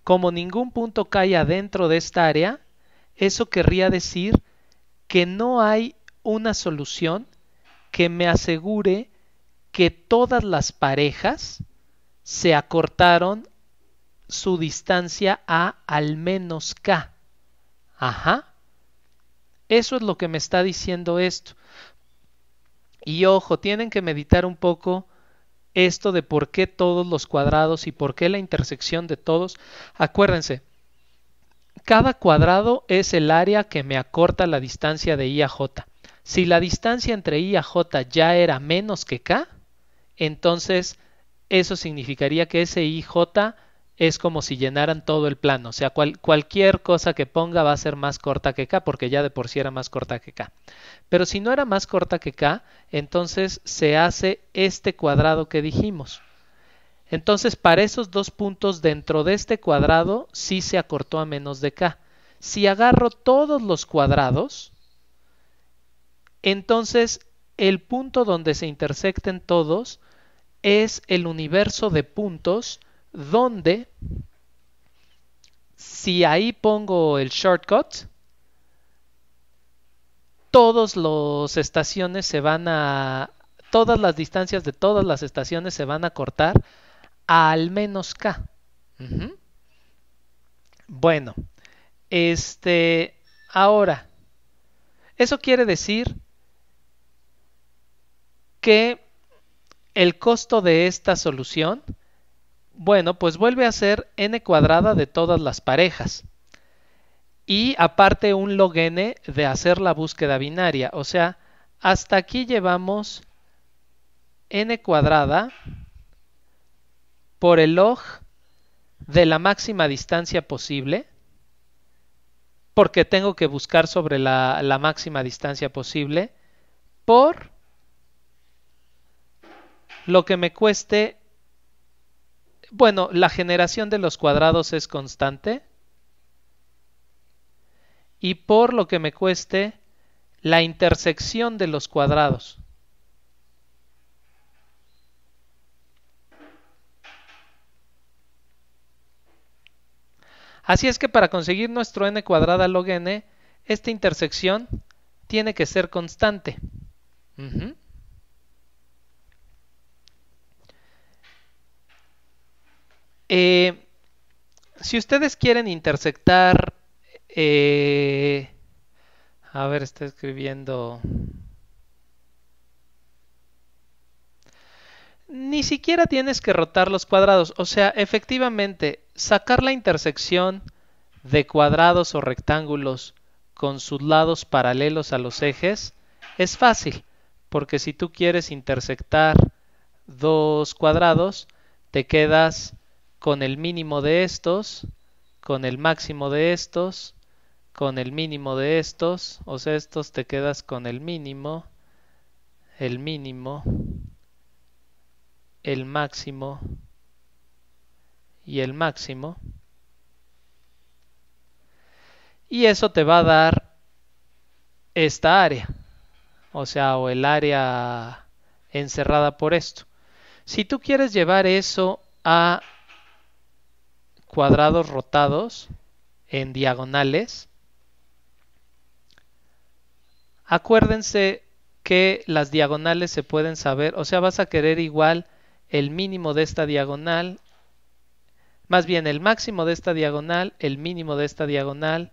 como ningún punto cae adentro de esta área, eso querría decir que no hay una solución que me asegure que todas las parejas se acortaron su distancia a al menos k. Ajá. Eso es lo que me está diciendo esto. Y ojo, tienen que meditar un poco esto de por qué todos los cuadrados y por qué la intersección de todos. Acuérdense, cada cuadrado es el área que me acorta la distancia de I a J. Si la distancia entre I a J ya era menos que K, entonces eso significaría que ese IJ es como si llenaran todo el plano. O sea, cual, cualquier cosa que ponga va a ser más corta que K, porque ya de por sí era más corta que K. Pero si no era más corta que K, entonces se hace este cuadrado que dijimos. Entonces, para esos dos puntos dentro de este cuadrado, sí se acortó a menos de K. Si agarro todos los cuadrados, entonces el punto donde se intersecten todos es el universo de puntos donde si ahí pongo el shortcut, todas las estaciones se van a... Todas las distancias de todas las estaciones se van a cortar a al menos K. Bueno, este... Ahora, eso quiere decir que el costo de esta solución bueno, pues vuelve a ser n cuadrada de todas las parejas. Y aparte un log n de hacer la búsqueda binaria. O sea, hasta aquí llevamos n cuadrada por el log de la máxima distancia posible, porque tengo que buscar sobre la, la, máxima distancia posible, por lo que me cueste bueno, la generación de los cuadrados es constante. Y por lo que me cueste, la intersección de los cuadrados. Así es que para conseguir nuestro n cuadrada log n, esta intersección tiene que ser constante. Eh, si ustedes quieren intersectar... Eh, a ver, está escribiendo... Ni siquiera tienes que rotar los cuadrados. O sea, efectivamente, sacar la intersección de cuadrados o rectángulos con sus lados paralelos a los ejes es fácil, porque si tú quieres intersectar dos cuadrados, te quedas con el mínimo de estos, con el máximo de estos, con el mínimo de estos, o sea, estos te quedas con el mínimo, el mínimo, el máximo y el máximo. Y eso te va a dar esta área, o sea, o el área encerrada por esto. Si tú quieres llevar eso a cuadrados rotados en diagonales. Acuérdense que las diagonales se pueden saber, o sea, vas a querer igual el mínimo de esta diagonal, más bien el máximo de esta diagonal, el mínimo de esta diagonal,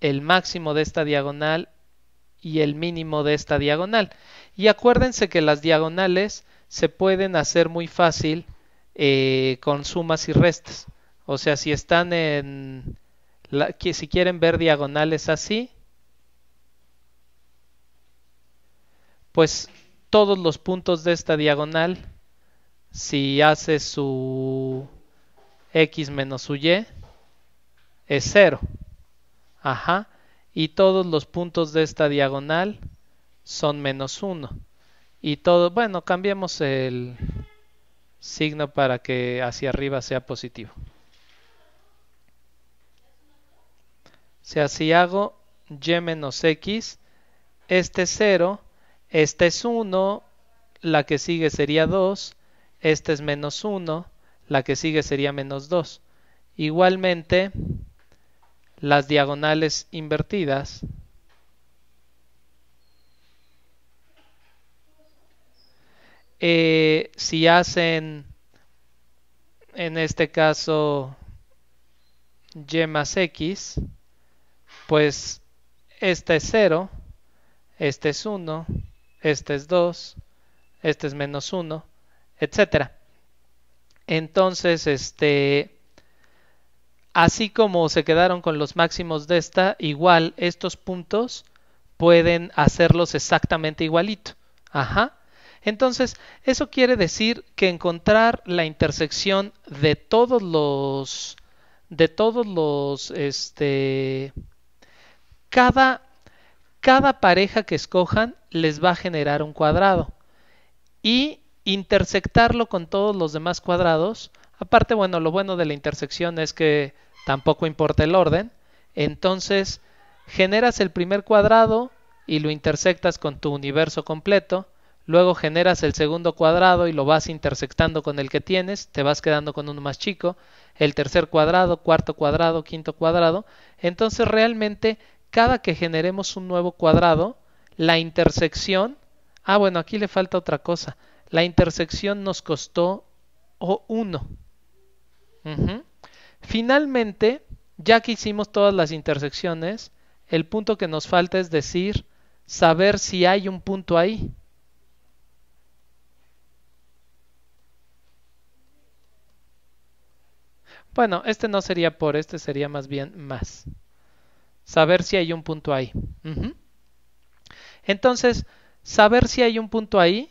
el máximo de esta diagonal y el mínimo de esta diagonal. Y acuérdense que las diagonales se pueden hacer muy fácil eh, con sumas y restas. O sea, si están en... si quieren ver diagonales así, pues todos los puntos de esta diagonal, si hace su x menos su y, es 0. Ajá. Y todos los puntos de esta diagonal son menos 1. Y todo, bueno, cambiemos el, signo para que hacia arriba sea positivo. O sea, si hago y menos x, este es 0, este es 1, la que sigue sería 2, este es menos 1, la que sigue sería menos 2. Igualmente, las diagonales invertidas Eh, si hacen en este caso y más x, pues este es 0, este es 1, este es 2, este es menos 1, etcétera. Entonces, este, así como se quedaron con los máximos de esta, igual estos puntos pueden hacerlos exactamente igualito. Ajá. Entonces, eso quiere decir que encontrar la intersección de todos los de todos los este cada cada pareja que escojan les va a generar un cuadrado y intersectarlo con todos los demás cuadrados. Aparte, bueno, lo bueno de la intersección es que tampoco importa el orden. Entonces, generas el primer cuadrado y lo intersectas con tu universo completo luego generas el segundo cuadrado y lo vas intersectando con el que tienes, te vas quedando con uno más chico, el tercer cuadrado, cuarto cuadrado, quinto cuadrado, entonces realmente cada que generemos un nuevo cuadrado, la intersección, ah bueno, aquí le falta otra cosa, la intersección nos costó O1. Finalmente, ya que hicimos todas las intersecciones, el punto que nos falta es decir, saber si hay un punto ahí. Bueno, este no sería por, este sería más bien más. Saber si hay un punto ahí. Entonces, saber si hay un punto ahí,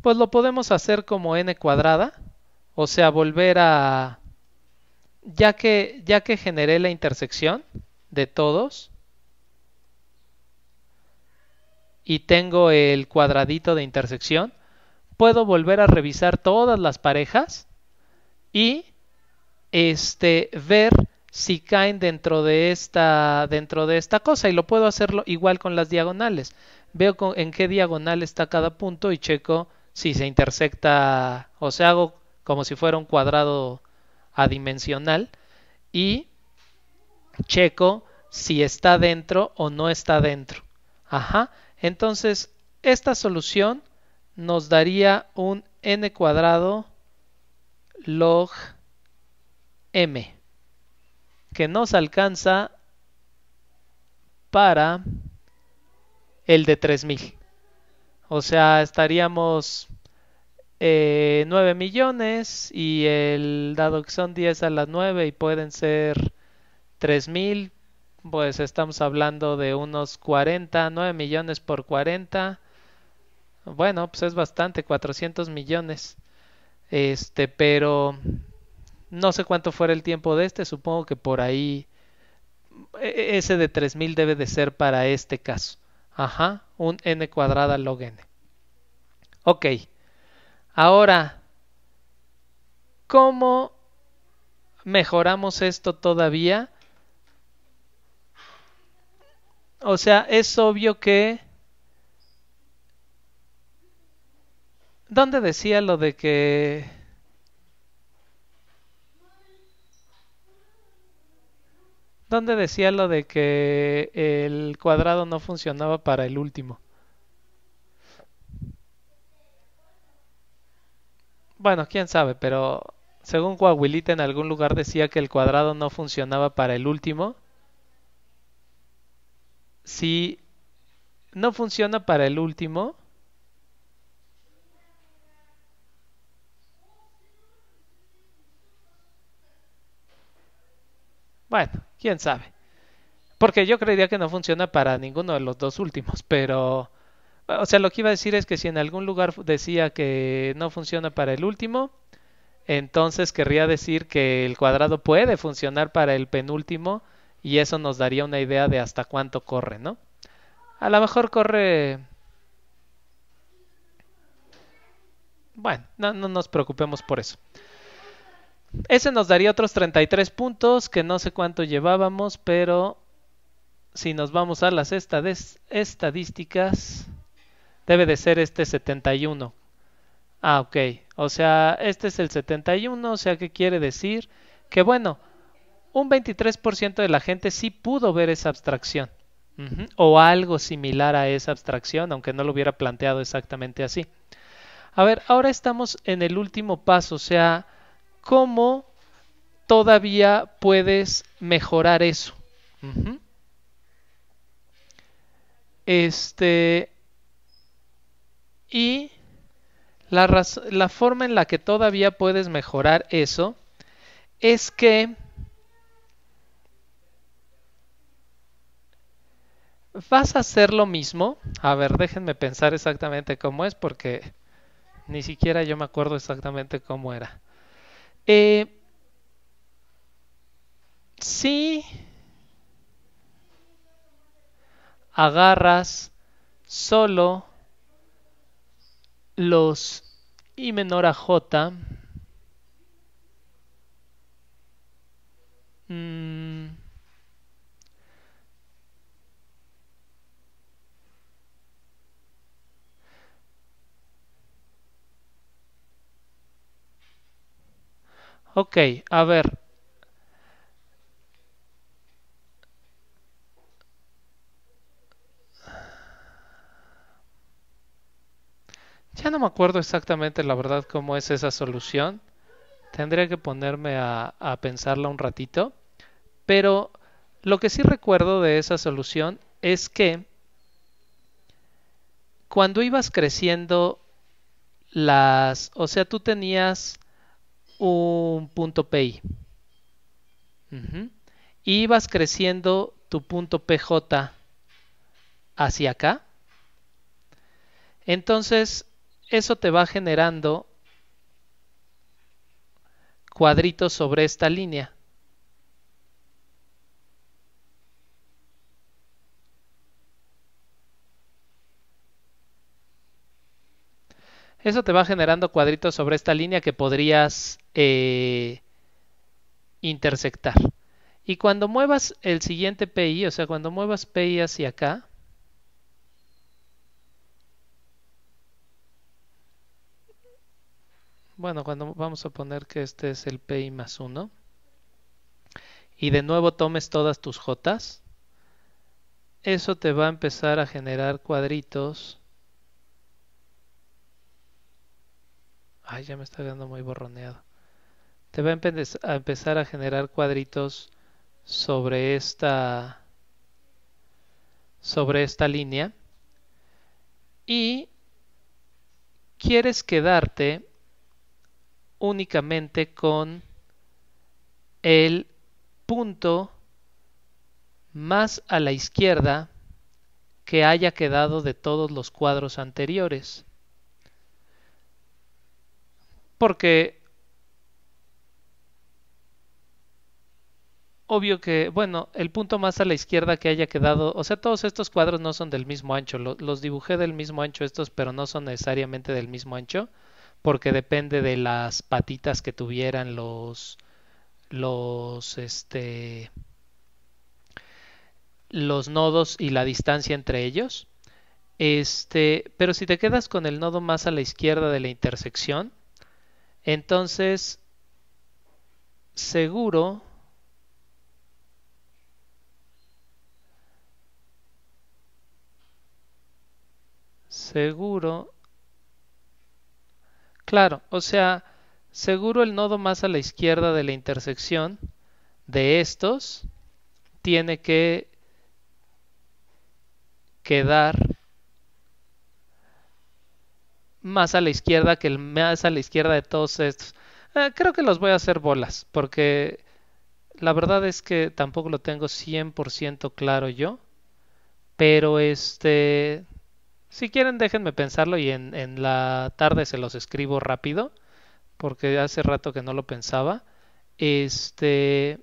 pues lo podemos hacer como n cuadrada, o sea, volver a... Ya que, ya que generé la intersección de todos y tengo el cuadradito de intersección, puedo volver a revisar todas las parejas y este, ver si caen dentro de esta dentro de esta cosa y lo puedo hacerlo igual con las diagonales. Veo en qué diagonal está cada punto y checo si se intersecta o se hago como si fuera un cuadrado adimensional y checo si está dentro o no está dentro. Ajá. Entonces, esta solución nos daría un n cuadrado log M, que nos alcanza para el de 3000. O sea, estaríamos eh, 9 millones y el dado que son 10 a las 9 y pueden ser 3000, pues estamos hablando de unos 40, 9 millones por 40. Bueno, pues es bastante, 400 millones. Este, pero no sé cuánto fuera el tiempo de este, supongo que por ahí e, e, ese de 3000 debe de ser para este caso. Ajá, un n cuadrada log n. Ok, ahora, ¿cómo mejoramos esto todavía? O sea, es obvio que... ¿Dónde decía lo de que ¿Dónde decía lo de que el cuadrado no funcionaba para el último. Bueno, quién sabe, pero según Coahuilita en algún lugar decía que el cuadrado no funcionaba para el último. Si no funciona para el último, bueno, quién sabe. Porque yo creería que no funciona para ninguno de los dos últimos, pero... O sea, lo que iba a decir es que si en algún lugar decía que no funciona para el último, entonces querría decir que el cuadrado puede funcionar para el penúltimo y eso nos daría una idea de hasta cuánto corre, ¿no? A lo mejor corre... Bueno, no, no nos preocupemos por eso. Ese nos daría otros 33 puntos, que no sé cuánto llevábamos, pero si nos vamos a las estadísticas, debe de ser este 71. Ah, ok. O sea, este es el 71, o sea ¿qué quiere decir que, bueno, un 23% de la gente sí pudo ver esa abstracción. O algo similar a esa abstracción, aunque no lo hubiera planteado exactamente así. A ver, ahora estamos en el último paso, o sea, cómo todavía puedes mejorar eso. Este. Y la, la forma en la que todavía puedes mejorar eso es que vas a hacer lo mismo. A ver, déjenme pensar exactamente cómo es porque ni siquiera yo me acuerdo exactamente cómo era. Eh, si agarras solo los I menor a J, mm. Ok, a ver. Ya no me acuerdo exactamente la verdad cómo es esa solución. Tendría que ponerme a, pensarla un ratito. Pero lo que sí recuerdo de esa solución es que cuando ibas creciendo las, o sea, tú tenías un punto PI. Y vas creciendo tu punto PJ hacia acá. Entonces, eso te va generando cuadritos sobre esta línea. Eso te va generando cuadritos sobre esta línea que podrías eh, intersectar. Y cuando muevas el siguiente PI, o sea, cuando muevas PI hacia acá, bueno, cuando vamos a poner que este es el PI más 1, y de nuevo tomes todas tus J eso te va a empezar a generar cuadritos Ay, ya me está quedando muy borroneado. Te va a, a empezar a generar cuadritos sobre esta sobre esta línea y quieres quedarte únicamente con el punto más a la izquierda que haya quedado de todos los cuadros anteriores. Porque obvio que, bueno, el punto más a la izquierda que haya quedado, o sea, todos estos cuadros no son del mismo ancho, los, dibujé del mismo ancho estos, pero no son necesariamente del mismo ancho, porque depende de las patitas que tuvieran los, los, este, los nodos y la distancia entre ellos. Este, pero si te quedas con el nodo más a la izquierda de la intersección, entonces, seguro seguro claro, o sea, seguro el nodo más a la izquierda de la intersección de estos tiene que quedar más a la izquierda que el más a la izquierda de todos estos. Ah, creo que los voy a hacer bolas, porque la verdad es que tampoco lo tengo 100% claro yo. Pero este, si quieren déjenme pensarlo y en, la tarde se los escribo rápido, porque hace rato que no lo pensaba. Este,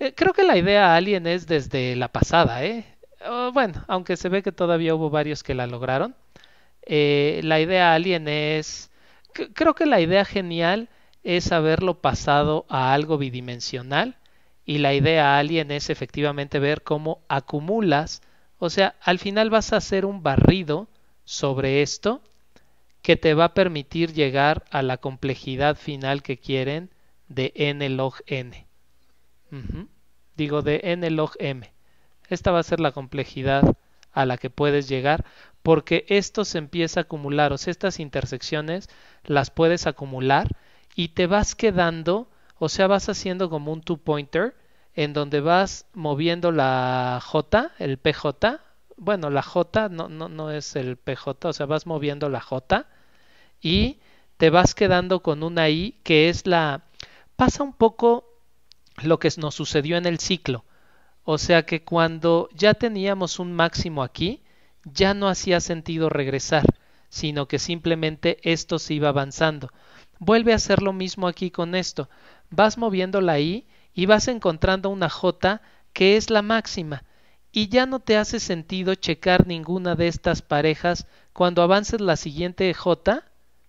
eh, creo que la idea Alien es desde la pasada, ¿eh? Oh, bueno, aunque se ve que todavía hubo varios que la lograron. Eh, la idea alien es, creo que la idea genial es haberlo pasado a algo bidimensional y la idea alien es efectivamente ver cómo acumulas, o sea, al final vas a hacer un barrido sobre esto que te va a permitir llegar a la complejidad final que quieren de n log n. Digo de n log m. Esta va a ser la complejidad a la que puedes llegar porque esto se empieza a acumular, o sea, estas intersecciones las puedes acumular y te vas quedando, o sea, vas haciendo como un two-pointer en donde vas moviendo la J, el PJ, bueno, la J no, no, es el PJ, o sea, vas moviendo la J y te vas quedando con una I que es la... pasa un poco lo que nos sucedió en el ciclo. O sea que cuando ya teníamos un máximo aquí, ya no hacía sentido regresar, sino que simplemente esto se iba avanzando. Vuelve a hacer lo mismo aquí con esto. Vas moviéndola la I y vas encontrando una J que es la máxima, y ya no te hace sentido checar ninguna de estas parejas cuando avances la siguiente J,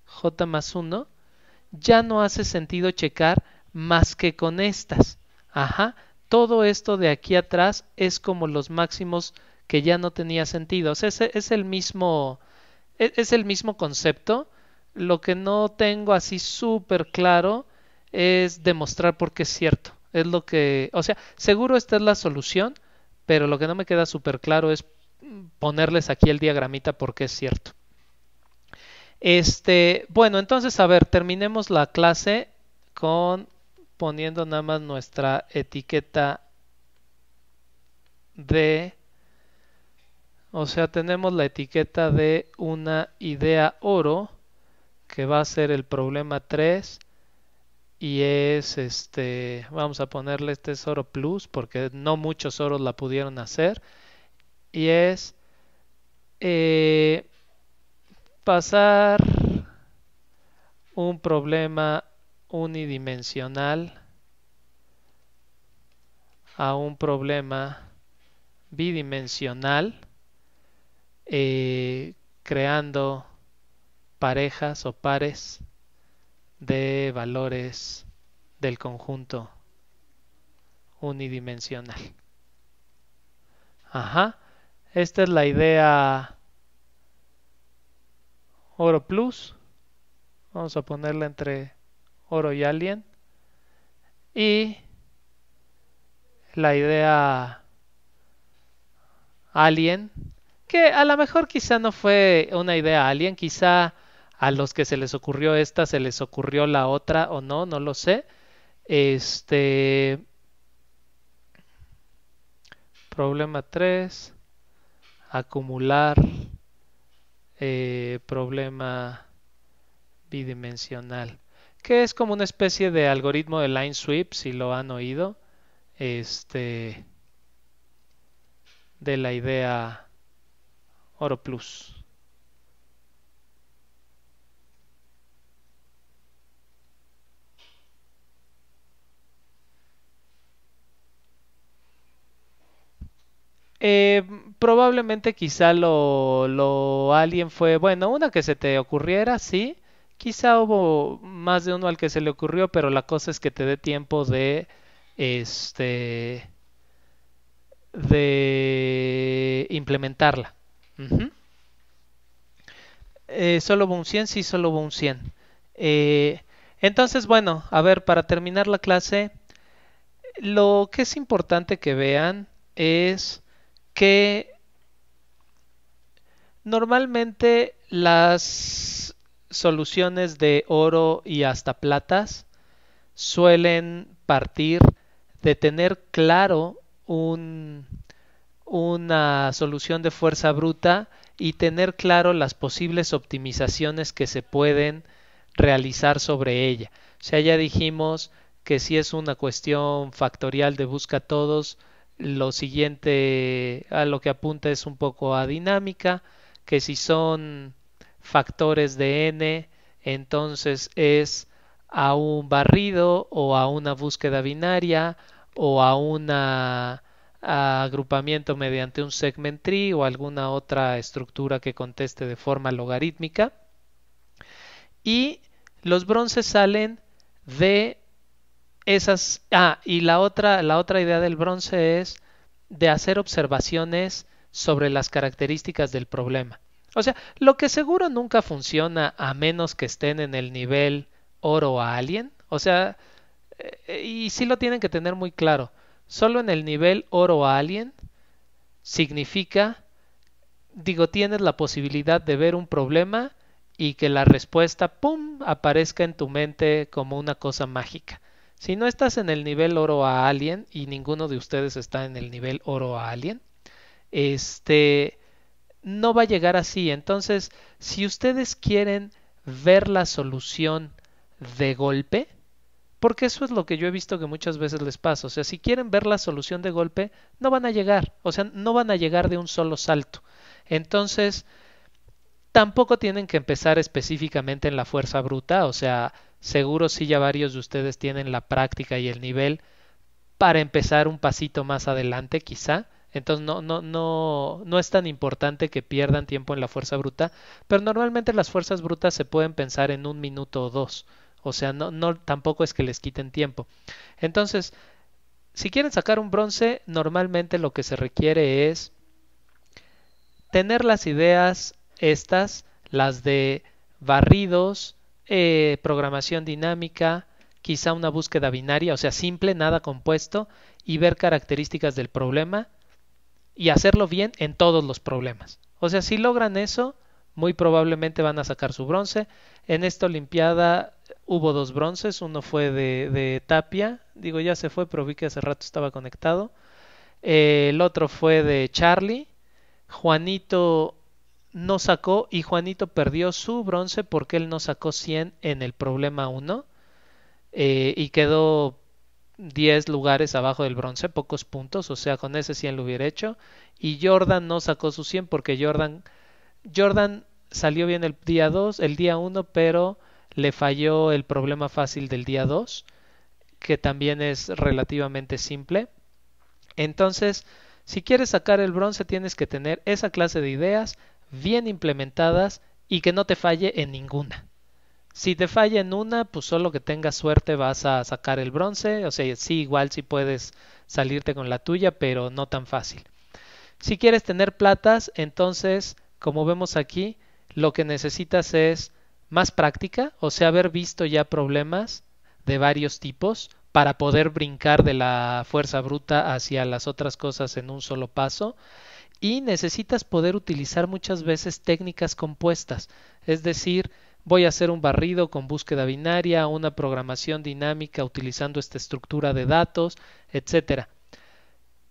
J más 1, ya no hace sentido checar más que con estas. Ajá, todo esto de aquí atrás es como los máximos que ya no tenía sentido. O sea, es, el mismo, e, es, el mismo concepto. Lo que no tengo así súper claro es demostrar por qué es cierto. Es lo que, o sea, seguro esta es la solución, pero lo que no me queda súper claro es ponerles aquí el diagramita por qué es cierto. Este, bueno, entonces, a ver, terminemos la clase con poniendo nada más nuestra etiqueta de o sea, tenemos la etiqueta de una idea oro, que va a ser el problema 3, y es este, vamos a ponerle este es oro plus, porque no muchos oros la pudieron hacer, y es eh, pasar un problema unidimensional a un problema bidimensional eh, creando parejas o pares de valores del conjunto unidimensional. Ajá, esta es la idea oro plus. Vamos a ponerla entre oro y alien. Y la idea alien que a lo mejor quizá no fue una idea alguien, quizá a los que se les ocurrió esta se les ocurrió la otra o no, no lo sé. Este problema 3 acumular eh, problema bidimensional que es como una especie de algoritmo de line sweep si lo han oído este de la idea Oro Plus. Eh, probablemente quizá lo, lo alguien fue, bueno, una que se te ocurriera, sí. Quizá hubo más de uno al que se le ocurrió, pero la cosa es que te dé tiempo de, este, de implementarla. Eh, solo hubo un 100, sí, solo hubo un 100. Eh, entonces, bueno, a ver, para terminar la clase, lo que es importante que vean es que normalmente las soluciones de oro y hasta platas suelen partir de tener claro un, una solución de fuerza bruta y tener claro las posibles optimizaciones que se pueden realizar sobre ella. O sea, ya dijimos que si es una cuestión factorial de busca todos, lo siguiente a lo que apunta es un poco a dinámica, que si son factores de n, entonces es a un barrido o a una búsqueda binaria o a una agrupamiento mediante un segment tree o alguna otra estructura que conteste de forma logarítmica. Y los bronces salen de esas... Ah, y la otra, la otra idea del bronce es de hacer observaciones sobre las características del problema. O sea, lo que seguro nunca funciona a menos que estén en el nivel oro a alguien O sea, eh, y sí lo tienen que tener muy claro. Solo en el nivel oro a alien significa, digo, tienes la posibilidad de ver un problema y que la respuesta, ¡pum!, aparezca en tu mente como una cosa mágica. Si no estás en el nivel oro a alien y ninguno de ustedes está en el nivel oro a alien, este no va a llegar así. Entonces, si ustedes quieren ver la solución de golpe, porque eso es lo que yo he visto que muchas veces les pasa. O sea, si quieren ver la solución de golpe, no van a llegar. O sea, no van a llegar de un solo salto. Entonces, tampoco tienen que empezar específicamente en la fuerza bruta. O sea, seguro si ya varios de ustedes tienen la práctica y el nivel para empezar un pasito más adelante, quizá. Entonces no, no, no, no es tan importante que pierdan tiempo en la fuerza bruta, pero normalmente las fuerzas brutas se pueden pensar en un minuto o dos. O sea, no, tampoco es que les quiten tiempo. Entonces, si quieren sacar un bronce, normalmente lo que se requiere es tener las ideas estas, las de barridos, eh, programación dinámica, quizá una búsqueda binaria, o sea, simple, nada compuesto, y ver características del problema y hacerlo bien en todos los problemas. O sea, si logran eso, muy probablemente van a sacar su bronce. En esta Olimpiada hubo dos bronces, uno fue de, Tapia, digo ya se fue, pero vi que hace rato estaba conectado. Eh, el otro fue de Charlie. Juanito no sacó y Juanito perdió su bronce porque él no sacó 100 en el problema 1 eh, y quedó 10 lugares abajo del bronce, pocos puntos, o sea, con ese 100 lo hubiera hecho. Y Jordan no sacó su 100 porque Jordan Jordan salió bien el día 2, el día 1, pero le falló el problema fácil del día 2, que también es relativamente simple. Entonces, si quieres sacar el bronce, tienes que tener esa clase de ideas bien implementadas y que no te falle en ninguna. Si te falla en una, pues solo que tengas suerte vas a sacar el bronce. O sea, sí, igual si puedes salirte con la tuya, pero no tan fácil. Si quieres tener platas, entonces como vemos aquí, lo que necesitas es más práctica, o sea, haber visto ya problemas de varios tipos para poder brincar de la fuerza bruta hacia las otras cosas en un solo paso. Y necesitas poder utilizar muchas veces técnicas compuestas, es decir, voy a hacer un barrido con búsqueda binaria, una programación dinámica utilizando esta estructura de datos, etcétera.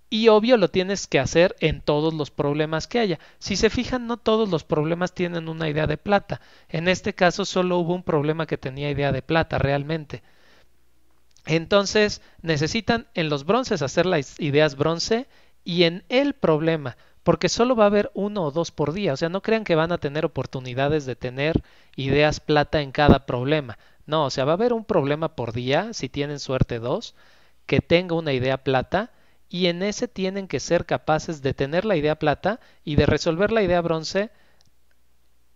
Y obvio lo tienes que hacer en todos los problemas que haya. Si se fijan, no todos los problemas tienen una idea de plata. En este caso solo hubo un problema que tenía idea de plata realmente. Entonces necesitan en los bronces hacer las ideas bronce y en el problema, porque solo va a haber uno o dos por día. O sea, no crean que van a tener oportunidades de tener ideas plata en cada problema. No, o sea, va a haber un problema por día, si tienen suerte dos, que tenga una idea plata y en ese tienen que ser capaces de tener la idea plata y de resolver la idea bronce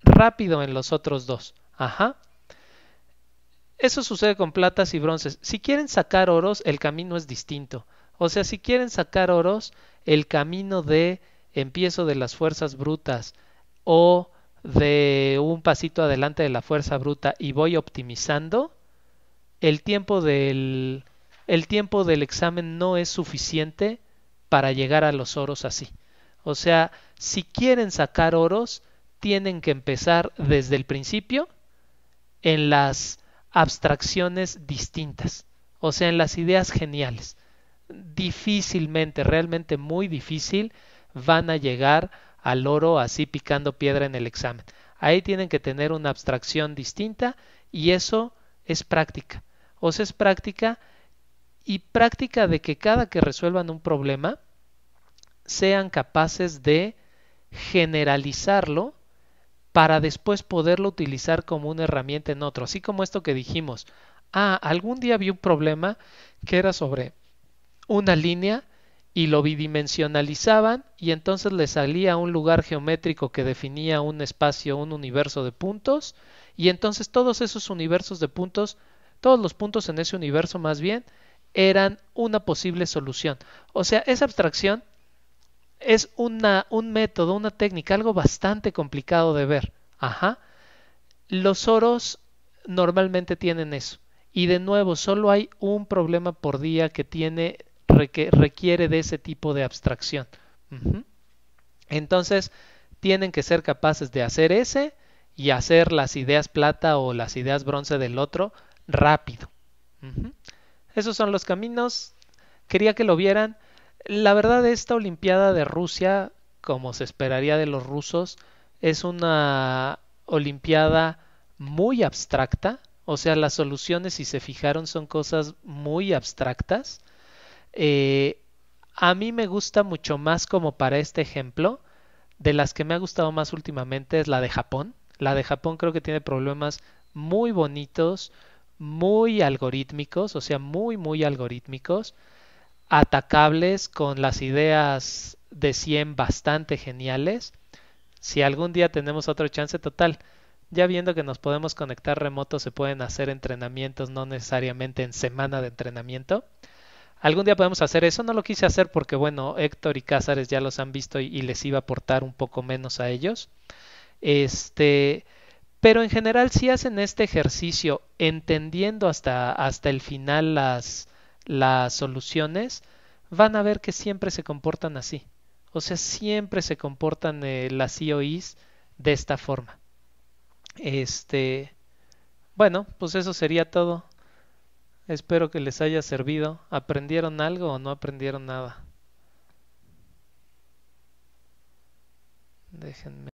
rápido en los otros dos. Ajá. Eso sucede con platas y bronces. Si quieren sacar oros, el camino es distinto. O sea, si quieren sacar oros, el camino de empiezo de las fuerzas brutas o de un pasito adelante de la fuerza bruta y voy optimizando, el tiempo del el tiempo del examen no es suficiente para llegar a los oros así. O sea, si quieren sacar oros, tienen que empezar desde el principio en las abstracciones distintas, o sea, en las ideas geniales. Difícilmente, realmente muy difícil, van a llegar al oro así picando piedra en el examen. Ahí tienen que tener una abstracción distinta y eso es práctica. O sea, es práctica y práctica de que cada que resuelvan un problema sean capaces de generalizarlo para después poderlo utilizar como una herramienta en otro, así como esto que dijimos. Ah, algún día vi un problema que era sobre una línea y lo bidimensionalizaban y entonces le salía un lugar geométrico que definía un espacio, un universo de puntos y entonces todos esos universos de puntos, todos los puntos en ese universo más bien, eran una posible solución. O sea, esa abstracción es una, un método, una técnica, algo bastante complicado de ver. Ajá. Los oros normalmente tienen eso. Y de nuevo, solo hay un problema por día que tiene, que requiere de ese tipo de abstracción. Entonces, tienen que ser capaces de hacer ese y hacer las ideas plata o las ideas bronce del otro rápido. Esos son los caminos. Quería que lo vieran. La verdad, esta Olimpiada de Rusia, como se esperaría de los rusos, es una Olimpiada muy abstracta. O sea, las soluciones, si se fijaron, son cosas muy abstractas. Eh, a mí me gusta mucho más como para este ejemplo. De las que me ha gustado más últimamente es la de Japón. La de Japón creo que tiene problemas muy bonitos, muy algorítmicos, o sea, muy, muy algorítmicos, atacables con las ideas de 100 bastante geniales. Si algún día tenemos otro chance total, ya viendo que nos podemos conectar remoto, se pueden hacer entrenamientos, no necesariamente en semana de entrenamiento. Algún día podemos hacer eso, no lo quise hacer porque, bueno, Héctor y Cázares ya los han visto y, y les iba a aportar un poco menos a ellos. Este, pero en general si hacen este ejercicio entendiendo hasta, hasta el final las, soluciones, van a ver que siempre se comportan así. O sea, siempre se comportan eh, las COIs de esta forma. Este, bueno, pues eso sería todo. Espero que les haya servido. ¿Aprendieron algo o no aprendieron nada? Déjenme.